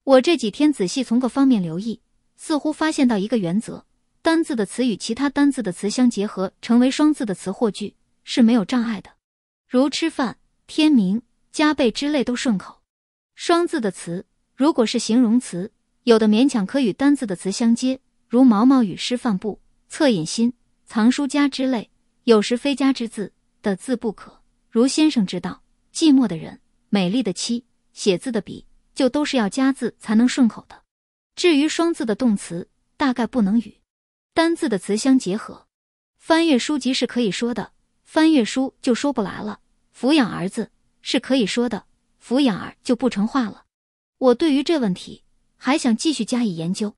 我这几天仔细从各方面留意，似乎发现到一个原则：单字的词与其他单字的词相结合，成为双字的词或句是没有障碍的，如吃饭、天明、加倍之类都顺口。双字的词如果是形容词，有的勉强可与单字的词相接，如毛毛与吃饭、布恻隐心、藏书家之类；有时非加之字的字不可，如先生之道、寂寞的人、美丽的妻、写字的笔。就都是要加字才能顺口的，至于双字的动词，大概不能与单字的词相结合。翻阅书籍是可以说的，翻阅书就说不来了。抚养儿子是可以说的，抚养儿就不成话了。我对于这问题还想继续加以研究，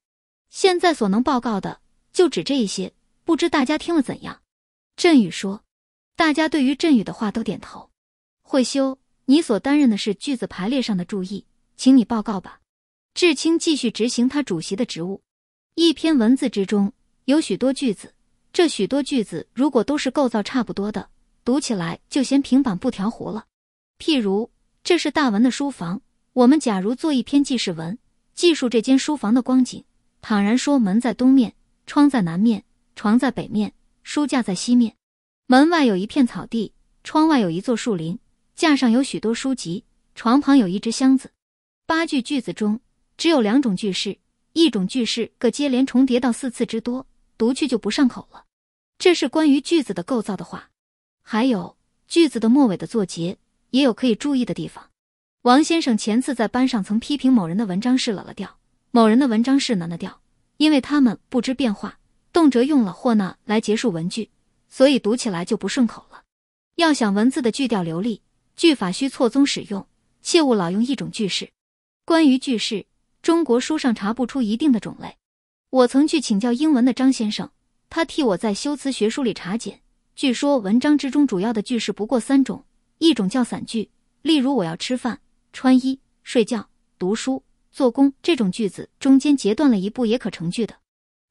现在所能报告的就只这一些，不知大家听了怎样？振宇说，大家对于振宇的话都点头。慧修，你所担任的是句子排列上的注意。请你报告吧，志清继续执行他主席的职务。一篇文字之中有许多句子，这许多句子如果都是构造差不多的，读起来就嫌平板不调和了。譬如，这是大文的书房。我们假如做一篇记事文，记述这间书房的光景，倘然说门在东面，窗在南面，床在北面，书架在西面，门外有一片草地，窗外有一座树林，架上有许多书籍，床旁有一只箱子。八句句子中，只有两种句式，一种句式各接连重叠到四次之多，读句就不上口了。这是关于句子的构造的话，还有句子的末尾的作结，也有可以注意的地方。王先生前次在班上曾批评某人的文章是冷了调，某人的文章是难了调，因为他们不知变化，动辄用了或那来结束文句，所以读起来就不顺口了。要想文字的句调流利，句法需错综使用，切勿老用一种句式。关于句式，中国书上查不出一定的种类。我曾去请教英文的张先生，他替我在修辞学书里查检。据说文章之中主要的句式不过三种：一种叫散句，例如我要吃饭、穿衣、睡觉、读书、做工这种句子，中间截断了一步也可成句的；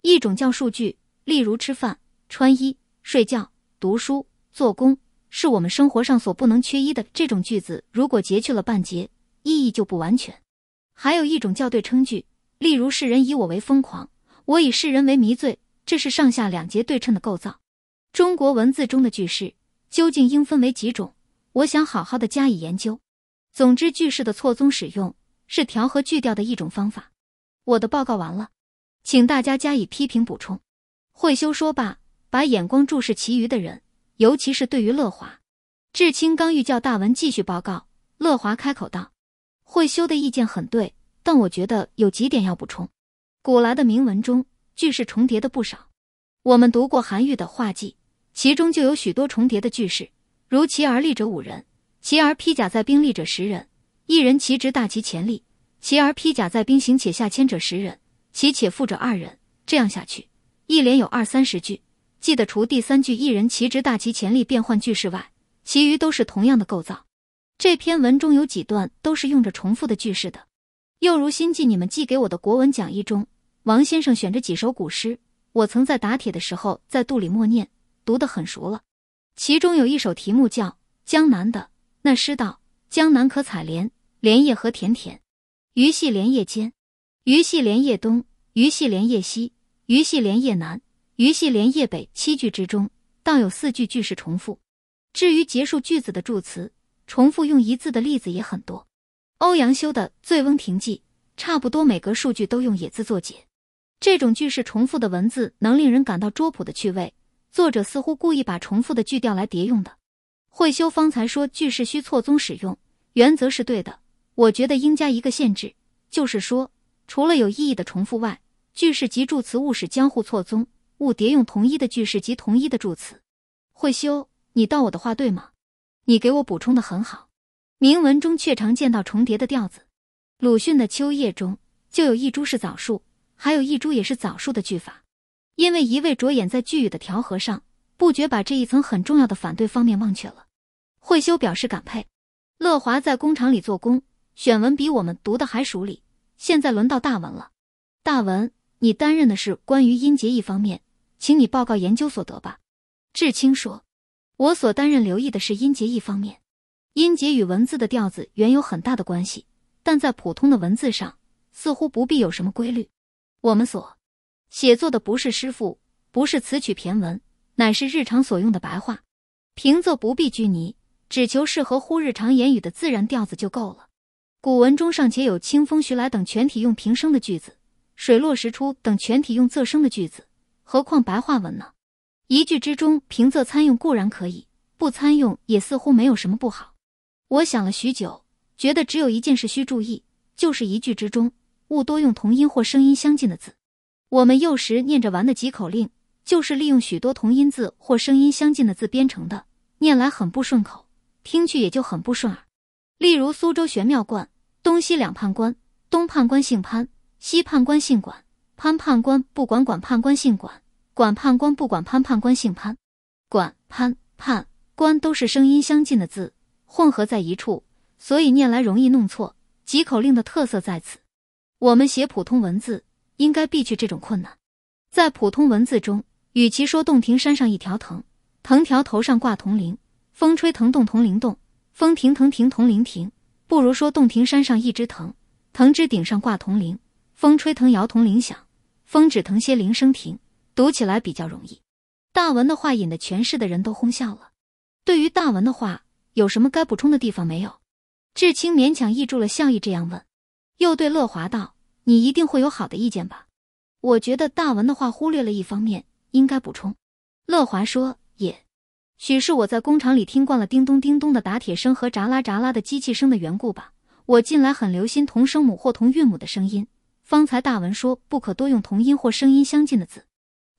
一种叫数据，例如吃饭、穿衣、睡觉、读书、做工是我们生活上所不能缺一的，这种句子如果截去了半截，意义就不完全。还有一种叫对称句，例如“世人以我为疯狂，我以世人为迷醉”，这是上下两节对称的构造。中国文字中的句式究竟应分为几种？我想好好的加以研究。总之，句式的错综使用是调和句调的一种方法。我的报告完了，请大家加以批评补充。慧修说罢，把眼光注视其余的人，尤其是对于乐华。志清刚欲叫大文继续报告，乐华开口道。慧修的意见很对，但我觉得有几点要补充。古来的铭文中句式重叠的不少，我们读过韩愈的《画记》，其中就有许多重叠的句式，如“其而立者五人，其而披甲在兵立者十人，一人骑执大旗前立，其而披甲在兵行且下牵者十人，其且负者二人”，这样下去一连有二三十句。记得除第三句“一人骑执大旗前立”变换句式外，其余都是同样的构造。这篇文中有几段都是用着重复的句式的，又如新记你们寄给我的国文讲义中，王先生选着几首古诗，我曾在打铁的时候在肚里默念，读得很熟了。其中有一首题目叫《江南》的，那诗道：“江南可采莲，莲叶何田田，鱼戏莲叶间，鱼戏莲叶东，鱼戏莲叶西，鱼戏莲叶南，鱼戏莲叶北。”七句之中，当有四句句式重复。至于结束句子的助词。重复用一字的例子也很多，欧阳修的《醉翁亭记》差不多每个数据都用野”字作结，这种句式重复的文字能令人感到拙朴的趣味。作者似乎故意把重复的句调来叠用的。会修方才说句式需错综使用，原则是对的。我觉得应加一个限制，就是说，除了有意义的重复外，句式及助词勿使交互错综，勿叠用同一的句式及同一的助词。会修，你道我的话对吗？你给我补充的很好，铭文中却常见到重叠的调子。鲁迅的《秋夜》中就有一株是枣树，还有一株也是枣树的句法。因为一味着眼在句语的调和上，不觉把这一层很重要的反对方面忘却了。慧修表示感佩。乐华在工厂里做工，选文比我们读的还熟理。现在轮到大文了，大文，你担任的是关于音节一方面，请你报告研究所得吧。志清说。我所担任留意的是音节一方面，音节与文字的调子原有很大的关系，但在普通的文字上似乎不必有什么规律。我们所写作的不是诗赋，不是词曲骈文，乃是日常所用的白话，平仄不必拘泥，只求适合乎日常言语的自然调子就够了。古文中尚且有“清风徐来”等全体用平声的句子，“水落石出”等全体用仄声的句子，何况白话文呢？一句之中平仄参用固然可以，不参用也似乎没有什么不好。我想了许久，觉得只有一件事需注意，就是一句之中勿多用同音或声音相近的字。我们幼时念着玩的几口令，就是利用许多同音字或声音相近的字编成的，念来很不顺口，听去也就很不顺耳。例如苏州玄妙观东西两判官，东判官姓潘，西判官姓管，潘判官不管管判官姓管。管判官不管潘判官姓潘，管潘判官都是声音相近的字，混合在一处，所以念来容易弄错。几口令的特色在此。我们写普通文字应该避去这种困难。在普通文字中，与其说洞庭山上一条藤，藤条头上挂铜铃，风吹藤动铜铃动，风停藤停铜铃停，不如说洞庭山上一只藤，藤枝顶上挂铜铃，风吹藤摇铜铃响，风止藤歇铃声停。读起来比较容易，大文的话引得全市的人都哄笑了。对于大文的话，有什么该补充的地方没有？志清勉强抑住了笑意，这样问，又对乐华道：“你一定会有好的意见吧？我觉得大文的话忽略了一方面，应该补充。”乐华说：“也许是我在工厂里听惯了叮咚叮咚的打铁声和扎拉扎拉的机器声的缘故吧。我近来很留心同声母或同韵母的声音，方才大文说不可多用同音或声音相近的字。”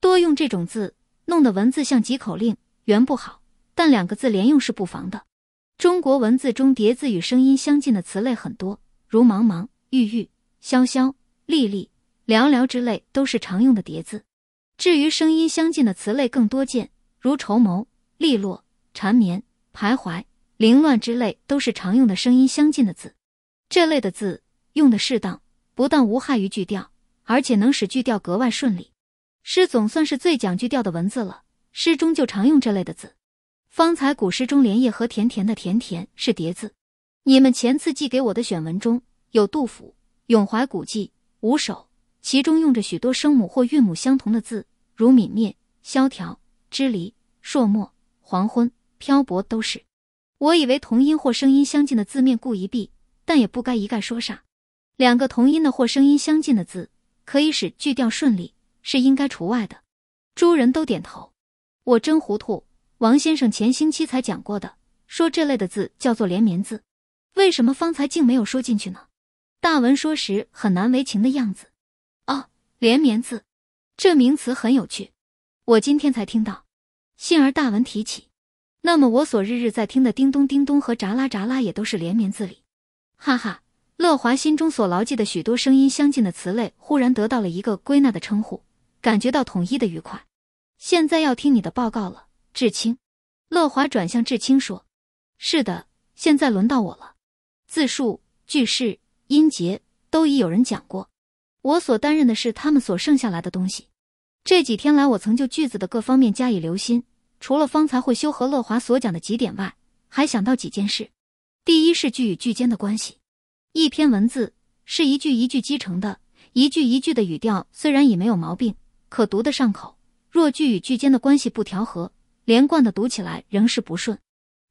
多用这种字，弄得文字像几口令，原不好。但两个字连用是不妨的。中国文字中叠字与声音相近的词类很多，如茫茫、郁郁、潇潇、历历、寥寥之类，都是常用的叠字。至于声音相近的词类更多见，如筹谋、利落、缠绵、徘徊、凌乱之类，都是常用的声音相近的字。这类的字用的适当，不但无害于句调，而且能使句调格外顺利。诗总算是最讲句调的文字了。诗中就常用这类的字。方才古诗中“莲叶何田田”的“田田”是叠字。你们前次寄给我的选文中有杜甫《咏怀古迹》五首，其中用着许多声母或韵母相同的字，如“泯灭”“萧条”“支离”“朔漠”“黄昏”“漂泊”都是。我以为同音或声音相近的字面故一避，但也不该一概说煞。两个同音的或声音相近的字，可以使句调顺利。是应该除外的，诸人都点头。我真糊涂，王先生前星期才讲过的，说这类的字叫做连绵字，为什么方才竟没有说进去呢？大文说时很难为情的样子。哦，连绵字，这名词很有趣，我今天才听到。幸而大文提起，那么我所日日在听的“叮咚叮咚”和“扎拉扎拉”也都是连绵字里。哈哈，乐华心中所牢记的许多声音相近的词类，忽然得到了一个归纳的称呼。感觉到统一的愉快，现在要听你的报告了，志清。乐华转向志清说：“是的，现在轮到我了。字数、句式、音节都已有人讲过，我所担任的是他们所剩下来的东西。这几天来，我曾就句子的各方面加以留心，除了方才会修和乐华所讲的几点外，还想到几件事。第一是句与句间的关系，一篇文字是一句一句积成的，一句一句的语调虽然已没有毛病。”可读得上口，若句与句间的关系不调和，连贯的读起来仍是不顺。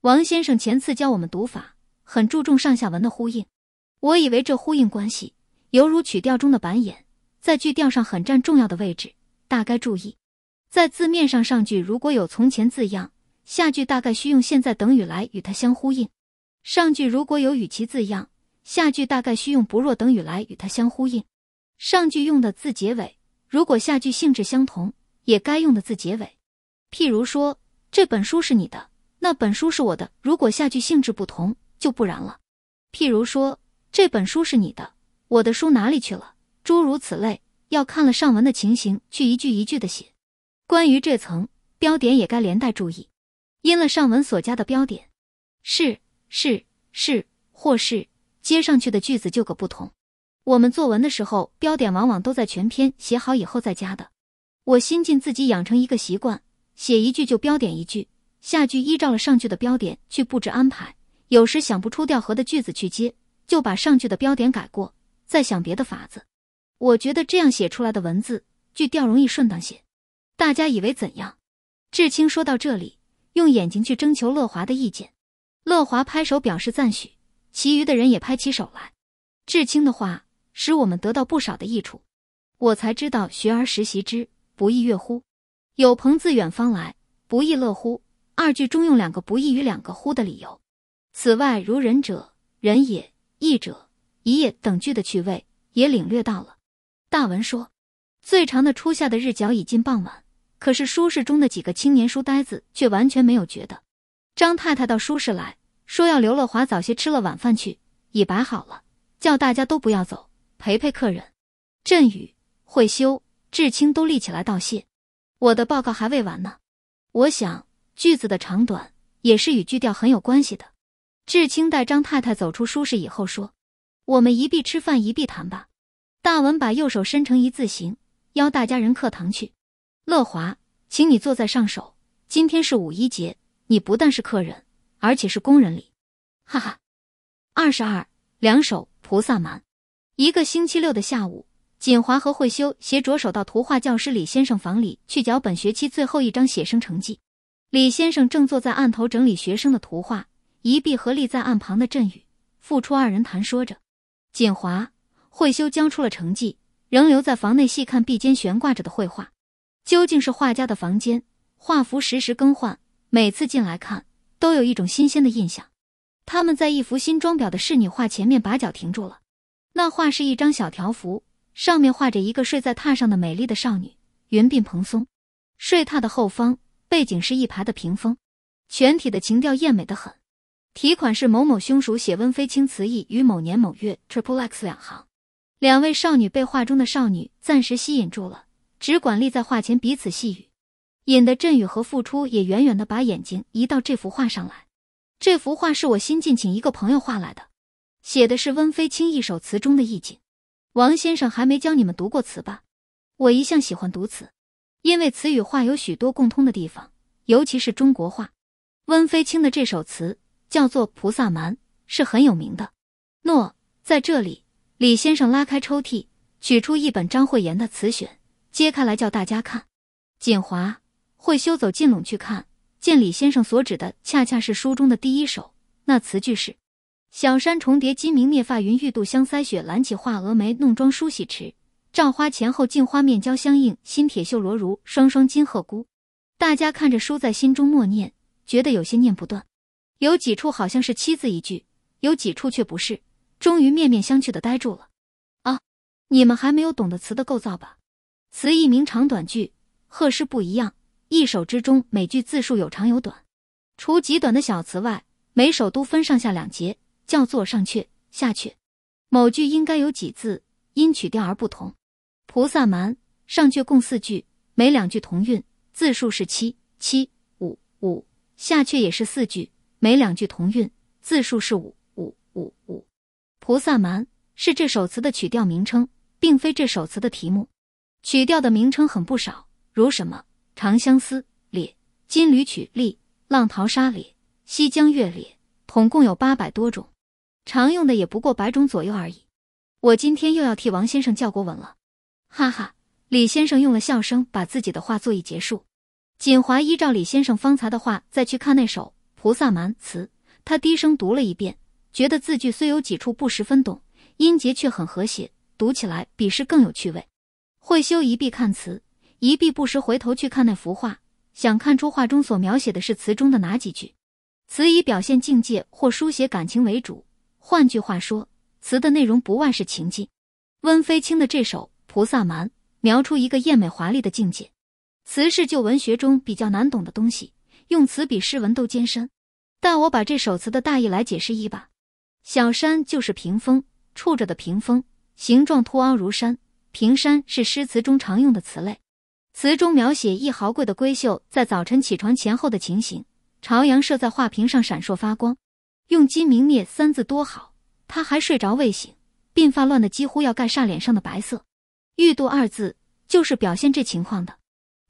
王先生前次教我们读法，很注重上下文的呼应。我以为这呼应关系，犹如曲调中的板眼，在句调上很占重要的位置。大概注意，在字面上，上句如果有“从前”字样，下句大概需用“现在”等语来与它相呼应；上句如果有“与其”字样，下句大概需用“不若”等语来与它相呼应。上句用的字结尾。如果下句性质相同，也该用的字结尾。譬如说，这本书是你的，那本书是我的。如果下句性质不同，就不然了。譬如说，这本书是你的，我的书哪里去了？诸如此类，要看了上文的情形，去一句一句的写。关于这层标点，也该连带注意。因了上文所加的标点，是是是，或是接上去的句子就个不同。我们作文的时候，标点往往都在全篇写好以后再加的。我新近自己养成一个习惯，写一句就标点一句，下句依照了上句的标点去布置安排。有时想不出调和的句子去接，就把上句的标点改过，再想别的法子。我觉得这样写出来的文字，句调容易顺当些。大家以为怎样？志清说到这里，用眼睛去征求乐华的意见。乐华拍手表示赞许，其余的人也拍起手来。志清的话。使我们得到不少的益处，我才知道学而时习之，不亦乐乎？有朋自远方来，不亦乐乎？二句中用两个不亦与两个乎的理由。此外，如仁者仁也，义者义也等句的趣味，也领略到了。大文说，最长的初夏的日脚已近傍晚，可是书室中的几个青年书呆子却完全没有觉得。张太太到书室来说，要刘乐华早些吃了晚饭去，已摆好了，叫大家都不要走。陪陪客人，振宇、会修、志清都立起来道谢。我的报告还未完呢。我想句子的长短也是与句调很有关系的。志清带张太太走出书室以后说：“我们一必吃饭一必谈吧。”大文把右手伸成一字形，邀大家人客堂去。乐华，请你坐在上首。今天是五一节，你不但是客人，而且是工人礼。哈哈，二十二两首《菩萨蛮》。一个星期六的下午，锦华和慧修携着手到图画教师李先生房里去缴本学期最后一张写生成绩。李先生正坐在案头整理学生的图画，一臂和立在案旁的振宇、付出二人谈说着。锦华、慧修交出了成绩，仍留在房内细看壁间悬挂着的绘画。究竟是画家的房间，画幅时时更换，每次进来看都有一种新鲜的印象。他们在一幅新装裱的仕女画前面把脚停住了。那画是一张小条幅，上面画着一个睡在榻上的美丽的少女，云鬓蓬松，睡榻的后方背景是一排的屏风，全体的情调艳美的很。题款是某某凶手写温飞卿词意于某年某月，Triple X 两行。两位少女被画中的少女暂时吸引住了，只管立在画前彼此细语，引得振宇和付出也远远的把眼睛移到这幅画上来。这幅画是我新近请一个朋友画来的。写的是温飞卿一首词中的意境。王先生还没教你们读过词吧？我一向喜欢读词，因为词与画有许多共通的地方，尤其是中国画。温飞卿的这首词叫做《菩萨蛮》，是很有名的。诺，在这里，李先生拉开抽屉，取出一本张惠言的词选，揭开来叫大家看。锦华、惠修走进拢去，看见李先生所指的，恰恰是书中的第一首。那词句是。小山重叠金明灭，发云欲度香腮雪。懒起画蛾眉，弄妆梳洗迟。照花前后镜，花面交相映。新铁绣罗襦，双双金鹤孤。大家看着书，在心中默念，觉得有些念不断，有几处好像是七字一句，有几处却不是。终于面面相觑的呆住了。啊，你们还没有懂得词的构造吧？词一名长短句，贺诗不一样。一首之中，每句字数有长有短，除极短的小词外，每首都分上下两节。叫做上阙、下阙，某句应该有几字，因曲调而不同。菩萨蛮上阙共四句，每两句同韵，字数是七七五五；下阙也是四句，每两句同韵，字数是五五五五。菩萨蛮是这首词的曲调名称，并非这首词的题目。曲调的名称很不少，如什么《长相思》列《金缕曲》丽、浪淘沙》列《西江月》列，统共有八百多种。常用的也不过百种左右而已。我今天又要替王先生叫过吻了，哈哈！李先生用了笑声把自己的话作一结束。锦华依照李先生方才的话再去看那首《菩萨蛮》词，他低声读了一遍，觉得字句虽有几处不十分懂，音节却很和谐，读起来比诗更有趣味。会修一必看词，一必不时回头去看那幅画，想看出画中所描写的是词中的哪几句。词以表现境界或书写感情为主。换句话说，词的内容不外是情境。温飞青的这首《菩萨蛮》描出一个艳美华丽的境界。词是旧文学中比较难懂的东西，用词比诗文都艰深。但我把这首词的大意来解释一把。小山就是屏风，处着的屏风，形状凸凹如山。屏山是诗词中常用的词类。词中描写一豪贵的闺秀在早晨起床前后的情形，朝阳射在画屏上闪烁发光。用“金明灭”三字多好，他还睡着未醒，鬓发乱的几乎要盖煞脸上的白色，“欲度”二字就是表现这情况的。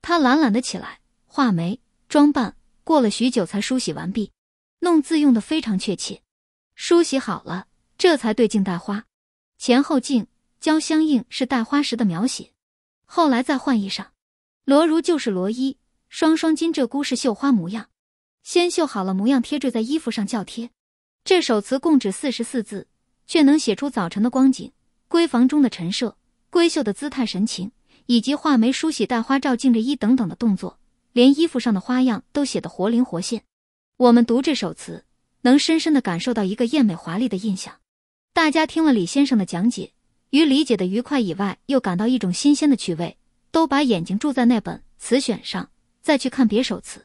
他懒懒的起来，画眉、装扮，过了许久才梳洗完毕。弄字用的非常确切。梳洗好了，这才对镜戴花，前后镜交相应是戴花时的描写。后来再换衣裳，罗如就是罗衣，双双金鹧鸪是绣花模样，先绣好了模样贴缀在衣服上，叫贴。这首词共只四十四字，却能写出早晨的光景、闺房中的陈设、闺秀的姿态神情，以及画眉梳洗、戴花照镜着衣等等的动作，连衣服上的花样都写得活灵活现。我们读这首词，能深深地感受到一个艳美华丽的印象。大家听了李先生的讲解与理解的愉快以外，又感到一种新鲜的趣味，都把眼睛注在那本词选上，再去看别首词。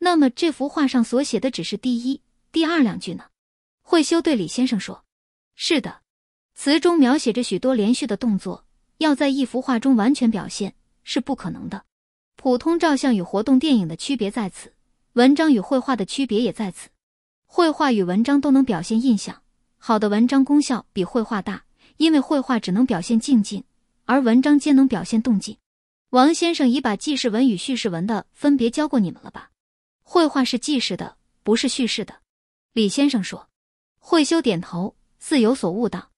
那么这幅画上所写的只是第一、第二两句呢？慧修对李先生说：“是的，词中描写着许多连续的动作，要在一幅画中完全表现是不可能的。普通照相与活动电影的区别在此，文章与绘画的区别也在此。绘画与文章都能表现印象，好的文章功效比绘画大，因为绘画只能表现静静，而文章皆能表现动静。王先生已把记事文与叙事文的分别教过你们了吧？绘画是记事的，不是叙事的。”李先生说。慧修点头，似有所悟道：“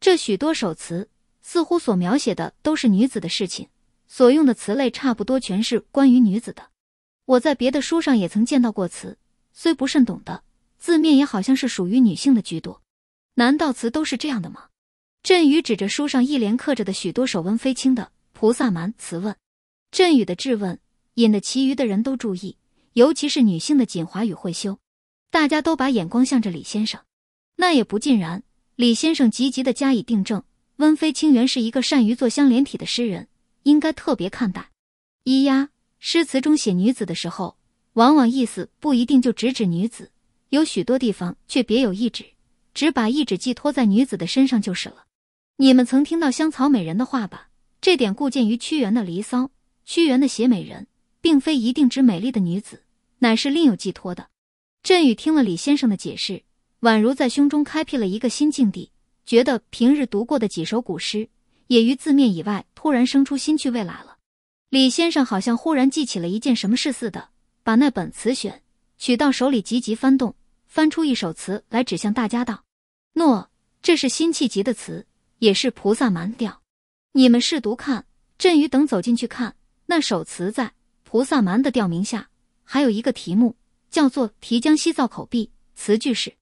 这许多首词，似乎所描写的都是女子的事情，所用的词类差不多全是关于女子的。我在别的书上也曾见到过词，虽不甚懂得，字面也好像是属于女性的居多。难道词都是这样的吗？”振宇指着书上一连刻着的许多手纹飞青的《菩萨蛮》词问：“振宇的质问引得其余的人都注意，尤其是女性的锦华与慧修，大家都把眼光向着李先生。”那也不尽然，李先生积极的加以订正。温飞清原是一个善于做香连体的诗人，应该特别看待。咿呀，诗词中写女子的时候，往往意思不一定就直指女子，有许多地方却别有一指，只把一指寄托在女子的身上就是了。你们曾听到香草美人的话吧？这点固见于屈原的《离骚》，屈原的写美人，并非一定指美丽的女子，乃是另有寄托的。振宇听了李先生的解释。宛如在胸中开辟了一个新境地，觉得平日读过的几首古诗，也于字面以外突然生出新趣味来了。李先生好像忽然记起了一件什么事似的，把那本词选取到手里，急急翻动，翻出一首词来，指向大家道：“喏，这是辛弃疾的词，也是菩萨蛮调。你们试读看。”振宇等走进去看，那首词在菩萨蛮的调名下，还有一个题目，叫做《题江西造口壁》，词句是。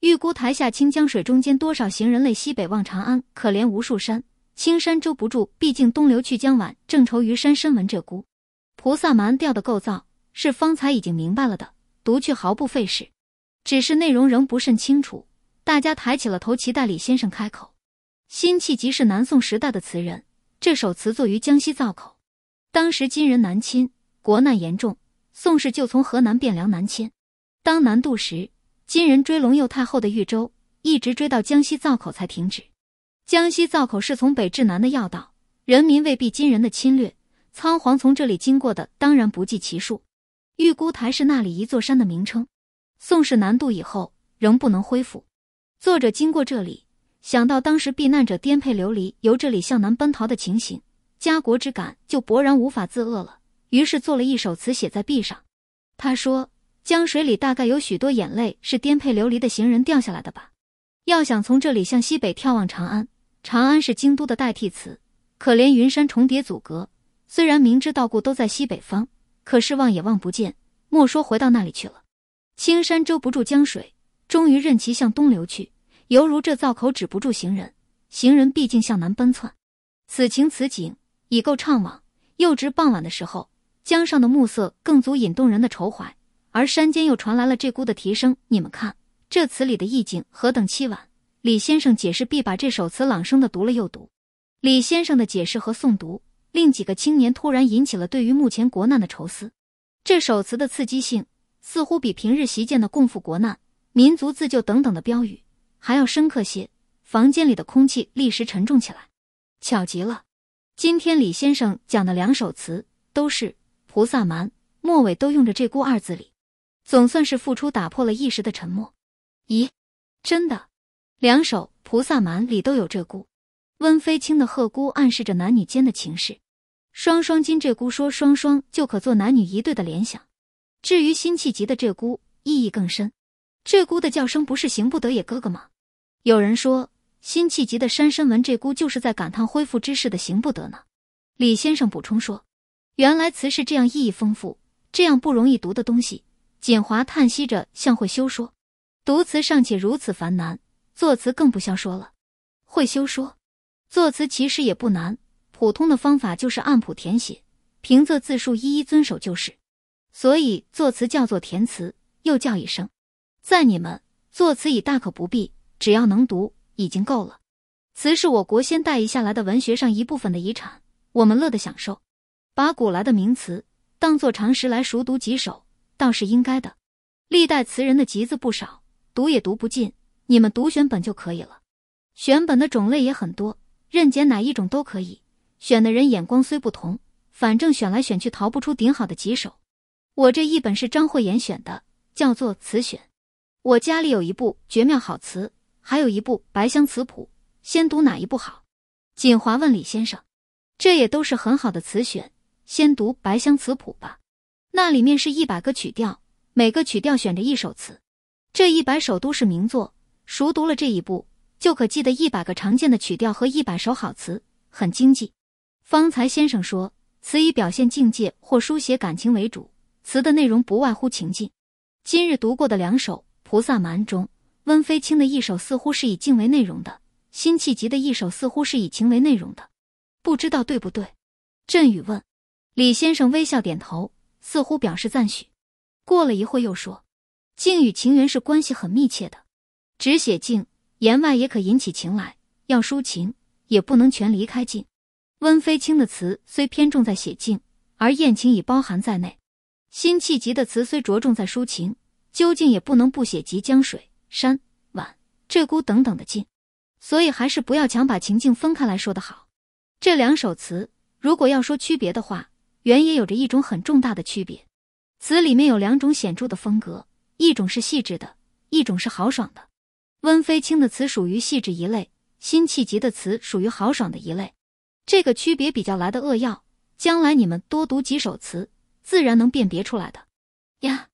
预估台下清江水，中间多少行人泪。西北望长安，可怜无数山。青山遮不住，毕竟东流去。江晚正愁余山深闻鹧鸪。《菩萨蛮》调的构造是方才已经明白了的，读去毫不费事，只是内容仍不甚清楚。大家抬起了头，期待李先生开口。辛弃疾是南宋时代的词人，这首词作于江西造口。当时金人南侵，国难严重，宋氏就从河南汴梁南迁。当南渡时。金人追龙佑太后的豫州，一直追到江西造口才停止。江西造口是从北至南的要道，人民未避金人的侵略，仓皇从这里经过的当然不计其数。玉姑台是那里一座山的名称。宋氏南渡以后，仍不能恢复。作者经过这里，想到当时避难者颠沛流离，由这里向南奔逃的情形，家国之感就勃然无法自遏了。于是作了一首词，写在壁上。他说。江水里大概有许多眼泪，是颠沛流离的行人掉下来的吧？要想从这里向西北眺望长安，长安是京都的代替词。可怜云山重叠阻隔，虽然明知道故都在西北方，可是望也望不见，莫说回到那里去了。青山遮不住江水，终于任其向东流去，犹如这灶口止不住行人，行人毕竟向南奔窜。此情此景已够怅惘，又值傍晚的时候，江上的暮色更足引动人的愁怀。而山间又传来了鹧鸪的啼声。你们看，这词里的意境何等凄婉！李先生解释，必把这首词朗声的读了又读。李先生的解释和诵读，令几个青年突然引起了对于目前国难的愁思。这首词的刺激性，似乎比平日习见的“共赴国难，民族自救”等等的标语还要深刻些。房间里的空气立时沉重起来。巧极了，今天李先生讲的两首词，都是《菩萨蛮》，末尾都用着“鹧鸪”二字里。总算是付出打破了一时的沉默。咦，真的，两首《菩萨蛮》里都有鹧鸪。温飞清的鹤鸪暗示着男女间的情事，双双金鹧鸪说双双就可做男女一对的联想。至于辛弃疾的鹧鸪，意义更深。鹧鸪的叫声不是行不得也哥哥吗？有人说，辛弃疾的山深闻鹧鸪就是在感叹恢复之事的行不得呢。李先生补充说，原来词是这样意义丰富、这样不容易读的东西。锦华叹息着向慧修说：“读词尚且如此繁难，作词更不消说了。”慧修说：“作词其实也不难，普通的方法就是按谱填写，平仄字数一一遵守就是。所以作词叫做填词，又叫一声。在你们作词已大可不必，只要能读已经够了。词是我国先代遗下来的文学上一部分的遗产，我们乐得享受，把古来的名词当作常识来熟读几首。”倒是应该的，历代词人的集子不少，读也读不尽，你们读选本就可以了。选本的种类也很多，任拣哪一种都可以。选的人眼光虽不同，反正选来选去逃不出顶好的几首。我这一本是张惠妍选的，叫做《词选》。我家里有一部《绝妙好词》，还有一部《白香词谱》，先读哪一部好？锦华问李先生，这也都是很好的词选，先读《白香词谱》吧。那里面是一百个曲调，每个曲调选着一首词，这一百首都是名作。熟读了这一部，就可记得一百个常见的曲调和一百首好词，很经济。方才先生说，词以表现境界或书写感情为主，词的内容不外乎情境。今日读过的两首《菩萨蛮》中，温飞清的一首似乎是以静为内容的，辛弃疾的一首似乎是以情为内容的，不知道对不对？振宇问。李先生微笑点头。似乎表示赞许，过了一会又说：“静与情缘是关系很密切的，只写静，言外也可引起情来；要抒情，也不能全离开静。温飞卿的词虽偏重在写静，而艳情已包含在内；辛弃疾的词虽着重在抒情，究竟也不能不写及江水、山晚、鹧鸪等等的静。所以还是不要强把情境分开来说的好。这两首词，如果要说区别的话。原也有着一种很重大的区别，词里面有两种显著的风格，一种是细致的，一种是豪爽的。温飞卿的词属于细致一类，辛弃疾的词属于豪爽的一类。这个区别比较来的扼要，将来你们多读几首词，自然能辨别出来的。呀，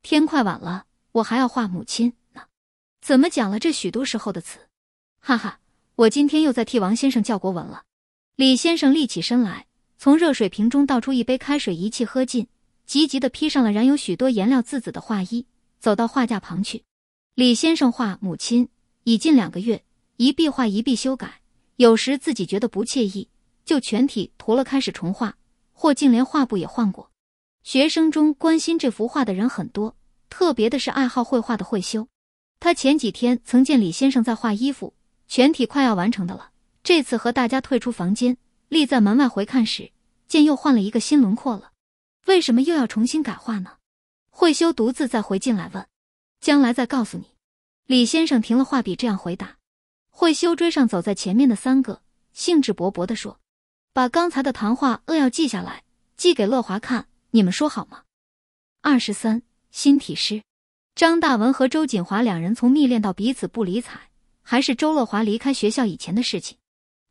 天快晚了，我还要画母亲呢。怎么讲了这许多时候的词？哈哈，我今天又在替王先生教国文了。李先生立起身来。从热水瓶中倒出一杯开水，一气喝尽。急急地披上了染有许多颜料渍子的画衣，走到画架旁去。李先生画母亲已近两个月，一壁画一壁修改，有时自己觉得不惬意，就全体涂了开始重画，或竟连画布也换过。学生中关心这幅画的人很多，特别的是爱好绘画的会修。他前几天曾见李先生在画衣服，全体快要完成的了。这次和大家退出房间。立在门外回看时，见又换了一个新轮廓了。为什么又要重新改画呢？慧修独自再回进来问：“将来再告诉你。”李先生停了画笔，这样回答。慧修追上走在前面的三个，兴致勃勃地说：“把刚才的谈话扼要记下来，寄给乐华看。你们说好吗？”二十三新体诗。张大文和周锦华两人从密恋到彼此不理睬，还是周乐华离开学校以前的事情。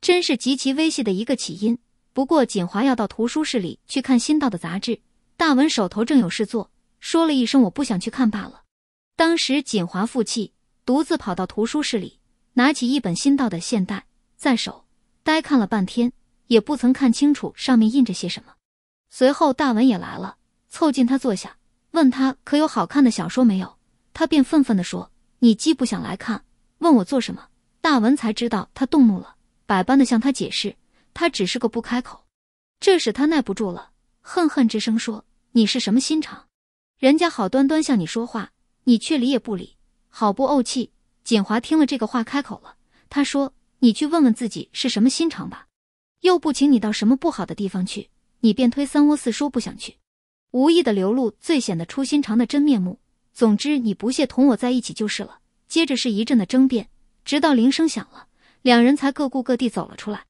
真是极其危险的一个起因。不过，锦华要到图书室里去看新到的杂志，大文手头正有事做，说了一声“我不想去看罢了”。当时锦华负气，独自跑到图书室里，拿起一本新到的《现代》在手，呆看了半天，也不曾看清楚上面印着些什么。随后大文也来了，凑近他坐下，问他可有好看的小说没有，他便愤愤的说：“你既不想来看，问我做什么？”大文才知道他动怒了。百般的向他解释，他只是个不开口，这使他耐不住了，恨恨之声说：“你是什么心肠？人家好端端向你说话，你却理也不理，好不怄气！”锦华听了这个话，开口了，他说：“你去问问自己是什么心肠吧，又不请你到什么不好的地方去，你便推三窝四说不想去，无意的流露最显得粗心肠的真面目。总之你不屑同我在一起就是了。”接着是一阵的争辩，直到铃声响了。两人才各顾各地走了出来。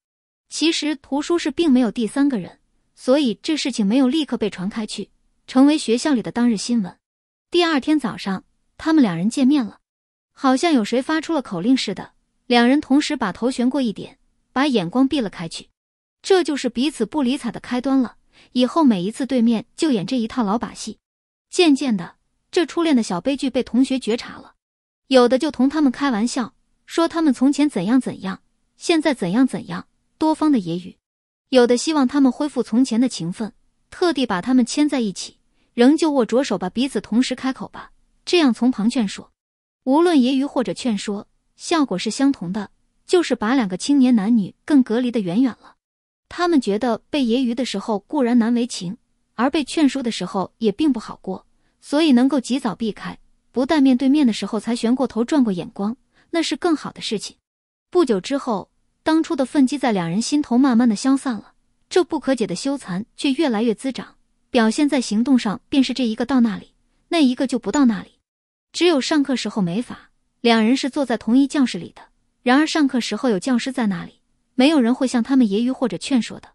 其实图书室并没有第三个人，所以这事情没有立刻被传开去，成为学校里的当日新闻。第二天早上，他们两人见面了，好像有谁发出了口令似的，两人同时把头旋过一点，把眼光避了开去。这就是彼此不理睬的开端了。以后每一次对面就演这一套老把戏。渐渐的，这初恋的小悲剧被同学觉察了，有的就同他们开玩笑。说他们从前怎样怎样，现在怎样怎样，多方的揶揄，有的希望他们恢复从前的情分，特地把他们牵在一起，仍旧握着手吧，彼此同时开口吧，这样从旁劝说。无论揶揄或者劝说，效果是相同的，就是把两个青年男女更隔离的远远了。他们觉得被揶揄的时候固然难为情，而被劝说的时候也并不好过，所以能够及早避开，不但面对面的时候才旋过头转过眼光。那是更好的事情。不久之后，当初的愤激在两人心头慢慢的消散了，这不可解的羞惭却越来越滋长。表现在行动上，便是这一个到那里，那一个就不到那里。只有上课时候没法，两人是坐在同一教室里的。然而上课时候有教师在那里，没有人会向他们揶揄或者劝说的，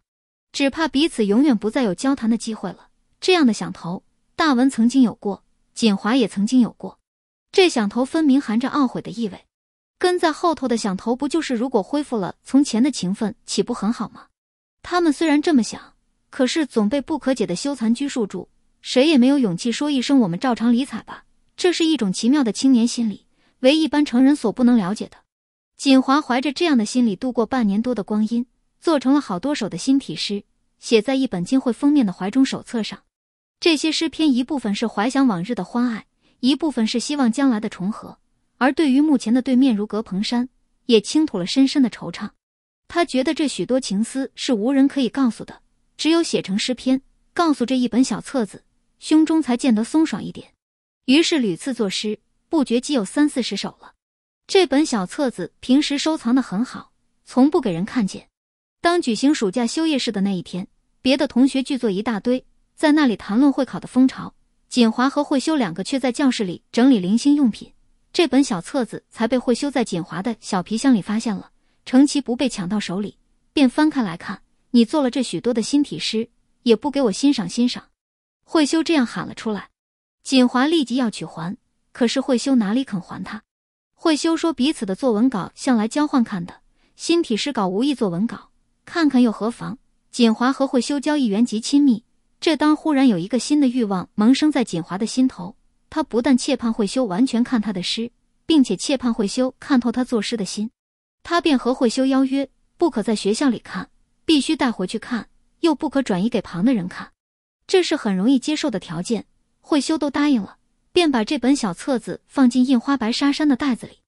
只怕彼此永远不再有交谈的机会了。这样的想头，大文曾经有过，锦华也曾经有过。这想头分明含着懊悔的意味。跟在后头的想头，不就是如果恢复了从前的情分，岂不很好吗？他们虽然这么想，可是总被不可解的羞惭拘束住，谁也没有勇气说一声“我们照常理睬吧”。这是一种奇妙的青年心理，为一般成人所不能了解的。锦华怀着这样的心理度过半年多的光阴，做成了好多首的新体诗，写在一本金汇封面的怀中手册上。这些诗篇一部分是怀想往日的欢爱，一部分是希望将来的重合。而对于目前的对面如隔蓬山，也倾吐了深深的惆怅。他觉得这许多情思是无人可以告诉的，只有写成诗篇，告诉这一本小册子，胸中才见得松爽一点。于是屡次作诗，不觉已有三四十首了。这本小册子平时收藏的很好，从不给人看见。当举行暑假休业式的那一天，别的同学聚坐一大堆，在那里谈论会考的风潮。锦华和慧修两个却在教室里整理零星用品。这本小册子才被慧修在锦华的小皮箱里发现了，程其不被抢到手里，便翻开来看。你做了这许多的新体诗，也不给我欣赏欣赏？慧修这样喊了出来。锦华立即要取还，可是慧修哪里肯还他？慧修说：“彼此的作文稿向来交换看的，新体诗稿无意作文稿，看看又何妨？”锦华和慧修交易缘极亲密，这当忽然有一个新的欲望萌生在锦华的心头。他不但切盼慧修完全看他的诗，并且切盼慧修看透他作诗的心。他便和慧修邀约，不可在学校里看，必须带回去看，又不可转移给旁的人看。这是很容易接受的条件，慧修都答应了，便把这本小册子放进印花白纱衫的袋子里。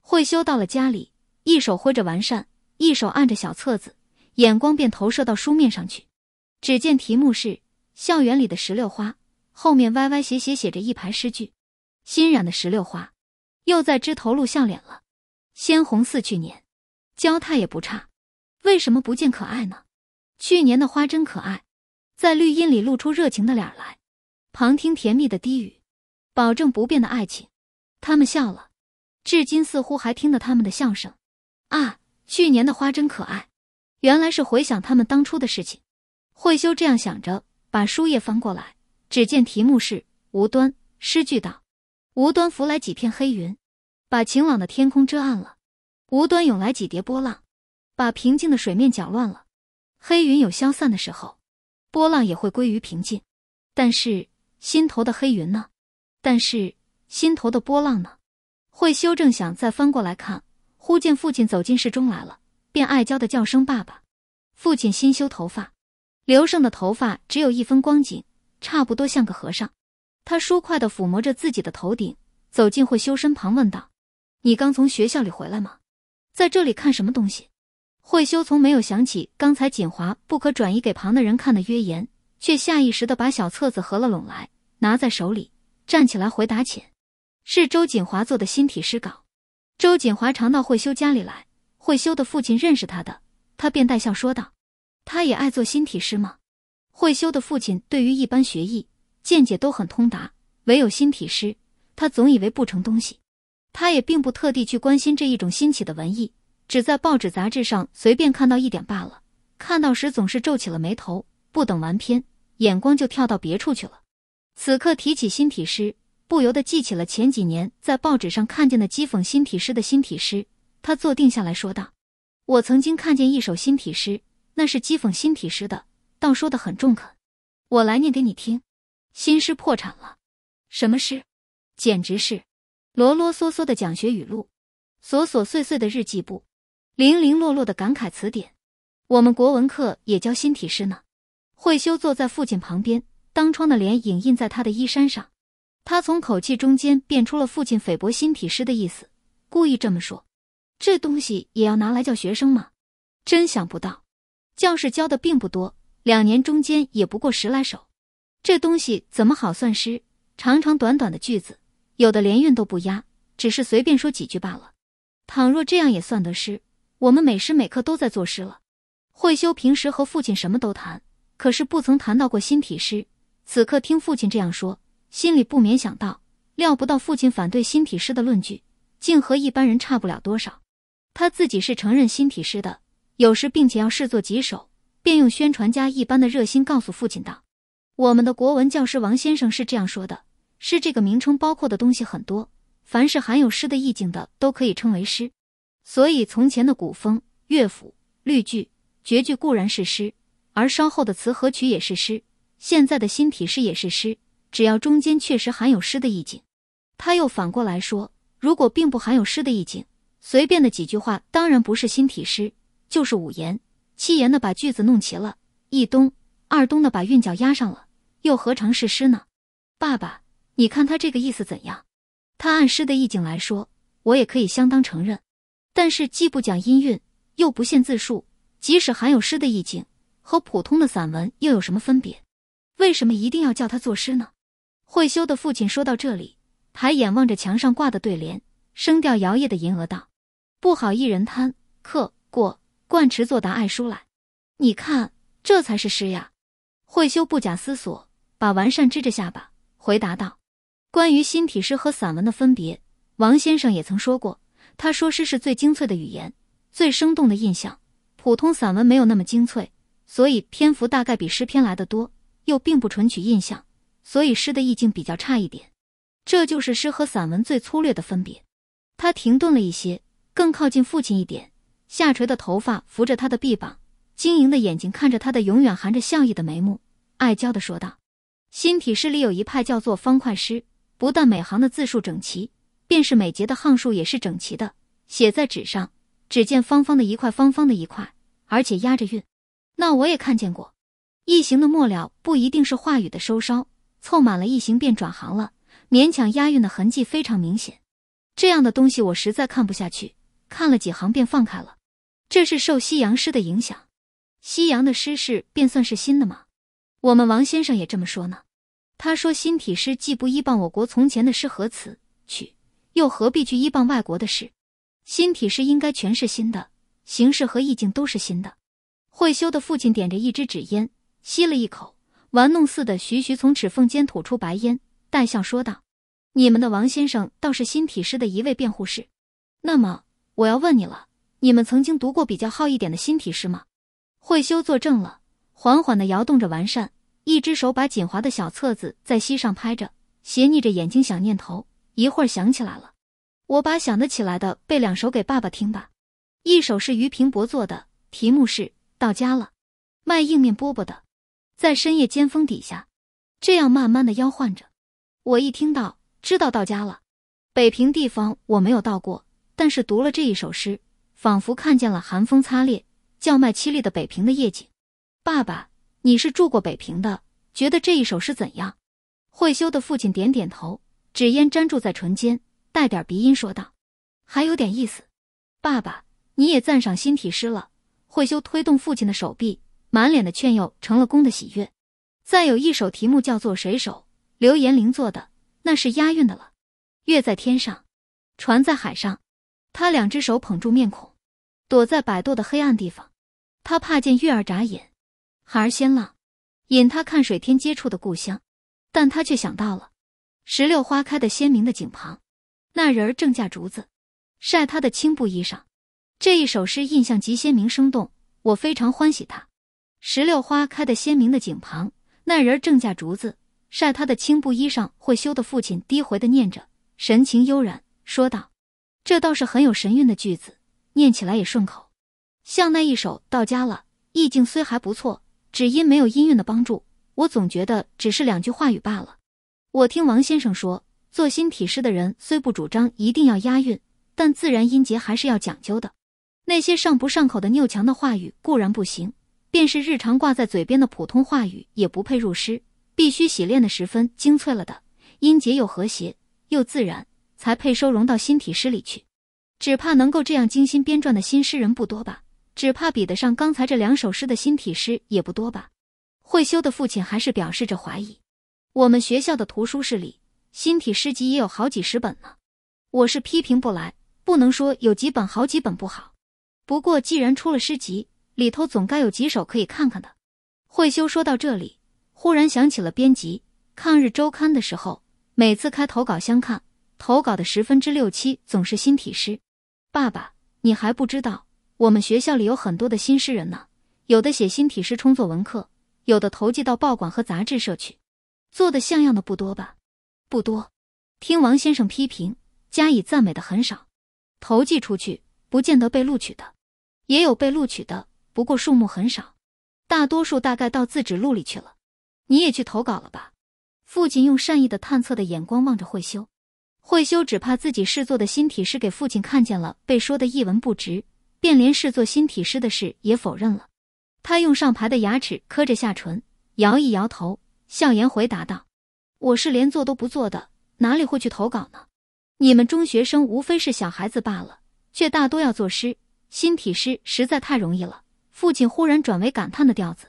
慧修到了家里，一手挥着完扇，一手按着小册子，眼光便投射到书面上去。只见题目是《校园里的石榴花》。后面歪歪斜斜写着一排诗句：“新染的石榴花，又在枝头露笑脸了，鲜红似去年，娇态也不差。为什么不见可爱呢？去年的花真可爱，在绿荫里露出热情的脸来，旁听甜蜜的低语，保证不变的爱情。他们笑了，至今似乎还听得他们的笑声。啊，去年的花真可爱，原来是回想他们当初的事情。”慧修这样想着，把书页翻过来。只见题目是“无端”，诗句道：“无端浮来几片黑云，把晴朗的天空遮暗了；无端涌来几叠波浪，把平静的水面搅乱了。黑云有消散的时候，波浪也会归于平静。但是心头的黑云呢？但是心头的波浪呢？会修正想再翻过来看，忽见父亲走进室中来了，便爱娇的叫声‘爸爸’。父亲新修头发，刘胜的头发只有一分光景。”差不多像个和尚，他舒快的抚摸着自己的头顶，走进慧修身旁问道：“你刚从学校里回来吗？在这里看什么东西？”慧修从没有想起刚才锦华不可转移给旁的人看的约言，却下意识的把小册子合了拢来，拿在手里，站起来回答：“请，是周锦华做的新体诗稿。”周锦华常到慧修家里来，慧修的父亲认识他的，他便带笑说道：“他也爱做新体诗吗？”慧修的父亲对于一般学艺见解都很通达，唯有新体诗，他总以为不成东西。他也并不特地去关心这一种新起的文艺，只在报纸杂志上随便看到一点罢了。看到时总是皱起了眉头，不等完篇，眼光就跳到别处去了。此刻提起新体诗，不由得记起了前几年在报纸上看见的讥讽新体诗的新体诗。他坐定下来说道：“我曾经看见一首新体诗，那是讥讽新体诗的。”倒说的很中肯，我来念给你听。新诗破产了，什么诗？简直是啰啰嗦嗦的讲学语录，琐琐碎碎的日记簿，零零落落的感慨词典。我们国文课也教新体诗呢。慧修坐在父亲旁边，当窗的脸影印在他的衣衫上。他从口气中间辨出了父亲菲薄新体诗的意思，故意这么说。这东西也要拿来教学生吗？真想不到，教室教的并不多。两年中间也不过十来首，这东西怎么好算诗？长长短短的句子，有的连韵都不押，只是随便说几句罢了。倘若这样也算得诗，我们每时每刻都在作诗了。慧修平时和父亲什么都谈，可是不曾谈到过新体诗。此刻听父亲这样说，心里不免想到，料不到父亲反对新体诗的论据，竟和一般人差不了多少。他自己是承认新体诗的，有时并且要试作几首。便用宣传家一般的热心告诉父亲道：“我们的国文教师王先生是这样说的：，诗这个名称包括的东西很多，凡是含有诗的意境的都可以称为诗。所以从前的古风、乐府、律句、绝句固然是诗，而稍后的词和曲也是诗，现在的新体诗也是诗，只要中间确实含有诗的意境。”他又反过来说：“如果并不含有诗的意境，随便的几句话当然不是新体诗，就是五言。”七言的把句子弄齐了，一东二东的把韵脚压上了，又何尝是诗呢？爸爸，你看他这个意思怎样？他按诗的意境来说，我也可以相当承认。但是既不讲音韵，又不限字数，即使含有诗的意境，和普通的散文又有什么分别？为什么一定要叫他作诗呢？会修的父亲说到这里，抬眼望着墙上挂的对联，声调摇曳的吟额道：“不好，一人贪客过。”贯池作答：“爱书来，你看，这才是诗呀。”慧修不假思索，把完善支着下巴回答道：“关于新体诗和散文的分别，王先生也曾说过。他说，诗是最精粹的语言，最生动的印象。普通散文没有那么精粹，所以篇幅大概比诗篇来的多。又并不纯取印象，所以诗的意境比较差一点。这就是诗和散文最粗略的分别。”他停顿了一些，更靠近父亲一点。下垂的头发扶着他的臂膀，晶莹的眼睛看着他的永远含着笑意的眉目，爱娇的说道：“新体诗里有一派叫做方块诗，不但每行的字数整齐，便是每节的行数也是整齐的。写在纸上，只见方方的一块，方方的一块，而且押着韵。那我也看见过，一行的末了不一定是话语的收梢，凑满了一行便转行了，勉强押韵的痕迹非常明显。这样的东西我实在看不下去，看了几行便放开了。”这是受西洋诗的影响，西洋的诗是便算是新的吗？我们王先生也这么说呢。他说新体诗既不依傍我国从前的诗和词曲，又何必去依傍外国的诗？新体诗应该全是新的，形式和意境都是新的。慧修的父亲点着一支纸烟，吸了一口，玩弄似的徐徐从指缝间吐出白烟，淡笑说道：“你们的王先生倒是新体诗的一位辩护士。那么我要问你了。”你们曾经读过比较好一点的新体诗吗？慧修作证了，缓缓的摇动着完善，一只手把锦华的小册子在膝上拍着，斜睨着眼睛想念头。一会儿想起来了，我把想得起来的背两首给爸爸听吧。一首是于平伯作的，题目是《到家了》，卖硬面饽饽的，在深夜尖峰底下，这样慢慢的吆唤着。我一听到，知道到家了。北平地方我没有到过，但是读了这一首诗。仿佛看见了寒风擦裂、叫卖凄厉的北平的夜景。爸爸，你是住过北平的，觉得这一首诗怎样？慧修的父亲点点头，纸烟粘住在唇间，带点鼻音说道：“还有点意思。”爸爸，你也赞赏新体诗了。慧修推动父亲的手臂，满脸的劝诱成了功的喜悦。再有一首题目叫做《水手》，刘延龄做的，那是押韵的了。月在天上，船在海上。他两只手捧住面孔，躲在摆渡的黑暗地方。他怕见月儿眨眼，孩儿先浪，引他看水天接触的故乡。但他却想到了，石榴花开的鲜明的井旁，那人儿正架竹子，晒他的青布衣裳。这一首诗印象极鲜明生动，我非常欢喜它。石榴花开的鲜明的井旁，那人儿正架竹子晒他的青布衣裳这一首诗印象极鲜明生动我非常欢喜他。石榴花开的鲜明的井旁那人儿正架竹子晒他的青布衣裳会羞的父亲低回的念着，神情悠然，说道。这倒是很有神韵的句子，念起来也顺口。像那一首到家了，意境虽还不错，只因没有音韵的帮助，我总觉得只是两句话语罢了。我听王先生说，做新体诗的人虽不主张一定要押韵，但自然音节还是要讲究的。那些上不上口的拗强的话语固然不行，便是日常挂在嘴边的普通话语也不配入诗，必须洗练得十分精粹了的，音节又和谐又自然。才配收容到新体诗里去，只怕能够这样精心编撰的新诗人不多吧？只怕比得上刚才这两首诗的新体诗也不多吧？慧修的父亲还是表示着怀疑。我们学校的图书室里，新体诗集也有好几十本呢。我是批评不来，不能说有几本好几本不好。不过既然出了诗集，里头总该有几首可以看看的。慧修说到这里，忽然想起了编辑《抗日周刊》的时候，每次开投稿相看。投稿的十分之六七总是新体诗，爸爸，你还不知道，我们学校里有很多的新诗人呢。有的写新体诗充作文课，有的投寄到报馆和杂志社去，做的像样的不多吧？不多。听王先生批评，加以赞美的很少。投寄出去不见得被录取的，也有被录取的，不过数目很少。大多数大概到自指录里去了。你也去投稿了吧？父亲用善意的探测的眼光望着慧修。慧修只怕自己试做的新体诗给父亲看见了，被说的一文不值，便连试做新体诗的事也否认了。他用上排的牙齿磕着下唇，摇一摇头，笑言回答道：“我是连做都不做的，哪里会去投稿呢？你们中学生无非是小孩子罢了，却大多要做诗。新体诗实在太容易了。”父亲忽然转为感叹的调子：“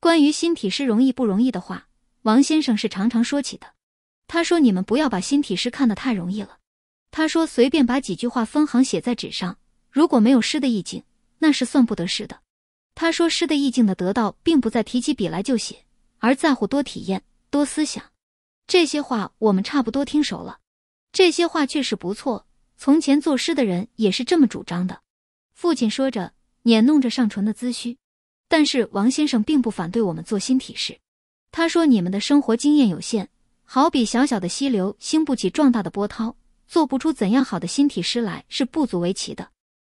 关于新体诗容易不容易的话，王先生是常常说起的。”他说：“你们不要把新体诗看得太容易了。”他说：“随便把几句话分行写在纸上，如果没有诗的意境，那是算不得诗的。”他说：“诗的意境的得到，并不在提起笔来就写，而在乎多体验、多思想。”这些话我们差不多听熟了。这些话确实不错。从前作诗的人也是这么主张的。父亲说着，捻弄着上唇的髭须。但是王先生并不反对我们做新体诗。他说：“你们的生活经验有限。”好比小小的溪流，兴不起壮大的波涛，做不出怎样好的新体诗来，是不足为奇的。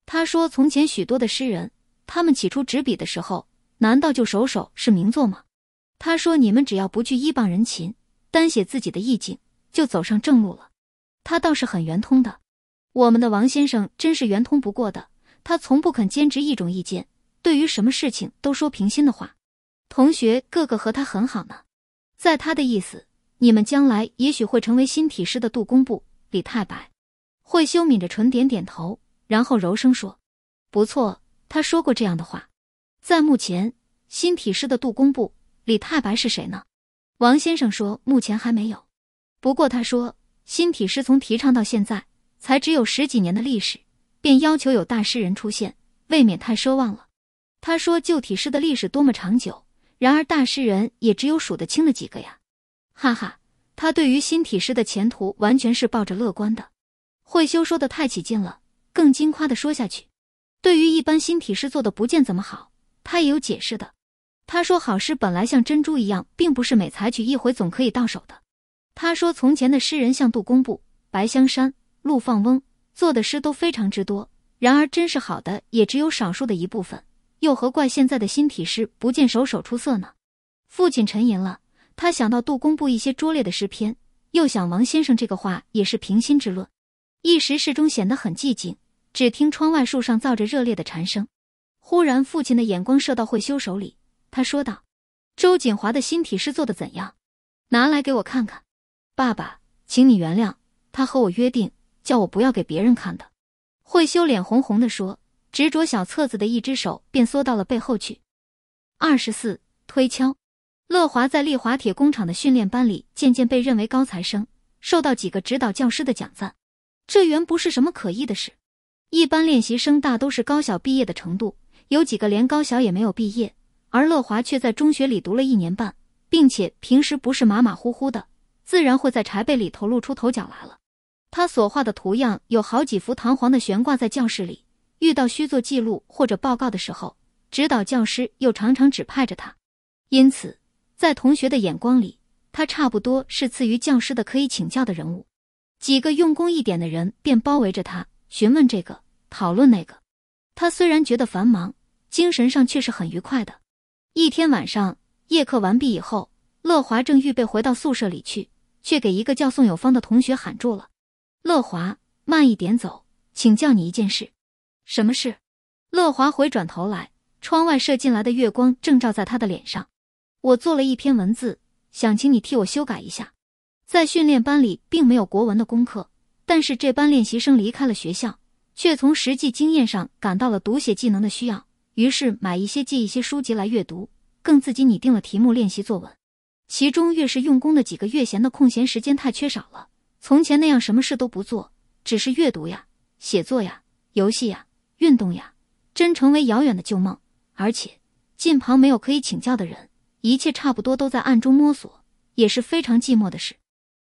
他说：“从前许多的诗人，他们起初执笔的时候，难道就首首是名作吗？”他说：“你们只要不去依傍人情，单写自己的意境，就走上正路了。”他倒是很圆通的。我们的王先生真是圆通不过的，他从不肯坚持一种意见，对于什么事情都说平心的话。同学个个和他很好呢。在他的意思。你们将来也许会成为新体师的杜工部、李太白。慧修抿着唇点点头，然后柔声说：“不错，他说过这样的话。在目前，新体师的杜工部、李太白是谁呢？”王先生说：“目前还没有。不过他说，新体师从提倡到现在才只有十几年的历史，便要求有大诗人出现，未免太奢望了。”他说：“旧体诗的历史多么长久，然而大诗人也只有数得清的几个呀。”哈哈，他对于新体诗的前途完全是抱着乐观的。慧修说的太起劲了，更惊夸的说下去。对于一般新体诗做的不见怎么好，他也有解释的。他说好诗本来像珍珠一样，并不是每采取一回总可以到手的。他说从前的诗人像杜工部、白香山、陆放翁做的诗都非常之多，然而真是好的也只有少数的一部分，又何怪现在的新体诗不见首首出色呢？父亲沉吟了。他想到杜工部一些拙劣的诗篇，又想王先生这个话也是平心之论，一时室中显得很寂静，只听窗外树上造着热烈的蝉声。忽然，父亲的眼光射到慧修手里，他说道：“周锦华的新体诗做得怎样？拿来给我看看。”“爸爸，请你原谅，他和我约定，叫我不要给别人看的。”慧修脸红红的说，执着小册子的一只手便缩到了背后去。二十四推敲。乐华在丽华铁工厂的训练班里，渐渐被认为高材生，受到几个指导教师的奖赞。这原不是什么可疑的事。一般练习生大都是高小毕业的程度，有几个连高小也没有毕业，而乐华却在中学里读了一年半，并且平时不是马马虎虎的，自然会在柴背里头露出头角来了。他所画的图样有好几幅，堂皇的悬挂在教室里。遇到需做记录或者报告的时候，指导教师又常常指派着他，因此。在同学的眼光里，他差不多是次于教师的可以请教的人物。几个用功一点的人便包围着他，询问这个，讨论那个。他虽然觉得繁忙，精神上却是很愉快的。一天晚上，夜课完毕以后，乐华正预备回到宿舍里去，却给一个叫宋友芳的同学喊住了。乐华，慢一点走，请教你一件事。什么事？乐华回转头来，窗外射进来的月光正照在他的脸上。我做了一篇文字，想请你替我修改一下。在训练班里并没有国文的功课，但是这班练习生离开了学校，却从实际经验上感到了读写技能的需要，于是买一些、借一些书籍来阅读，更自己拟定了题目练习作文。其中越是用功的几个，月，闲的空闲时间太缺少了。从前那样什么事都不做，只是阅读呀、写作呀、游戏呀、运动呀，真成为遥远的旧梦。而且近旁没有可以请教的人。一切差不多都在暗中摸索，也是非常寂寞的事。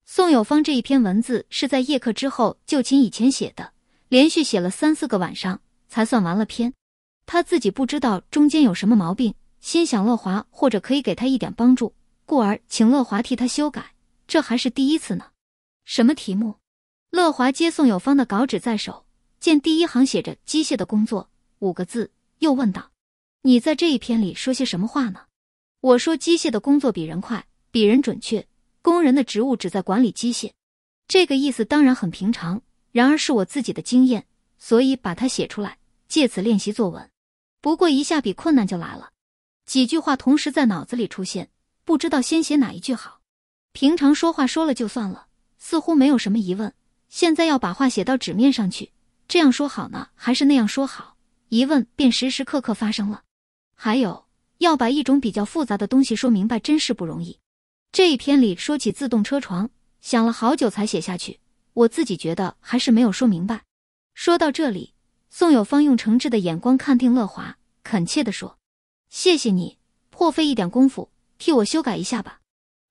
宋友芳这一篇文字是在夜课之后就寝以前写的，连续写了三四个晚上才算完了篇。他自己不知道中间有什么毛病，心想乐华或者可以给他一点帮助，故而请乐华替他修改。这还是第一次呢。什么题目？乐华接宋友芳的稿纸在手，见第一行写着“机械的工作”五个字，又问道：“你在这一篇里说些什么话呢？”我说：“机械的工作比人快，比人准确。工人的职务只在管理机械，这个意思当然很平常。然而是我自己的经验，所以把它写出来，借此练习作文。不过一下笔，困难就来了。几句话同时在脑子里出现，不知道先写哪一句好。平常说话说了就算了，似乎没有什么疑问。现在要把话写到纸面上去，这样说好呢，还是那样说好？疑问便时时刻刻发生了。还有。”要把一种比较复杂的东西说明白，真是不容易。这一篇里说起自动车床，想了好久才写下去。我自己觉得还是没有说明白。说到这里，宋有芳用诚挚的眼光看定乐华，恳切地说：“谢谢你破费一点功夫替我修改一下吧。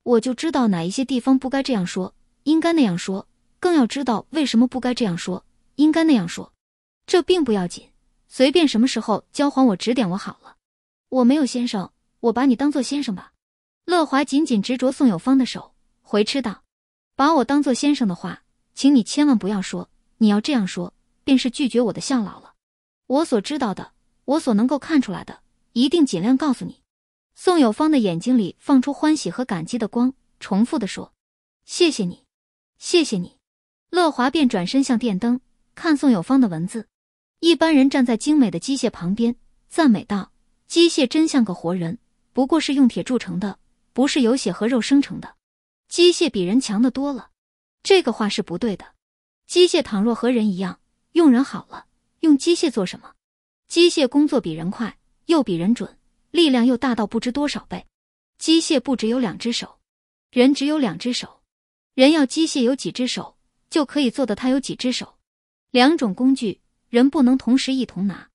我就知道哪一些地方不该这样说，应该那样说。更要知道为什么不该这样说，应该那样说。这并不要紧，随便什么时候交还我指点我好了。”我没有先生，我把你当做先生吧。乐华紧紧执着宋有芳的手，回斥道：“把我当做先生的话，请你千万不要说。你要这样说，便是拒绝我的向老了。我所知道的，我所能够看出来的，一定尽量告诉你。”宋有芳的眼睛里放出欢喜和感激的光，重复的说：“谢谢你，谢谢你。”乐华便转身向电灯看宋有芳的文字。一般人站在精美的机械旁边，赞美道。机械真像个活人，不过是用铁铸成的，不是由血和肉生成的。机械比人强的多了，这个话是不对的。机械倘若和人一样，用人好了，用机械做什么？机械工作比人快，又比人准，力量又大到不知多少倍。机械不只有两只手，人只有两只手，人要机械有几只手，就可以做的他有几只手。两种工具，人不能同时一同拿。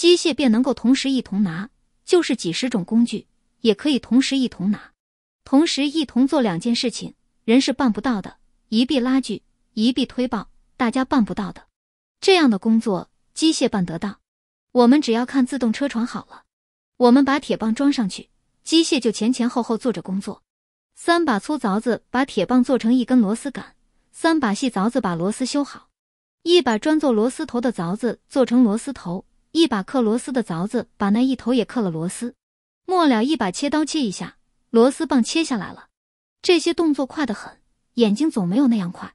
机械便能够同时一同拿，就是几十种工具也可以同时一同拿，同时一同做两件事情，人是办不到的。一臂拉锯，一臂推棒，大家办不到的。这样的工作，机械办得到。我们只要看自动车床好了，我们把铁棒装上去，机械就前前后后做着工作。三把粗凿子把铁棒做成一根螺丝杆，三把细凿子把螺丝修好，一把专做螺丝头的凿子做成螺丝头。一把刻螺丝的凿子把那一头也刻了螺丝，末了一把切刀切一下，螺丝棒切下来了。这些动作快得很，眼睛总没有那样快。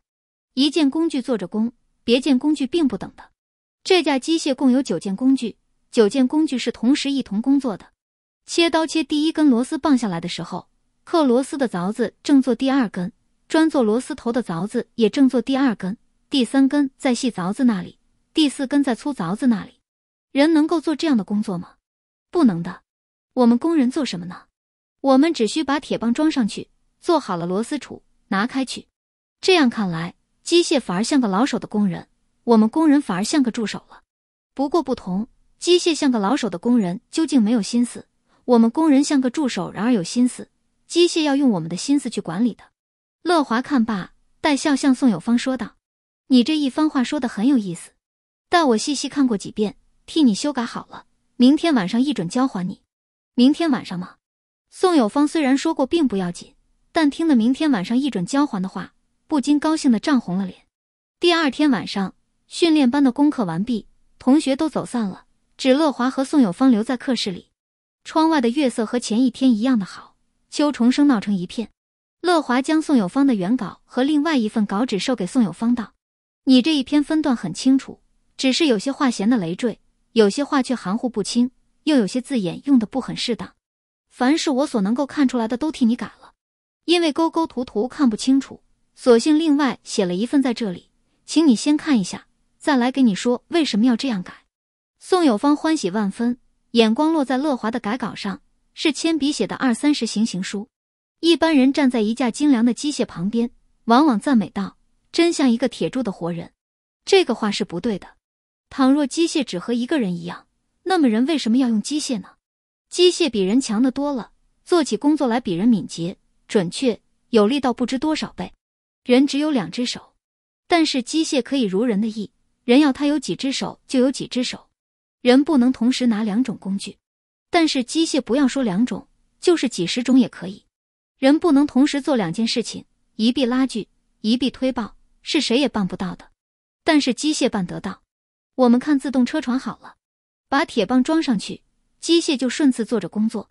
一件工具做着工，别件工具并不等的。这架机械共有九件工具，九件工具是同时一同工作的。切刀切第一根螺丝棒下来的时候，刻螺丝的凿子正做第二根，专做螺丝头的凿子也正做第二根，第三根在细凿子那里，第四根在粗凿子那里。人能够做这样的工作吗？不能的。我们工人做什么呢？我们只需把铁棒装上去，做好了螺丝杵，拿开去。这样看来，机械反而像个老手的工人，我们工人反而像个助手了。不过不同，机械像个老手的工人，究竟没有心思；我们工人像个助手，然而有心思。机械要用我们的心思去管理的。乐华看罢，带笑向宋有芳说道：“你这一番话说的很有意思，待我细细看过几遍。”替你修改好了，明天晚上一准交还你。明天晚上吗？宋有芳虽然说过并不要紧，但听了明天晚上一准交还的话，不禁高兴的涨红了脸。第二天晚上，训练班的功课完毕，同学都走散了，只乐华和宋有芳留在课室里。窗外的月色和前一天一样的好，秋虫声闹成一片。乐华将宋有芳的原稿和另外一份稿纸授给宋有芳道：“你这一篇分段很清楚，只是有些话闲得累赘。”有些话却含糊不清，又有些字眼用的不很适当。凡是我所能够看出来的，都替你改了。因为勾勾涂涂看不清楚，索性另外写了一份在这里，请你先看一下，再来给你说为什么要这样改。宋友芳欢喜万分，眼光落在乐华的改稿上，是铅笔写的二三十行行书。一般人站在一架精良的机械旁边，往往赞美道：“真像一个铁铸的活人。”这个话是不对的。倘若机械只和一个人一样，那么人为什么要用机械呢？机械比人强的多了，做起工作来比人敏捷、准确、有力到不知多少倍。人只有两只手，但是机械可以如人的意，人要他有几只手就有几只手。人不能同时拿两种工具，但是机械不要说两种，就是几十种也可以。人不能同时做两件事情，一臂拉锯，一臂推棒，是谁也办不到的，但是机械办得到。我们看自动车床好了，把铁棒装上去，机械就顺次做着工作。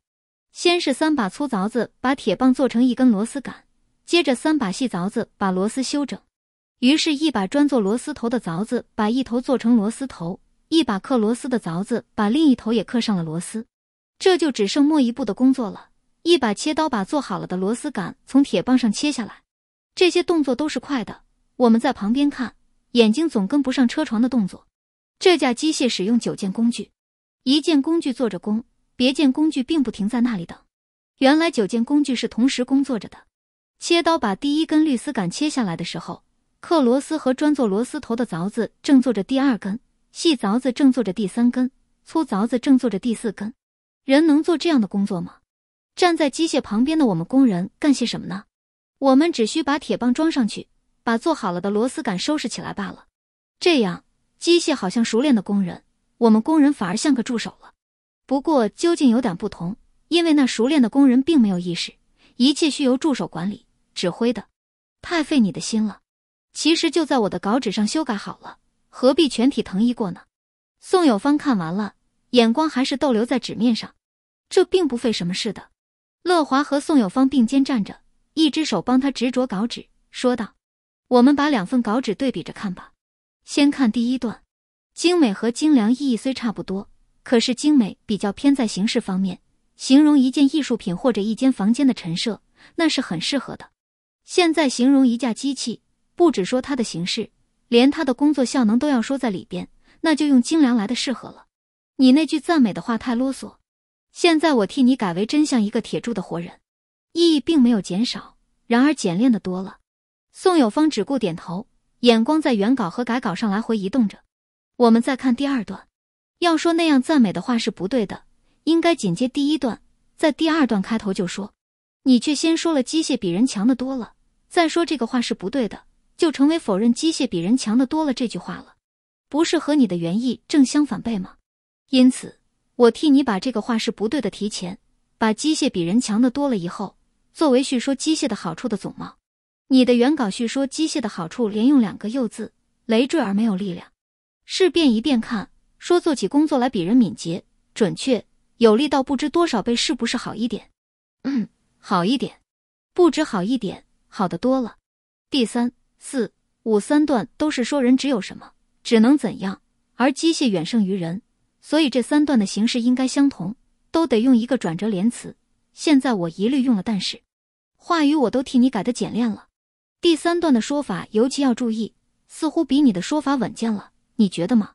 先是三把粗凿子把铁棒做成一根螺丝杆，接着三把细凿子把螺丝修整。于是，一把专做螺丝头的凿子把一头做成螺丝头，一把刻螺丝的凿子把另一头也刻上了螺丝。这就只剩末一步的工作了，一把切刀把做好了的螺丝杆从铁棒上切下来。这些动作都是快的，我们在旁边看，眼睛总跟不上车床的动作。这架机械使用九件工具，一件工具做着工，别件工具并不停在那里等。原来九件工具是同时工作着的。切刀把第一根绿丝杆切下来的时候，刻螺丝和专做螺丝头的凿子正做着第二根细凿子，正做着第三根粗凿子，正做着第四根。人能做这样的工作吗？站在机械旁边的我们工人干些什么呢？我们只需把铁棒装上去，把做好了的螺丝杆收拾起来罢了。这样。机械好像熟练的工人，我们工人反而像个助手了。不过究竟有点不同，因为那熟练的工人并没有意识，一切需由助手管理、指挥的，太费你的心了。其实就在我的稿纸上修改好了，何必全体腾译过呢？宋友芳看完了，眼光还是逗留在纸面上。这并不费什么事的。乐华和宋友芳并肩站着，一只手帮他执着稿纸，说道：“我们把两份稿纸对比着看吧。”先看第一段，精美和精良意义虽差不多，可是精美比较偏在形式方面，形容一件艺术品或者一间房间的陈设，那是很适合的。现在形容一架机器，不只说它的形式，连它的工作效能都要说在里边，那就用精良来的适合了。你那句赞美的话太啰嗦，现在我替你改为真像一个铁铸的活人，意义并没有减少，然而简练的多了。宋有芳只顾点头。眼光在原稿和改稿上来回移动着。我们再看第二段，要说那样赞美的话是不对的，应该紧接第一段，在第二段开头就说：“你却先说了机械比人强得多了，再说这个话是不对的，就成为否认机械比人强得多了这句话了，不是和你的原意正相反背吗？因此，我替你把这个话是不对的提前，把机械比人强得多了以后作为叙说机械的好处的总貌。”你的原稿叙说机械的好处，连用两个“又”字，累赘而没有力量。试变一变看，说做起工作来比人敏捷、准确、有力，到不知多少倍，是不是好一点？嗯，好一点，不止好一点，好的多了。第三、四、五三段都是说人只有什么，只能怎样，而机械远胜于人，所以这三段的形式应该相同，都得用一个转折连词。现在我一律用了“但是”，话语我都替你改的简练了。第三段的说法尤其要注意，似乎比你的说法稳健了，你觉得吗？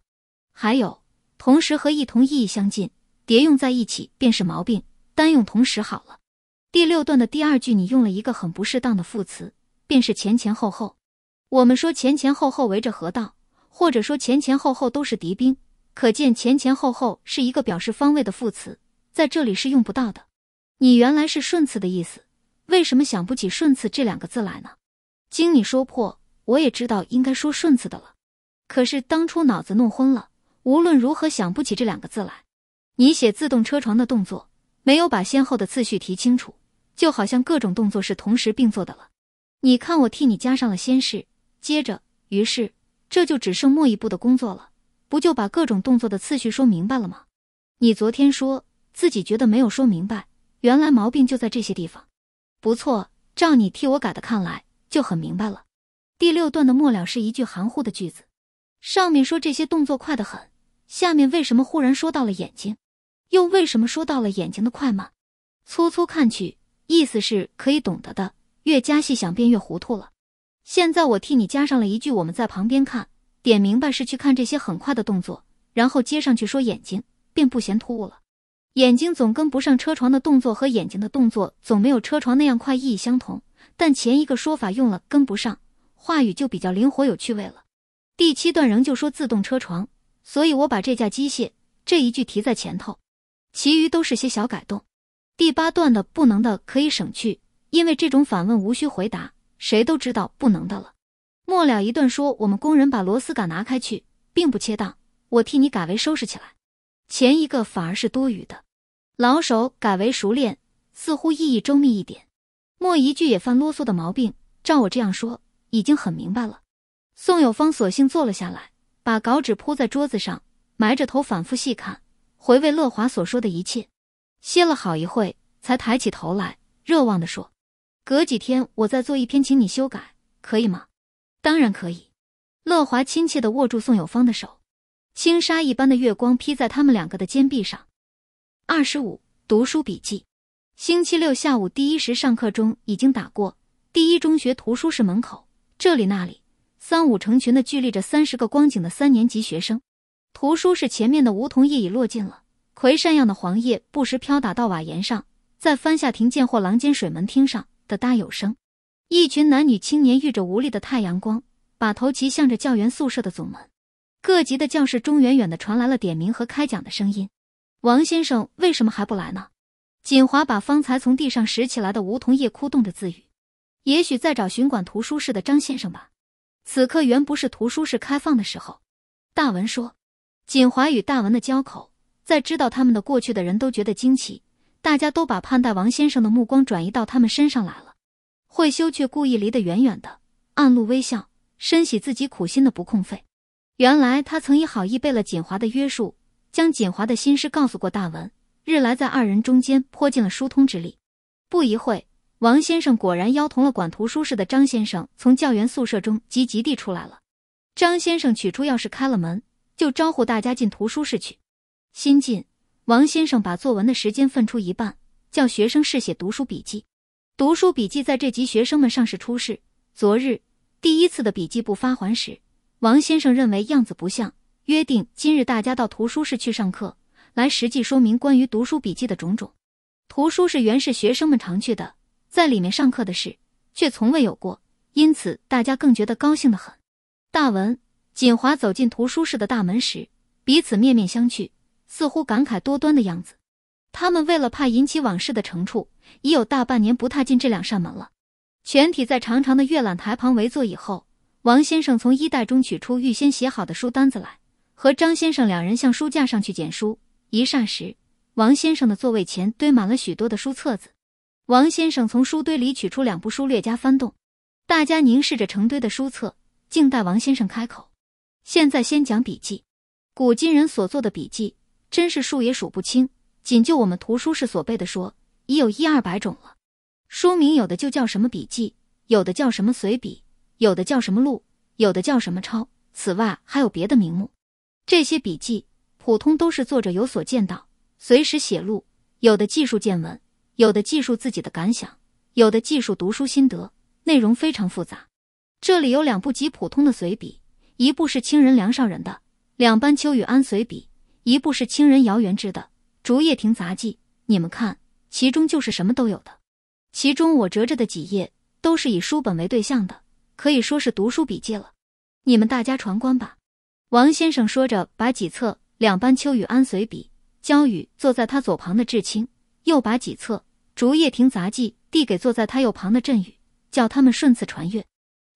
还有，同时和一同意义相近，叠用在一起便是毛病，单用同时好了。第六段的第二句，你用了一个很不适当的副词，便是前前后后。我们说前前后后围着河道，或者说前前后后都是敌兵，可见前前后后是一个表示方位的副词，在这里是用不到的。你原来是顺次的意思，为什么想不起顺次这两个字来呢？经你说破，我也知道应该说顺次的了。可是当初脑子弄昏了，无论如何想不起这两个字来。你写自动车床的动作，没有把先后的次序提清楚，就好像各种动作是同时并做的了。你看，我替你加上了先是，接着，于是，这就只剩末一步的工作了，不就把各种动作的次序说明白了吗？你昨天说自己觉得没有说明白，原来毛病就在这些地方。不错，照你替我改的看来。就很明白了。第六段的末了是一句含糊的句子，上面说这些动作快得很，下面为什么忽然说到了眼睛，又为什么说到了眼睛的快慢？粗粗看去，意思是可以懂得的；越加细想，便越糊涂了。现在我替你加上了一句：“我们在旁边看，点明白是去看这些很快的动作，然后接上去说眼睛，便不嫌突兀了。眼睛总跟不上车床的动作，和眼睛的动作总没有车床那样快，意义相同。”但前一个说法用了跟不上，话语就比较灵活有趣味了。第七段仍旧说自动车床，所以我把这架机械这一句提在前头，其余都是些小改动。第八段的不能的可以省去，因为这种反问无需回答，谁都知道不能的了。末了一段说我们工人把螺丝杆拿开去，并不切当，我替你改为收拾起来。前一个反而是多余的，老手改为熟练，似乎意义周密一点。莫一句也犯啰嗦的毛病，照我这样说已经很明白了。宋友芳索性坐了下来，把稿纸铺在桌子上，埋着头反复细看，回味乐华所说的一切。歇了好一会，才抬起头来，热望地说：“隔几天我再做一篇，请你修改，可以吗？”“当然可以。”乐华亲切地握住宋友芳的手。轻纱一般的月光披在他们两个的肩臂上。二十五读书笔记。星期六下午第一时上课钟已经打过，第一中学图书室门口这里那里三五成群的聚立着三十个光景的三年级学生。图书室前面的梧桐叶已落尽了，葵扇样的黄叶不时飘打到瓦檐上，在翻下亭、见或廊间、水门厅上的搭有声。一群男女青年遇着无力的太阳光，把头齐向着教员宿舍的总门。各级的教室中远远的传来了点名和开讲的声音。王先生为什么还不来呢？锦华把方才从地上拾起来的梧桐叶哭动着自语：“也许在找巡管图书室的张先生吧。”此刻原不是图书室开放的时候。大文说：“锦华与大文的交口，在知道他们的过去的人都觉得惊奇。大家都把盼待王先生的目光转移到他们身上来了。慧修却故意离得远远的，暗露微笑，深喜自己苦心的不空费。原来他曾以好意背了锦华的约束，将锦华的心事告诉过大文。”日来在二人中间泼尽了疏通之力，不一会，王先生果然邀同了管图书室的张先生从教员宿舍中急急地出来了。张先生取出钥匙开了门，就招呼大家进图书室去。新进王先生把作文的时间分出一半，叫学生试写读书笔记。读书笔记在这集学生们上是初试，昨日第一次的笔记簿发还时，王先生认为样子不像，约定今日大家到图书室去上课。来实际说明关于读书笔记的种种，图书是原是学生们常去的，在里面上课的事却从未有过，因此大家更觉得高兴的很。大文锦华走进图书室的大门时，彼此面面相觑，似乎感慨多端的样子。他们为了怕引起往事的惩处，已有大半年不踏进这两扇门了。全体在长长的阅览台旁围坐以后，王先生从衣袋中取出预先写好的书单子来，和张先生两人向书架上去捡书。一霎时，王先生的座位前堆满了许多的书册子。王先生从书堆里取出两部书，略加翻动，大家凝视着成堆的书册，静待王先生开口。现在先讲笔记，古今人所做的笔记真是数也数不清。仅就我们图书室所备的说，已有一二百种了。书名有的就叫什么笔记，有的叫什么随笔，有的叫什么录，有的叫什么抄。此外还有别的名目。这些笔记。普通都是作者有所见到，随时写录，有的记述见闻，有的记述自己的感想，有的记述读书心得，内容非常复杂。这里有两部极普通的随笔，一部是清人梁上人的《两班秋雨庵随笔》，一部是清人姚元志的《竹叶亭杂记》。你们看，其中就是什么都有的。其中我折着的几页都是以书本为对象的，可以说是读书笔记了。你们大家传观吧。王先生说着，把几册。两班秋雨安随笔，焦雨坐在他左旁的志清，又把几册《竹叶亭杂记》递给坐在他右旁的振宇，叫他们顺次传阅，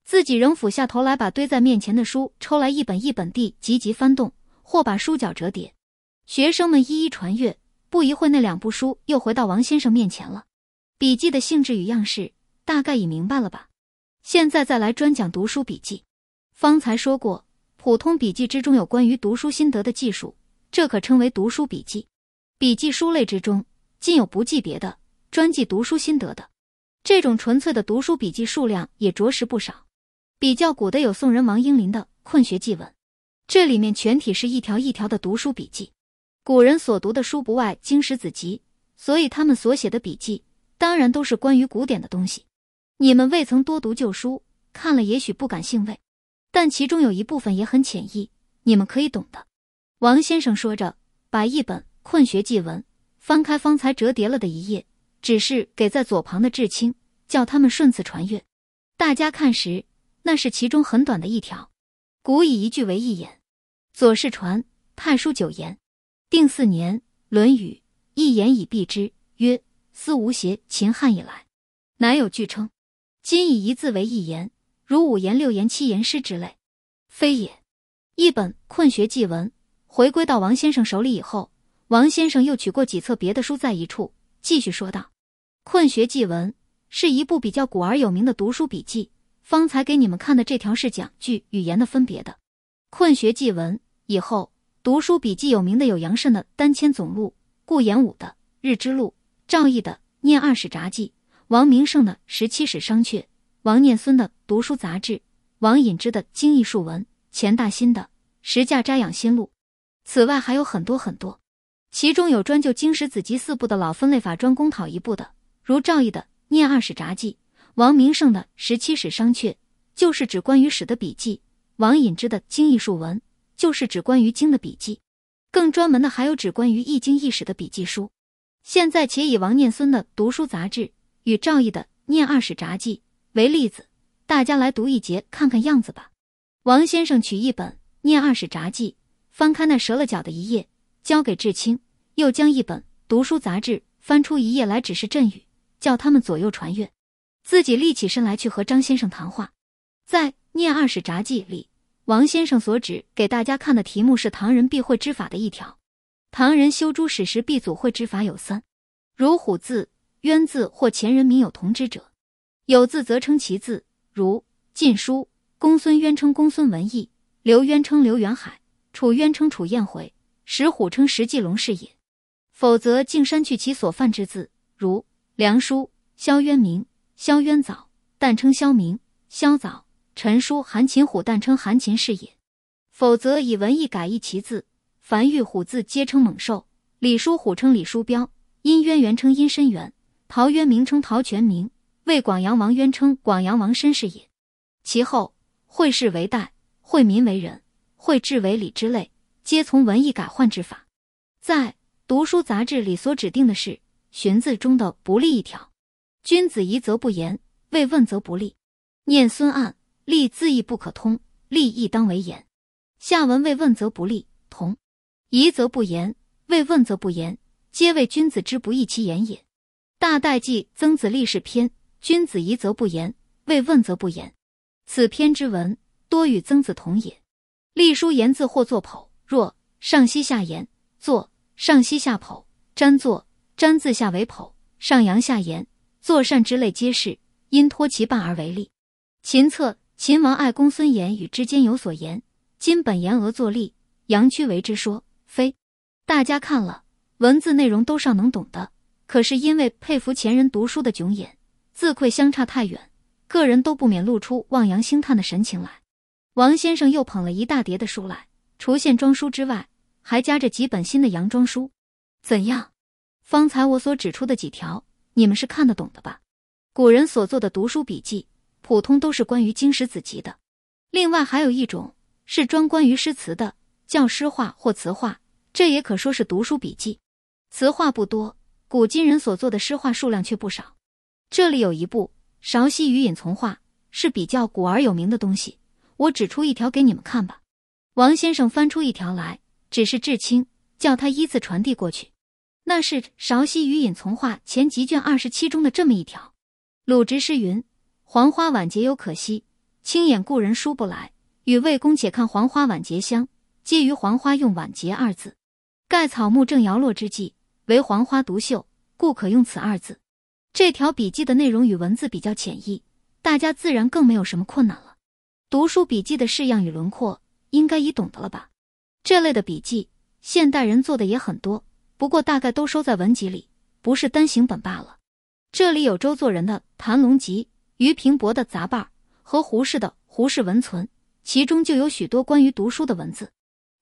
自己仍俯下头来，把堆在面前的书抽来一本一本地急急翻动，或把书角折叠。学生们一一传阅，不一会，那两部书又回到王先生面前了。笔记的性质与样式，大概已明白了吧？现在再来专讲读书笔记，方才说过。普通笔记之中有关于读书心得的记述，这可称为读书笔记。笔记书类之中，竟有不记别的，专记读书心得的。这种纯粹的读书笔记数量也着实不少。比较古的有宋人王英林的《困学记闻》，这里面全体是一条一条的读书笔记。古人所读的书不外经史子集，所以他们所写的笔记当然都是关于古典的东西。你们未曾多读旧书，看了也许不感兴趣。但其中有一部分也很浅易，你们可以懂的。王先生说着，把一本《困学记文》翻开，方才折叠了的一页，只是给在左旁的至亲，叫他们顺次传阅。大家看时，那是其中很短的一条。古以一句为一言，左氏传、太书九言、定四年《论语》一言以蔽之，曰：“思无邪。”秦汉以来，乃有句称，今以一字为一言。如五言、六言、七言诗之类，非也。一本《困学记文》回归到王先生手里以后，王先生又取过几册别的书在一处，继续说道：“《困学记文》是一部比较古而有名的读书笔记。方才给你们看的这条是讲句语言的分别的。《困学记文》以后读书笔记有名的有杨慎的《丹迁总录》、顾炎武的《日之路》，赵翼的《廿二史札记》、王明胜的《十七史商榷》、王念孙的。”读书杂志，王隐之的《经益术文》，钱大昕的《十价扎养心录》，此外还有很多很多，其中有专就经史子集四部的老分类法专攻讨一部的，如赵翼的《念二史札记》，王明胜的《十七史商榷》，就是指关于史的笔记；王隐之的《经益术文》，就是指关于经的笔记。更专门的还有指关于易经易史的笔记书。现在且以王念孙的《读书杂志》与赵翼的《念二史札记》为例子。大家来读一节，看看样子吧。王先生取一本《念二史札记》，翻开那折了角的一页，交给志青；又将一本《读书杂志》翻出一页来，指示振宇，叫他们左右传阅，自己立起身来去和张先生谈话。在《念二史札记》里，王先生所指给大家看的题目是唐人避讳之法的一条。唐人修诸史时避祖讳之法有三：如虎字、渊字或前人名有同之者，有字则称其字。如《晋书》，公孙渊称公孙文义，刘渊称刘元海，楚渊称楚彦回，石虎称石季龙是也。否则，竟删去其所犯之字。如《梁书》，萧渊明、萧渊藻，但称萧明、萧藻。《陈书》，韩擒虎，但称韩擒是也。否则，以文义改义其字。凡遇虎字，皆称猛兽。《李书》，虎称李书彪，殷渊源称殷申源，陶渊明称陶全明。为广阳王渊称广阳王身是也，其后惠氏为代，惠民为人，惠治为礼之类，皆从文艺改换之法。在《读书杂志》里所指定的是《荀子》中的不利一条：君子疑则不言，为问则不利。念孙案“利”字义不可通，“利”亦当为言。下文为问则不利，同疑则不言，为问则不言，皆为君子之不义其言也。大代记《曾子立事篇》。君子疑则不言，未问则不言。此篇之文多与曾子同也。隶书言字或作“剖”，若上西下言，作上西下剖；粘作粘字下为剖，上扬下言，作善之类皆是，因托其半而为例。秦策，秦王爱公孙衍与之间有所言，今本言俄作隶，阳曲为之说，非。大家看了文字内容都尚能懂的，可是因为佩服前人读书的窘眼。自愧相差太远，个人都不免露出望洋兴叹的神情来。王先生又捧了一大叠的书来，除线装书之外，还夹着几本新的洋装书。怎样？方才我所指出的几条，你们是看得懂的吧？古人所做的读书笔记，普通都是关于经史子集的；另外还有一种是专关于诗词的，叫诗画或词画，这也可说是读书笔记。词画不多，古今人所做的诗画数量却不少。这里有一部《韶溪与隐从话》，是比较古而有名的东西。我指出一条给你们看吧。王先生翻出一条来，只是至清，叫他依次传递过去。那是《韶溪与隐从话》前集卷二十七中的这么一条：“鲁直诗云，黄花晚节犹可惜，青眼故人书不来。与魏公且看黄花晚节香。皆于黄花用晚节二字，盖草木正摇落之际，为黄花独秀，故可用此二字。”这条笔记的内容与文字比较浅易，大家自然更没有什么困难了。读书笔记的式样与轮廓，应该已懂得了吧？这类的笔记，现代人做的也很多，不过大概都收在文集里，不是单行本罢了。这里有周作人的《谭龙集》、俞平伯的《杂伴》，儿》和胡适的《胡适文存》，其中就有许多关于读书的文字。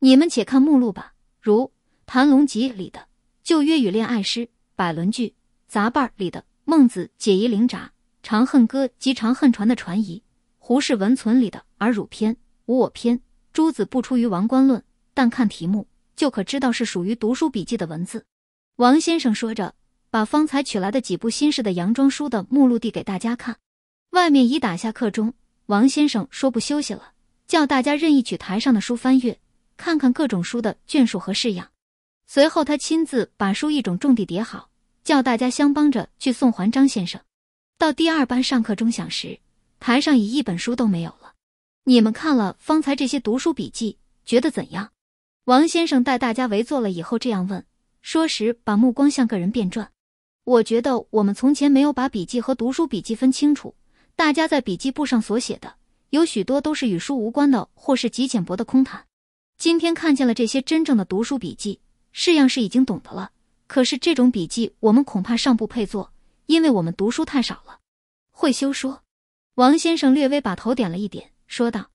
你们且看目录吧，如《谭龙集》里的《旧约与恋爱诗》，《百轮句》《杂伴儿》里的。孟子解疑灵札、长恨歌及长恨传的传疑，胡适文存里的《而汝篇》《无我篇》，诸子不出于王观论，但看题目就可知道是属于读书笔记的文字。王先生说着，把方才取来的几部新式的洋装书的目录递给大家看。外面已打下课钟，王先生说不休息了，叫大家任意取台上的书翻阅，看看各种书的卷数和式样。随后，他亲自把书一种种地叠好。叫大家相帮着去送还张先生。到第二班上课钟响时，台上已一本书都没有了。你们看了方才这些读书笔记，觉得怎样？王先生带大家围坐了以后，这样问说时，把目光向个人便转。我觉得我们从前没有把笔记和读书笔记分清楚，大家在笔记簿上所写的，有许多都是与书无关的，或是极浅薄的空谈。今天看见了这些真正的读书笔记，式样是已经懂得了。可是这种笔记，我们恐怕尚不配做，因为我们读书太少了。会修说：“王先生略微把头点了一点，说道：‘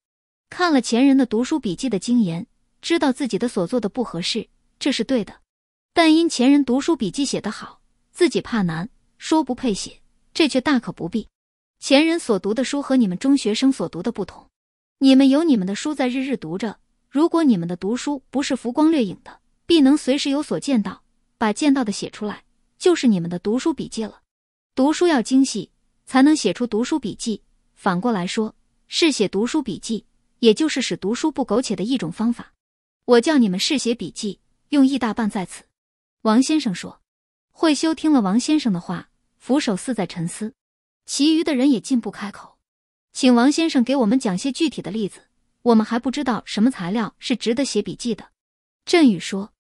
看了前人的读书笔记的经验，知道自己的所做的不合适，这是对的。但因前人读书笔记写得好，自己怕难，说不配写，这却大可不必。前人所读的书和你们中学生所读的不同，你们有你们的书在日日读着，如果你们的读书不是浮光掠影的，必能随时有所见到。’”把见到的写出来，就是你们的读书笔记了。读书要精细，才能写出读书笔记。反过来说，是写读书笔记，也就是使读书不苟且的一种方法。我叫你们试写笔记，用一大半在此。王先生说，慧修听了王先生的话，俯首似在沉思。其余的人也进不开口。请王先生给我们讲些具体的例子，我们还不知道什么材料是值得写笔记的。振宇说，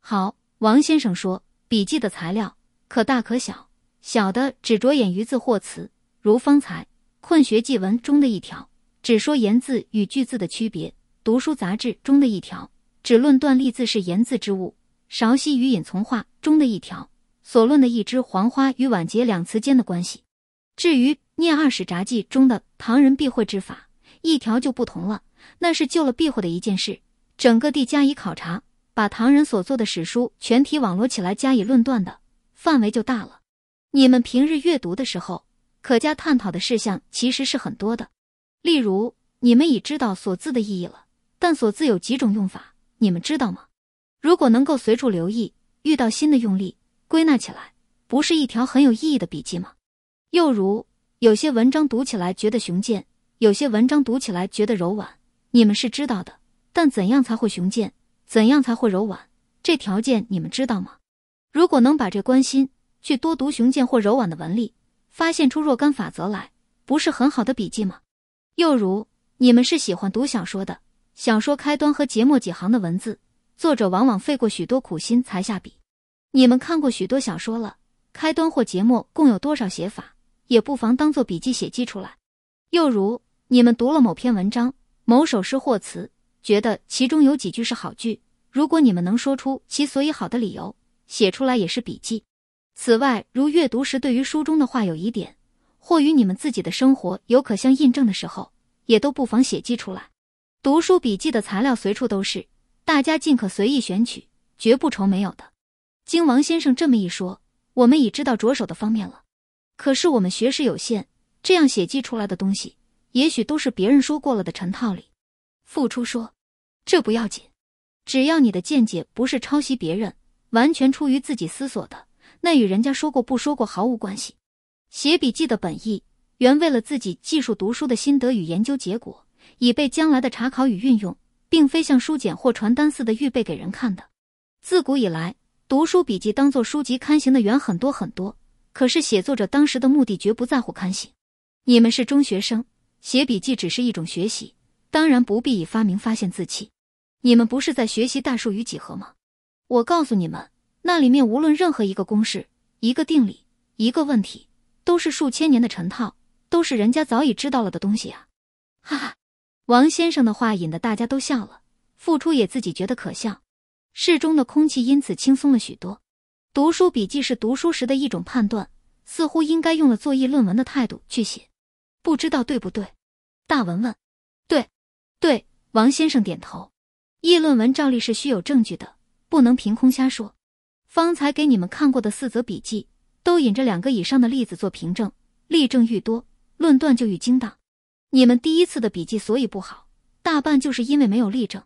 好。王先生说：“笔记的材料可大可小，小的只着眼于字或词，如方才《困学记文》中的一条，只说言字与句字的区别；《读书杂志》中的一条，只论断立字是言字之物；《韶溪与隐从话》中的一条，所论的一枝黄花与晚节两词间的关系。至于《念二史札记》中的唐人避讳之法，一条就不同了，那是救了避讳的一件事，整个地加以考察。”把唐人所做的史书全体网罗起来加以论断的范围就大了。你们平日阅读的时候，可加探讨的事项其实是很多的。例如，你们已知道“所字”的意义了，但“所字”有几种用法，你们知道吗？如果能够随处留意，遇到新的用例，归纳起来，不是一条很有意义的笔记吗？又如，有些文章读起来觉得雄健，有些文章读起来觉得柔婉，你们是知道的，但怎样才会雄健？怎样才会柔婉？这条件你们知道吗？如果能把这关心去多读雄健或柔婉的文例，发现出若干法则来，不是很好的笔记吗？又如，你们是喜欢读小说的，小说开端和结末几行的文字，作者往往费过许多苦心才下笔。你们看过许多小说了，开端或结末共有多少写法，也不妨当做笔记写记出来。又如，你们读了某篇文章、某首诗或词。觉得其中有几句是好句，如果你们能说出其所以好的理由，写出来也是笔记。此外，如阅读时对于书中的话有疑点，或与你们自己的生活有可相印证的时候，也都不妨写记出来。读书笔记的材料随处都是，大家尽可随意选取，绝不愁没有的。经王先生这么一说，我们已知道着手的方面了。可是我们学识有限，这样写记出来的东西，也许都是别人说过了的陈套理。付出说：“这不要紧，只要你的见解不是抄袭别人，完全出于自己思索的，那与人家说过不说过毫无关系。写笔记的本意，原为了自己记述读书的心得与研究结果，以备将来的查考与运用，并非像书简或传单似的预备给人看的。自古以来，读书笔记当做书籍刊行的远很多很多，可是写作者当时的目的绝不在乎刊行。你们是中学生，写笔记只是一种学习。”当然不必以发明发现自弃，你们不是在学习代数与几何吗？我告诉你们，那里面无论任何一个公式、一个定理、一个问题，都是数千年的陈套，都是人家早已知道了的东西啊！哈哈，王先生的话引得大家都笑了。付出也自己觉得可笑，室中的空气因此轻松了许多。读书笔记是读书时的一种判断，似乎应该用了作业论文的态度去写，不知道对不对？大文问。对。对，王先生点头。议论文照例是需有证据的，不能凭空瞎说。方才给你们看过的四则笔记，都引着两个以上的例子做凭证，例证愈多，论断就愈精当。你们第一次的笔记所以不好，大半就是因为没有例证。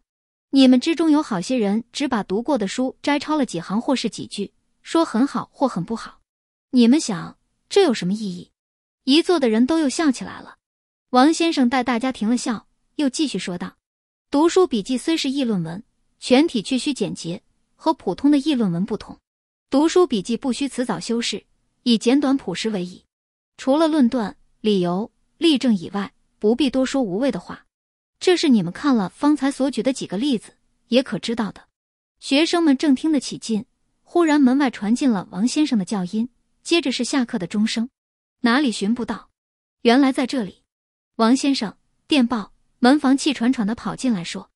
你们之中有好些人只把读过的书摘抄了几行或是几句，说很好或很不好。你们想，这有什么意义？一坐的人都又笑起来了。王先生带大家停了笑。又继续说道：“读书笔记虽是议论文，全体却需简洁，和普通的议论文不同。读书笔记不需辞藻修饰，以简短朴实为宜。除了论断、理由、例证以外，不必多说无谓的话。这是你们看了方才所举的几个例子，也可知道的。”学生们正听得起劲，忽然门外传进了王先生的叫音，接着是下课的钟声。哪里寻不到？原来在这里。王先生，电报。门房气喘喘地跑进来，说：“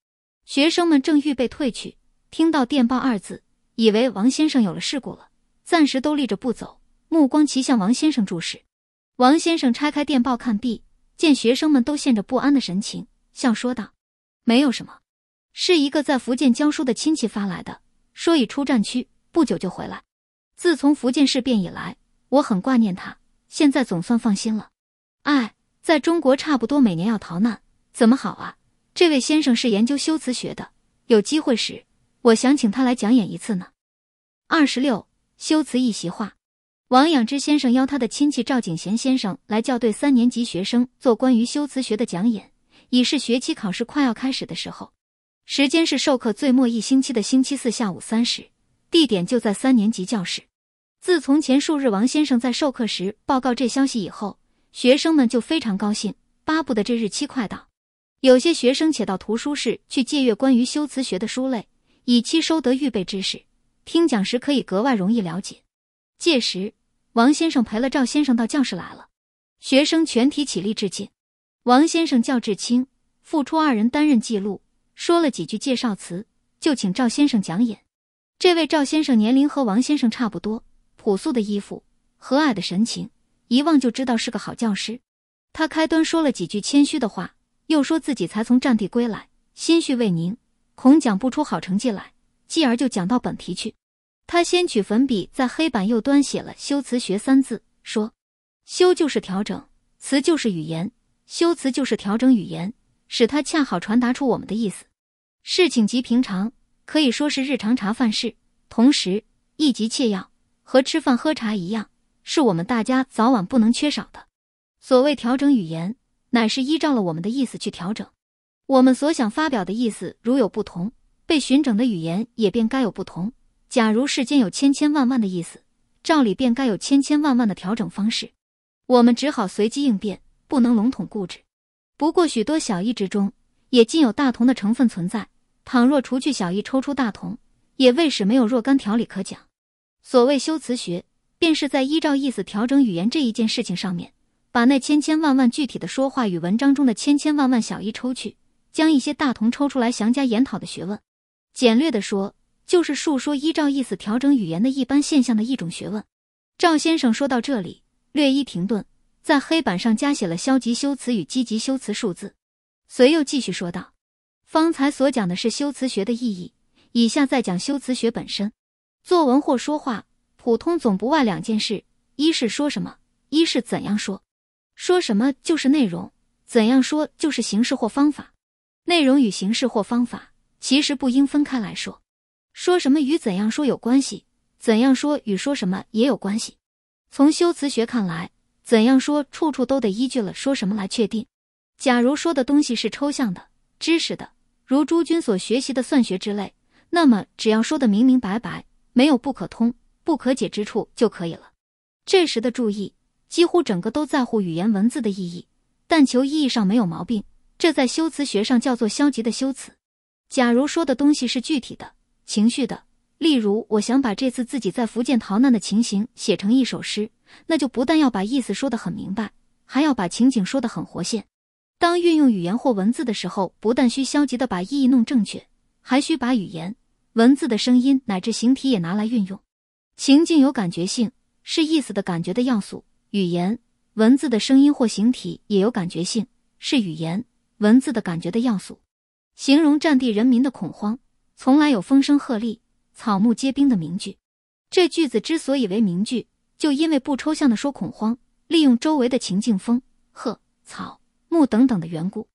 学生们正预备退去，听到电报二字，以为王先生有了事故了，暂时都立着不走，目光齐向王先生注视。”王先生拆开电报看毕，见学生们都陷着不安的神情，笑说道：“没有什么，是一个在福建教书的亲戚发来的，说已出战区，不久就回来。自从福建事变以来，我很挂念他，现在总算放心了。哎，在中国差不多每年要逃难。”怎么好啊！这位先生是研究修辞学的，有机会时，我想请他来讲演一次呢。二十六，修辞一席话。王仰之先生邀他的亲戚赵景贤先生来校对三年级学生做关于修辞学的讲演，已是学期考试快要开始的时候。时间是授课最末一星期的星期四下午三时，地点就在三年级教室。自从前数日王先生在授课时报告这消息以后，学生们就非常高兴，巴不得这日期快到。有些学生且到图书室去借阅关于修辞学的书类，以期收得预备知识。听讲时可以格外容易了解。届时，王先生陪了赵先生到教室来了，学生全体起立致敬。王先生叫志清、付出二人担任记录，说了几句介绍词，就请赵先生讲演。这位赵先生年龄和王先生差不多，朴素的衣服，和蔼的神情，一望就知道是个好教师。他开端说了几句谦虚的话。又说自己才从战地归来，心绪未宁，恐讲不出好成绩来，继而就讲到本题去。他先取粉笔在黑板右端写了“修辞学”三字，说：“修就是调整，辞就是语言，修辞就是调整语言，使它恰好传达出我们的意思。事情即平常，可以说是日常茶饭事，同时亦即切要，和吃饭喝茶一样，是我们大家早晚不能缺少的。所谓调整语言。”乃是依照了我们的意思去调整，我们所想发表的意思如有不同，被寻整的语言也便该有不同。假如世间有千千万万的意思，照理便该有千千万万的调整方式。我们只好随机应变，不能笼统固执。不过许多小意之中，也尽有大同的成分存在。倘若除去小意，抽出大同，也未使没有若干条理可讲。所谓修辞学，便是在依照意思调整语言这一件事情上面。把那千千万万具体的说话与文章中的千千万万小意抽去，将一些大同抽出来详加研讨的学问，简略的说，就是述说依照意思调整语言的一般现象的一种学问。赵先生说到这里，略一停顿，在黑板上加写了消极修辞与积极修辞数字，随又继续说道：“方才所讲的是修辞学的意义，以下再讲修辞学本身。作文或说话，普通总不外两件事：一是说什么，一是怎样说。”说什么就是内容，怎样说就是形式或方法。内容与形式或方法其实不应分开来说。说什么与怎样说有关系，怎样说与说什么也有关系。从修辞学看来，怎样说处处都得依据了说什么来确定。假如说的东西是抽象的、知识的，如诸君所学习的算学之类，那么只要说的明明白白，没有不可通、不可解之处就可以了。这时的注意。几乎整个都在乎语言文字的意义，但求意义上没有毛病。这在修辞学上叫做消极的修辞。假如说的东西是具体的、情绪的，例如我想把这次自己在福建逃难的情形写成一首诗，那就不但要把意思说得很明白，还要把情景说得很活现。当运用语言或文字的时候，不但需消极的把意义弄正确，还需把语言、文字的声音乃至形体也拿来运用。情境有感觉性，是意思的感觉的要素。语言文字的声音或形体也有感觉性，是语言文字的感觉的要素。形容战地人民的恐慌，从来有“风声鹤唳，草木皆兵”的名句。这句子之所以为名句，就因为不抽象的说恐慌，利用周围的情境风、鹤、草、木等等的缘故。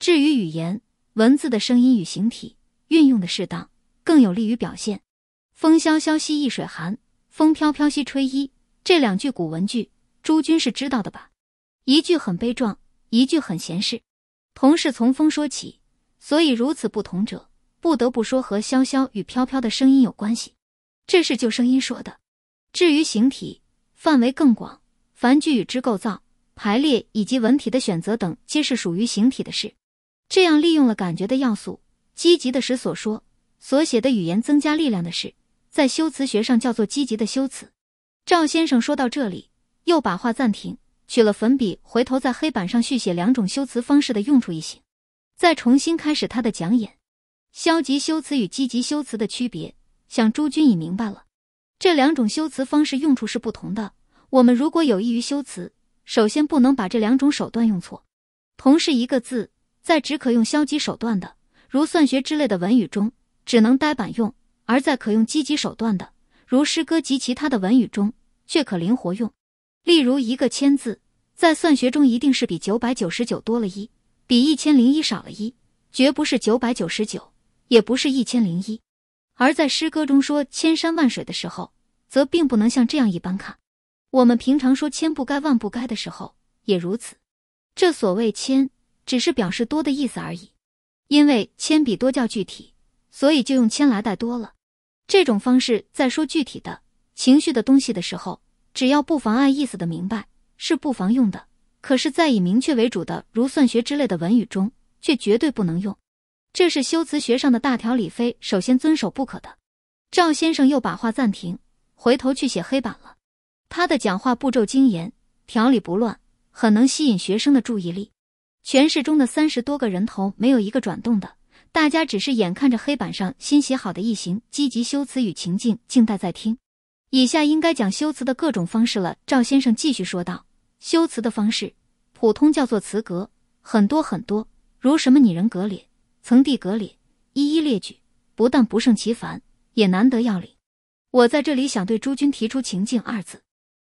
至于语言文字的声音与形体运用的适当，更有利于表现。“风萧萧兮易水寒，风飘飘兮吹衣”这两句古文句。诸君是知道的吧，一句很悲壮，一句很闲适，同是从风说起，所以如此不同者，不得不说和萧萧与飘飘的声音有关系。这是就声音说的。至于形体，范围更广，凡句与之构造、排列以及文体的选择等，皆是属于形体的事。这样利用了感觉的要素，积极的使所说、所写的语言增加力量的事，在修辞学上叫做积极的修辞。赵先生说到这里。又把话暂停，取了粉笔，回头在黑板上续写两种修辞方式的用处一行，再重新开始他的讲演。消极修辞与积极修辞的区别，想诸君已明白了。这两种修辞方式用处是不同的。我们如果有益于修辞，首先不能把这两种手段用错。同是一个字，在只可用消极手段的，如算学之类的文语中，只能呆板用；而在可用积极手段的，如诗歌及其他的文语中，却可灵活用。例如，一个千字在算学中一定是比九百九十九多了一，比一千零一少了一，绝不是九百九十九，也不是一千零一。而在诗歌中说“千山万水”的时候，则并不能像这样一般看。我们平常说“千不该万不该”的时候也如此。这所谓“千”只是表示多的意思而已，因为“千”比多较具体，所以就用“千”来代多了。这种方式在说具体的情绪的东西的时候。只要不妨碍意思的明白是不妨用的，可是，在以明确为主的如算学之类的文语中，却绝对不能用。这是修辞学上的大条理非首先遵守不可的。赵先生又把话暂停，回头去写黑板了。他的讲话步骤精严，条理不乱，很能吸引学生的注意力。全室中的三十多个人头没有一个转动的，大家只是眼看着黑板上新写好的异形，积极修辞与情境，静待再听。以下应该讲修辞的各种方式了。赵先生继续说道：“修辞的方式，普通叫做辞格，很多很多，如什么拟人格列，层递格列，一一列举，不但不胜其烦，也难得要领。我在这里想对诸君提出‘情境’二字。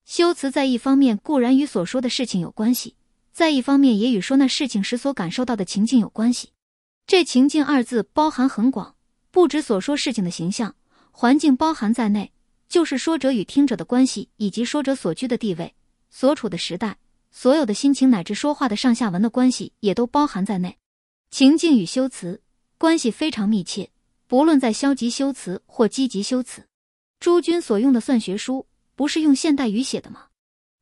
修辞在一方面固然与所说的事情有关系，在一方面也与说那事情时所感受到的情境有关系。这‘情境’二字包含很广，不止所说事情的形象、环境包含在内。”就是说者与听者的关系，以及说者所居的地位、所处的时代、所有的心情，乃至说话的上下文的关系，也都包含在内。情境与修辞关系非常密切，不论在消极修辞或积极修辞，诸君所用的算学书不是用现代语写的吗？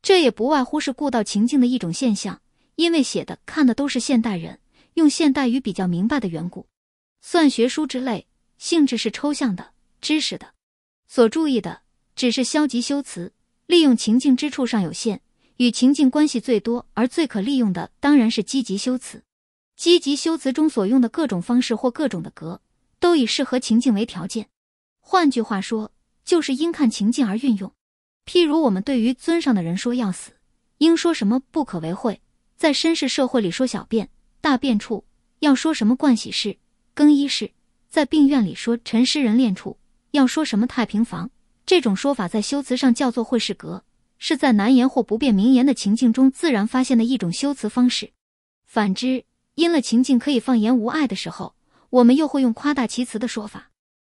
这也不外乎是故道情境的一种现象，因为写的、看的都是现代人，用现代语比较明白的缘故。算学书之类，性质是抽象的、知识的。所注意的只是消极修辞利用情境之处上有限，与情境关系最多而最可利用的当然是积极修辞。积极修辞中所用的各种方式或各种的格，都以适合情境为条件。换句话说，就是应看情境而运用。譬如我们对于尊上的人说要死，应说什么不可为讳；在绅士社会里说小便、大便处，要说什么盥洗室、更衣室；在病院里说陈尸人殓处。要说什么太平房这种说法，在修辞上叫做会事格，是在难言或不便明言的情境中自然发现的一种修辞方式。反之，因了情境可以放言无碍的时候，我们又会用夸大其词的说法，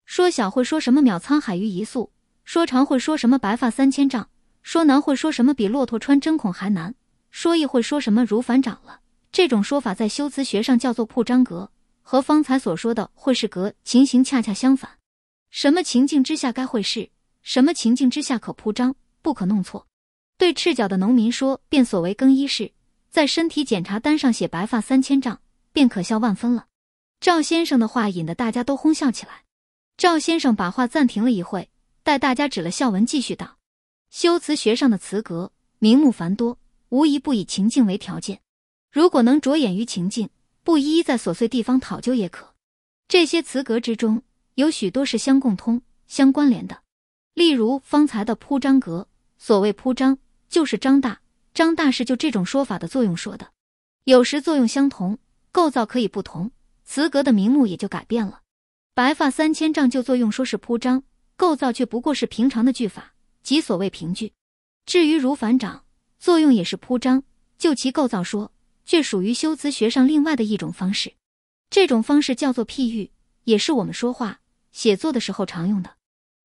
说小会说什么渺沧海于一粟，说长会说什么白发三千丈，说难会说什么比骆驼穿针孔还难，说易会说什么如反掌了。这种说法在修辞学上叫做铺张格，和方才所说的会事格情形恰恰相反。什么情境之下该会试，什么情境之下可铺张？不可弄错。对赤脚的农民说，便所为更衣室，在身体检查单上写白发三千丈，便可笑万分了。赵先生的话引得大家都哄笑起来。赵先生把话暂停了一会，待大家指了笑文，继续道：“修辞学上的词格名目繁多，无一不以情境为条件。如果能着眼于情境，不一一在琐碎地方讨究也可。这些词格之中。”有许多是相共通、相关联的，例如方才的铺张格，所谓铺张就是张大，张大是就这种说法的作用说的。有时作用相同，构造可以不同，词格的名目也就改变了。白发三千丈就作用说是铺张，构造却不过是平常的句法，即所谓平句。至于如反掌，作用也是铺张，就其构造说，却属于修辞学上另外的一种方式。这种方式叫做譬喻，也是我们说话。写作的时候常用的，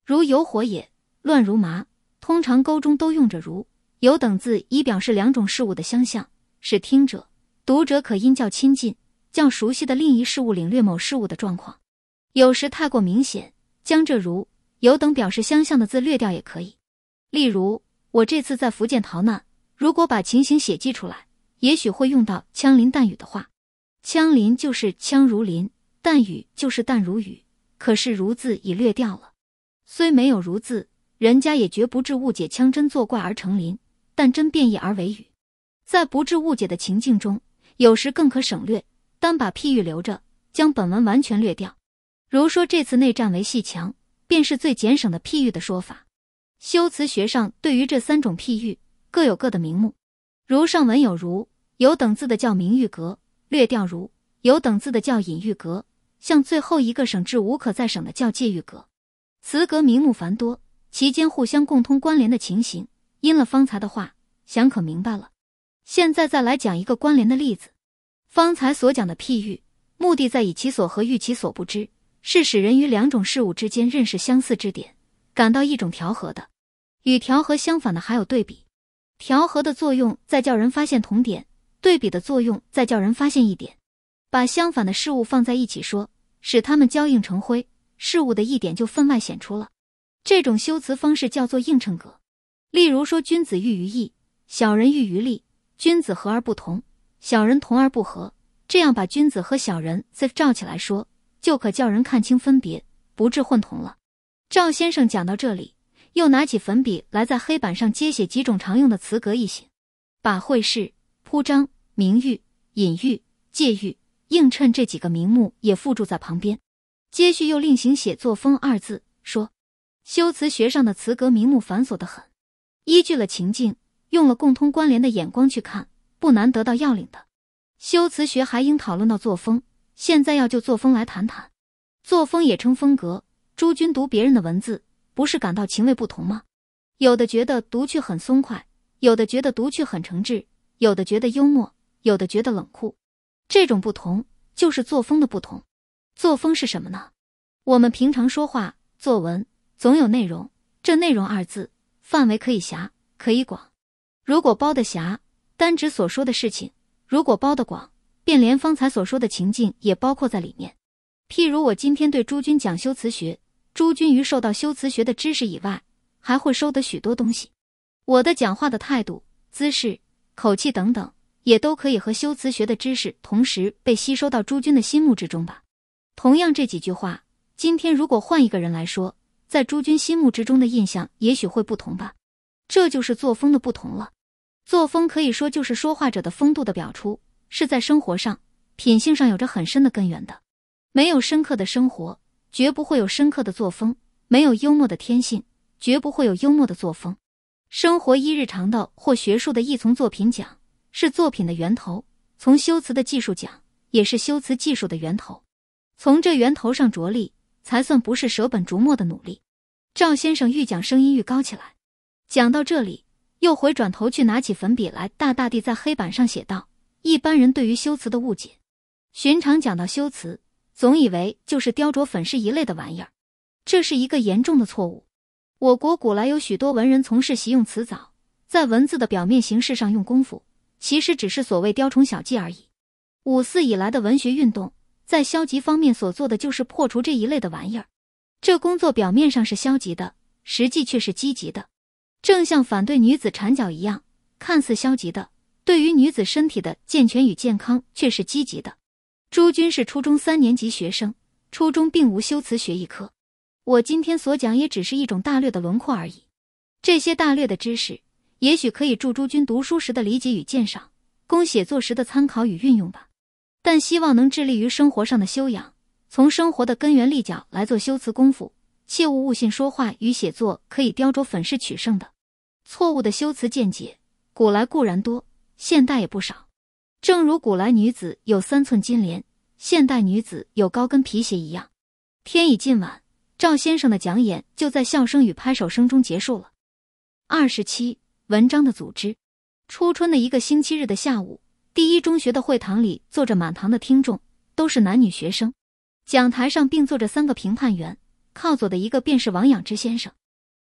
如“有火也乱如麻”，通常沟中都用着“如有”等字，以表示两种事物的相像，使听者、读者可因较亲近、较熟悉的另一事物领略某事物的状况。有时太过明显，将这“如有”等表示相像的字略掉也可以。例如，我这次在福建逃难，如果把情形写记出来，也许会用到“枪林弹雨”的话，“枪林”就是“枪如林”，“弹雨”就是“弹如雨”。可是“如”字已略掉了，虽没有“如”字，人家也绝不至误解枪真作怪而成林，但真变异而为雨，在不致误解的情境中，有时更可省略，单把譬喻留着，将本文完全略掉。如说这次内战为戏墙，便是最简省的譬喻的说法。修辞学上对于这三种譬喻，各有各的名目，如上文有“如”有等字的叫明喻格，略掉“如”有等字的叫隐喻格。像最后一个省至无可再省的叫界域阁，词阁名目繁多，其间互相共通关联的情形，因了方才的话，想可明白了。现在再来讲一个关联的例子。方才所讲的譬喻，目的在于以其所和喻其所不知，是使人于两种事物之间认识相似之点，感到一种调和的。与调和相反的还有对比，调和的作用在叫人发现同点，对比的作用在叫人发现异点，把相反的事物放在一起说。使他们交映成灰，事物的一点就分外显出了。这种修辞方式叫做映衬格。例如说，君子喻于义，小人喻于利；君子和而不同，小人同而不和。这样把君子和小人再照起来说，就可叫人看清分别，不致混同了。赵先生讲到这里，又拿起粉笔来在黑板上接写几种常用的词格一行，把会事、铺张、名誉、隐喻、借喻。映衬这几个名目也附注在旁边，接续又另行写作风二字说，修辞学上的词格名目繁琐的很，依据了情境，用了共通关联的眼光去看，不难得到要领的。修辞学还应讨论到作风，现在要就作风来谈谈。作风也称风格，诸君读别人的文字，不是感到情味不同吗？有的觉得读去很松快，有的觉得读去很诚挚，有的觉得幽默，有的觉得冷酷。这种不同就是作风的不同，作风是什么呢？我们平常说话、作文，总有内容。这“内容”二字，范围可以狭，可以广。如果包得狭，单指所说的事情；如果包得广，便连方才所说的情境也包括在里面。譬如我今天对诸君讲修辞学，诸君于受到修辞学的知识以外，还会收得许多东西。我的讲话的态度、姿势、口气等等。也都可以和修辞学的知识同时被吸收到诸君的心目之中吧。同样这几句话，今天如果换一个人来说，在诸君心目之中的印象也许会不同吧。这就是作风的不同了。作风可以说就是说话者的风度的表出，是在生活上、品性上有着很深的根源的。没有深刻的生活，绝不会有深刻的作风；没有幽默的天性，绝不会有幽默的作风。生活一日常道，或学术的一从作品讲。是作品的源头，从修辞的技术讲，也是修辞技术的源头。从这源头上着力，才算不是舍本逐末的努力。赵先生愈讲声音愈高起来，讲到这里又回转头去拿起粉笔来，大大地在黑板上写道：“一般人对于修辞的误解，寻常讲到修辞，总以为就是雕琢粉饰一类的玩意儿，这是一个严重的错误。我国古来有许多文人从事习用词藻，在文字的表面形式上用功夫。”其实只是所谓雕虫小技而已。五四以来的文学运动，在消极方面所做的就是破除这一类的玩意儿。这工作表面上是消极的，实际却是积极的。正像反对女子缠脚一样，看似消极的，对于女子身体的健全与健康却是积极的。朱军是初中三年级学生，初中并无修辞学一科，我今天所讲也只是一种大略的轮廓而已。这些大略的知识。也许可以助诸君读书时的理解与鉴赏，供写作时的参考与运用吧。但希望能致力于生活上的修养，从生活的根源立脚来做修辞功夫，切勿误信说话与写作可以雕琢粉饰取胜的错误的修辞见解。古来固然多，现代也不少。正如古来女子有三寸金莲，现代女子有高跟皮鞋一样。天已近晚，赵先生的讲演就在笑声与拍手声中结束了。二十七。文章的组织。初春的一个星期日的下午，第一中学的会堂里坐着满堂的听众，都是男女学生。讲台上并坐着三个评判员，靠左的一个便是王仰之先生。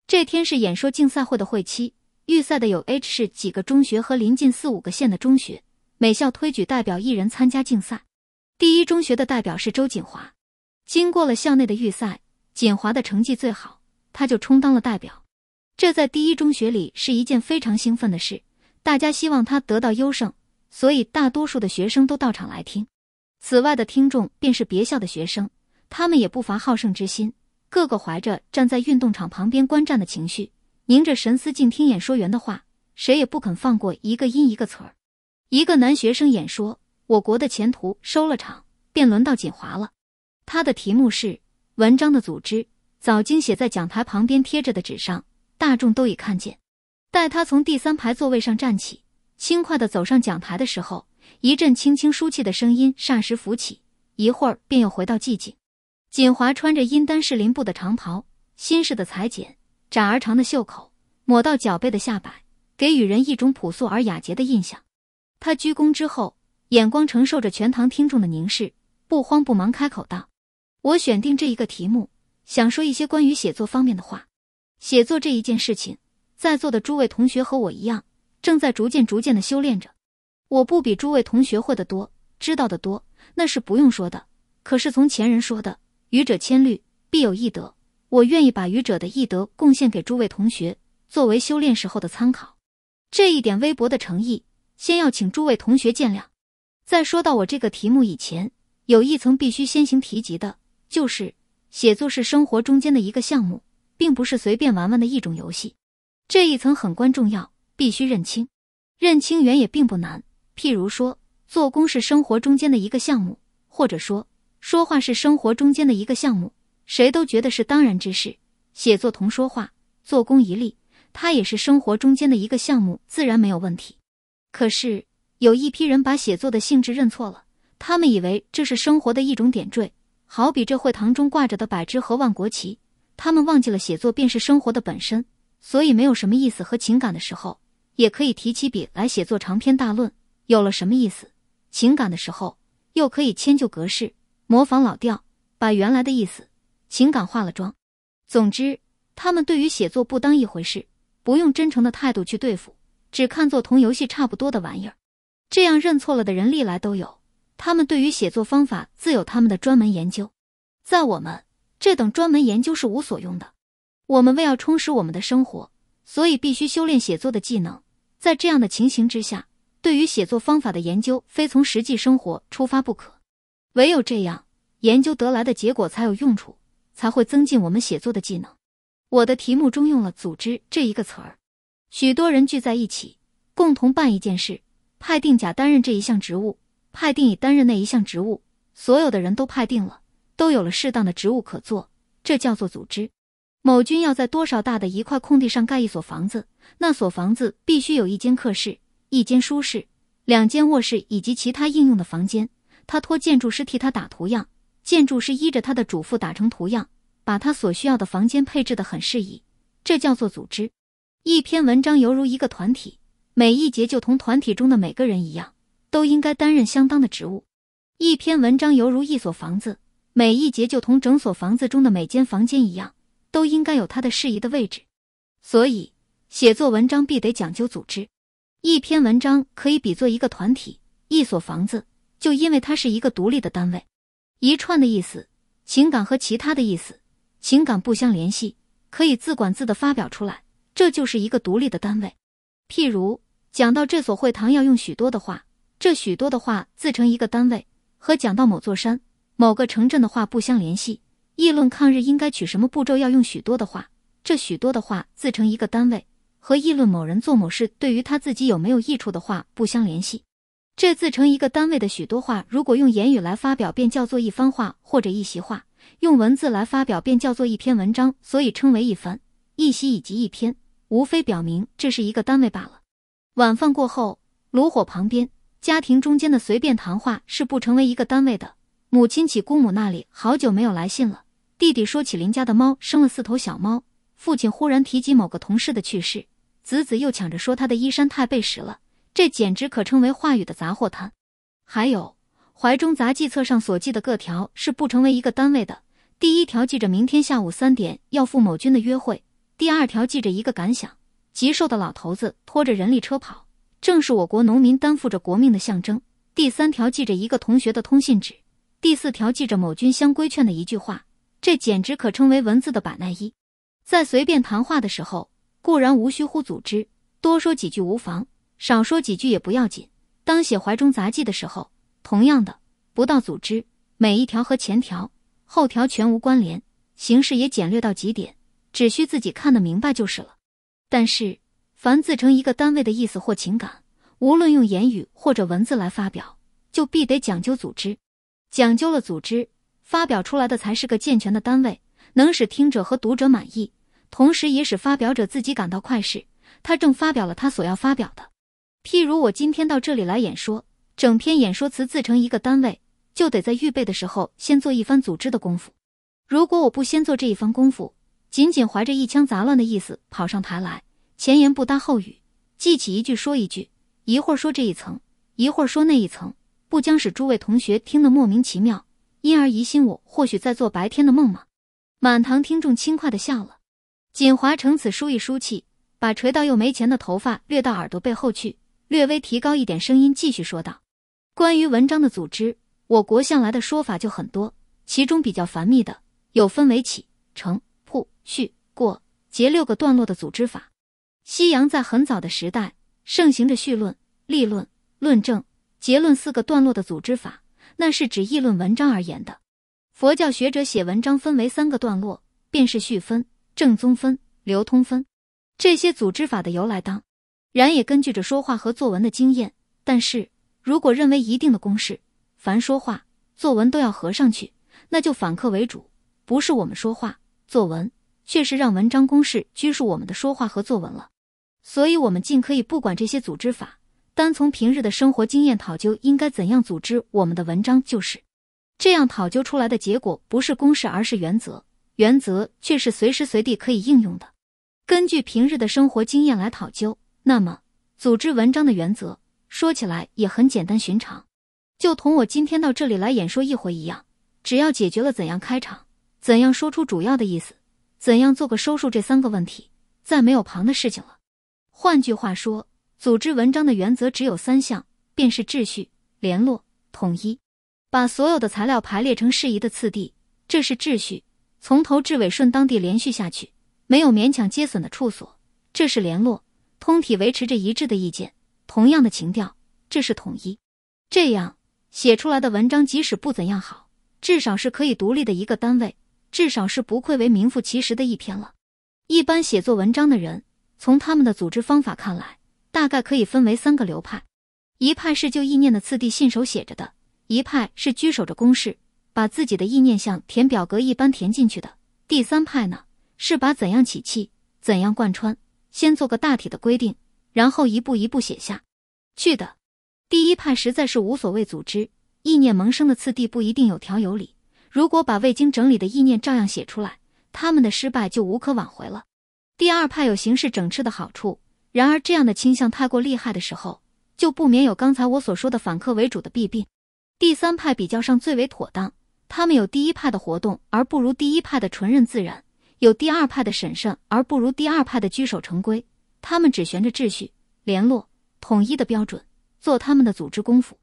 这天是演说竞赛会的会期，预赛的有 H 市几个中学和临近四五个县的中学，每校推举代表一人参加竞赛。第一中学的代表是周锦华。经过了校内的预赛，锦华的成绩最好，他就充当了代表。这在第一中学里是一件非常兴奋的事，大家希望他得到优胜，所以大多数的学生都到场来听。此外的听众便是别校的学生，他们也不乏好胜之心，个个怀着站在运动场旁边观战的情绪，凝着神思静听演说员的话，谁也不肯放过一个音一个词儿。一个男学生演说我国的前途，收了场，便轮到锦华了。他的题目是《文章的组织》，早经写在讲台旁边贴着的纸上。大众都已看见，待他从第三排座位上站起，轻快的走上讲台的时候，一阵轻轻舒气的声音霎时浮起，一会儿便又回到寂静。锦华穿着阴丹士林布的长袍，新式的裁剪，窄而长的袖口抹到脚背的下摆，给予人一种朴素而雅洁的印象。他鞠躬之后，眼光承受着全堂听众的凝视，不慌不忙开口道：“我选定这一个题目，想说一些关于写作方面的话。”写作这一件事情，在座的诸位同学和我一样，正在逐渐逐渐的修炼着。我不比诸位同学会的多，知道的多，那是不用说的。可是从前人说的“愚者千虑，必有一得”，我愿意把愚者的一德贡献给诸位同学，作为修炼时候的参考。这一点微薄的诚意，先要请诸位同学见谅。在说到我这个题目以前，有一层必须先行提及的，就是写作是生活中间的一个项目。并不是随便玩玩的一种游戏，这一层很关重要，必须认清。认清原也并不难。譬如说，做工是生活中间的一个项目，或者说说话是生活中间的一个项目，谁都觉得是当然之事。写作同说话、做工一例，它也是生活中间的一个项目，自然没有问题。可是有一批人把写作的性质认错了，他们以为这是生活的一种点缀，好比这会堂中挂着的百枝和万国旗。他们忘记了写作便是生活的本身，所以没有什么意思和情感的时候，也可以提起笔来写作长篇大论；有了什么意思、情感的时候，又可以迁就格式，模仿老调，把原来的意思、情感化了妆。总之，他们对于写作不当一回事，不用真诚的态度去对付，只看作同游戏差不多的玩意儿。这样认错了的人历来都有，他们对于写作方法自有他们的专门研究，在我们。这等专门研究是无所用的。我们为要充实我们的生活，所以必须修炼写作的技能。在这样的情形之下，对于写作方法的研究，非从实际生活出发不可。唯有这样，研究得来的结果才有用处，才会增进我们写作的技能。我的题目中用了“组织”这一个词儿。许多人聚在一起，共同办一件事。派定甲担任这一项职务，派定乙担任那一项职务。所有的人都派定了。都有了适当的职务可做，这叫做组织。某君要在多少大的一块空地上盖一所房子，那所房子必须有一间客室、一间书室、两间卧室以及其他应用的房间。他托建筑师替他打图样，建筑师依着他的嘱咐打成图样，把他所需要的房间配置的很适宜。这叫做组织。一篇文章犹如一个团体，每一节就同团体中的每个人一样，都应该担任相当的职务。一篇文章犹如一所房子。每一节就同整所房子中的每间房间一样，都应该有它的适宜的位置。所以，写作文章必得讲究组织。一篇文章可以比作一个团体，一所房子，就因为它是一个独立的单位。一串的意思、情感和其他的意思、情感不相联系，可以自管自的发表出来，这就是一个独立的单位。譬如讲到这所会堂要用许多的话，这许多的话自成一个单位，和讲到某座山。某个城镇的话不相联系，议论抗日应该取什么步骤，要用许多的话，这许多的话自成一个单位；和议论某人做某事对于他自己有没有益处的话不相联系，这自成一个单位的许多话，如果用言语来发表，便叫做一番话或者一席话；用文字来发表，便叫做一篇文章，所以称为一番、一席以及一篇，无非表明这是一个单位罢了。晚饭过后，炉火旁边，家庭中间的随便谈话是不成为一个单位的。母亲起姑母那里好久没有来信了。弟弟说起邻家的猫生了四头小猫。父亲忽然提及某个同事的去世。子子又抢着说他的衣衫太背时了。这简直可称为话语的杂货摊。还有，怀中杂记册上所记的各条是不成为一个单位的。第一条记着明天下午三点要赴某君的约会。第二条记着一个感想：极瘦的老头子拖着人力车跑，正是我国农民担负着国命的象征。第三条记着一个同学的通信纸。第四条记着某君相规劝的一句话，这简直可称为文字的把奈一。在随便谈话的时候，固然无需乎组织，多说几句无妨，少说几句也不要紧。当写怀中杂记的时候，同样的，不到组织，每一条和前条、后条全无关联，形式也简略到极点，只需自己看得明白就是了。但是，凡自成一个单位的意思或情感，无论用言语或者文字来发表，就必得讲究组织。讲究了组织，发表出来的才是个健全的单位，能使听者和读者满意，同时也使发表者自己感到快事。他正发表了他所要发表的。譬如我今天到这里来演说，整篇演说词自成一个单位，就得在预备的时候先做一番组织的功夫。如果我不先做这一番功夫，仅仅怀着一腔杂乱的意思跑上台来，前言不搭后语，记起一句说一句，一会儿说这一层，一会儿说那一层。不将使诸位同学听得莫名其妙，因而疑心我或许在做白天的梦吗？满堂听众轻快的笑了。锦华乘此舒一舒气，把垂到又没钱的头发掠到耳朵背后去，略微提高一点声音，继续说道：“关于文章的组织，我国向来的说法就很多，其中比较繁密的有分为起、承、铺、序、过、结六个段落的组织法。西洋在很早的时代盛行着叙论、立论、论证。”结论四个段落的组织法，那是指议论文章而言的。佛教学者写文章分为三个段落，便是序分、正宗分、流通分。这些组织法的由来，当然也根据着说话和作文的经验。但是如果认为一定的公式，凡说话、作文都要合上去，那就反客为主，不是我们说话、作文，却是让文章公式拘束我们的说话和作文了。所以我们尽可以不管这些组织法。单从平日的生活经验讨究，应该怎样组织我们的文章，就是这样讨究出来的结果，不是公式，而是原则。原则却是随时随地可以应用的。根据平日的生活经验来讨究，那么组织文章的原则，说起来也很简单寻常，就同我今天到这里来演说一回一样。只要解决了怎样开场、怎样说出主要的意思、怎样做个收束这三个问题，再没有旁的事情了。换句话说。组织文章的原则只有三项，便是秩序、联络、统一。把所有的材料排列成适宜的次第，这是秩序；从头至尾顺当地连续下去，没有勉强接损的处所，这是联络；通体维持着一致的意见，同样的情调，这是统一。这样写出来的文章，即使不怎样好，至少是可以独立的一个单位，至少是不愧为名副其实的一篇了。一般写作文章的人，从他们的组织方法看来。大概可以分为三个流派：一派是就意念的次第信手写着的；一派是拘守着公式，把自己的意念像填表格一般填进去的；第三派呢，是把怎样起气、怎样贯穿，先做个大体的规定，然后一步一步写下。去的第一派实在是无所谓组织，意念萌生的次第不一定有条有理。如果把未经整理的意念照样写出来，他们的失败就无可挽回了。第二派有形式整治的好处。然而，这样的倾向太过厉害的时候，就不免有刚才我所说的反客为主的弊病。第三派比较上最为妥当，他们有第一派的活动，而不如第一派的纯任自然；有第二派的审慎，而不如第二派的拘守成规。他们只悬着秩序、联络、统一的标准做他们的组织功夫。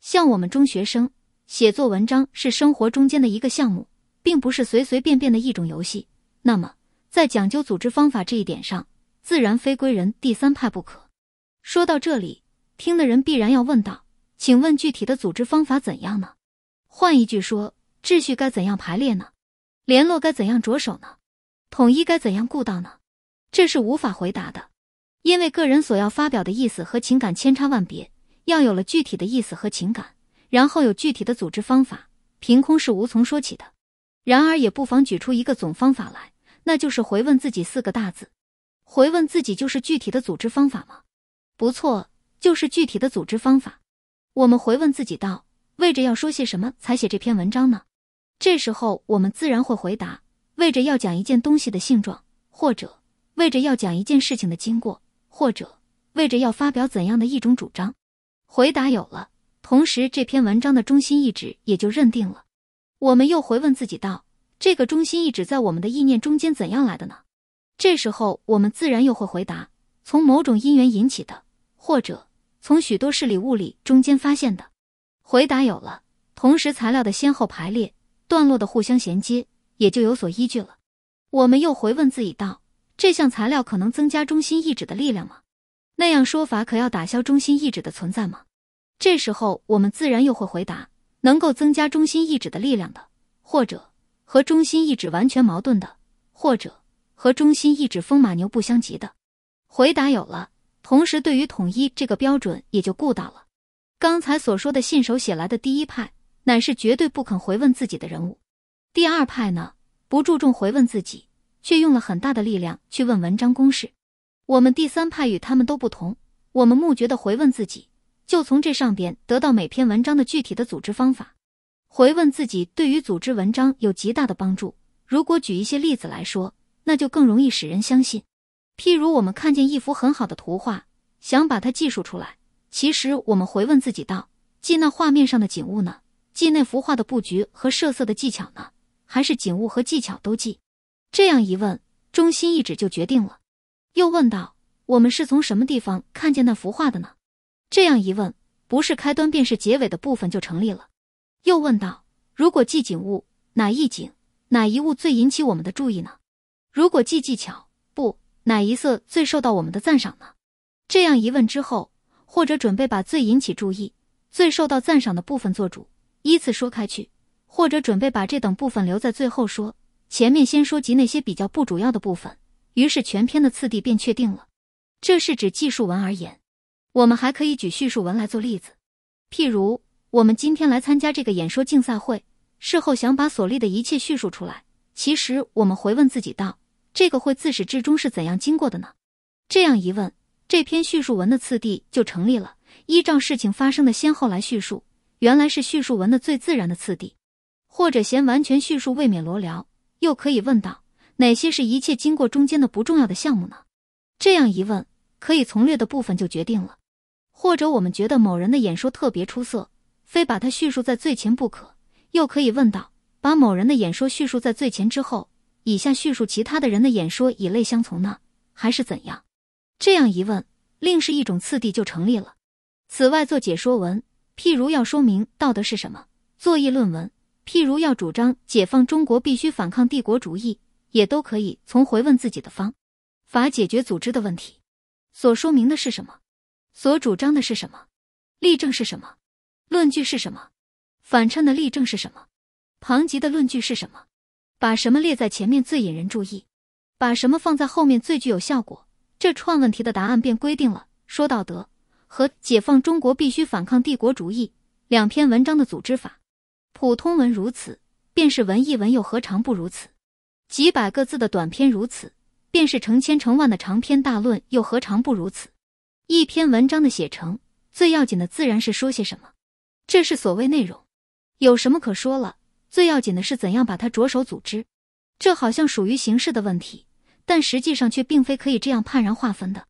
像我们中学生写作文章，是生活中间的一个项目，并不是随随便便的一种游戏。那么，在讲究组织方法这一点上，自然非归人第三派不可。说到这里，听的人必然要问道：“请问具体的组织方法怎样呢？换一句说，秩序该怎样排列呢？联络该怎样着手呢？统一该怎样顾到呢？”这是无法回答的，因为个人所要发表的意思和情感千差万别。要有了具体的意思和情感，然后有具体的组织方法，凭空是无从说起的。然而也不妨举出一个总方法来，那就是回问自己四个大字。回问自己就是具体的组织方法吗？不错，就是具体的组织方法。我们回问自己道：为着要说些什么才写这篇文章呢？这时候我们自然会回答：为着要讲一件东西的性状，或者为着要讲一件事情的经过，或者为着要发表怎样的一种主张。回答有了，同时这篇文章的中心意旨也就认定了。我们又回问自己道：这个中心意旨在我们的意念中间怎样来的呢？这时候，我们自然又会回答：从某种因缘引起的，或者从许多事理、物理中间发现的。回答有了，同时材料的先后排列、段落的互相衔接也就有所依据了。我们又回问自己道：这项材料可能增加中心意志的力量吗？那样说法可要打消中心意志的存在吗？这时候，我们自然又会回答：能够增加中心意志的力量的，或者和中心意志完全矛盾的，或者。和中心一指风马牛不相及的回答有了，同时对于统一这个标准也就顾到了。刚才所说的信手写来的第一派，乃是绝对不肯回问自己的人物；第二派呢，不注重回问自己，却用了很大的力量去问文章公式。我们第三派与他们都不同，我们募觉的回问自己，就从这上边得到每篇文章的具体的组织方法。回问自己对于组织文章有极大的帮助。如果举一些例子来说。那就更容易使人相信。譬如我们看见一幅很好的图画，想把它记述出来，其实我们回问自己道：记那画面上的景物呢？记那幅画的布局和设色的技巧呢？还是景物和技巧都记？这样一问，中心一指就决定了。又问道：我们是从什么地方看见那幅画的呢？这样一问，不是开端便是结尾的部分就成立了。又问道：如果记景物，哪一景哪一物最引起我们的注意呢？如果记技巧不哪一色最受到我们的赞赏呢？这样一问之后，或者准备把最引起注意、最受到赞赏的部分做主，依次说开去；或者准备把这等部分留在最后说，前面先说及那些比较不主要的部分。于是全篇的次第便确定了。这是指记述文而言。我们还可以举叙述文来做例子。譬如，我们今天来参加这个演说竞赛会，事后想把所立的一切叙述出来。其实我们回问自己道：“这个会自始至终是怎样经过的呢？”这样一问，这篇叙述文的次第就成立了。依照事情发生的先后来叙述，原来是叙述文的最自然的次第。或者嫌完全叙述未免罗聊，又可以问道：“哪些是一切经过中间的不重要的项目呢？”这样一问，可以从略的部分就决定了。或者我们觉得某人的演说特别出色，非把它叙述在最前不可，又可以问道。把某人的演说叙述在最前之后，以下叙述其他的人的演说以类相从呢，还是怎样？这样一问，另是一种次第就成立了。此外，做解说文，譬如要说明道德是什么；作议论文，譬如要主张解放中国必须反抗帝国主义，也都可以从回问自己的方法解决组织的问题。所说明的是什么？所主张的是什么？例证是什么？论据是什么？反衬的例证是什么？庞吉的论据是什么？把什么列在前面最引人注意？把什么放在后面最具有效果？这串问题的答案便规定了《说道德》和《解放中国必须反抗帝国主义》两篇文章的组织法。普通文如此，便是文艺文又何尝不如此？几百个字的短篇如此，便是成千成万的长篇大论又何尝不如此？一篇文章的写成，最要紧的自然是说些什么，这是所谓内容。有什么可说了？最要紧的是怎样把它着手组织，这好像属于形式的问题，但实际上却并非可以这样判然划分的。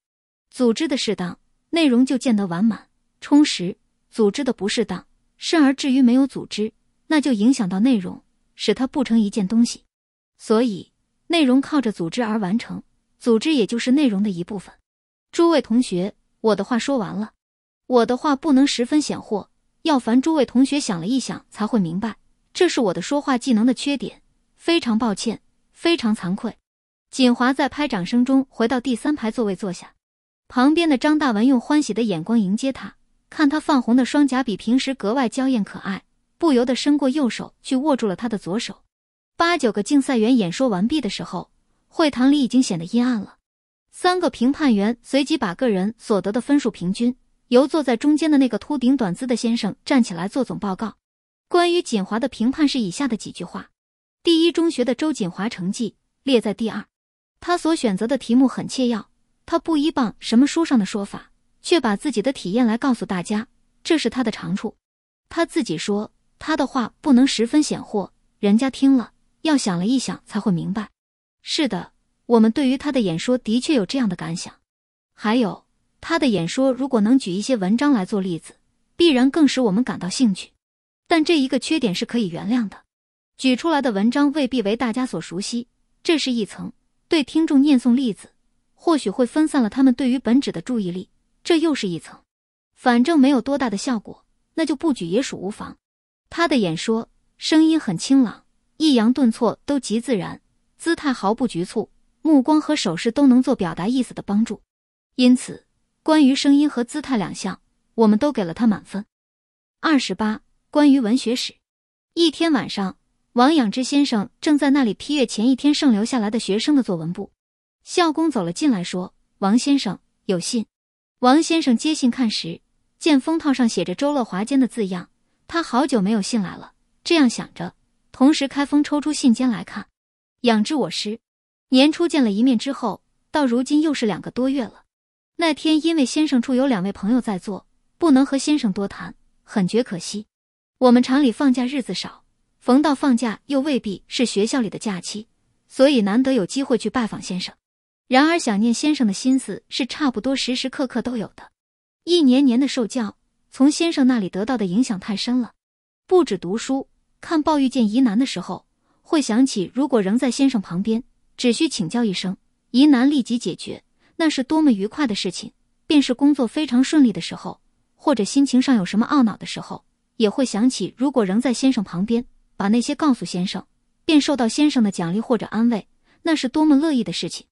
组织的适当，内容就见得完满充实；组织的不适当，甚而至于没有组织，那就影响到内容，使它不成一件东西。所以，内容靠着组织而完成，组织也就是内容的一部分。诸位同学，我的话说完了，我的话不能十分显豁，要烦诸位同学想了一想才会明白。这是我的说话技能的缺点，非常抱歉，非常惭愧。锦华在拍掌声中回到第三排座位坐下，旁边的张大文用欢喜的眼光迎接他，看他泛红的双颊比平时格外娇艳可爱，不由得伸过右手去握住了他的左手。八九个竞赛员演说完毕的时候，会堂里已经显得阴暗了。三个评判员随即把个人所得的分数平均，由坐在中间的那个秃顶短姿的先生站起来做总报告。关于锦华的评判是以下的几句话：第一中学的周锦华成绩列在第二，他所选择的题目很切要，他不依傍什么书上的说法，却把自己的体验来告诉大家，这是他的长处。他自己说，他的话不能十分显豁，人家听了要想了一想才会明白。是的，我们对于他的演说的确有这样的感想。还有，他的演说如果能举一些文章来做例子，必然更使我们感到兴趣。但这一个缺点是可以原谅的，举出来的文章未必为大家所熟悉，这是一层；对听众念诵例子，或许会分散了他们对于本旨的注意力，这又是一层。反正没有多大的效果，那就不举也属无妨。他的演说声音很清朗，抑扬顿挫都极自然，姿态毫不局促，目光和手势都能做表达意思的帮助。因此，关于声音和姿态两项，我们都给了他满分二十八。关于文学史，一天晚上，王养之先生正在那里批阅前一天剩留下来的学生的作文簿，校工走了进来，说：“王先生有信。”王先生接信看时，见封套上写着“周乐华间的字样。他好久没有信来了，这样想着，同时开封抽出信笺来看。养之，我师，年初见了一面之后，到如今又是两个多月了。那天因为先生处有两位朋友在座，不能和先生多谈，很觉可惜。我们厂里放假日子少，逢到放假又未必是学校里的假期，所以难得有机会去拜访先生。然而，想念先生的心思是差不多时时刻刻都有的。一年年的受教，从先生那里得到的影响太深了。不止读书，看报遇见疑难的时候，会想起如果仍在先生旁边，只需请教一声，疑难立即解决，那是多么愉快的事情。便是工作非常顺利的时候，或者心情上有什么懊恼的时候。也会想起，如果仍在先生旁边，把那些告诉先生，便受到先生的奖励或者安慰，那是多么乐意的事情。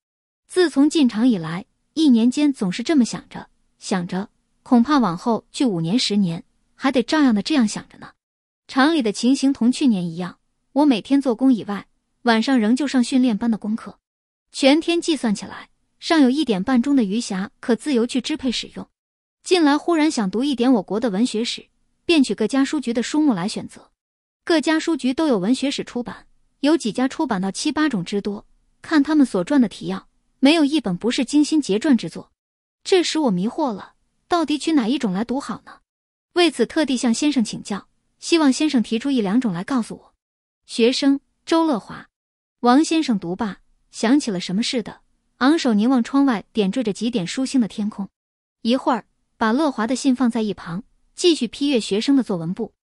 自从进厂以来，一年间总是这么想着想着，恐怕往后去五年十年，还得照样的这样想着呢。厂里的情形同去年一样，我每天做工以外，晚上仍旧上训练班的功课，全天计算起来，尚有一点半钟的余暇可自由去支配使用。近来忽然想读一点我国的文学史。便取各家书局的书目来选择，各家书局都有文学史出版，有几家出版到七八种之多。看他们所撰的提要，没有一本不是精心结撰之作。这时我迷惑了，到底取哪一种来读好呢？为此特地向先生请教，希望先生提出一两种来告诉我。学生周乐华，王先生读罢，想起了什么似的，昂首凝望窗外点缀着几点疏星的天空，一会儿把乐华的信放在一旁。继续批阅学生的作文簿，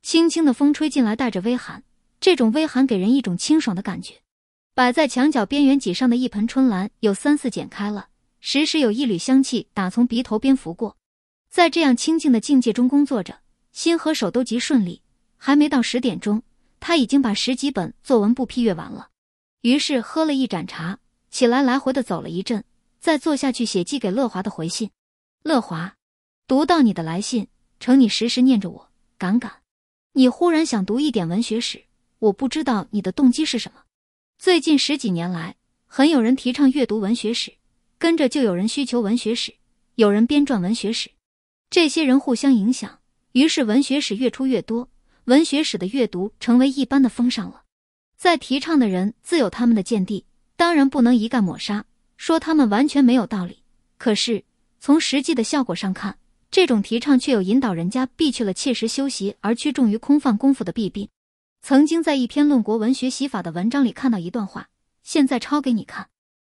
轻轻的风吹进来，带着微寒。这种微寒给人一种清爽的感觉。摆在墙角边缘几上的一盆春兰，有三四剪开了，时时有一缕香气打从鼻头边拂过。在这样清静的境界中工作着，心和手都极顺利。还没到十点钟，他已经把十几本作文簿批阅完了。于是喝了一盏茶，起来来回的走了一阵，再坐下去写寄给乐华的回信。乐华，读到你的来信。成，你时时念着我，敢敢，你忽然想读一点文学史，我不知道你的动机是什么。最近十几年来，很有人提倡阅读文学史，跟着就有人需求文学史，有人编撰文学史，这些人互相影响，于是文学史越出越多，文学史的阅读成为一般的风尚了。在提倡的人自有他们的见地，当然不能一概抹杀，说他们完全没有道理。可是从实际的效果上看。这种提倡却有引导人家避去了切实修习而趋重于空泛功夫的弊病。曾经在一篇论国文学习法的文章里看到一段话，现在抄给你看。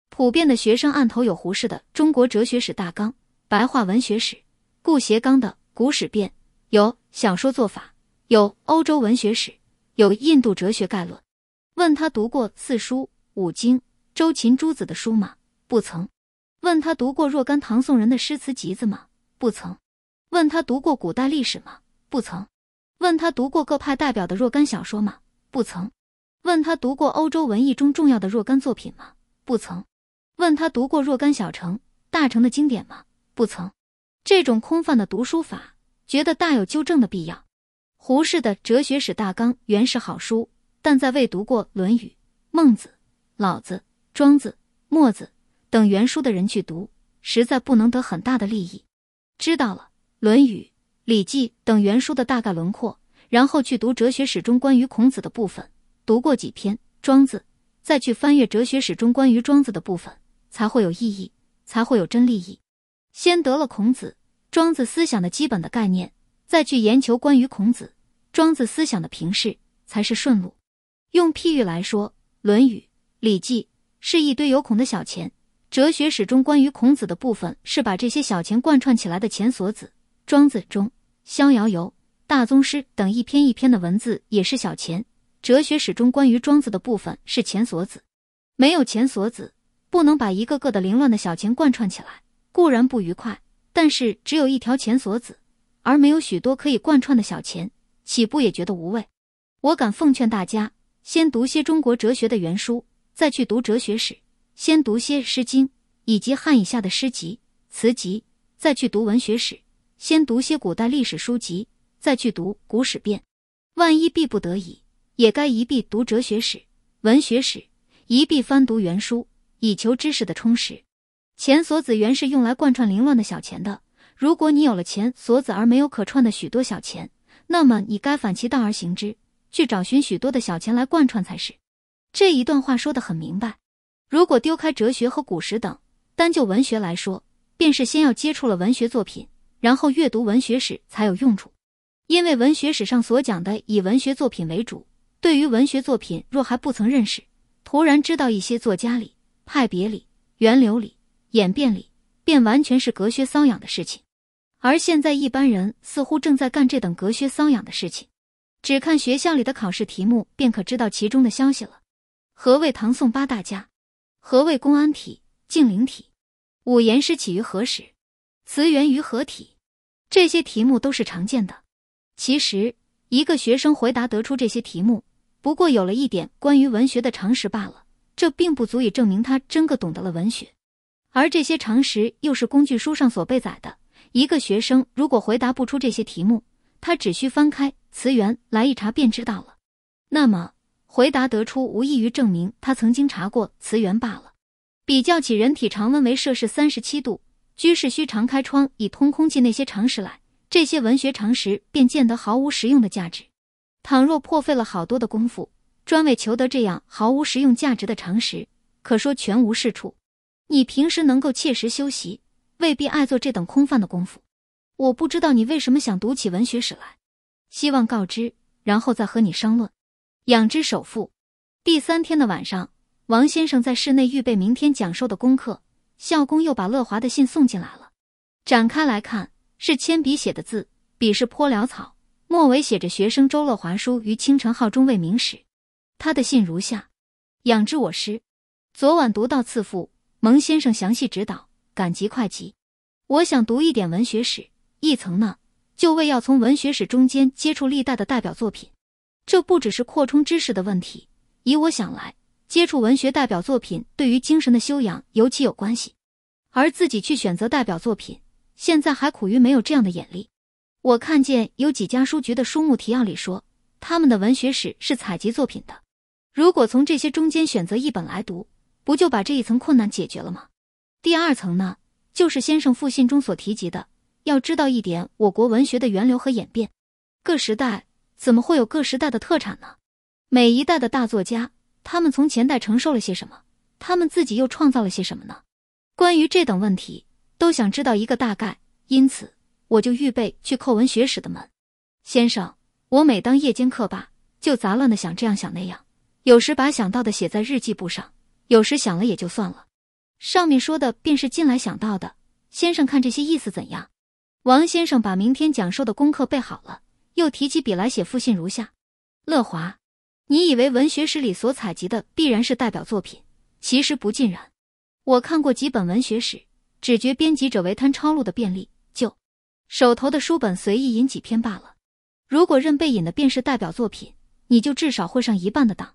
普遍的学生案头有胡适的《中国哲学史大纲》、白话文学史、顾颉刚的《古史辨》，有小说做法，有欧洲文学史，有印度哲学概论。问他读过四书五经、周秦诸子的书吗？不曾。问他读过若干唐宋人的诗词集子吗？不曾。问他读过古代历史吗？不曾。问他读过各派代表的若干小说吗？不曾。问他读过欧洲文艺中重要的若干作品吗？不曾。问他读过若干小城、大城的经典吗？不曾。这种空泛的读书法，觉得大有纠正的必要。胡适的《哲学史大纲》原是好书，但在未读过《论语》《孟子》《老子》《庄子》《墨子》等原书的人去读，实在不能得很大的利益。知道了。《论语》《礼记》等原书的大概轮廓，然后去读哲学史中关于孔子的部分；读过几篇《庄子》，再去翻阅哲学史中关于庄子的部分，才会有意义，才会有真利益。先得了孔子、庄子思想的基本的概念，再去研究关于孔子、庄子思想的评视，才是顺路。用譬喻来说，《论语》《礼记》是一堆有孔的小钱，哲学史中关于孔子的部分是把这些小钱贯穿起来的钱锁子。庄子中《逍遥游》《大宗师》等一篇一篇的文字也是小钱。哲学史中关于庄子的部分是钱所子，没有钱所子，不能把一个个的凌乱的小钱贯穿起来，固然不愉快。但是只有一条钱所子，而没有许多可以贯穿的小钱，岂不也觉得无味。我敢奉劝大家，先读些中国哲学的原书，再去读哲学史；先读些《诗经》以及汉以下的诗集、词集，再去读文学史。先读些古代历史书籍，再去读《古史辨》。万一必不得已，也该一臂读哲学史、文学史，一臂翻读原书，以求知识的充实。钱锁子原是用来贯穿凌乱的小钱的。如果你有了钱锁子而没有可串的许多小钱，那么你该反其道而行之，去找寻许多的小钱来贯穿才是。这一段话说的很明白。如果丢开哲学和古史等，单就文学来说，便是先要接触了文学作品。然后阅读文学史才有用处，因为文学史上所讲的以文学作品为主。对于文学作品若还不曾认识，突然知道一些作家里、派别里、源流里、演变里，便完全是隔靴搔痒的事情。而现在一般人似乎正在干这等隔靴搔痒的事情，只看学校里的考试题目便可知道其中的消息了。何谓唐宋八大家？何谓公安体、竟灵体？五言诗起于何时？词源于合体？这些题目都是常见的。其实，一个学生回答得出这些题目，不过有了一点关于文学的常识罢了。这并不足以证明他真个懂得了文学。而这些常识又是工具书上所备载的。一个学生如果回答不出这些题目，他只需翻开词源来一查便知道了。那么，回答得出无异于证明他曾经查过词源罢了。比较起人体常温为摄氏三十七度。居士须常开窗以通空气，那些常识来，这些文学常识便见得毫无实用的价值。倘若破费了好多的功夫，专为求得这样毫无实用价值的常识，可说全无是处。你平时能够切实修习，未必爱做这等空泛的功夫。我不知道你为什么想读起文学史来，希望告知，然后再和你商论。养之首富。第三天的晚上，王先生在室内预备明天讲授的功课。校工又把乐华的信送进来了。展开来看，是铅笔写的字，笔势颇潦草。末尾写着：“学生周乐华书于清城号中未明史”。他的信如下：“养之我师，昨晚读到次父蒙先生详细指导，感激快集。我想读一点文学史，一层呢，就为要从文学史中间接触历代的代表作品。这不只是扩充知识的问题，以我想来。”接触文学代表作品，对于精神的修养尤其有关系。而自己去选择代表作品，现在还苦于没有这样的眼力。我看见有几家书局的书目提要里说，他们的文学史是采集作品的。如果从这些中间选择一本来读，不就把这一层困难解决了吗？第二层呢，就是先生复信中所提及的，要知道一点我国文学的源流和演变，各时代怎么会有各时代的特产呢？每一代的大作家。他们从前代承受了些什么？他们自己又创造了些什么呢？关于这等问题，都想知道一个大概，因此我就预备去叩文学史的门。先生，我每当夜间课罢，就杂乱的想这样想那样，有时把想到的写在日记簿上，有时想了也就算了。上面说的便是近来想到的。先生看这些意思怎样？王先生把明天讲授的功课背好了，又提起笔来写复信如下：乐华。你以为文学史里所采集的必然是代表作品，其实不尽然。我看过几本文学史，只觉编辑者为贪抄录的便利，就手头的书本随意引几篇罢了。如果任被引的便是代表作品，你就至少会上一半的当。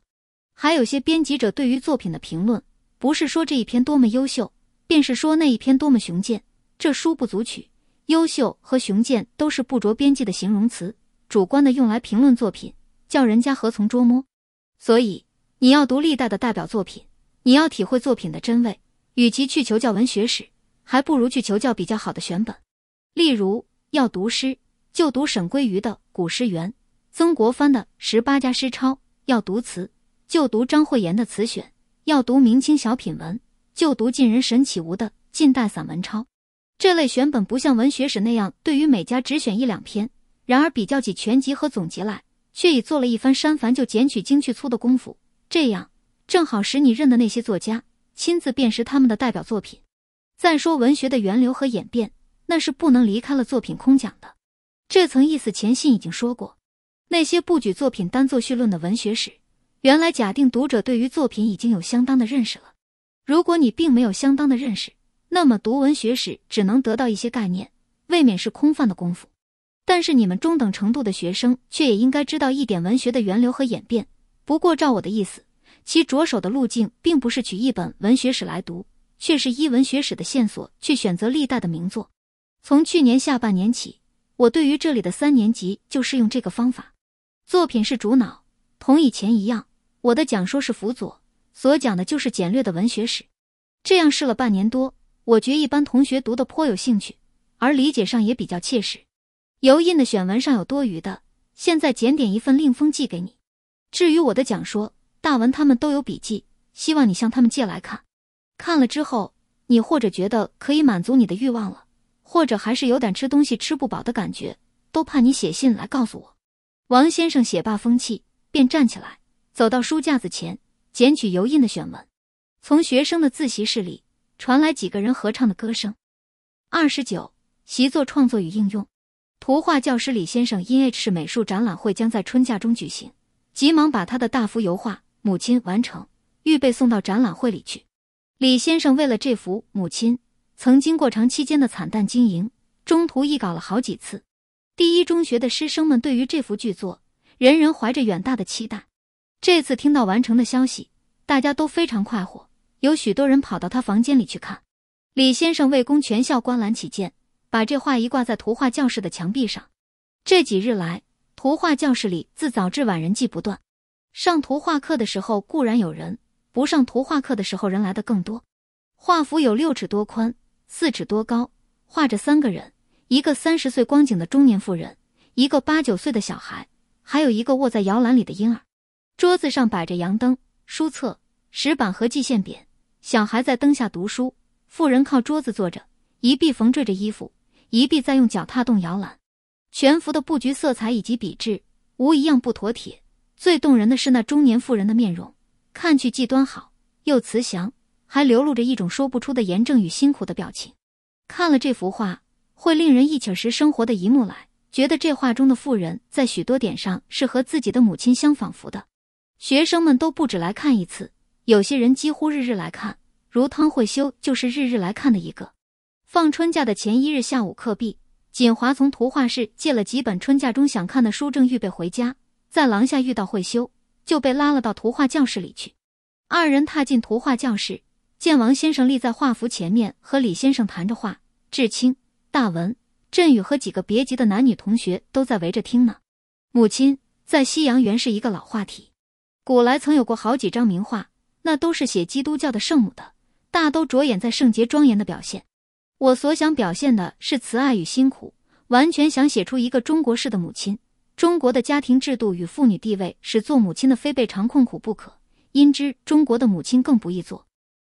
还有些编辑者对于作品的评论，不是说这一篇多么优秀，便是说那一篇多么雄健。这书不足取，优秀和雄健都是不着边际的形容词，主观的用来评论作品。叫人家何从捉摸？所以你要读历代的代表作品，你要体会作品的真味。与其去求教文学史，还不如去求教比较好的选本。例如要读诗，就读沈归愚的《古诗源》；曾国藩的《十八家诗钞》；要读词，就读张惠言的《词选》；要读明清小品文，就读近人沈启吾的《近代散文抄》。这类选本不像文学史那样，对于每家只选一两篇。然而比较起全集和总结来。却已做了一番删繁就简取精去粗的功夫，这样正好使你认得那些作家，亲自辨识他们的代表作品。再说文学的源流和演变，那是不能离开了作品空讲的。这层意思前信已经说过。那些不举作品单作序论的文学史，原来假定读者对于作品已经有相当的认识了。如果你并没有相当的认识，那么读文学史只能得到一些概念，未免是空泛的功夫。但是你们中等程度的学生却也应该知道一点文学的源流和演变。不过照我的意思，其着手的路径并不是取一本文学史来读，却是依文学史的线索去选择历代的名作。从去年下半年起，我对于这里的三年级就适用这个方法，作品是主脑，同以前一样，我的讲说是辅佐，所讲的就是简略的文学史。这样试了半年多，我觉一般同学读得颇有兴趣，而理解上也比较切实。油印的选文上有多余的，现在检点一份令封寄给你。至于我的讲说，大文他们都有笔记，希望你向他们借来看。看了之后，你或者觉得可以满足你的欲望了，或者还是有点吃东西吃不饱的感觉，都盼你写信来告诉我。王先生写罢风气，便站起来，走到书架子前，捡取油印的选文。从学生的自习室里传来几个人合唱的歌声。二十九，习作创作与应用。图画教师李先生因 H 市美术展览会将在春假中举行，急忙把他的大幅油画《母亲》完成，预备送到展览会里去。李先生为了这幅《母亲》，曾经过长期间的惨淡经营，中途易稿了好几次。第一中学的师生们对于这幅巨作，人人怀着远大的期待。这次听到完成的消息，大家都非常快活，有许多人跑到他房间里去看。李先生为供全校观览起见。把这画一挂在图画教室的墙壁上。这几日来，图画教室里自早至晚人迹不断。上图画课的时候固然有人，不上图画课的时候人来的更多。画幅有六尺多宽，四尺多高，画着三个人：一个三十岁光景的中年妇人，一个八九岁的小孩，还有一个卧在摇篮里的婴儿。桌子上摆着洋灯、书册、石板和记线笔。小孩在灯下读书，妇人靠桌子坐着，一臂缝缀着衣服。一臂在用脚踏动摇篮，全幅的布局、色彩以及笔致，无一样不妥帖。最动人的是那中年妇人的面容，看去既端好又慈祥，还流露着一种说不出的严正与辛苦的表情。看了这幅画，会令人忆起时生活的一幕来，觉得这画中的妇人在许多点上是和自己的母亲相仿佛的。学生们都不止来看一次，有些人几乎日日来看，如汤慧修就是日日来看的一个。放春假的前一日下午，课毕，锦华从图画室借了几本春假中想看的书，正预备回家，在廊下遇到会修，就被拉了到图画教室里去。二人踏进图画教室，见王先生立在画幅前面和李先生谈着话，志清、大文、振宇和几个别级的男女同学都在围着听呢。母亲在西洋原是一个老话题，古来曾有过好几张名画，那都是写基督教的圣母的，大都着眼在圣洁庄严的表现。我所想表现的是慈爱与辛苦，完全想写出一个中国式的母亲。中国的家庭制度与妇女地位，使做母亲的非被常困苦不可，因之中国的母亲更不易做。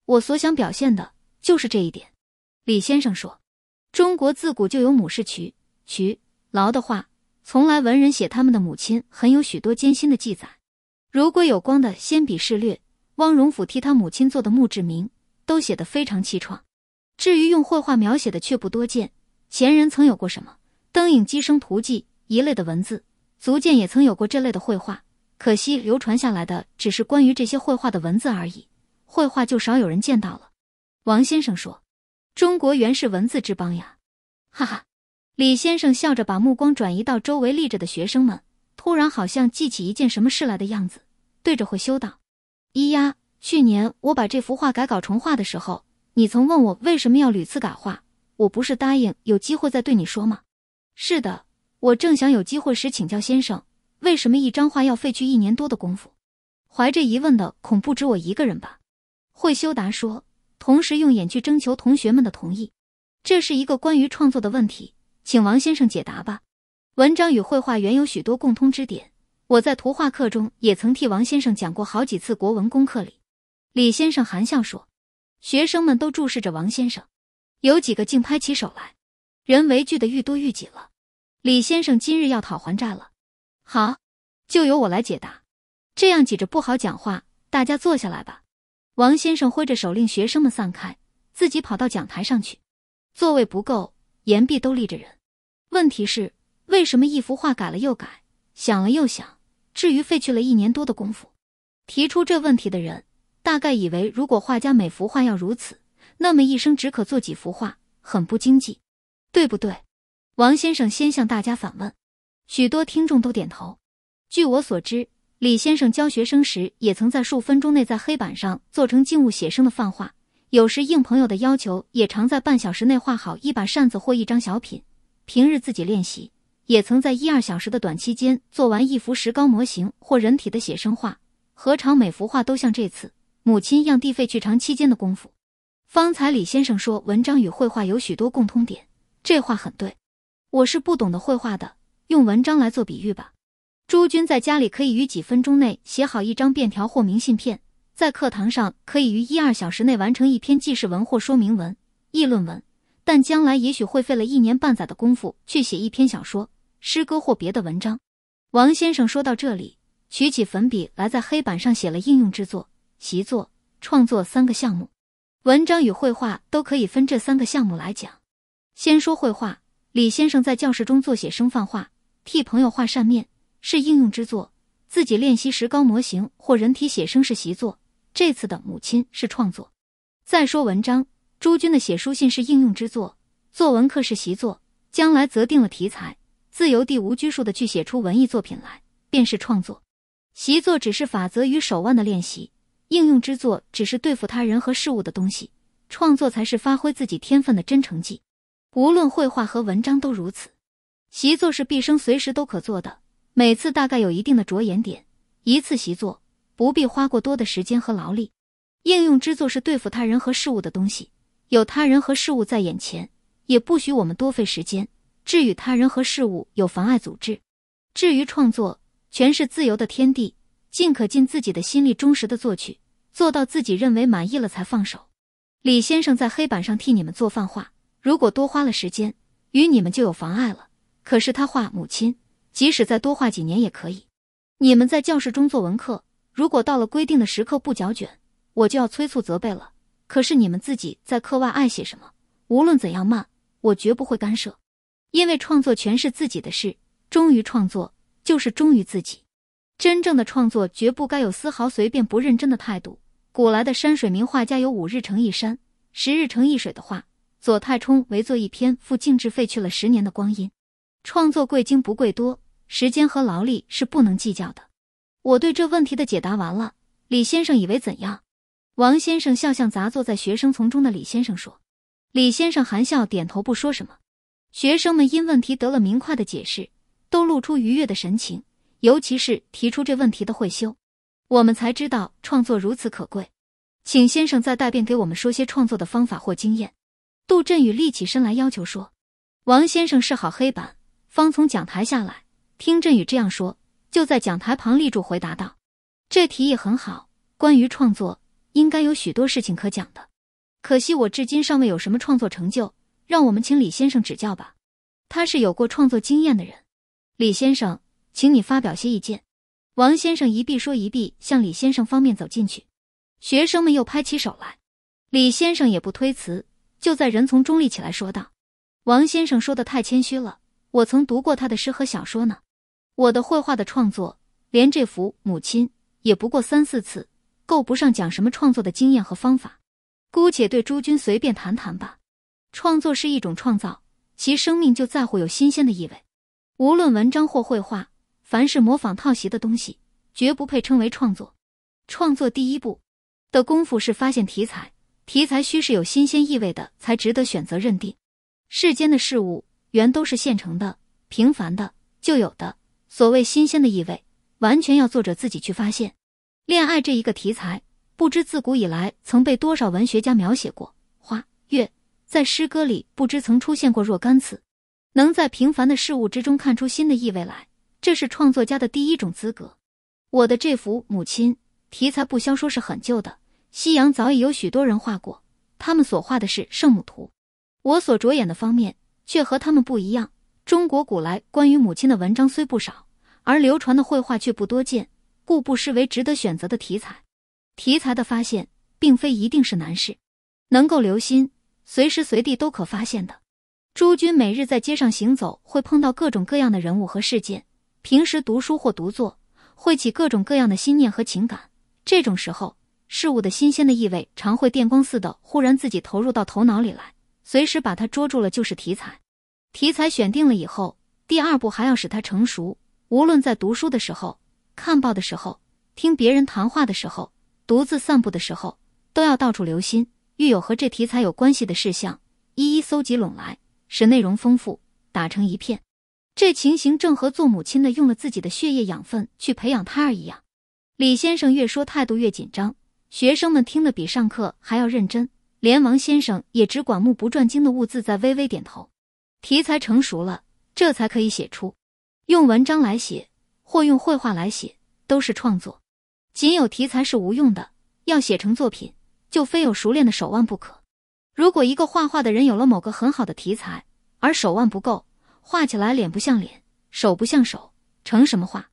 我所想表现的就是这一点。李先生说，中国自古就有母事渠，渠劳的话，从来文人写他们的母亲，很有许多艰辛的记载。如果有光的《先笔事略》，汪荣甫替他母亲做的墓志铭，都写得非常凄怆。至于用绘画描写的却不多见，前人曾有过什么“灯影鸡声图记”一类的文字，足见也曾有过这类的绘画。可惜流传下来的只是关于这些绘画的文字而已，绘画就少有人见到了。王先生说：“中国原是文字之邦呀！”哈哈，李先生笑着把目光转移到周围立着的学生们，突然好像记起一件什么事来的样子，对着会修道：“咿呀，去年我把这幅画改稿重画的时候。”你曾问我为什么要屡次改画？我不是答应有机会再对你说吗？是的，我正想有机会时请教先生，为什么一张画要费去一年多的功夫？怀着疑问的恐不止我一个人吧。惠修达说，同时用眼去征求同学们的同意，这是一个关于创作的问题，请王先生解答吧。文章与绘画原有许多共通之点，我在图画课中也曾替王先生讲过好几次国文功课里。李先生含笑说。学生们都注视着王先生，有几个竟拍起手来，人为聚的愈多愈紧了。李先生今日要讨还债了，好，就由我来解答。这样挤着不好讲话，大家坐下来吧。王先生挥着手令学生们散开，自己跑到讲台上去。座位不够，岩壁都立着人。问题是为什么一幅画改了又改，想了又想，至于废去了一年多的功夫？提出这问题的人。大概以为，如果画家每幅画要如此，那么一生只可做几幅画，很不经济，对不对？王先生先向大家反问，许多听众都点头。据我所知，李先生教学生时，也曾在数分钟内在黑板上做成静物写生的范画；有时应朋友的要求，也常在半小时内画好一把扇子或一张小品；平日自己练习，也曾在一二小时的短期间做完一幅石膏模型或人体的写生画。何尝每幅画都像这次？母亲让弟费去长期间的功夫。方才李先生说，文章与绘画有许多共通点，这话很对。我是不懂得绘画的，用文章来做比喻吧。朱军在家里可以于几分钟内写好一张便条或明信片，在课堂上可以于一二小时内完成一篇记事文或说明文、议论文，但将来也许会费了一年半载的功夫去写一篇小说、诗歌或别的文章。王先生说到这里，举起粉笔来在黑板上写了应用之作。习作、创作三个项目，文章与绘画都可以分这三个项目来讲。先说绘画，李先生在教室中做写生范画，替朋友画扇面是应用之作；自己练习石膏模型或人体写生是习作。这次的母亲是创作。再说文章，朱军的写书信是应用之作，作文课是习作，将来则定了题材，自由地无拘束的去写出文艺作品来，便是创作。习作只是法则与手腕的练习。应用之作只是对付他人和事物的东西，创作才是发挥自己天分的真成绩。无论绘画和文章都如此。习作是毕生随时都可做的，每次大概有一定的着眼点。一次习作不必花过多的时间和劳力。应用之作是对付他人和事物的东西，有他人和事物在眼前，也不许我们多费时间。至于他人和事物有妨碍组织。至于创作全是自由的天地，尽可尽自己的心力，忠实的作曲。做到自己认为满意了才放手。李先生在黑板上替你们做范画，如果多花了时间，与你们就有妨碍了。可是他画母亲，即使再多画几年也可以。你们在教室中作文课，如果到了规定的时刻不交卷，我就要催促责备了。可是你们自己在课外爱写什么，无论怎样慢，我绝不会干涉，因为创作全是自己的事。忠于创作，就是忠于自己。真正的创作绝不该有丝毫随便不认真的态度。古来的山水名画家有五日成一山，十日成一水的话，左太冲为作一篇赋，静致废去了十年的光阴。创作贵精不贵多，时间和劳力是不能计较的。我对这问题的解答完了，李先生以为怎样？王先生笑向杂坐在学生丛中的李先生说：“李先生含笑点头，不说什么。”学生们因问题得了明快的解释，都露出愉悦的神情。尤其是提出这问题的会修，我们才知道创作如此可贵。请先生再带便给我们说些创作的方法或经验。杜振宇立起身来要求说：“王先生，试好黑板，方从讲台下来。听振宇这样说，就在讲台旁立住回答道：‘这提议很好。关于创作，应该有许多事情可讲的。可惜我至今尚未有什么创作成就。让我们请李先生指教吧。他是有过创作经验的人。李先生。”请你发表些意见，王先生一臂说一臂向李先生方面走进去。学生们又拍起手来，李先生也不推辞，就在人丛中立起来说道：“王先生说的太谦虚了，我曾读过他的诗和小说呢。我的绘画的创作，连这幅《母亲》也不过三四次，够不上讲什么创作的经验和方法。姑且对诸君随便谈谈吧。创作是一种创造，其生命就在乎有新鲜的意味，无论文章或绘画。”凡是模仿套袭的东西，绝不配称为创作。创作第一步的功夫是发现题材，题材需是有新鲜意味的，才值得选择认定。世间的事物原都是现成的、平凡的、旧有的，所谓新鲜的意味，完全要作者自己去发现。恋爱这一个题材，不知自古以来曾被多少文学家描写过，花月在诗歌里不知曾出现过若干次，能在平凡的事物之中看出新的意味来。这是创作家的第一种资格。我的这幅母亲题材不消说是很旧的，西洋早已有许多人画过，他们所画的是圣母图。我所着眼的方面却和他们不一样。中国古来关于母亲的文章虽不少，而流传的绘画却不多见，故不失为值得选择的题材。题材的发现并非一定是难事，能够留心，随时随地都可发现的。诸君每日在街上行走，会碰到各种各样的人物和事件。平时读书或读作，会起各种各样的心念和情感。这种时候，事物的新鲜的意味，常会电光似的忽然自己投入到头脑里来，随时把它捉住了，就是题材。题材选定了以后，第二步还要使它成熟。无论在读书的时候、看报的时候、听别人谈话的时候、独自散步的时候，都要到处留心，遇有和这题材有关系的事项，一一搜集拢来，使内容丰富，打成一片。这情形正和做母亲的用了自己的血液养分去培养胎儿一样。李先生越说态度越紧张，学生们听得比上课还要认真，连王先生也只管目不转睛的兀自在微微点头。题材成熟了，这才可以写出。用文章来写，或用绘画来写，都是创作。仅有题材是无用的，要写成作品，就非有熟练的手腕不可。如果一个画画的人有了某个很好的题材，而手腕不够，画起来脸不像脸，手不像手，成什么画？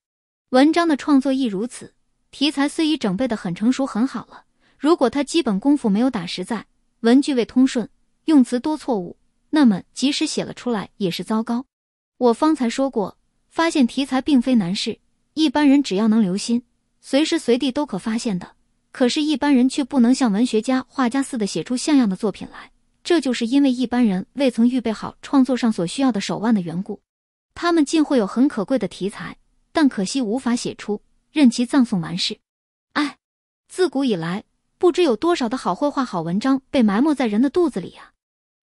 文章的创作亦如此，题材虽已整备的很成熟很好了，如果他基本功夫没有打实在，文句未通顺，用词多错误，那么即使写了出来也是糟糕。我方才说过，发现题材并非难事，一般人只要能留心，随时随地都可发现的。可是，一般人却不能像文学家、画家似的写出像样的作品来。这就是因为一般人未曾预备好创作上所需要的手腕的缘故，他们尽会有很可贵的题材，但可惜无法写出，任其葬送完事。哎，自古以来不知有多少的好绘画、好文章被埋没在人的肚子里呀。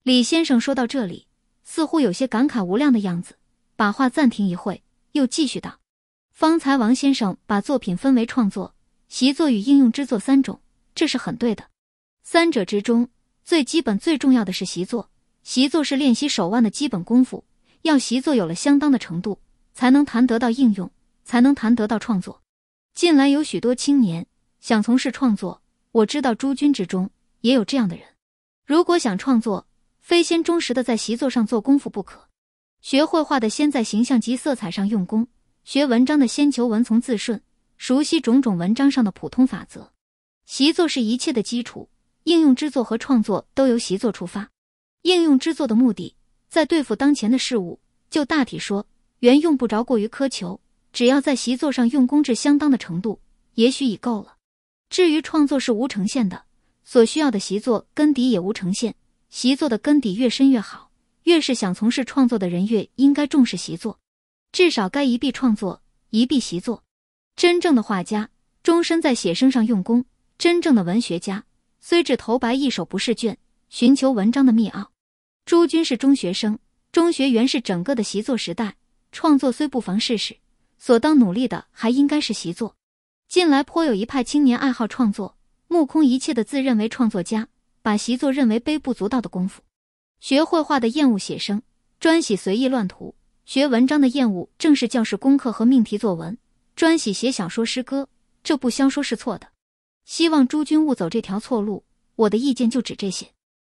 李先生说到这里，似乎有些感慨无量的样子，把话暂停一会，又继续道：“方才王先生把作品分为创作、习作与应用之作三种，这是很对的。三者之中。”最基本、最重要的是习作。习作是练习手腕的基本功夫。要习作有了相当的程度，才能谈得到应用，才能谈得到创作。近来有许多青年想从事创作，我知道诸君之中也有这样的人。如果想创作，非先忠实的在习作上做功夫不可。学绘画的先在形象及色彩上用功；学文章的先求文从字顺，熟悉种种文章上的普通法则。习作是一切的基础。应用之作和创作都由习作出发，应用之作的目的在对付当前的事物，就大体说，原用不着过于苛求，只要在习作上用功至相当的程度，也许已够了。至于创作是无呈现的，所需要的习作根底也无呈现，习作的根底越深越好。越是想从事创作的人，越应该重视习作，至少该一臂创作，一臂习作。真正的画家终身在写生上用功，真正的文学家。虽至头白，一手不释卷，寻求文章的密奥。诸君是中学生，中学原是整个的习作时代，创作虽不妨试试，所当努力的还应该是习作。近来颇有一派青年爱好创作，目空一切的自认为创作家，把习作认为微不足道的功夫。学绘画的厌恶写生，专喜随意乱涂；学文章的厌恶正是教室功课和命题作文，专喜写小说、诗歌，这不相说是错的。希望诸君勿走这条错路。我的意见就指这些。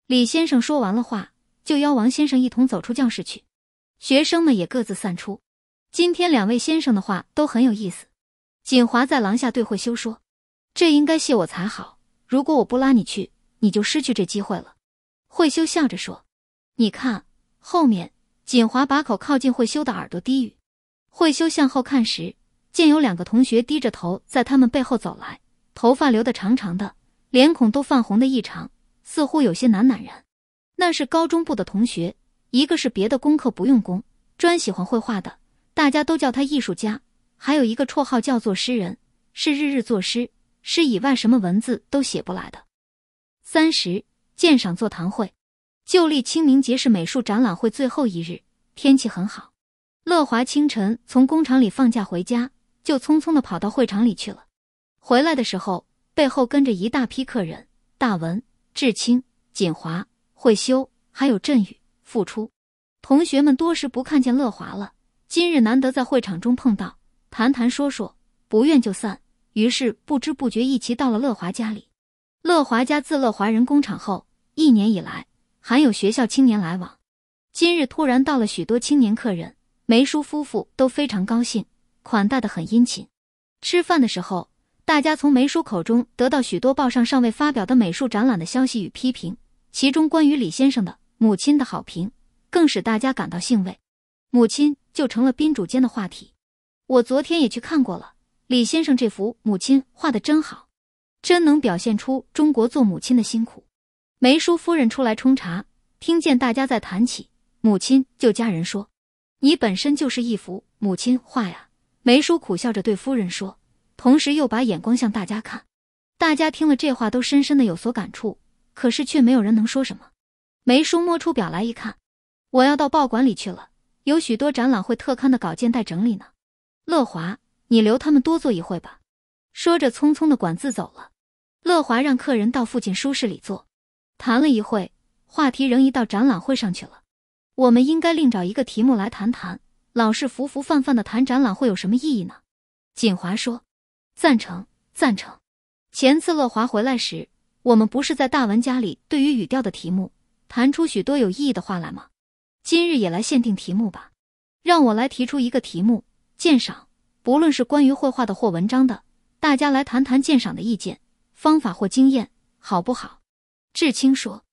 李先生说完了话，就邀王先生一同走出教室去。学生们也各自散出。今天两位先生的话都很有意思。锦华在廊下对慧修说：“这应该谢我才好。如果我不拉你去，你就失去这机会了。”慧修笑着说：“你看后面。”锦华把口靠近慧修的耳朵低语。慧修向后看时，见有两个同学低着头在他们背后走来。头发留的长长的，脸孔都泛红的异常，似乎有些难男人。那是高中部的同学，一个是别的功课不用功，专喜欢绘画的，大家都叫他艺术家；还有一个绰号叫做诗人，是日日作诗，诗以外什么文字都写不来的。三十鉴赏座谈会，旧历清明节是美术展览会最后一日，天气很好。乐华清晨从工厂里放假回家，就匆匆的跑到会场里去了。回来的时候，背后跟着一大批客人：大文、志清、锦华、慧修，还有振宇、付出。同学们多时不看见乐华了，今日难得在会场中碰到，谈谈说说，不愿就散。于是不知不觉一齐到了乐华家里。乐华家自乐华人工厂后一年以来，还有学校青年来往，今日突然到了许多青年客人，梅叔夫妇都非常高兴，款待的很殷勤。吃饭的时候。大家从梅叔口中得到许多报上尚未发表的美术展览的消息与批评，其中关于李先生的母亲的好评，更使大家感到欣慰。《母亲就成了宾主间的话题。我昨天也去看过了，李先生这幅母亲画的真好，真能表现出中国做母亲的辛苦。梅叔夫人出来冲茶，听见大家在谈起母亲，就家人说：“你本身就是一幅母亲画呀。”梅叔苦笑着对夫人说。同时又把眼光向大家看，大家听了这话都深深的有所感触，可是却没有人能说什么。梅叔摸出表来一看，我要到报馆里去了，有许多展览会特刊的稿件待整理呢。乐华，你留他们多坐一会吧。说着，匆匆的管字走了。乐华让客人到附近书室里坐，谈了一会，话题仍移到展览会上去了。我们应该另找一个题目来谈谈，老是浮浮泛泛的谈展览会有什么意义呢？锦华说。赞成赞成，前次乐华回来时，我们不是在大文家里对于语调的题目谈出许多有意义的话来吗？今日也来限定题目吧，让我来提出一个题目鉴赏，不论是关于绘画的或文章的，大家来谈谈鉴赏的意见、方法或经验，好不好？志清说：“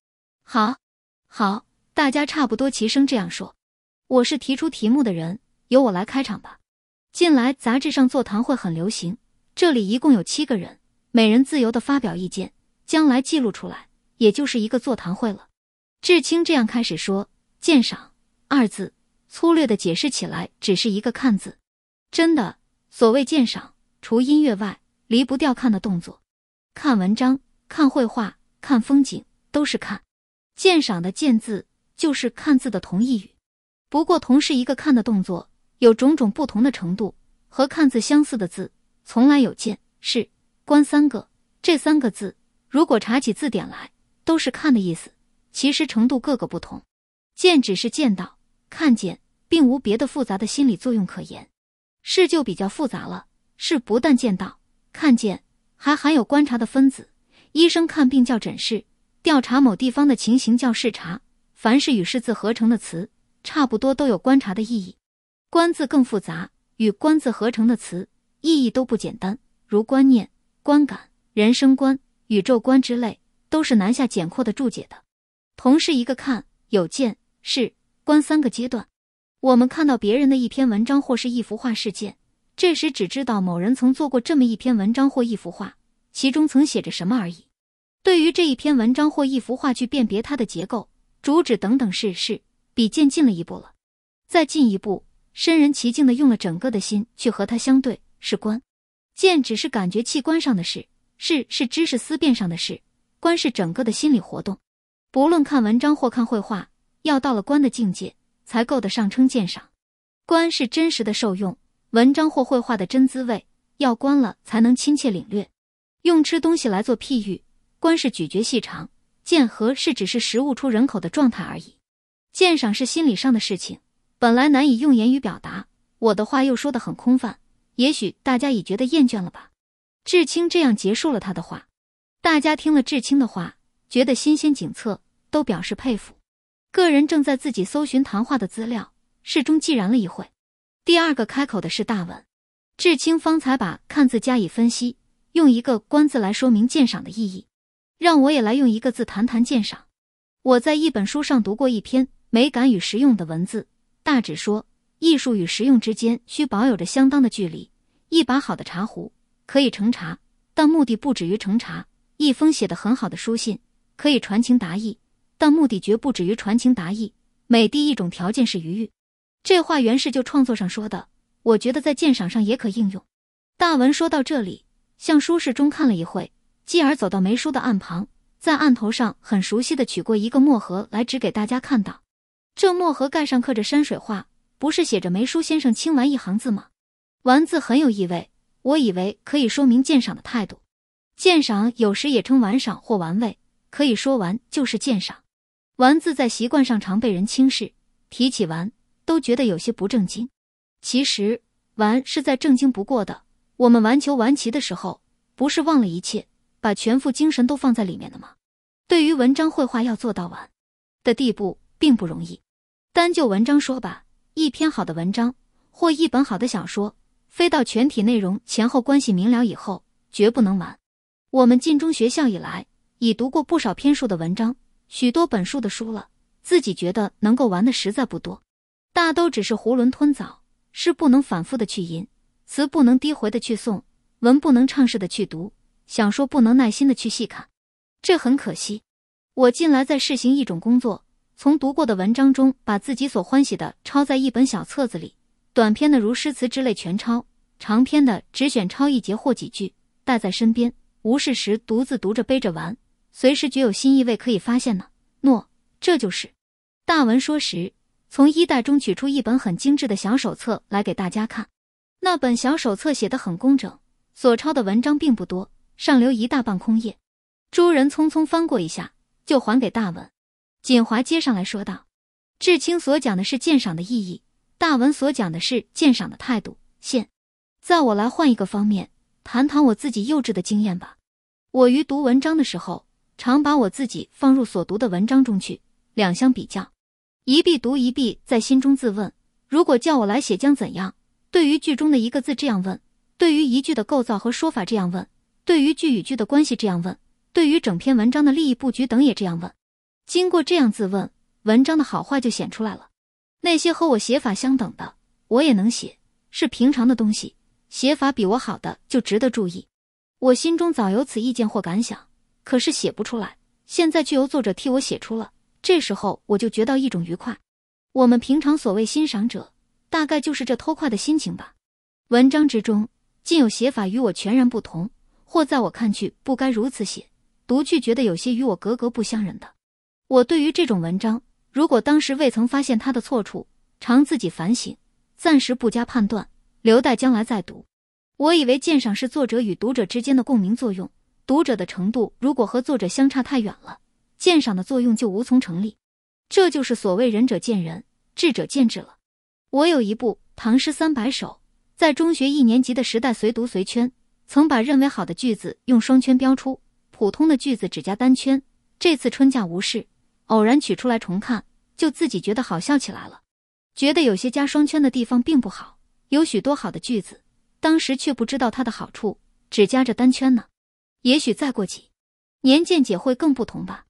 好，好。”大家差不多齐声这样说。我是提出题目的人，由我来开场吧。近来杂志上座谈会很流行。这里一共有七个人，每人自由的发表意见，将来记录出来，也就是一个座谈会了。志清这样开始说：“鉴赏二字，粗略的解释起来，只是一个看字。真的，所谓鉴赏，除音乐外，离不掉看的动作。看文章，看绘画，看风景，都是看。鉴赏的鉴字，就是看字的同义语。不过同是一个看的动作，有种种不同的程度。和看字相似的字。”从来有见、是观三个，这三个字如果查起字典来，都是看的意思。其实程度各个不同。见只是见到、看见，并无别的复杂的心理作用可言。是就比较复杂了，是不但见到、看见，还含有观察的分子。医生看病叫诊视，调查某地方的情形叫视察。凡是与视字合成的词，差不多都有观察的意义。观字更复杂，与观字合成的词。意义都不简单，如观念、观感、人生观、宇宙观之类，都是南下简括的注解的。同是一个看、有见、是观三个阶段，我们看到别人的一篇文章或是一幅画事件，这时只知道某人曾做过这么一篇文章或一幅画，其中曾写着什么而已。对于这一篇文章或一幅画去辨别它的结构、主旨等等，事事，比见进了一步了。再进一步，身人其境的用了整个的心去和它相对。是观，见只是感觉器官上的事，是是知识思辨上的事，观是整个的心理活动。不论看文章或看绘画，要到了观的境界，才够得上称鉴赏。观是真实的受用，文章或绘画的真滋味，要观了才能亲切领略。用吃东西来做譬喻，观是咀嚼细长，鉴和是只是食物出人口的状态而已。鉴赏是心理上的事情，本来难以用言语表达，我的话又说得很空泛。也许大家已觉得厌倦了吧？志清这样结束了他的话。大家听了志清的话，觉得新鲜景测，都表示佩服。个人正在自己搜寻谈话的资料，事中寂然了一会。第二个开口的是大文，志清方才把看字加以分析，用一个观字来说明鉴赏的意义。让我也来用一个字谈谈鉴赏。我在一本书上读过一篇《美感与实用》的文字，大指说。艺术与实用之间需保有着相当的距离。一把好的茶壶可以盛茶，但目的不止于盛茶；一封写的很好的书信可以传情达意，但目的绝不止于传情达意。美的，一种条件是愉悦。这话原是就创作上说的，我觉得在鉴赏上也可应用。大文说到这里，向书室中看了一会，继而走到梅叔的案旁，在案头上很熟悉的取过一个墨盒来，指给大家看到。这墨盒盖上刻着山水画。不是写着梅叔先生清完一行字吗？完字很有意味，我以为可以说明鉴赏的态度。鉴赏有时也称玩赏或玩味，可以说完就是鉴赏。玩字在习惯上常被人轻视，提起玩都觉得有些不正经。其实玩是在正经不过的。我们玩球、玩棋的时候，不是忘了一切，把全副精神都放在里面的吗？对于文章、绘画要做到玩的地步，并不容易。单就文章说吧。一篇好的文章或一本好的小说，非到全体内容前后关系明了以后，绝不能完。我们进中学校以来，已读过不少篇数的文章，许多本书的书了，自己觉得能够玩的实在不多，大都只是囫囵吞枣，是不能反复的去吟，词不能低回的去诵，文不能畅式的去读，小说不能耐心的去细看，这很可惜。我近来在试行一种工作。从读过的文章中，把自己所欢喜的抄在一本小册子里，短篇的如诗词之类全抄，长篇的只选抄一节或几句，带在身边，无事时独自读着背着玩，随时觉有新意味可以发现呢。诺，这就是大文说时，从衣袋中取出一本很精致的小手册来给大家看。那本小手册写得很工整，所抄的文章并不多，上留一大半空页。诸人匆匆翻过一下，就还给大文。锦华接上来说道：“至青所讲的是鉴赏的意义，大文所讲的是鉴赏的态度。现，在我来换一个方面，谈谈我自己幼稚的经验吧。我于读文章的时候，常把我自己放入所读的文章中去，两相比较，一必读一必，在心中自问：如果叫我来写，将怎样？对于句中的一个字这样问，对于一句的构造和说法这样问，对于句与句的关系这样问，对于整篇文章的利益布局等也这样问。”经过这样自问，文章的好坏就显出来了。那些和我写法相等的，我也能写；是平常的东西，写法比我好的就值得注意。我心中早有此意见或感想，可是写不出来。现在却由作者替我写出了，这时候我就觉到一种愉快。我们平常所谓欣赏者，大概就是这偷快的心情吧。文章之中，竟有写法与我全然不同，或在我看去不该如此写，读去觉得有些与我格格不相人的。我对于这种文章，如果当时未曾发现它的错处，常自己反省，暂时不加判断，留待将来再读。我以为鉴赏是作者与读者之间的共鸣作用，读者的程度如果和作者相差太远了，鉴赏的作用就无从成立。这就是所谓仁者见仁，智者见智了。我有一部《唐诗三百首》，在中学一年级的时代随读随圈，曾把认为好的句子用双圈标出，普通的句子只加单圈。这次春假无事。偶然取出来重看，就自己觉得好笑起来了。觉得有些加双圈的地方并不好，有许多好的句子，当时却不知道它的好处，只加着单圈呢。也许再过几年，见解会更不同吧。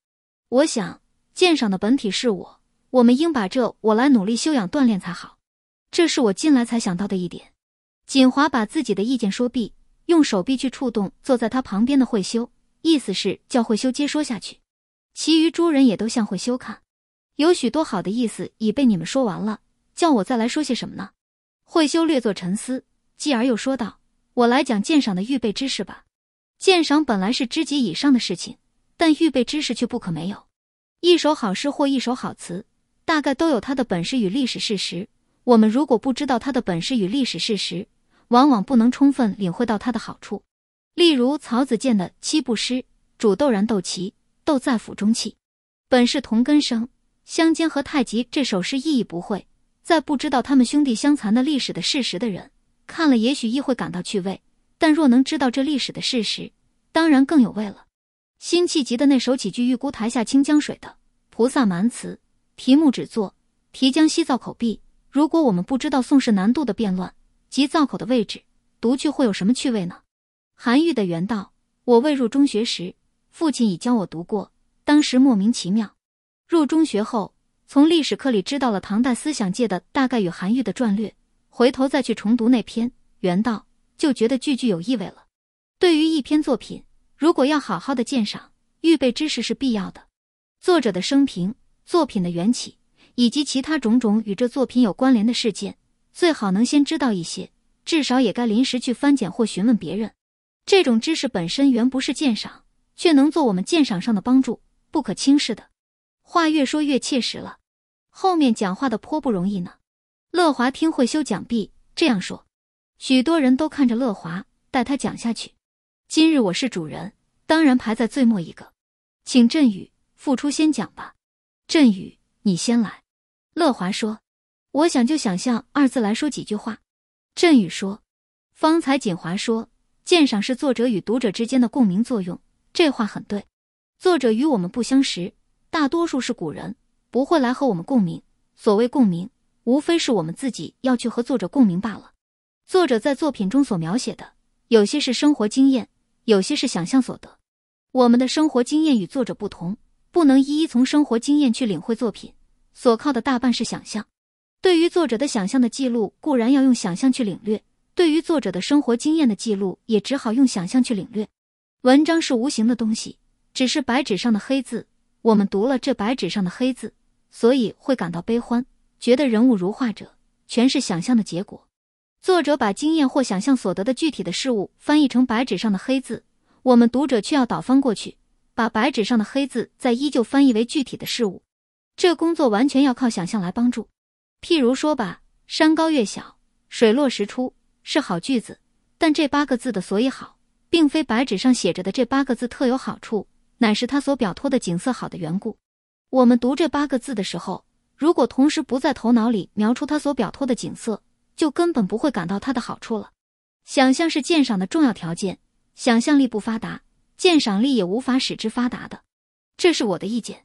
我想，鉴赏的本体是我，我们应把这我来努力修养锻炼才好。这是我近来才想到的一点。锦华把自己的意见说毕，用手臂去触动坐在他旁边的慧修，意思是叫慧修接说下去。其余诸人也都向慧修看，有许多好的意思已被你们说完了，叫我再来说些什么呢？慧修略作沉思，继而又说道：“我来讲鉴赏的预备知识吧。鉴赏本来是知己以上的事情，但预备知识却不可没有。一首好诗或一首好词，大概都有它的本事与历史事实。我们如果不知道它的本事与历史事实，往往不能充分领会到它的好处。例如曹子建的《七步诗》，煮豆燃豆萁。”斗在釜中泣，本是同根生。相煎和太极这首诗意义不会在不知道他们兄弟相残的历史的事实的人看了，也许亦会感到趣味。但若能知道这历史的事实，当然更有味了。辛弃疾的那首几句“玉姑台下清江水”的《菩萨蛮》词，题目只作“题江西造口壁”。如果我们不知道宋氏南渡的变乱及造口的位置，读去会有什么趣味呢？韩愈的《原道》，我未入中学时。父亲已教我读过，当时莫名其妙。入中学后，从历史课里知道了唐代思想界的大概与韩愈的传略，回头再去重读那篇《原道》，就觉得句句有意味了。对于一篇作品，如果要好好的鉴赏，预备知识是必要的。作者的生平、作品的缘起以及其他种种与这作品有关联的事件，最好能先知道一些，至少也该临时去翻检或询问别人。这种知识本身原不是鉴赏。却能做我们鉴赏上的帮助，不可轻视的。话越说越切实了，后面讲话的颇不容易呢。乐华听会修讲毕这样说，许多人都看着乐华，待他讲下去。今日我是主人，当然排在最末一个，请振宇、付出先讲吧。振宇，你先来。乐华说：“我想就‘想象’二字来说几句话。”振宇说：“方才锦华说，鉴赏是作者与读者之间的共鸣作用。”这话很对，作者与我们不相识，大多数是古人，不会来和我们共鸣。所谓共鸣，无非是我们自己要去和作者共鸣罢了。作者在作品中所描写的，有些是生活经验，有些是想象所得。我们的生活经验与作者不同，不能一一从生活经验去领会作品。所靠的大半是想象。对于作者的想象的记录，固然要用想象去领略；对于作者的生活经验的记录，也只好用想象去领略。文章是无形的东西，只是白纸上的黑字。我们读了这白纸上的黑字，所以会感到悲欢，觉得人物如画者，全是想象的结果。作者把经验或想象所得的具体的事物翻译成白纸上的黑字，我们读者却要倒翻过去，把白纸上的黑字再依旧翻译为具体的事物。这工作完全要靠想象来帮助。譬如说吧，“山高月小，水落石出”是好句子，但这八个字的所以好。并非白纸上写着的这八个字特有好处，乃是他所表托的景色好的缘故。我们读这八个字的时候，如果同时不在头脑里描出他所表托的景色，就根本不会感到他的好处了。想象是鉴赏的重要条件，想象力不发达，鉴赏力也无法使之发达的。这是我的意见。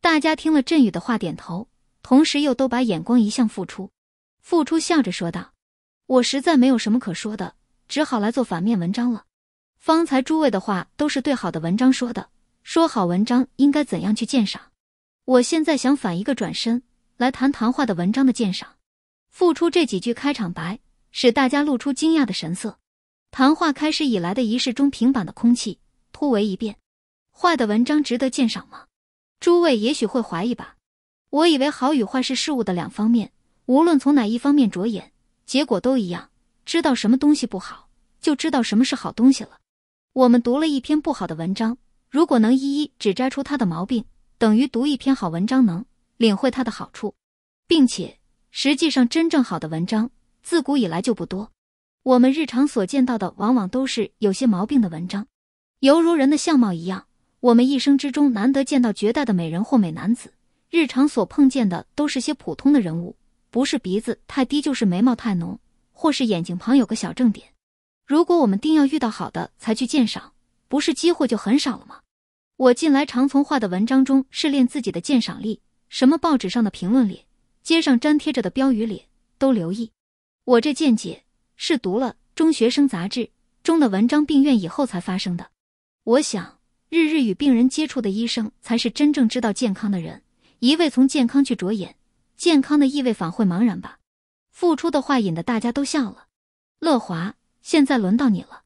大家听了振宇的话，点头，同时又都把眼光移向付出。付出笑着说道：“我实在没有什么可说的，只好来做反面文章了。”方才诸位的话都是对好的文章说的，说好文章应该怎样去鉴赏。我现在想反一个转身来谈谈话的文章的鉴赏。付出这几句开场白，使大家露出惊讶的神色。谈话开始以来的仪式中，平板的空气突围一变。坏的文章值得鉴赏吗？诸位也许会怀疑吧。我以为好与坏是事物的两方面，无论从哪一方面着眼，结果都一样。知道什么东西不好，就知道什么是好东西了。我们读了一篇不好的文章，如果能一一指摘出它的毛病，等于读一篇好文章，能领会它的好处，并且实际上真正好的文章自古以来就不多。我们日常所见到的往往都是有些毛病的文章，犹如人的相貌一样，我们一生之中难得见到绝代的美人或美男子，日常所碰见的都是些普通的人物，不是鼻子太低，就是眉毛太浓，或是眼睛旁有个小正点。如果我们定要遇到好的才去鉴赏，不是机会就很少了吗？我近来常从画的文章中试练自己的鉴赏力，什么报纸上的评论里、街上粘贴着的标语里都留意。我这见解是读了《中学生杂志》中的文章《病院》以后才发生的。我想，日日与病人接触的医生才是真正知道健康的人。一味从健康去着眼，健康的意味反会茫然吧？付出的话引得大家都笑了。乐华。现在轮到你了，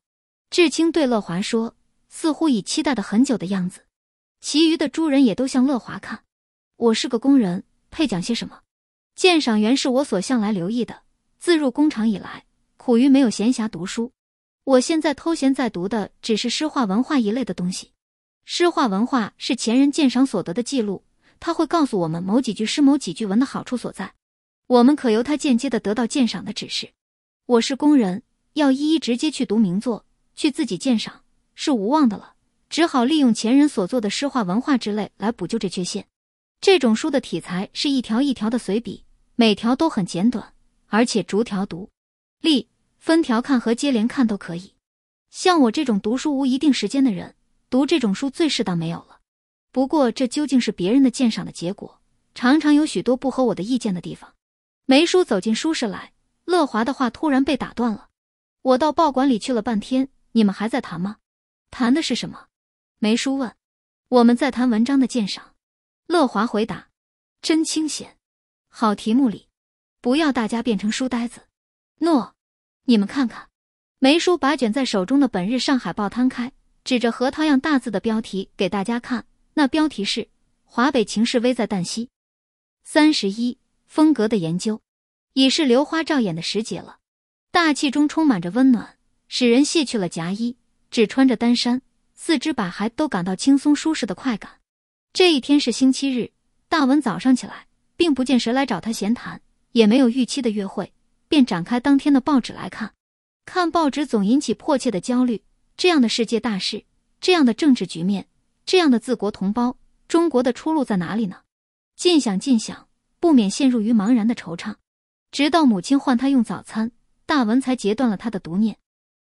志清对乐华说，似乎已期待的很久的样子。其余的诸人也都向乐华看。我是个工人，配讲些什么？鉴赏员是我所向来留意的。自入工厂以来，苦于没有闲暇读书。我现在偷闲在读的，只是诗画文化一类的东西。诗画文化是前人鉴赏所得的记录，他会告诉我们某几句诗、某几句文的好处所在。我们可由他间接的得到鉴赏的指示。我是工人。要一一直接去读名作，去自己鉴赏是无望的了，只好利用前人所做的诗画文化之类来补救这缺陷。这种书的体裁是一条一条的随笔，每条都很简短，而且逐条读，立分条看和接连看都可以。像我这种读书无一定时间的人，读这种书最适当没有了。不过这究竟是别人的鉴赏的结果，常常有许多不合我的意见的地方。梅叔走进书室来，乐华的话突然被打断了。我到报馆里去了半天，你们还在谈吗？谈的是什么？梅叔问。我们在谈文章的鉴赏。乐华回答。真清闲。好题目里，不要大家变成书呆子。诺。你们看看。梅叔把卷在手中的《本日上海报》摊开，指着核桃样大字的标题给大家看。那标题是《华北情势危在旦夕》。三十一风格的研究，已是流花照眼的时节了。大气中充满着温暖，使人卸去了夹衣，只穿着单衫，四肢百骸都感到轻松舒适的快感。这一天是星期日，大文早上起来，并不见谁来找他闲谈，也没有预期的约会，便展开当天的报纸来看。看报纸总引起迫切的焦虑：这样的世界大事，这样的政治局面，这样的自国同胞，中国的出路在哪里呢？尽想尽想，不免陷入于茫然的惆怅，直到母亲唤他用早餐。大文才截断了他的毒念。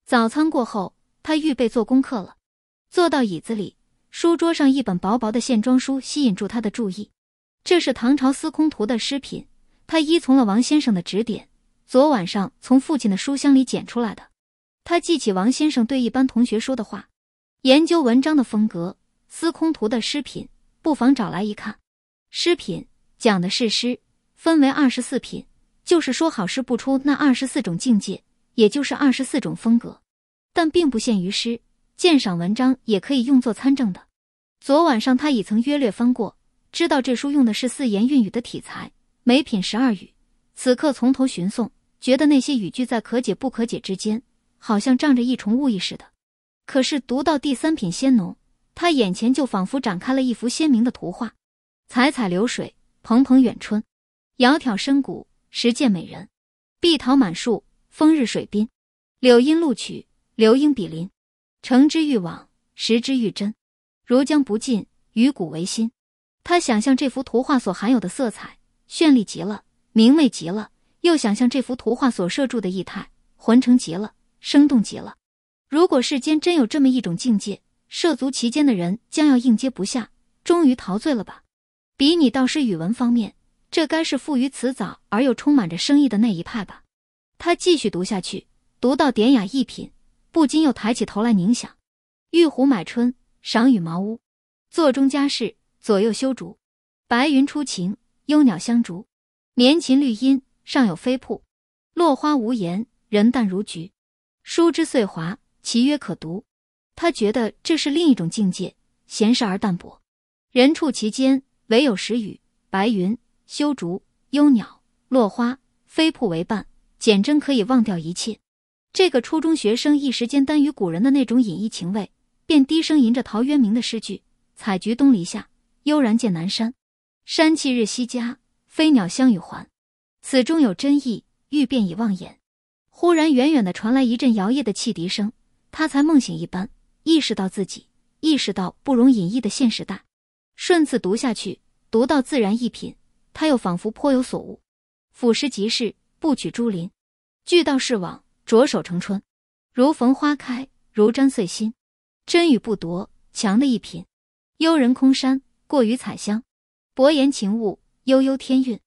早餐过后，他预备做功课了。坐到椅子里，书桌上一本薄薄的线装书吸引住他的注意。这是唐朝司空图的《诗品》，他依从了王先生的指点，昨晚上从父亲的书箱里捡出来的。他记起王先生对一班同学说的话：研究文章的风格，司空图的《诗品》不妨找来一看。《诗品》讲的是诗，分为二十四品。就是说，好诗不出那二十四种境界，也就是二十四种风格，但并不限于诗，鉴赏文章也可以用作参证的。昨晚上他已曾约略翻过，知道这书用的是四言韵语的体裁，每品十二语。此刻从头寻诵，觉得那些语句在可解不可解之间，好像仗着一重物意似的。可是读到第三品仙农，他眼前就仿佛展开了一幅鲜明的图画：，采采流水，蓬蓬远春，窈窕深谷。十见美人，碧桃满树，风日水滨，柳荫露曲，流莺比邻，诚之欲往，实之欲真。如将不尽，与古为新。他想象这幅图画所含有的色彩，绚丽极了，明媚极了；又想象这幅图画所摄住的意态，浑成极了，生动极了。如果世间真有这么一种境界，涉足其间的人将要应接不下，终于陶醉了吧？比你倒是语文方面。这该是富于辞藻而又充满着生意的那一派吧。他继续读下去，读到典雅一品，不禁又抬起头来凝想：玉壶买春，赏雨茅屋，座中佳事，左右修竹，白云出晴，幽鸟相逐，眠琴绿阴，上有飞瀑，落花无言，人淡如菊。书之碎华，其曰可读。他觉得这是另一种境界，闲适而淡泊，人处其间，唯有时雨白云。修竹、幽鸟、落花、飞瀑为伴，简真可以忘掉一切。这个初中学生一时间耽于古人的那种隐逸情味，便低声吟着陶渊明的诗句：“采菊东篱下，悠然见南山。山气日夕佳，飞鸟相与还。此中有真意，欲辨已忘言。”忽然远远的传来一阵摇曳的汽笛声，他才梦醒一般，意识到自己，意识到不容隐逸的现实大。顺次读下去，读到自然一品。他又仿佛颇有所悟，俯拾即是，不取珠林；聚道是网，着手成春。如逢花开，如沾碎心。真与不夺，强的一品。幽人空山，过于采香；薄言情物，悠悠天韵。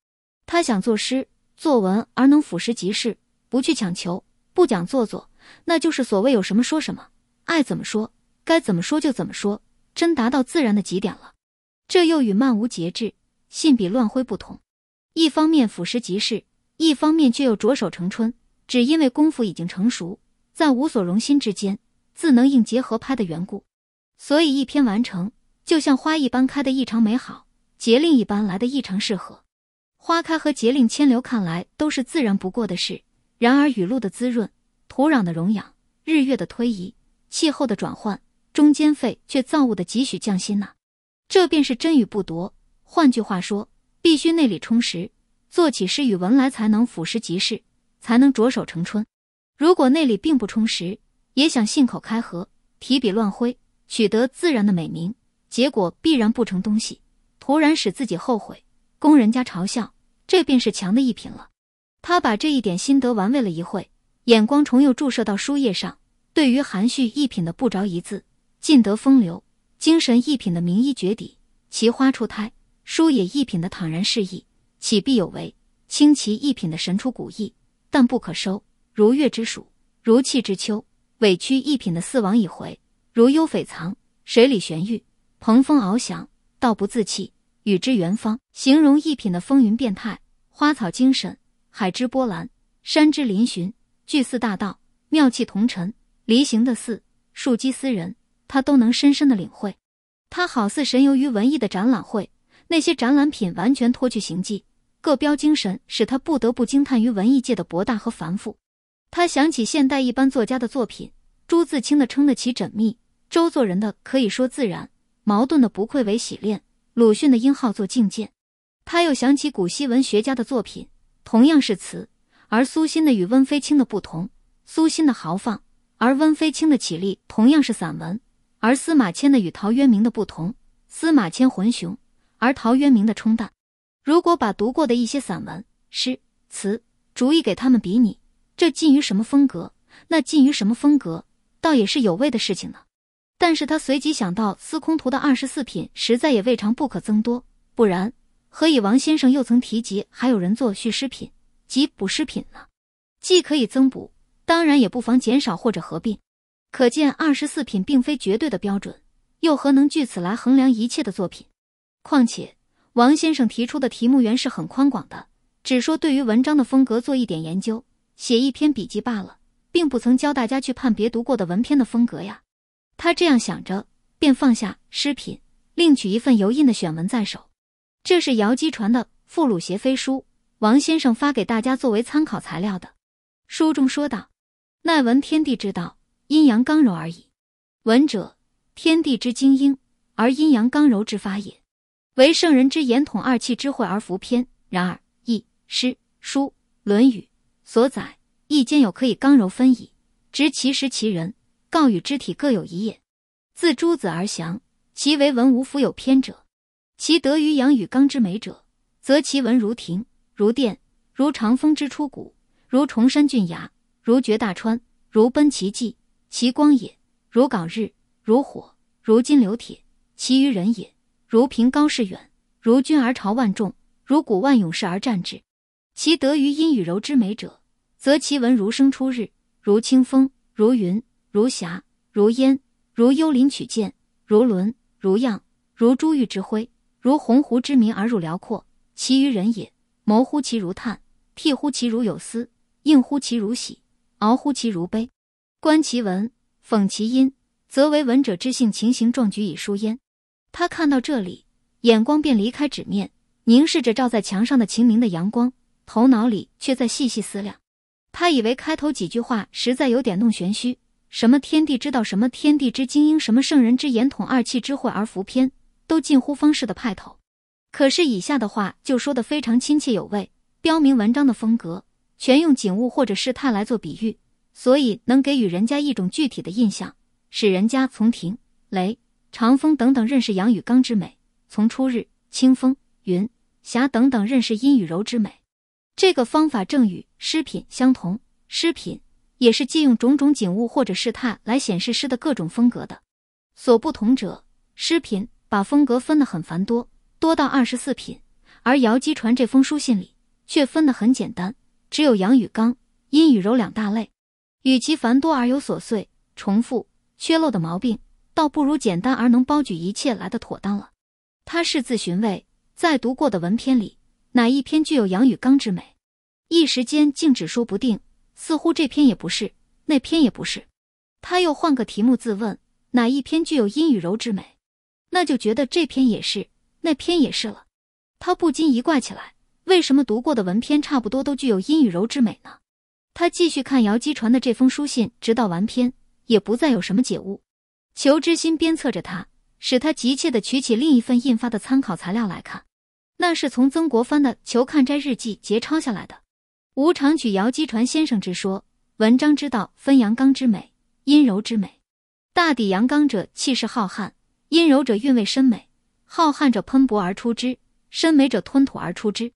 他想作诗作文，而能俯拾即是，不去强求，不讲做作，那就是所谓有什么说什么，爱怎么说，该怎么说就怎么说，真达到自然的极点了。这又与漫无节制。信笔乱挥不同，一方面腐蚀即逝，一方面却又着手成春，只因为功夫已经成熟，在无所容心之间，自能应结合拍的缘故。所以一篇完成，就像花一般开的异常美好，节令一般来的异常适合。花开和节令，千流看来都是自然不过的事。然而雨露的滋润，土壤的荣养，日月的推移，气候的转换，中间费却造物的几许匠心呐！这便是真与不夺。换句话说，必须内里充实，做起诗与文来才能俯拾即是，才能着手成春。如果内里并不充实，也想信口开河，提笔乱挥，取得自然的美名，结果必然不成东西，徒然使自己后悔，供人家嘲笑。这便是强的一品了。他把这一点心得玩味了一会，眼光重又注射到书页上。对于含蓄一品的不着一字，尽得风流；精神一品的名医绝底，奇花初胎。疏也一品的坦然释意，岂必有为；清奇一品的神出古意，但不可收，如月之暑，如气之秋。委曲一品的四王已回，如幽匪藏，水里玄玉，蓬风翱翔，道不自弃，与之元方。形容一品的风云变态，花草精神，海之波澜，山之嶙峋，巨寺大道，妙气同尘。离形的寺，树几斯人，他都能深深的领会。他好似神游于文艺的展览会。那些展览品完全脱去形迹，各标精神，使他不得不惊叹于文艺界的博大和繁复。他想起现代一般作家的作品：朱自清的称得起缜密，周作人的可以说自然，茅盾的不愧为洗炼，鲁迅的应号作境界。他又想起古稀文学家的作品，同样是词，而苏欣的与温飞卿的不同，苏欣的豪放，而温飞卿的绮丽；同样是散文，而司马迁的与陶渊明的不同，司马迁浑雄。而陶渊明的冲淡，如果把读过的一些散文、诗、词逐一给他们比拟，这近于什么风格？那近于什么风格？倒也是有味的事情呢。但是他随即想到，司空图的二十四品实在也未尝不可增多，不然，何以王先生又曾提及还有人做续诗品及补诗品呢？既可以增补，当然也不妨减少或者合并。可见二十四品并非绝对的标准，又何能据此来衡量一切的作品？况且，王先生提出的题目原是很宽广的，只说对于文章的风格做一点研究，写一篇笔记罢了，并不曾教大家去判别读过的文篇的风格呀。他这样想着，便放下《诗品》，另取一份油印的选文在手。这是姚姬传的《傅鲁邪非书》，王先生发给大家作为参考材料的。书中说道：“奈闻天地之道，阴阳刚柔而已。文者，天地之精英，而阴阳刚柔之发也。”为圣人之言统二气之会而服篇，然而《易》《诗》《书》《论语》所载，亦兼有可以刚柔分矣。执其实，其人告与之体各有一也。自诸子而降，其为文无弗有篇者，其得于阳与刚之美者，则其文如亭如殿、如长风之出谷，如崇山峻崖，如绝大川，如奔其迹，其光也如槁日，如火，如金流铁。其余人也。如凭高士远，如君而朝万众，如鼓万勇士而战之。其得于阴与柔之美者，则其文如生出日，如清风，如云，如霞，如烟，如幽林曲剑，如轮，如漾，如珠玉之辉，如鸿鹄之鸣而入辽阔。其余人也，谋乎其如叹，辟乎其如有思，应乎其如喜，敖乎其如悲。观其文，讽其音，则为文者之性情、形状、举以书焉。他看到这里，眼光便离开纸面，凝视着照在墙上的晴明的阳光，头脑里却在细细思量。他以为开头几句话实在有点弄玄虚，什么天地之道，什么天地之精英，什么圣人之言统二气之会而浮篇，都近乎方式的派头。可是以下的话就说的非常亲切有味，标明文章的风格，全用景物或者事态来做比喻，所以能给予人家一种具体的印象，使人家从听雷。长风等等认识阳与刚之美，从初日、清风、云霞等等认识阴与柔之美。这个方法正与《诗品》相同，《诗品》也是借用种种景物或者事态来显示诗的各种风格的。所不同者，《诗品》把风格分得很繁多，多到二十四品；而姚姬传这封书信里却分得很简单，只有阳与刚、阴与柔两大类。与其繁多而有琐碎、重复、缺漏的毛病。倒不如简单而能包举一切来的妥当了。他试自寻味，在读过的文篇里，哪一篇具有杨宇刚之美？一时间静止，说不定似乎这篇也不是，那篇也不是。他又换个题目自问：哪一篇具有阴与柔之美？那就觉得这篇也是，那篇也是了。他不禁疑怪起来：为什么读过的文篇差不多都具有阴与柔之美呢？他继续看姚姬传的这封书信，直到完篇，也不再有什么解悟。求知心鞭策着他，使他急切地取起另一份印发的参考材料来看，那是从曾国藩的《求看斋日记》节抄下来的。吴常举姚姬传先生之说，文章之道分阳刚之美、阴柔之美，大抵阳刚者气势浩瀚，阴柔者韵味深美。浩瀚者喷薄而出之，深美者吞吐而出之。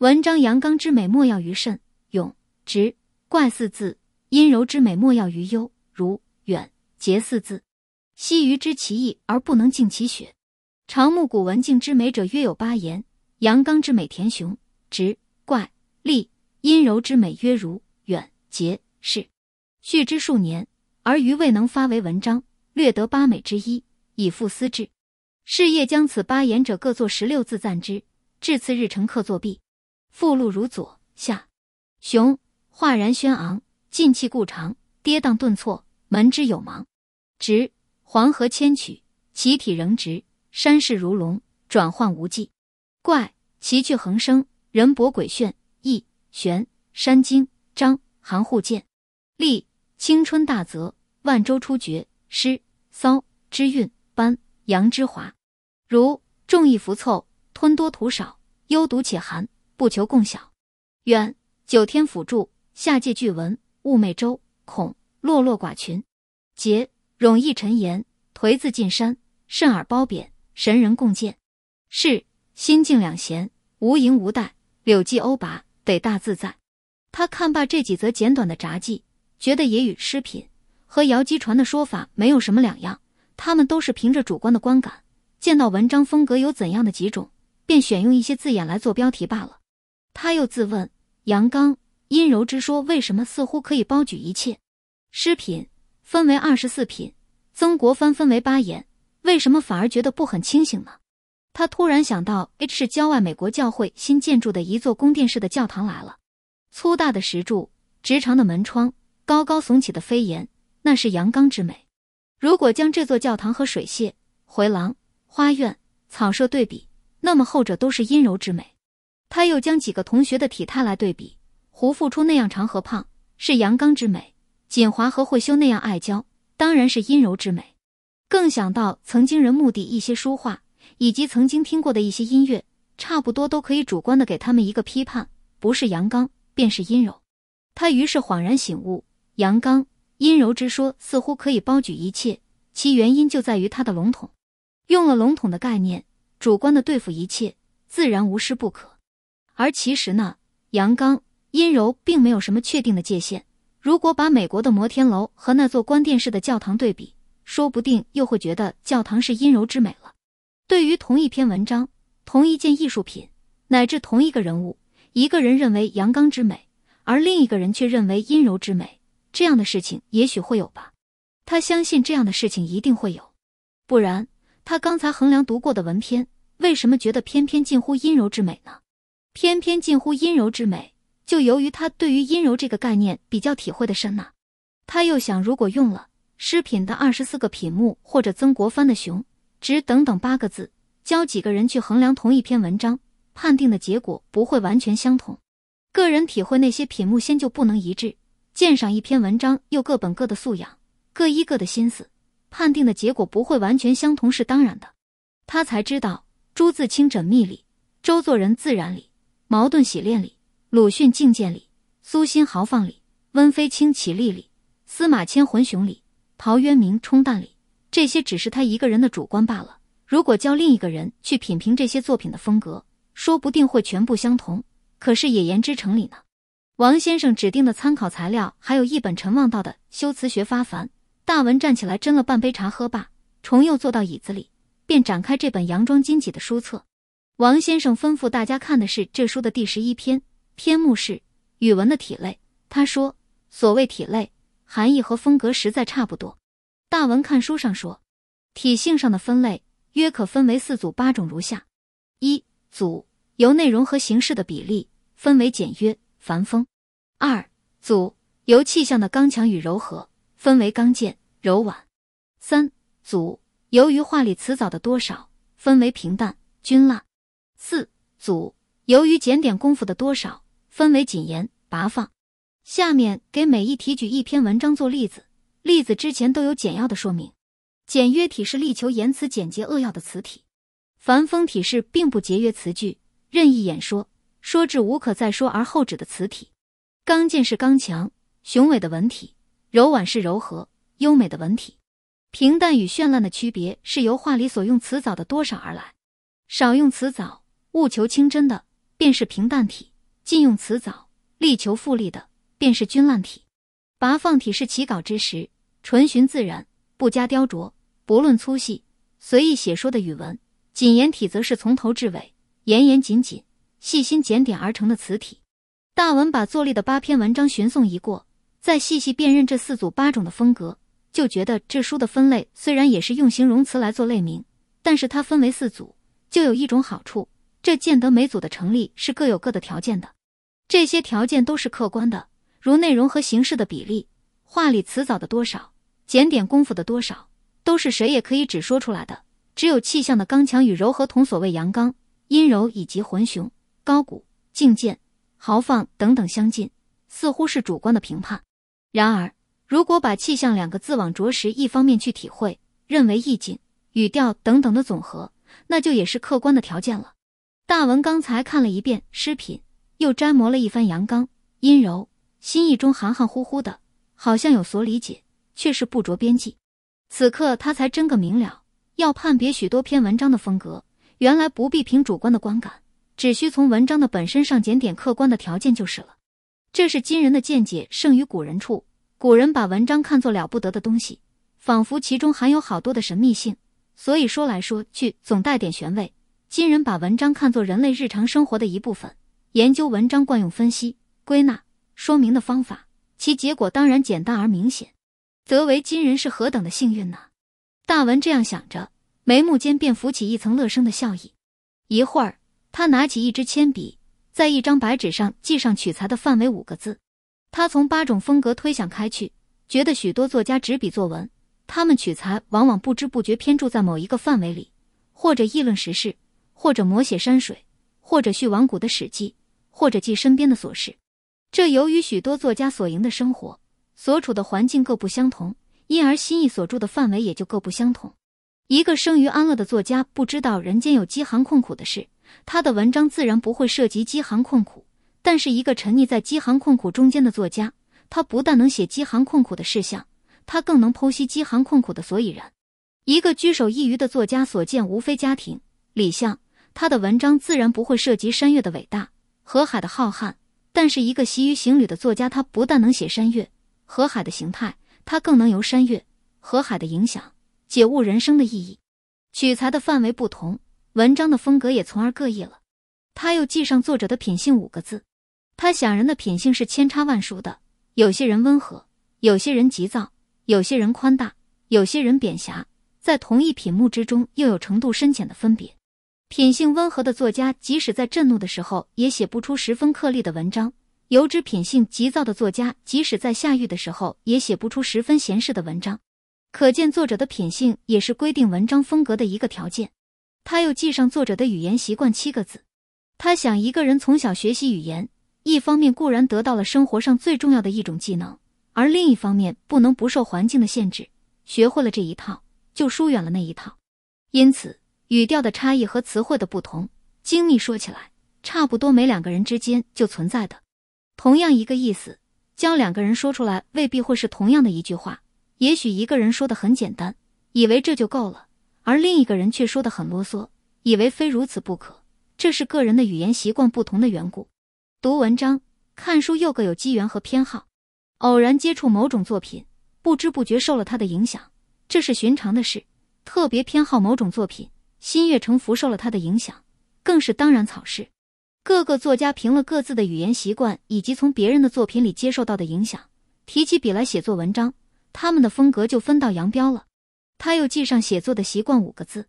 文章阳刚之美，莫要于慎、勇、直、怪四字；阴柔之美，莫要于忧、如、远、节四字。昔余知其意而不能尽其血。长慕古文静之美者，约有八言：阳刚之美，田雄、直、怪、立；阴柔之美，曰如、远、节势。续之数年，而余未能发为文章，略得八美之一，以赋思志。是夜将此八言者各作十六字赞之，至次日成，客作毕。附录如左下：雄，华然轩昂，进气固长，跌宕顿挫，门之有芒；直。黄河千曲，其体仍直；山势如龙，转换无际。怪奇趣横生，人博鬼炫。异玄山经，张含护剑；立青春大泽，万州出绝。诗骚之韵，班杨之华。如众义浮凑，吞多吐少；幽独且寒，不求共晓。远九天辅助，下界俱闻寤寐周，恐落落寡群，结。冗意陈言，颓字进山；慎耳褒贬，神人共鉴。是心境两闲，无盈无怠，柳记欧拔，得大自在。他看罢这几则简短的札记，觉得也与《诗品》和姚姬传的说法没有什么两样。他们都是凭着主观的观感，见到文章风格有怎样的几种，便选用一些字眼来做标题罢了。他又自问：阳刚阴柔之说，为什么似乎可以包举一切《诗品》？分为二十四品，曾国藩分为八言，为什么反而觉得不很清醒呢？他突然想到，H 市郊外美国教会新建筑的一座宫殿式的教堂来了，粗大的石柱，直长的门窗，高高耸起的飞檐，那是阳刚之美。如果将这座教堂和水榭、回廊、花院、草舍对比，那么后者都是阴柔之美。他又将几个同学的体态来对比，胡富初那样长和胖是阳刚之美。锦华和慧修那样爱娇，当然是阴柔之美。更想到曾经人目的一些书画，以及曾经听过的一些音乐，差不多都可以主观的给他们一个批判：不是阳刚，便是阴柔。他于是恍然醒悟，阳刚阴柔之说似乎可以包举一切，其原因就在于它的笼统。用了笼统的概念，主观的对付一切，自然无师不可。而其实呢，阳刚阴柔并没有什么确定的界限。如果把美国的摩天楼和那座关电视的教堂对比，说不定又会觉得教堂是阴柔之美了。对于同一篇文章、同一件艺术品，乃至同一个人物，一个人认为阳刚之美，而另一个人却认为阴柔之美，这样的事情也许会有吧。他相信这样的事情一定会有，不然他刚才衡量读过的文篇，为什么觉得偏偏近乎阴柔之美呢？偏偏近乎阴柔之美。就由于他对于阴柔这个概念比较体会的深呐，他又想，如果用了《诗品》的二十四个品目或者曾国藩的雄、直等等八个字教几个人去衡量同一篇文章，判定的结果不会完全相同。个人体会，那些品目先就不能一致，鉴赏一篇文章又各本各的素养，各依各的心思，判定的结果不会完全相同是当然的。他才知道朱自清缜密里，周作人自然里，矛盾洗练里。鲁迅境界里，苏辛豪放里，温飞清绮丽里，司马迁浑雄里，陶渊明冲淡里，这些只是他一个人的主观罢了。如果叫另一个人去品评这些作品的风格，说不定会全部相同。可是也言之成理呢？王先生指定的参考材料还有一本陈望道的《修辞学发凡》。大文站起来斟了半杯茶喝罢，重又坐到椅子里，便展开这本《洋装金戟》的书册。王先生吩咐大家看的是这书的第十一篇。天目是语文的体类，他说：“所谓体类，含义和风格实在差不多。”大文看书上说，体性上的分类约可分为四组八种，如下：一组由内容和形式的比例分为简约、繁风；二组由气象的刚强与柔和分为刚健、柔婉；三组由于话里词藻的多少分为平淡、均滥；四组由于检点功夫的多少。分为谨言、拔放。下面给每一题举一篇文章做例子，例子之前都有简要的说明。简约体是力求言辞简洁扼要的词体；繁风体是并不节约词句、任意演说，说至无可再说而后止的词体。刚健是刚强雄伟的文体，柔婉是柔和优美的文体。平淡与绚烂的区别是由话里所用词藻的多少而来，少用词藻，务求清真的，便是平淡体。禁用词藻，力求复利的，便是菌烂体；拔放体是起稿之时，纯循自然，不加雕琢，不论粗细，随意写说的语文。谨言体则是从头至尾，严严紧紧，细心检点而成的词体。大文把坐立的八篇文章寻诵一过，再细细辨认这四组八种的风格，就觉得这书的分类虽然也是用形容词来做类名，但是它分为四组，就有一种好处。这见得每组的成立是各有各的条件的，这些条件都是客观的，如内容和形式的比例、话里词藻的多少、检点功夫的多少，都是谁也可以只说出来的。只有气象的刚强与柔和，同所谓阳刚、阴柔以及浑雄、高古、境界、豪放等等相近，似乎是主观的评判。然而，如果把“气象”两个字往着实一方面去体会，认为意境、语调等等的总和，那就也是客观的条件了。大文刚才看了一遍《诗品》，又沾磨了一番阳刚阴柔，心意中含含糊糊的，好像有所理解，却是不着边际。此刻他才真个明了，要判别许多篇文章的风格，原来不必凭主观的观感，只需从文章的本身上检点客观的条件就是了。这是今人的见解胜于古人处。古人把文章看作了不得的东西，仿佛其中含有好多的神秘性，所以说来说去总带点玄味。今人把文章看作人类日常生活的一部分，研究文章惯用分析、归纳、说明的方法，其结果当然简单而明显。则为今人是何等的幸运呢？大文这样想着，眉目间便浮起一层乐生的笑意。一会儿，他拿起一支铅笔，在一张白纸上记上“取材的范围”五个字。他从八种风格推想开去，觉得许多作家执笔作文，他们取材往往不知不觉偏注在某一个范围里，或者议论时事。或者摹写山水，或者续完古的史记，或者记身边的琐事。这由于许多作家所营的生活、所处的环境各不相同，因而心意所住的范围也就各不相同。一个生于安乐的作家，不知道人间有饥寒困苦的事，他的文章自然不会涉及饥寒困苦；但是一个沉溺在饥寒困苦中间的作家，他不但能写饥寒困苦的事项，他更能剖析饥寒困苦的所以然。一个居首一隅的作家所见无非家庭、礼想、他的文章自然不会涉及山岳的伟大、河海的浩瀚，但是一个习于行旅的作家，他不但能写山岳、河海的形态，他更能由山岳、河海的影响，解悟人生的意义。取材的范围不同，文章的风格也从而各异了。他又记上作者的品性五个字。他想人的品性是千差万殊的，有些人温和，有些人急躁，有些人宽大，有些人扁狭，在同一品目之中，又有程度深浅的分别。品性温和的作家，即使在震怒的时候，也写不出十分克利的文章；油脂品性急躁的作家，即使在下狱的时候，也写不出十分闲适的文章。可见，作者的品性也是规定文章风格的一个条件。他又记上作者的语言习惯七个字。他想，一个人从小学习语言，一方面固然得到了生活上最重要的一种技能，而另一方面，不能不受环境的限制。学会了这一套，就疏远了那一套，因此。语调的差异和词汇的不同，精密说起来，差不多每两个人之间就存在的。同样一个意思，将两个人说出来，未必会是同样的一句话。也许一个人说的很简单，以为这就够了；而另一个人却说的很啰嗦，以为非如此不可。这是个人的语言习惯不同的缘故。读文章、看书又各有机缘和偏好，偶然接触某种作品，不知不觉受了他的影响，这是寻常的事。特别偏好某种作品。心悦诚服，受了他的影响，更是当然草事。各个作家凭了各自的语言习惯以及从别人的作品里接受到的影响，提起笔来写作文章，他们的风格就分道扬镳了。他又记上写作的习惯五个字。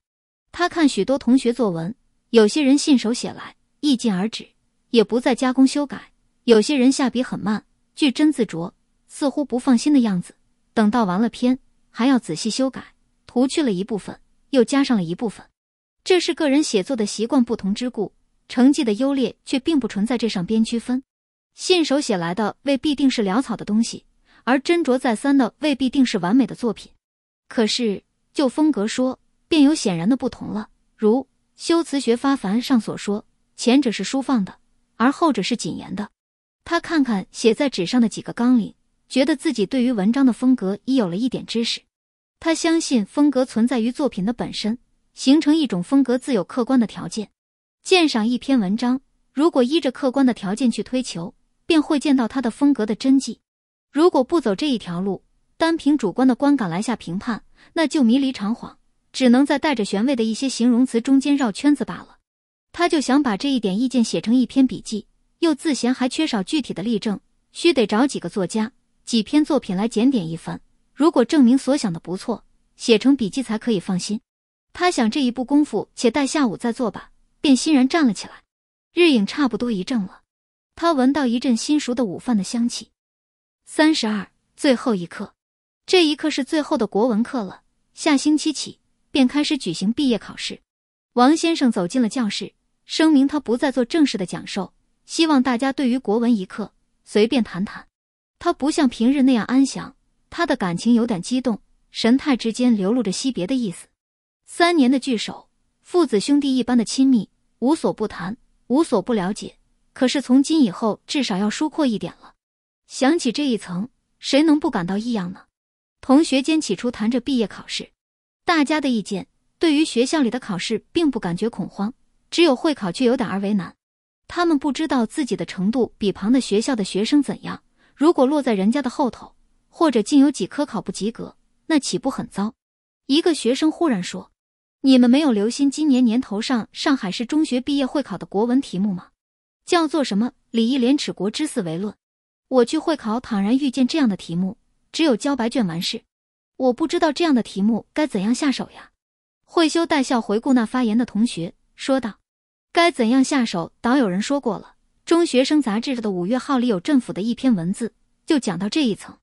他看许多同学作文，有些人信手写来，意尽而止，也不再加工修改；有些人下笔很慢，句斟字酌，似乎不放心的样子。等到完了篇，还要仔细修改，涂去了一部分，又加上了一部分。这是个人写作的习惯不同之故，成绩的优劣却并不存在这上边区分。信手写来的未必定是潦草的东西，而斟酌再三的未必定是完美的作品。可是就风格说，便有显然的不同了。如修辞学发凡上所说，前者是疏放的，而后者是谨言的。他看看写在纸上的几个纲领，觉得自己对于文章的风格已有了一点知识。他相信风格存在于作品的本身。形成一种风格自有客观的条件。鉴赏一篇文章，如果依着客观的条件去推求，便会见到它的风格的真迹；如果不走这一条路，单凭主观的观感来下评判，那就迷离长谎，只能在带着玄味的一些形容词中间绕圈子罢了。他就想把这一点意见写成一篇笔记，又自嫌还缺少具体的例证，须得找几个作家、几篇作品来检点一番。如果证明所想的不错，写成笔记才可以放心。他想，这一步功夫，且待下午再做吧，便欣然站了起来。日影差不多一阵了，他闻到一阵新熟的午饭的香气。三十二，最后一课，这一课是最后的国文课了。下星期起，便开始举行毕业考试。王先生走进了教室，声明他不再做正式的讲授，希望大家对于国文一课随便谈谈。他不像平日那样安详，他的感情有点激动，神态之间流露着惜别的意思。三年的聚首，父子兄弟一般的亲密，无所不谈，无所不了解。可是从今以后，至少要疏阔一点了。想起这一层，谁能不感到异样呢？同学间起初谈着毕业考试，大家的意见对于学校里的考试并不感觉恐慌，只有会考却有点儿为难。他们不知道自己的程度比旁的学校的学生怎样。如果落在人家的后头，或者竟有几科考不及格，那岂不很糟？一个学生忽然说。你们没有留心今年年头上上海市中学毕业会考的国文题目吗？叫做什么“礼义廉耻，国之四维”论。我去会考，坦然遇见这样的题目，只有交白卷完事。我不知道这样的题目该怎样下手呀。会修带笑回顾那发言的同学说道：“该怎样下手？倒有人说过了，《中学生杂志》的五月号里有政府的一篇文字，就讲到这一层。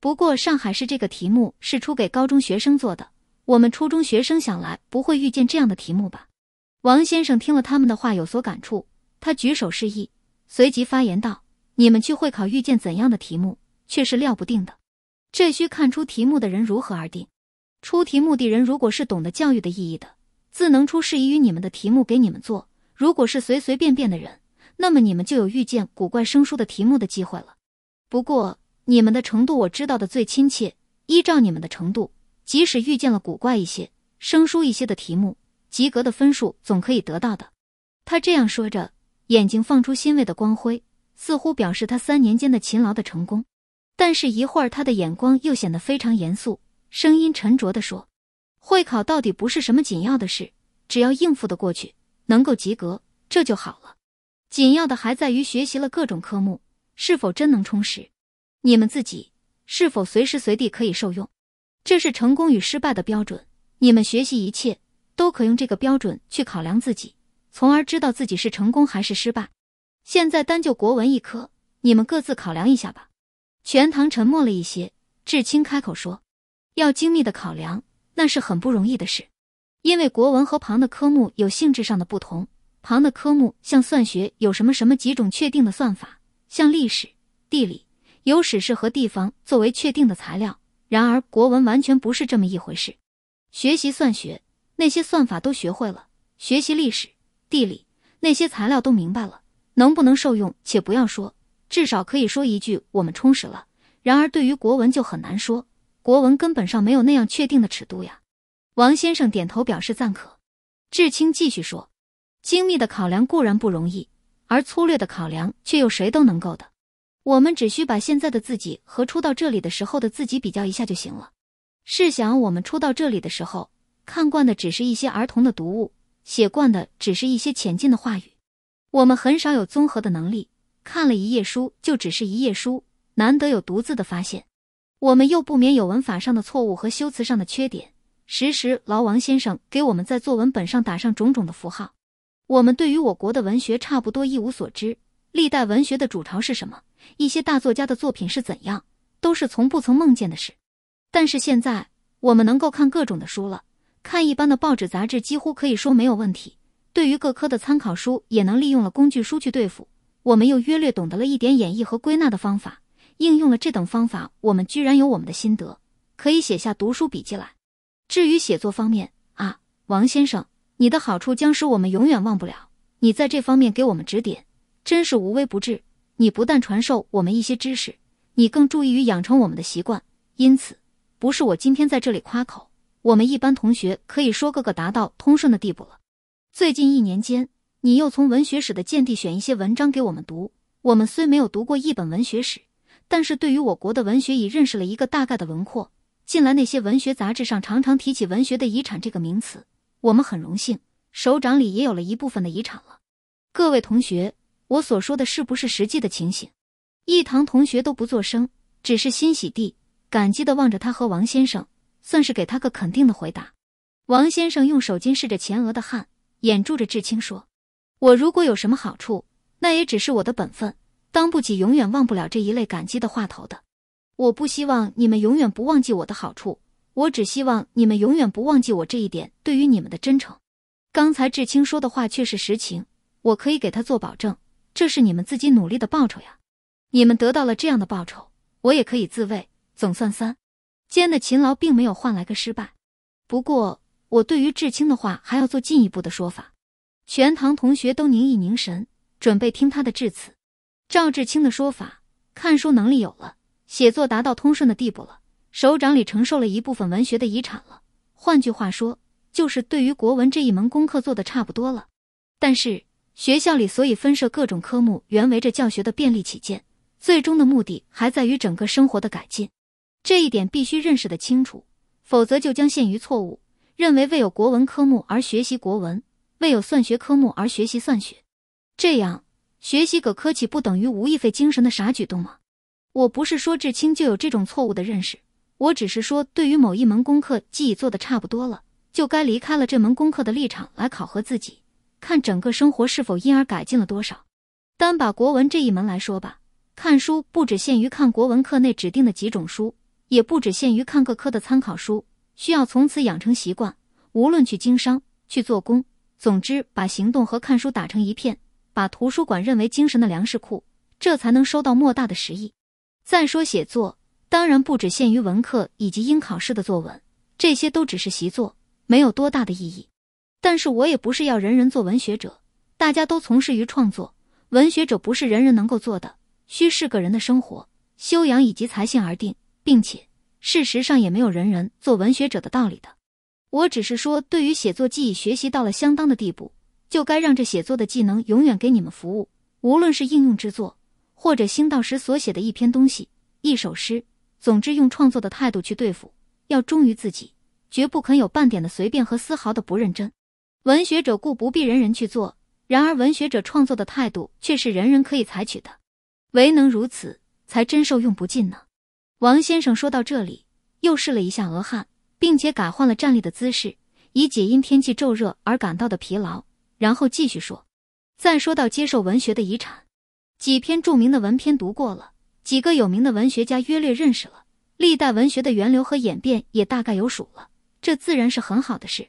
不过上海市这个题目是出给高中学生做的。”我们初中学生想来不会遇见这样的题目吧？王先生听了他们的话有所感触，他举手示意，随即发言道：“你们去会考遇见怎样的题目，却是料不定的。这需看出题目的人如何而定。出题目的人如果是懂得教育的意义的，自能出适宜于你们的题目给你们做；如果是随随便便的人，那么你们就有遇见古怪生疏的题目的机会了。不过你们的程度我知道的最亲切，依照你们的程度。”即使遇见了古怪一些、生疏一些的题目，及格的分数总可以得到的。他这样说着，眼睛放出欣慰的光辉，似乎表示他三年间的勤劳的成功。但是，一会儿他的眼光又显得非常严肃，声音沉着地说：“会考到底不是什么紧要的事，只要应付得过去，能够及格，这就好了。紧要的还在于学习了各种科目，是否真能充实，你们自己是否随时随地可以受用。”这是成功与失败的标准。你们学习一切都可用这个标准去考量自己，从而知道自己是成功还是失败。现在单就国文一科，你们各自考量一下吧。全堂沉默了一些。至清开口说：“要精密的考量，那是很不容易的事，因为国文和旁的科目有性质上的不同。旁的科目像算学，有什么什么几种确定的算法；像历史、地理，有史事和地方作为确定的材料。”然而国文完全不是这么一回事，学习算学那些算法都学会了，学习历史、地理那些材料都明白了，能不能受用且不要说，至少可以说一句我们充实了。然而对于国文就很难说，国文根本上没有那样确定的尺度呀。王先生点头表示赞可，志清继续说，精密的考量固然不容易，而粗略的考量却又谁都能够的。我们只需把现在的自己和初到这里的时候的自己比较一下就行了。试想，我们初到这里的时候，看惯的只是一些儿童的读物，写惯的只是一些浅近的话语，我们很少有综合的能力。看了一页书，就只是一页书，难得有独自的发现。我们又不免有文法上的错误和修辞上的缺点，时时劳王先生给我们在作文本上打上种种的符号。我们对于我国的文学差不多一无所知。历代文学的主潮是什么？一些大作家的作品是怎样？都是从不曾梦见的事。但是现在我们能够看各种的书了，看一般的报纸杂志几乎可以说没有问题。对于各科的参考书，也能利用了工具书去对付。我们又约略懂得了一点演绎和归纳的方法，应用了这等方法，我们居然有我们的心得，可以写下读书笔记来。至于写作方面啊，王先生，你的好处将使我们永远忘不了。你在这方面给我们指点。真是无微不至。你不但传授我们一些知识，你更注意于养成我们的习惯。因此，不是我今天在这里夸口，我们一般同学可以说个个达到通顺的地步了。最近一年间，你又从文学史的见地选一些文章给我们读。我们虽没有读过一本文学史，但是对于我国的文学已认识了一个大概的轮廓。近来那些文学杂志上常常提起“文学的遗产”这个名词，我们很荣幸，手掌里也有了一部分的遗产了。各位同学。我所说的是不是实际的情形？一堂同学都不作声，只是欣喜地、感激地望着他和王先生，算是给他个肯定的回答。王先生用手巾拭着前额的汗，掩住着志清说：“我如果有什么好处，那也只是我的本分，当不起永远忘不了这一类感激的话头的。我不希望你们永远不忘记我的好处，我只希望你们永远不忘记我这一点对于你们的真诚。刚才志清说的话却是实情，我可以给他做保证。”这是你们自己努力的报酬呀，你们得到了这样的报酬，我也可以自卫。总算三，间的勤劳并没有换来个失败。不过，我对于志清的话还要做进一步的说法。全堂同学都凝一凝神，准备听他的致辞。赵志清的说法：看书能力有了，写作达到通顺的地步了，手掌里承受了一部分文学的遗产了。换句话说，就是对于国文这一门功课做的差不多了。但是。学校里所以分设各种科目，原为着教学的便利起见，最终的目的还在于整个生活的改进。这一点必须认识的清楚，否则就将陷于错误，认为未有国文科目而学习国文，未有算学科目而学习算学，这样学习个科岂不等于无意费精神的傻举动吗？我不是说至清就有这种错误的认识，我只是说，对于某一门功课，既已做得差不多了，就该离开了这门功课的立场来考核自己。看整个生活是否因而改进了多少？单把国文这一门来说吧，看书不只限于看国文课内指定的几种书，也不只限于看各科的参考书，需要从此养成习惯。无论去经商、去做工，总之把行动和看书打成一片，把图书馆认为精神的粮食库，这才能收到莫大的实益。再说写作，当然不只限于文课以及应考试的作文，这些都只是习作，没有多大的意义。但是我也不是要人人做文学者，大家都从事于创作，文学者不是人人能够做的，需视个人的生活修养以及才性而定，并且事实上也没有人人做文学者的道理的。我只是说，对于写作技艺学习到了相当的地步，就该让这写作的技能永远给你们服务，无论是应用之作或者兴道时所写的一篇东西、一首诗，总之用创作的态度去对付，要忠于自己，绝不肯有半点的随便和丝毫的不认真。文学者故不必人人去做，然而文学者创作的态度却是人人可以采取的，唯能如此，才真受用不尽呢。王先生说到这里，又试了一下额汗，并且改换了站立的姿势，以解因天气骤热而感到的疲劳，然后继续说：“再说到接受文学的遗产，几篇著名的文篇读过了，几个有名的文学家约略认识了，历代文学的源流和演变也大概有数了，这自然是很好的事。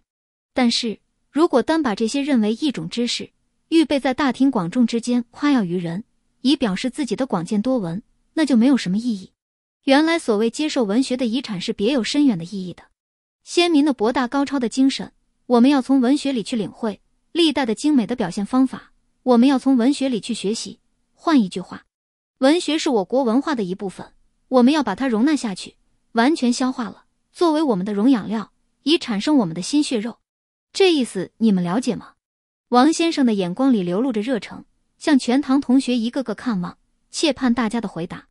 但是。”如果单把这些认为一种知识，预备在大庭广众之间夸耀于人，以表示自己的广见多闻，那就没有什么意义。原来所谓接受文学的遗产，是别有深远的意义的。先民的博大高超的精神，我们要从文学里去领会；历代的精美的表现方法，我们要从文学里去学习。换一句话，文学是我国文化的一部分，我们要把它容纳下去，完全消化了，作为我们的溶养料，以产生我们的心血肉。这意思你们了解吗？王先生的眼光里流露着热诚，向全堂同学一个个看望，切盼大家的回答。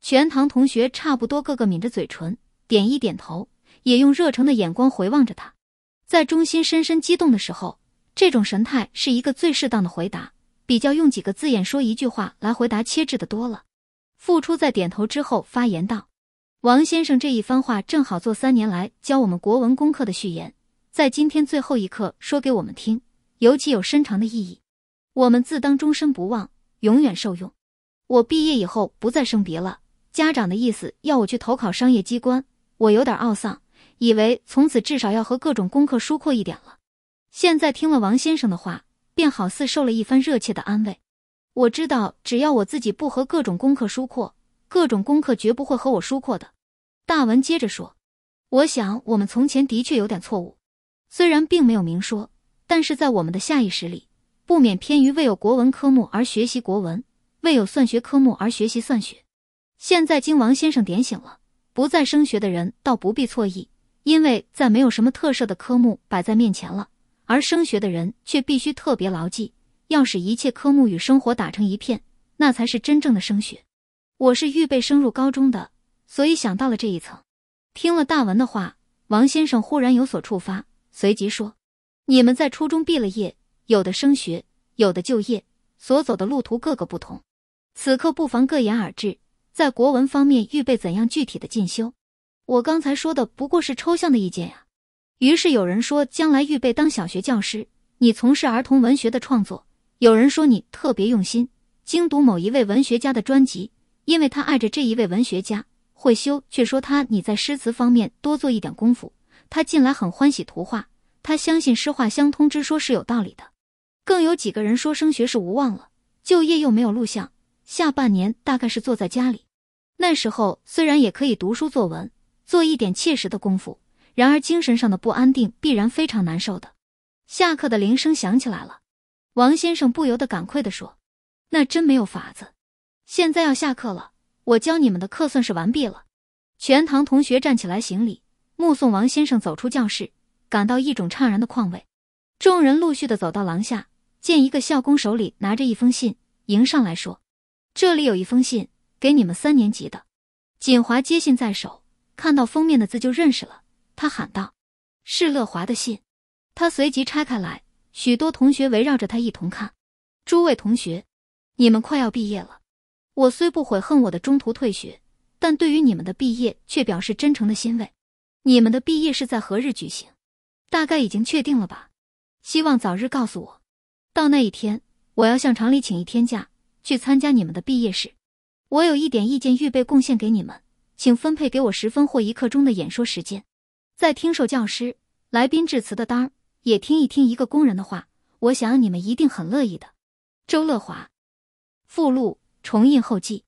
全堂同学差不多个个抿着嘴唇，点一点头，也用热诚的眼光回望着他。在中心深深激动的时候，这种神态是一个最适当的回答，比较用几个字眼说一句话来回答切至的多了。付出在点头之后发言道：“王先生这一番话正好做三年来教我们国文功课的序言。”在今天最后一刻说给我们听，尤其有深长的意义，我们自当终身不忘，永远受用。我毕业以后不再生别了，家长的意思要我去投考商业机关，我有点懊丧，以为从此至少要和各种功课疏阔一点了。现在听了王先生的话，便好似受了一番热切的安慰。我知道，只要我自己不和各种功课疏阔，各种功课绝不会和我疏阔的。大文接着说，我想我们从前的确有点错误。虽然并没有明说，但是在我们的下意识里，不免偏于为有国文科目而学习国文，为有算学科目而学习算学。现在经王先生点醒了，不再升学的人倒不必错意，因为在没有什么特色的科目摆在面前了；而升学的人却必须特别牢记，要使一切科目与生活打成一片，那才是真正的升学。我是预备升入高中的，所以想到了这一层。听了大文的话，王先生忽然有所触发。随即说：“你们在初中毕了业，有的升学，有的就业，所走的路途各个不同。此刻不妨各言而志，在国文方面预备怎样具体的进修？我刚才说的不过是抽象的意见呀。”于是有人说：“将来预备当小学教师，你从事儿童文学的创作。”有人说：“你特别用心精读某一位文学家的专辑，因为他爱着这一位文学家。”会修却说：“他你在诗词方面多做一点功夫。”他近来很欢喜图画，他相信诗画相通之说是有道理的。更有几个人说升学是无望了，就业又没有录像，下半年大概是坐在家里。那时候虽然也可以读书作文，做一点切实的功夫，然而精神上的不安定必然非常难受的。下课的铃声响起来了，王先生不由得感愧地说：“那真没有法子。现在要下课了，我教你们的课算是完毕了。”全堂同学站起来行礼。目送王先生走出教室，感到一种怅然的况味。众人陆续的走到廊下，见一个校工手里拿着一封信，迎上来说：“这里有一封信给你们三年级的。”锦华接信在手，看到封面的字就认识了。他喊道：“是乐华的信。”他随即拆开来，许多同学围绕着他一同看。诸位同学，你们快要毕业了。我虽不悔恨我的中途退学，但对于你们的毕业却表示真诚的欣慰。你们的毕业是在何日举行？大概已经确定了吧？希望早日告诉我。到那一天，我要向厂里请一天假去参加你们的毕业式。我有一点意见，预备贡献给你们，请分配给我十分或一刻钟的演说时间。在听受教师、来宾致辞的当儿，也听一听一个工人的话。我想你们一定很乐意的。周乐华。附录重印后记，《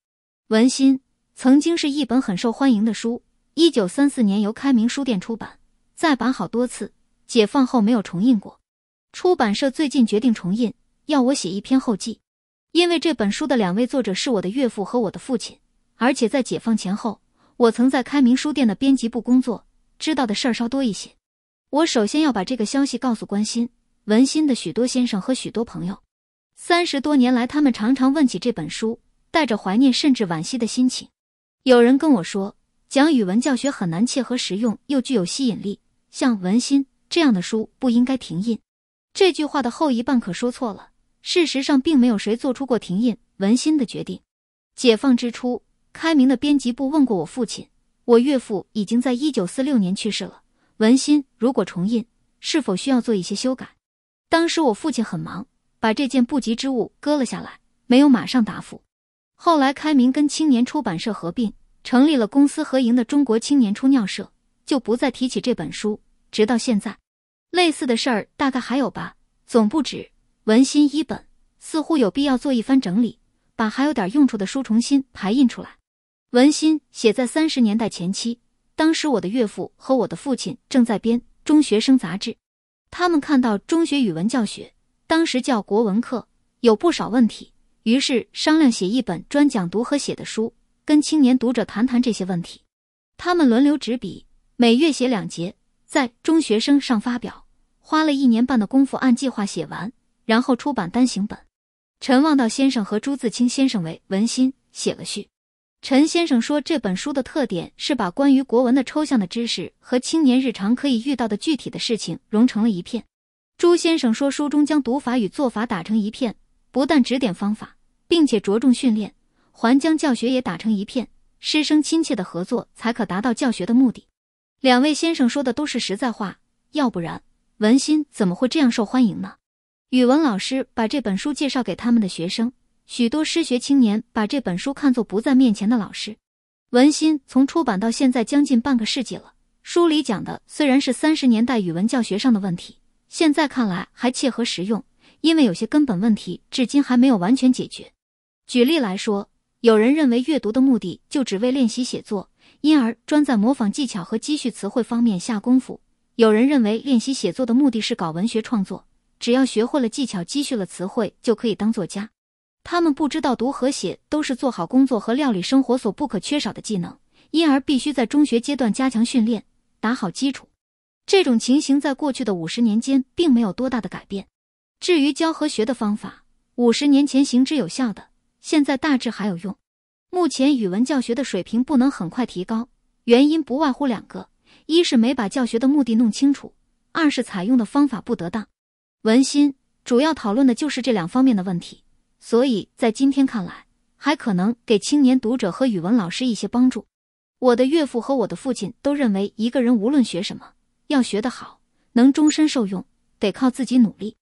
文心》曾经是一本很受欢迎的书。一九三四年由开明书店出版，再版好多次。解放后没有重印过。出版社最近决定重印，要我写一篇后记。因为这本书的两位作者是我的岳父和我的父亲，而且在解放前后，我曾在开明书店的编辑部工作，知道的事儿稍多一些。我首先要把这个消息告诉关心文心的许多先生和许多朋友。三十多年来，他们常常问起这本书，带着怀念甚至惋惜的心情。有人跟我说。讲语文教学很难切合实用又具有吸引力，像《文心》这样的书不应该停印。这句话的后一半可说错了。事实上，并没有谁做出过停印《文心》的决定。解放之初，开明的编辑部问过我父亲，我岳父已经在一九四六年去世了。《文心》如果重印，是否需要做一些修改？当时我父亲很忙，把这件不吉之物搁了下来，没有马上答复。后来，开明跟青年出版社合并。成立了公私合营的中国青年出尿社，就不再提起这本书。直到现在，类似的事儿大概还有吧。总不止《文心》一本，似乎有必要做一番整理，把还有点用处的书重新排印出来。《文心》写在三十年代前期，当时我的岳父和我的父亲正在编中学生杂志，他们看到中学语文教学，当时叫国文课，有不少问题，于是商量写一本专讲读和写的书。跟青年读者谈谈这些问题，他们轮流执笔，每月写两节，在中学生上发表，花了一年半的功夫按计划写完，然后出版单行本。陈望道先生和朱自清先生为《文心》写了序。陈先生说这本书的特点是把关于国文的抽象的知识和青年日常可以遇到的具体的事情融成了一片。朱先生说书中将读法与做法打成一片，不但指点方法，并且着重训练。还将教学也打成一片，师生亲切的合作才可达到教学的目的。两位先生说的都是实在话，要不然文心怎么会这样受欢迎呢？语文老师把这本书介绍给他们的学生，许多师学青年把这本书看作不在面前的老师。文心从出版到现在将近半个世纪了，书里讲的虽然是三十年代语文教学上的问题，现在看来还切合实用，因为有些根本问题至今还没有完全解决。举例来说。有人认为阅读的目的就只为练习写作，因而专在模仿技巧和积蓄词汇方面下功夫；有人认为练习写作的目的是搞文学创作，只要学会了技巧、积蓄了词汇就可以当作家。他们不知道读和写都是做好工作和料理生活所不可缺少的技能，因而必须在中学阶段加强训练，打好基础。这种情形在过去的五十年间并没有多大的改变。至于教和学的方法，五十年前行之有效的。现在大致还有用，目前语文教学的水平不能很快提高，原因不外乎两个：一是没把教学的目的弄清楚，二是采用的方法不得当。《文心》主要讨论的就是这两方面的问题，所以在今天看来，还可能给青年读者和语文老师一些帮助。我的岳父和我的父亲都认为，一个人无论学什么，要学得好，能终身受用，得靠自己努力，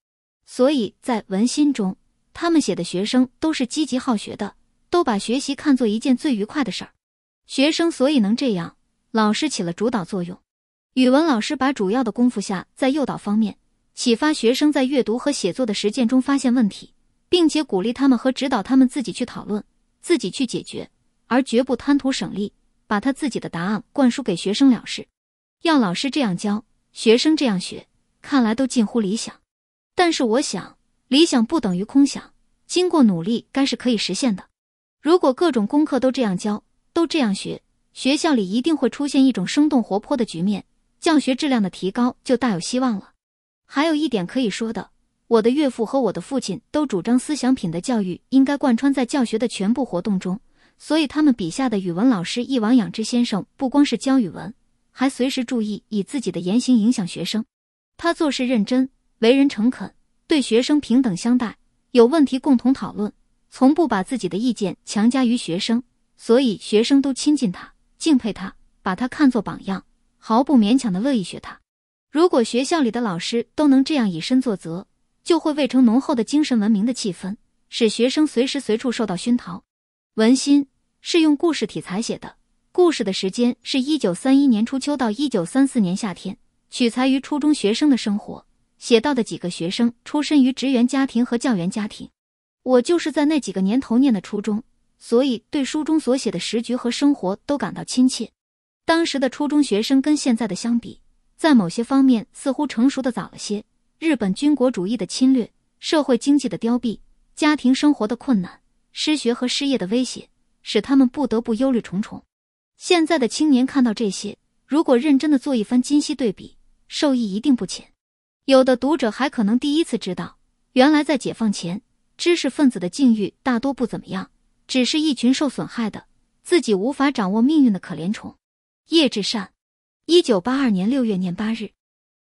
所以在《文心》中。他们写的学生都是积极好学的，都把学习看作一件最愉快的事儿。学生所以能这样，老师起了主导作用。语文老师把主要的功夫下在诱导方面，启发学生在阅读和写作的实践中发现问题，并且鼓励他们和指导他们自己去讨论、自己去解决，而绝不贪图省力，把他自己的答案灌输给学生了事。要老师这样教，学生这样学，看来都近乎理想。但是我想。理想不等于空想，经过努力，该是可以实现的。如果各种功课都这样教，都这样学，学校里一定会出现一种生动活泼的局面，教学质量的提高就大有希望了。还有一点可以说的，我的岳父和我的父亲都主张思想品德教育应该贯穿在教学的全部活动中，所以他们笔下的语文老师一网养之先生，不光是教语文，还随时注意以自己的言行影响学生。他做事认真，为人诚恳。对学生平等相待，有问题共同讨论，从不把自己的意见强加于学生，所以学生都亲近他、敬佩他，把他看作榜样，毫不勉强的乐意学他。如果学校里的老师都能这样以身作则，就会喂成浓厚的精神文明的气氛，使学生随时随处受到熏陶。文心是用故事体裁写的，故事的时间是一九三一年初秋到一九三四年夏天，取材于初中学生的生活。写到的几个学生出身于职员家庭和教员家庭，我就是在那几个年头念的初中，所以对书中所写的时局和生活都感到亲切。当时的初中学生跟现在的相比，在某些方面似乎成熟的早了些。日本军国主义的侵略、社会经济的凋敝、家庭生活的困难、失学和失业的威胁，使他们不得不忧虑重重。现在的青年看到这些，如果认真的做一番今昔对比，受益一定不浅。有的读者还可能第一次知道，原来在解放前，知识分子的境遇大多不怎么样，只是一群受损害的、自己无法掌握命运的可怜虫。叶志善，一九八二年六月廿八日。